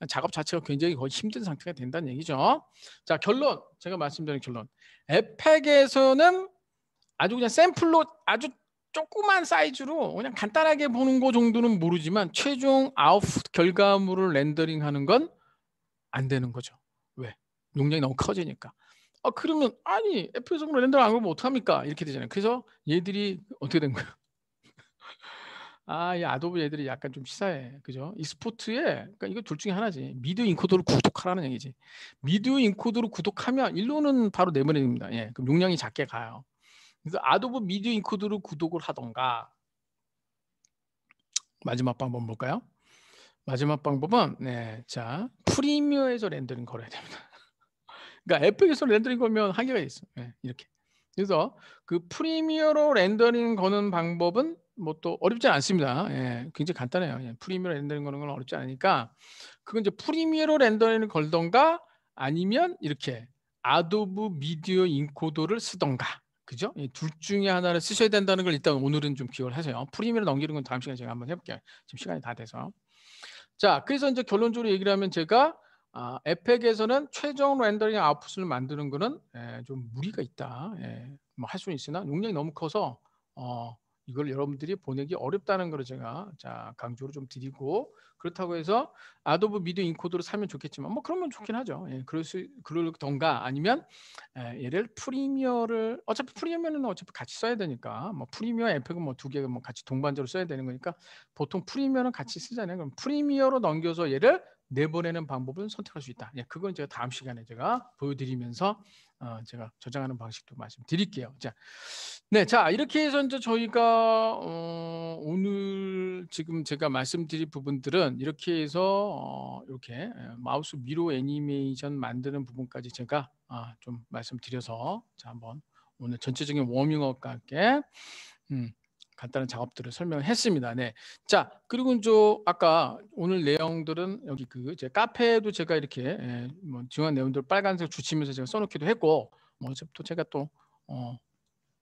작업 자체가 굉장히 거의 힘든 상태가 된다는 얘기죠. 자 결론 제가 말씀드린 결론 에펙에서는 아주 그냥 샘플로 아주 조그만 사이즈로 그냥 간단하게 보는 거 정도는 모르지만 최종 아웃풋 결과물을 렌더링하는 건 안 되는 거죠. 왜? 용량이 너무 커지니까. 아 그러면 아니 애플에서 렌더링 안 하면 어떡합니까? 이렇게 되잖아요. 그래서 얘들이 어떻게 된 거예요? 아, 이 아도비 애들이 약간 좀 시사해. 그죠? 이스포트에그니까 음. 이거 둘 중에 하나지. 미드 인코더를 구독하라는 얘기지. 미드 인코더를 구독하면 일로는 바로 내보내줍니다. 예. 그럼 용량이 작게 가요. 그래서 아도브 미드 인코더를 구독을 하던가. 마지막 방법 볼까요? 마지막 방법은, 네. 자, 프리미어에서 렌더링 걸어야 됩니다. 그러니까 에픽에서 렌더링 걸면 한계가 있어. 예. 이렇게. 그래서 그 프리미어로 렌더링 거는 방법은 뭐또 어렵지 않습니다. 예, 굉장히 간단해요. 예, 프리미어 렌더링 거는 건 어렵지 않으니까 그건 이제 프리미어로 렌더링을 걸던가 아니면 이렇게 아도브 미디어 인코더를 쓰던가 그죠? 예, 둘 중에 하나를 쓰셔야 된다는 걸 일단 오늘은 좀 기억을 하세요. 프리미어로 넘기는 건 다음 시간에 제가 한번 해볼게요. 지금 시간이 다 돼서 자 그래서 이제 결론적으로 얘기를 하면 제가 아, 에펙에서는 최종 렌더링 아웃풋을 만드는 거는 예, 좀 무리가 있다. 예, 뭐 할 수는 있으나 용량이 너무 커서 어, 이걸 여러분들이 보내기 어렵다는 걸 제가 자 강조를 좀 드리고 그렇다고 해서 아도브 미디어 인코드로 사면 좋겠지만 뭐 그러면 좋긴 하죠. 예, 그럴 수 그럴던가 아니면 예, 얘를 프리미어를 어차피 프리미어는 어차피 같이 써야 되니까 뭐 프리미어 에펙은 뭐 두 개가 뭐 같이 동반자로 써야 되는 거니까 보통 프리미어는 같이 쓰잖아요. 그럼 프리미어로 넘겨서 얘를 내보내는 방법은 선택할 수 있다. 예, 그건 제가 다음 시간에 제가 보여드리면서 어, 제가 저장하는 방식도 말씀드릴게요. 자, 네, 자 이렇게 해서 이제 저희가 어, 오늘 지금 제가 말씀드린 부분들은 이렇게 해서 어, 이렇게 예, 마우스 위로 애니메이션 만드는 부분까지 제가 아, 좀 말씀드려서 자 한번 오늘 전체적인 워밍업과 함께 음, 간단한 작업들을 설명을 했습니다. 네. 자, 그리고 이 아까 오늘 내용들은 여기 그제 카페도 제가 이렇게 예, 뭐 중요한 내용들 빨간색 주치면서 제가 써놓기도 했고, 뭐또 제가 또 어,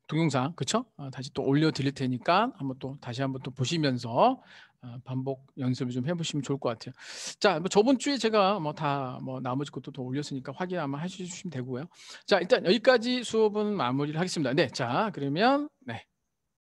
동영상 그쵸? 어, 다시 또 올려드릴 테니까 한번 또 다시 한번 또 보시면서 어, 반복 연습을 좀 해보시면 좋을 것 같아요. 자, 뭐 저번 주에 제가 뭐 다뭐 뭐 나머지 것도 더 올렸으니까 확인 한번 해주시면 되고요. 자, 일단 여기까지 수업은 마무리를 하겠습니다. 네, 자 그러면 네.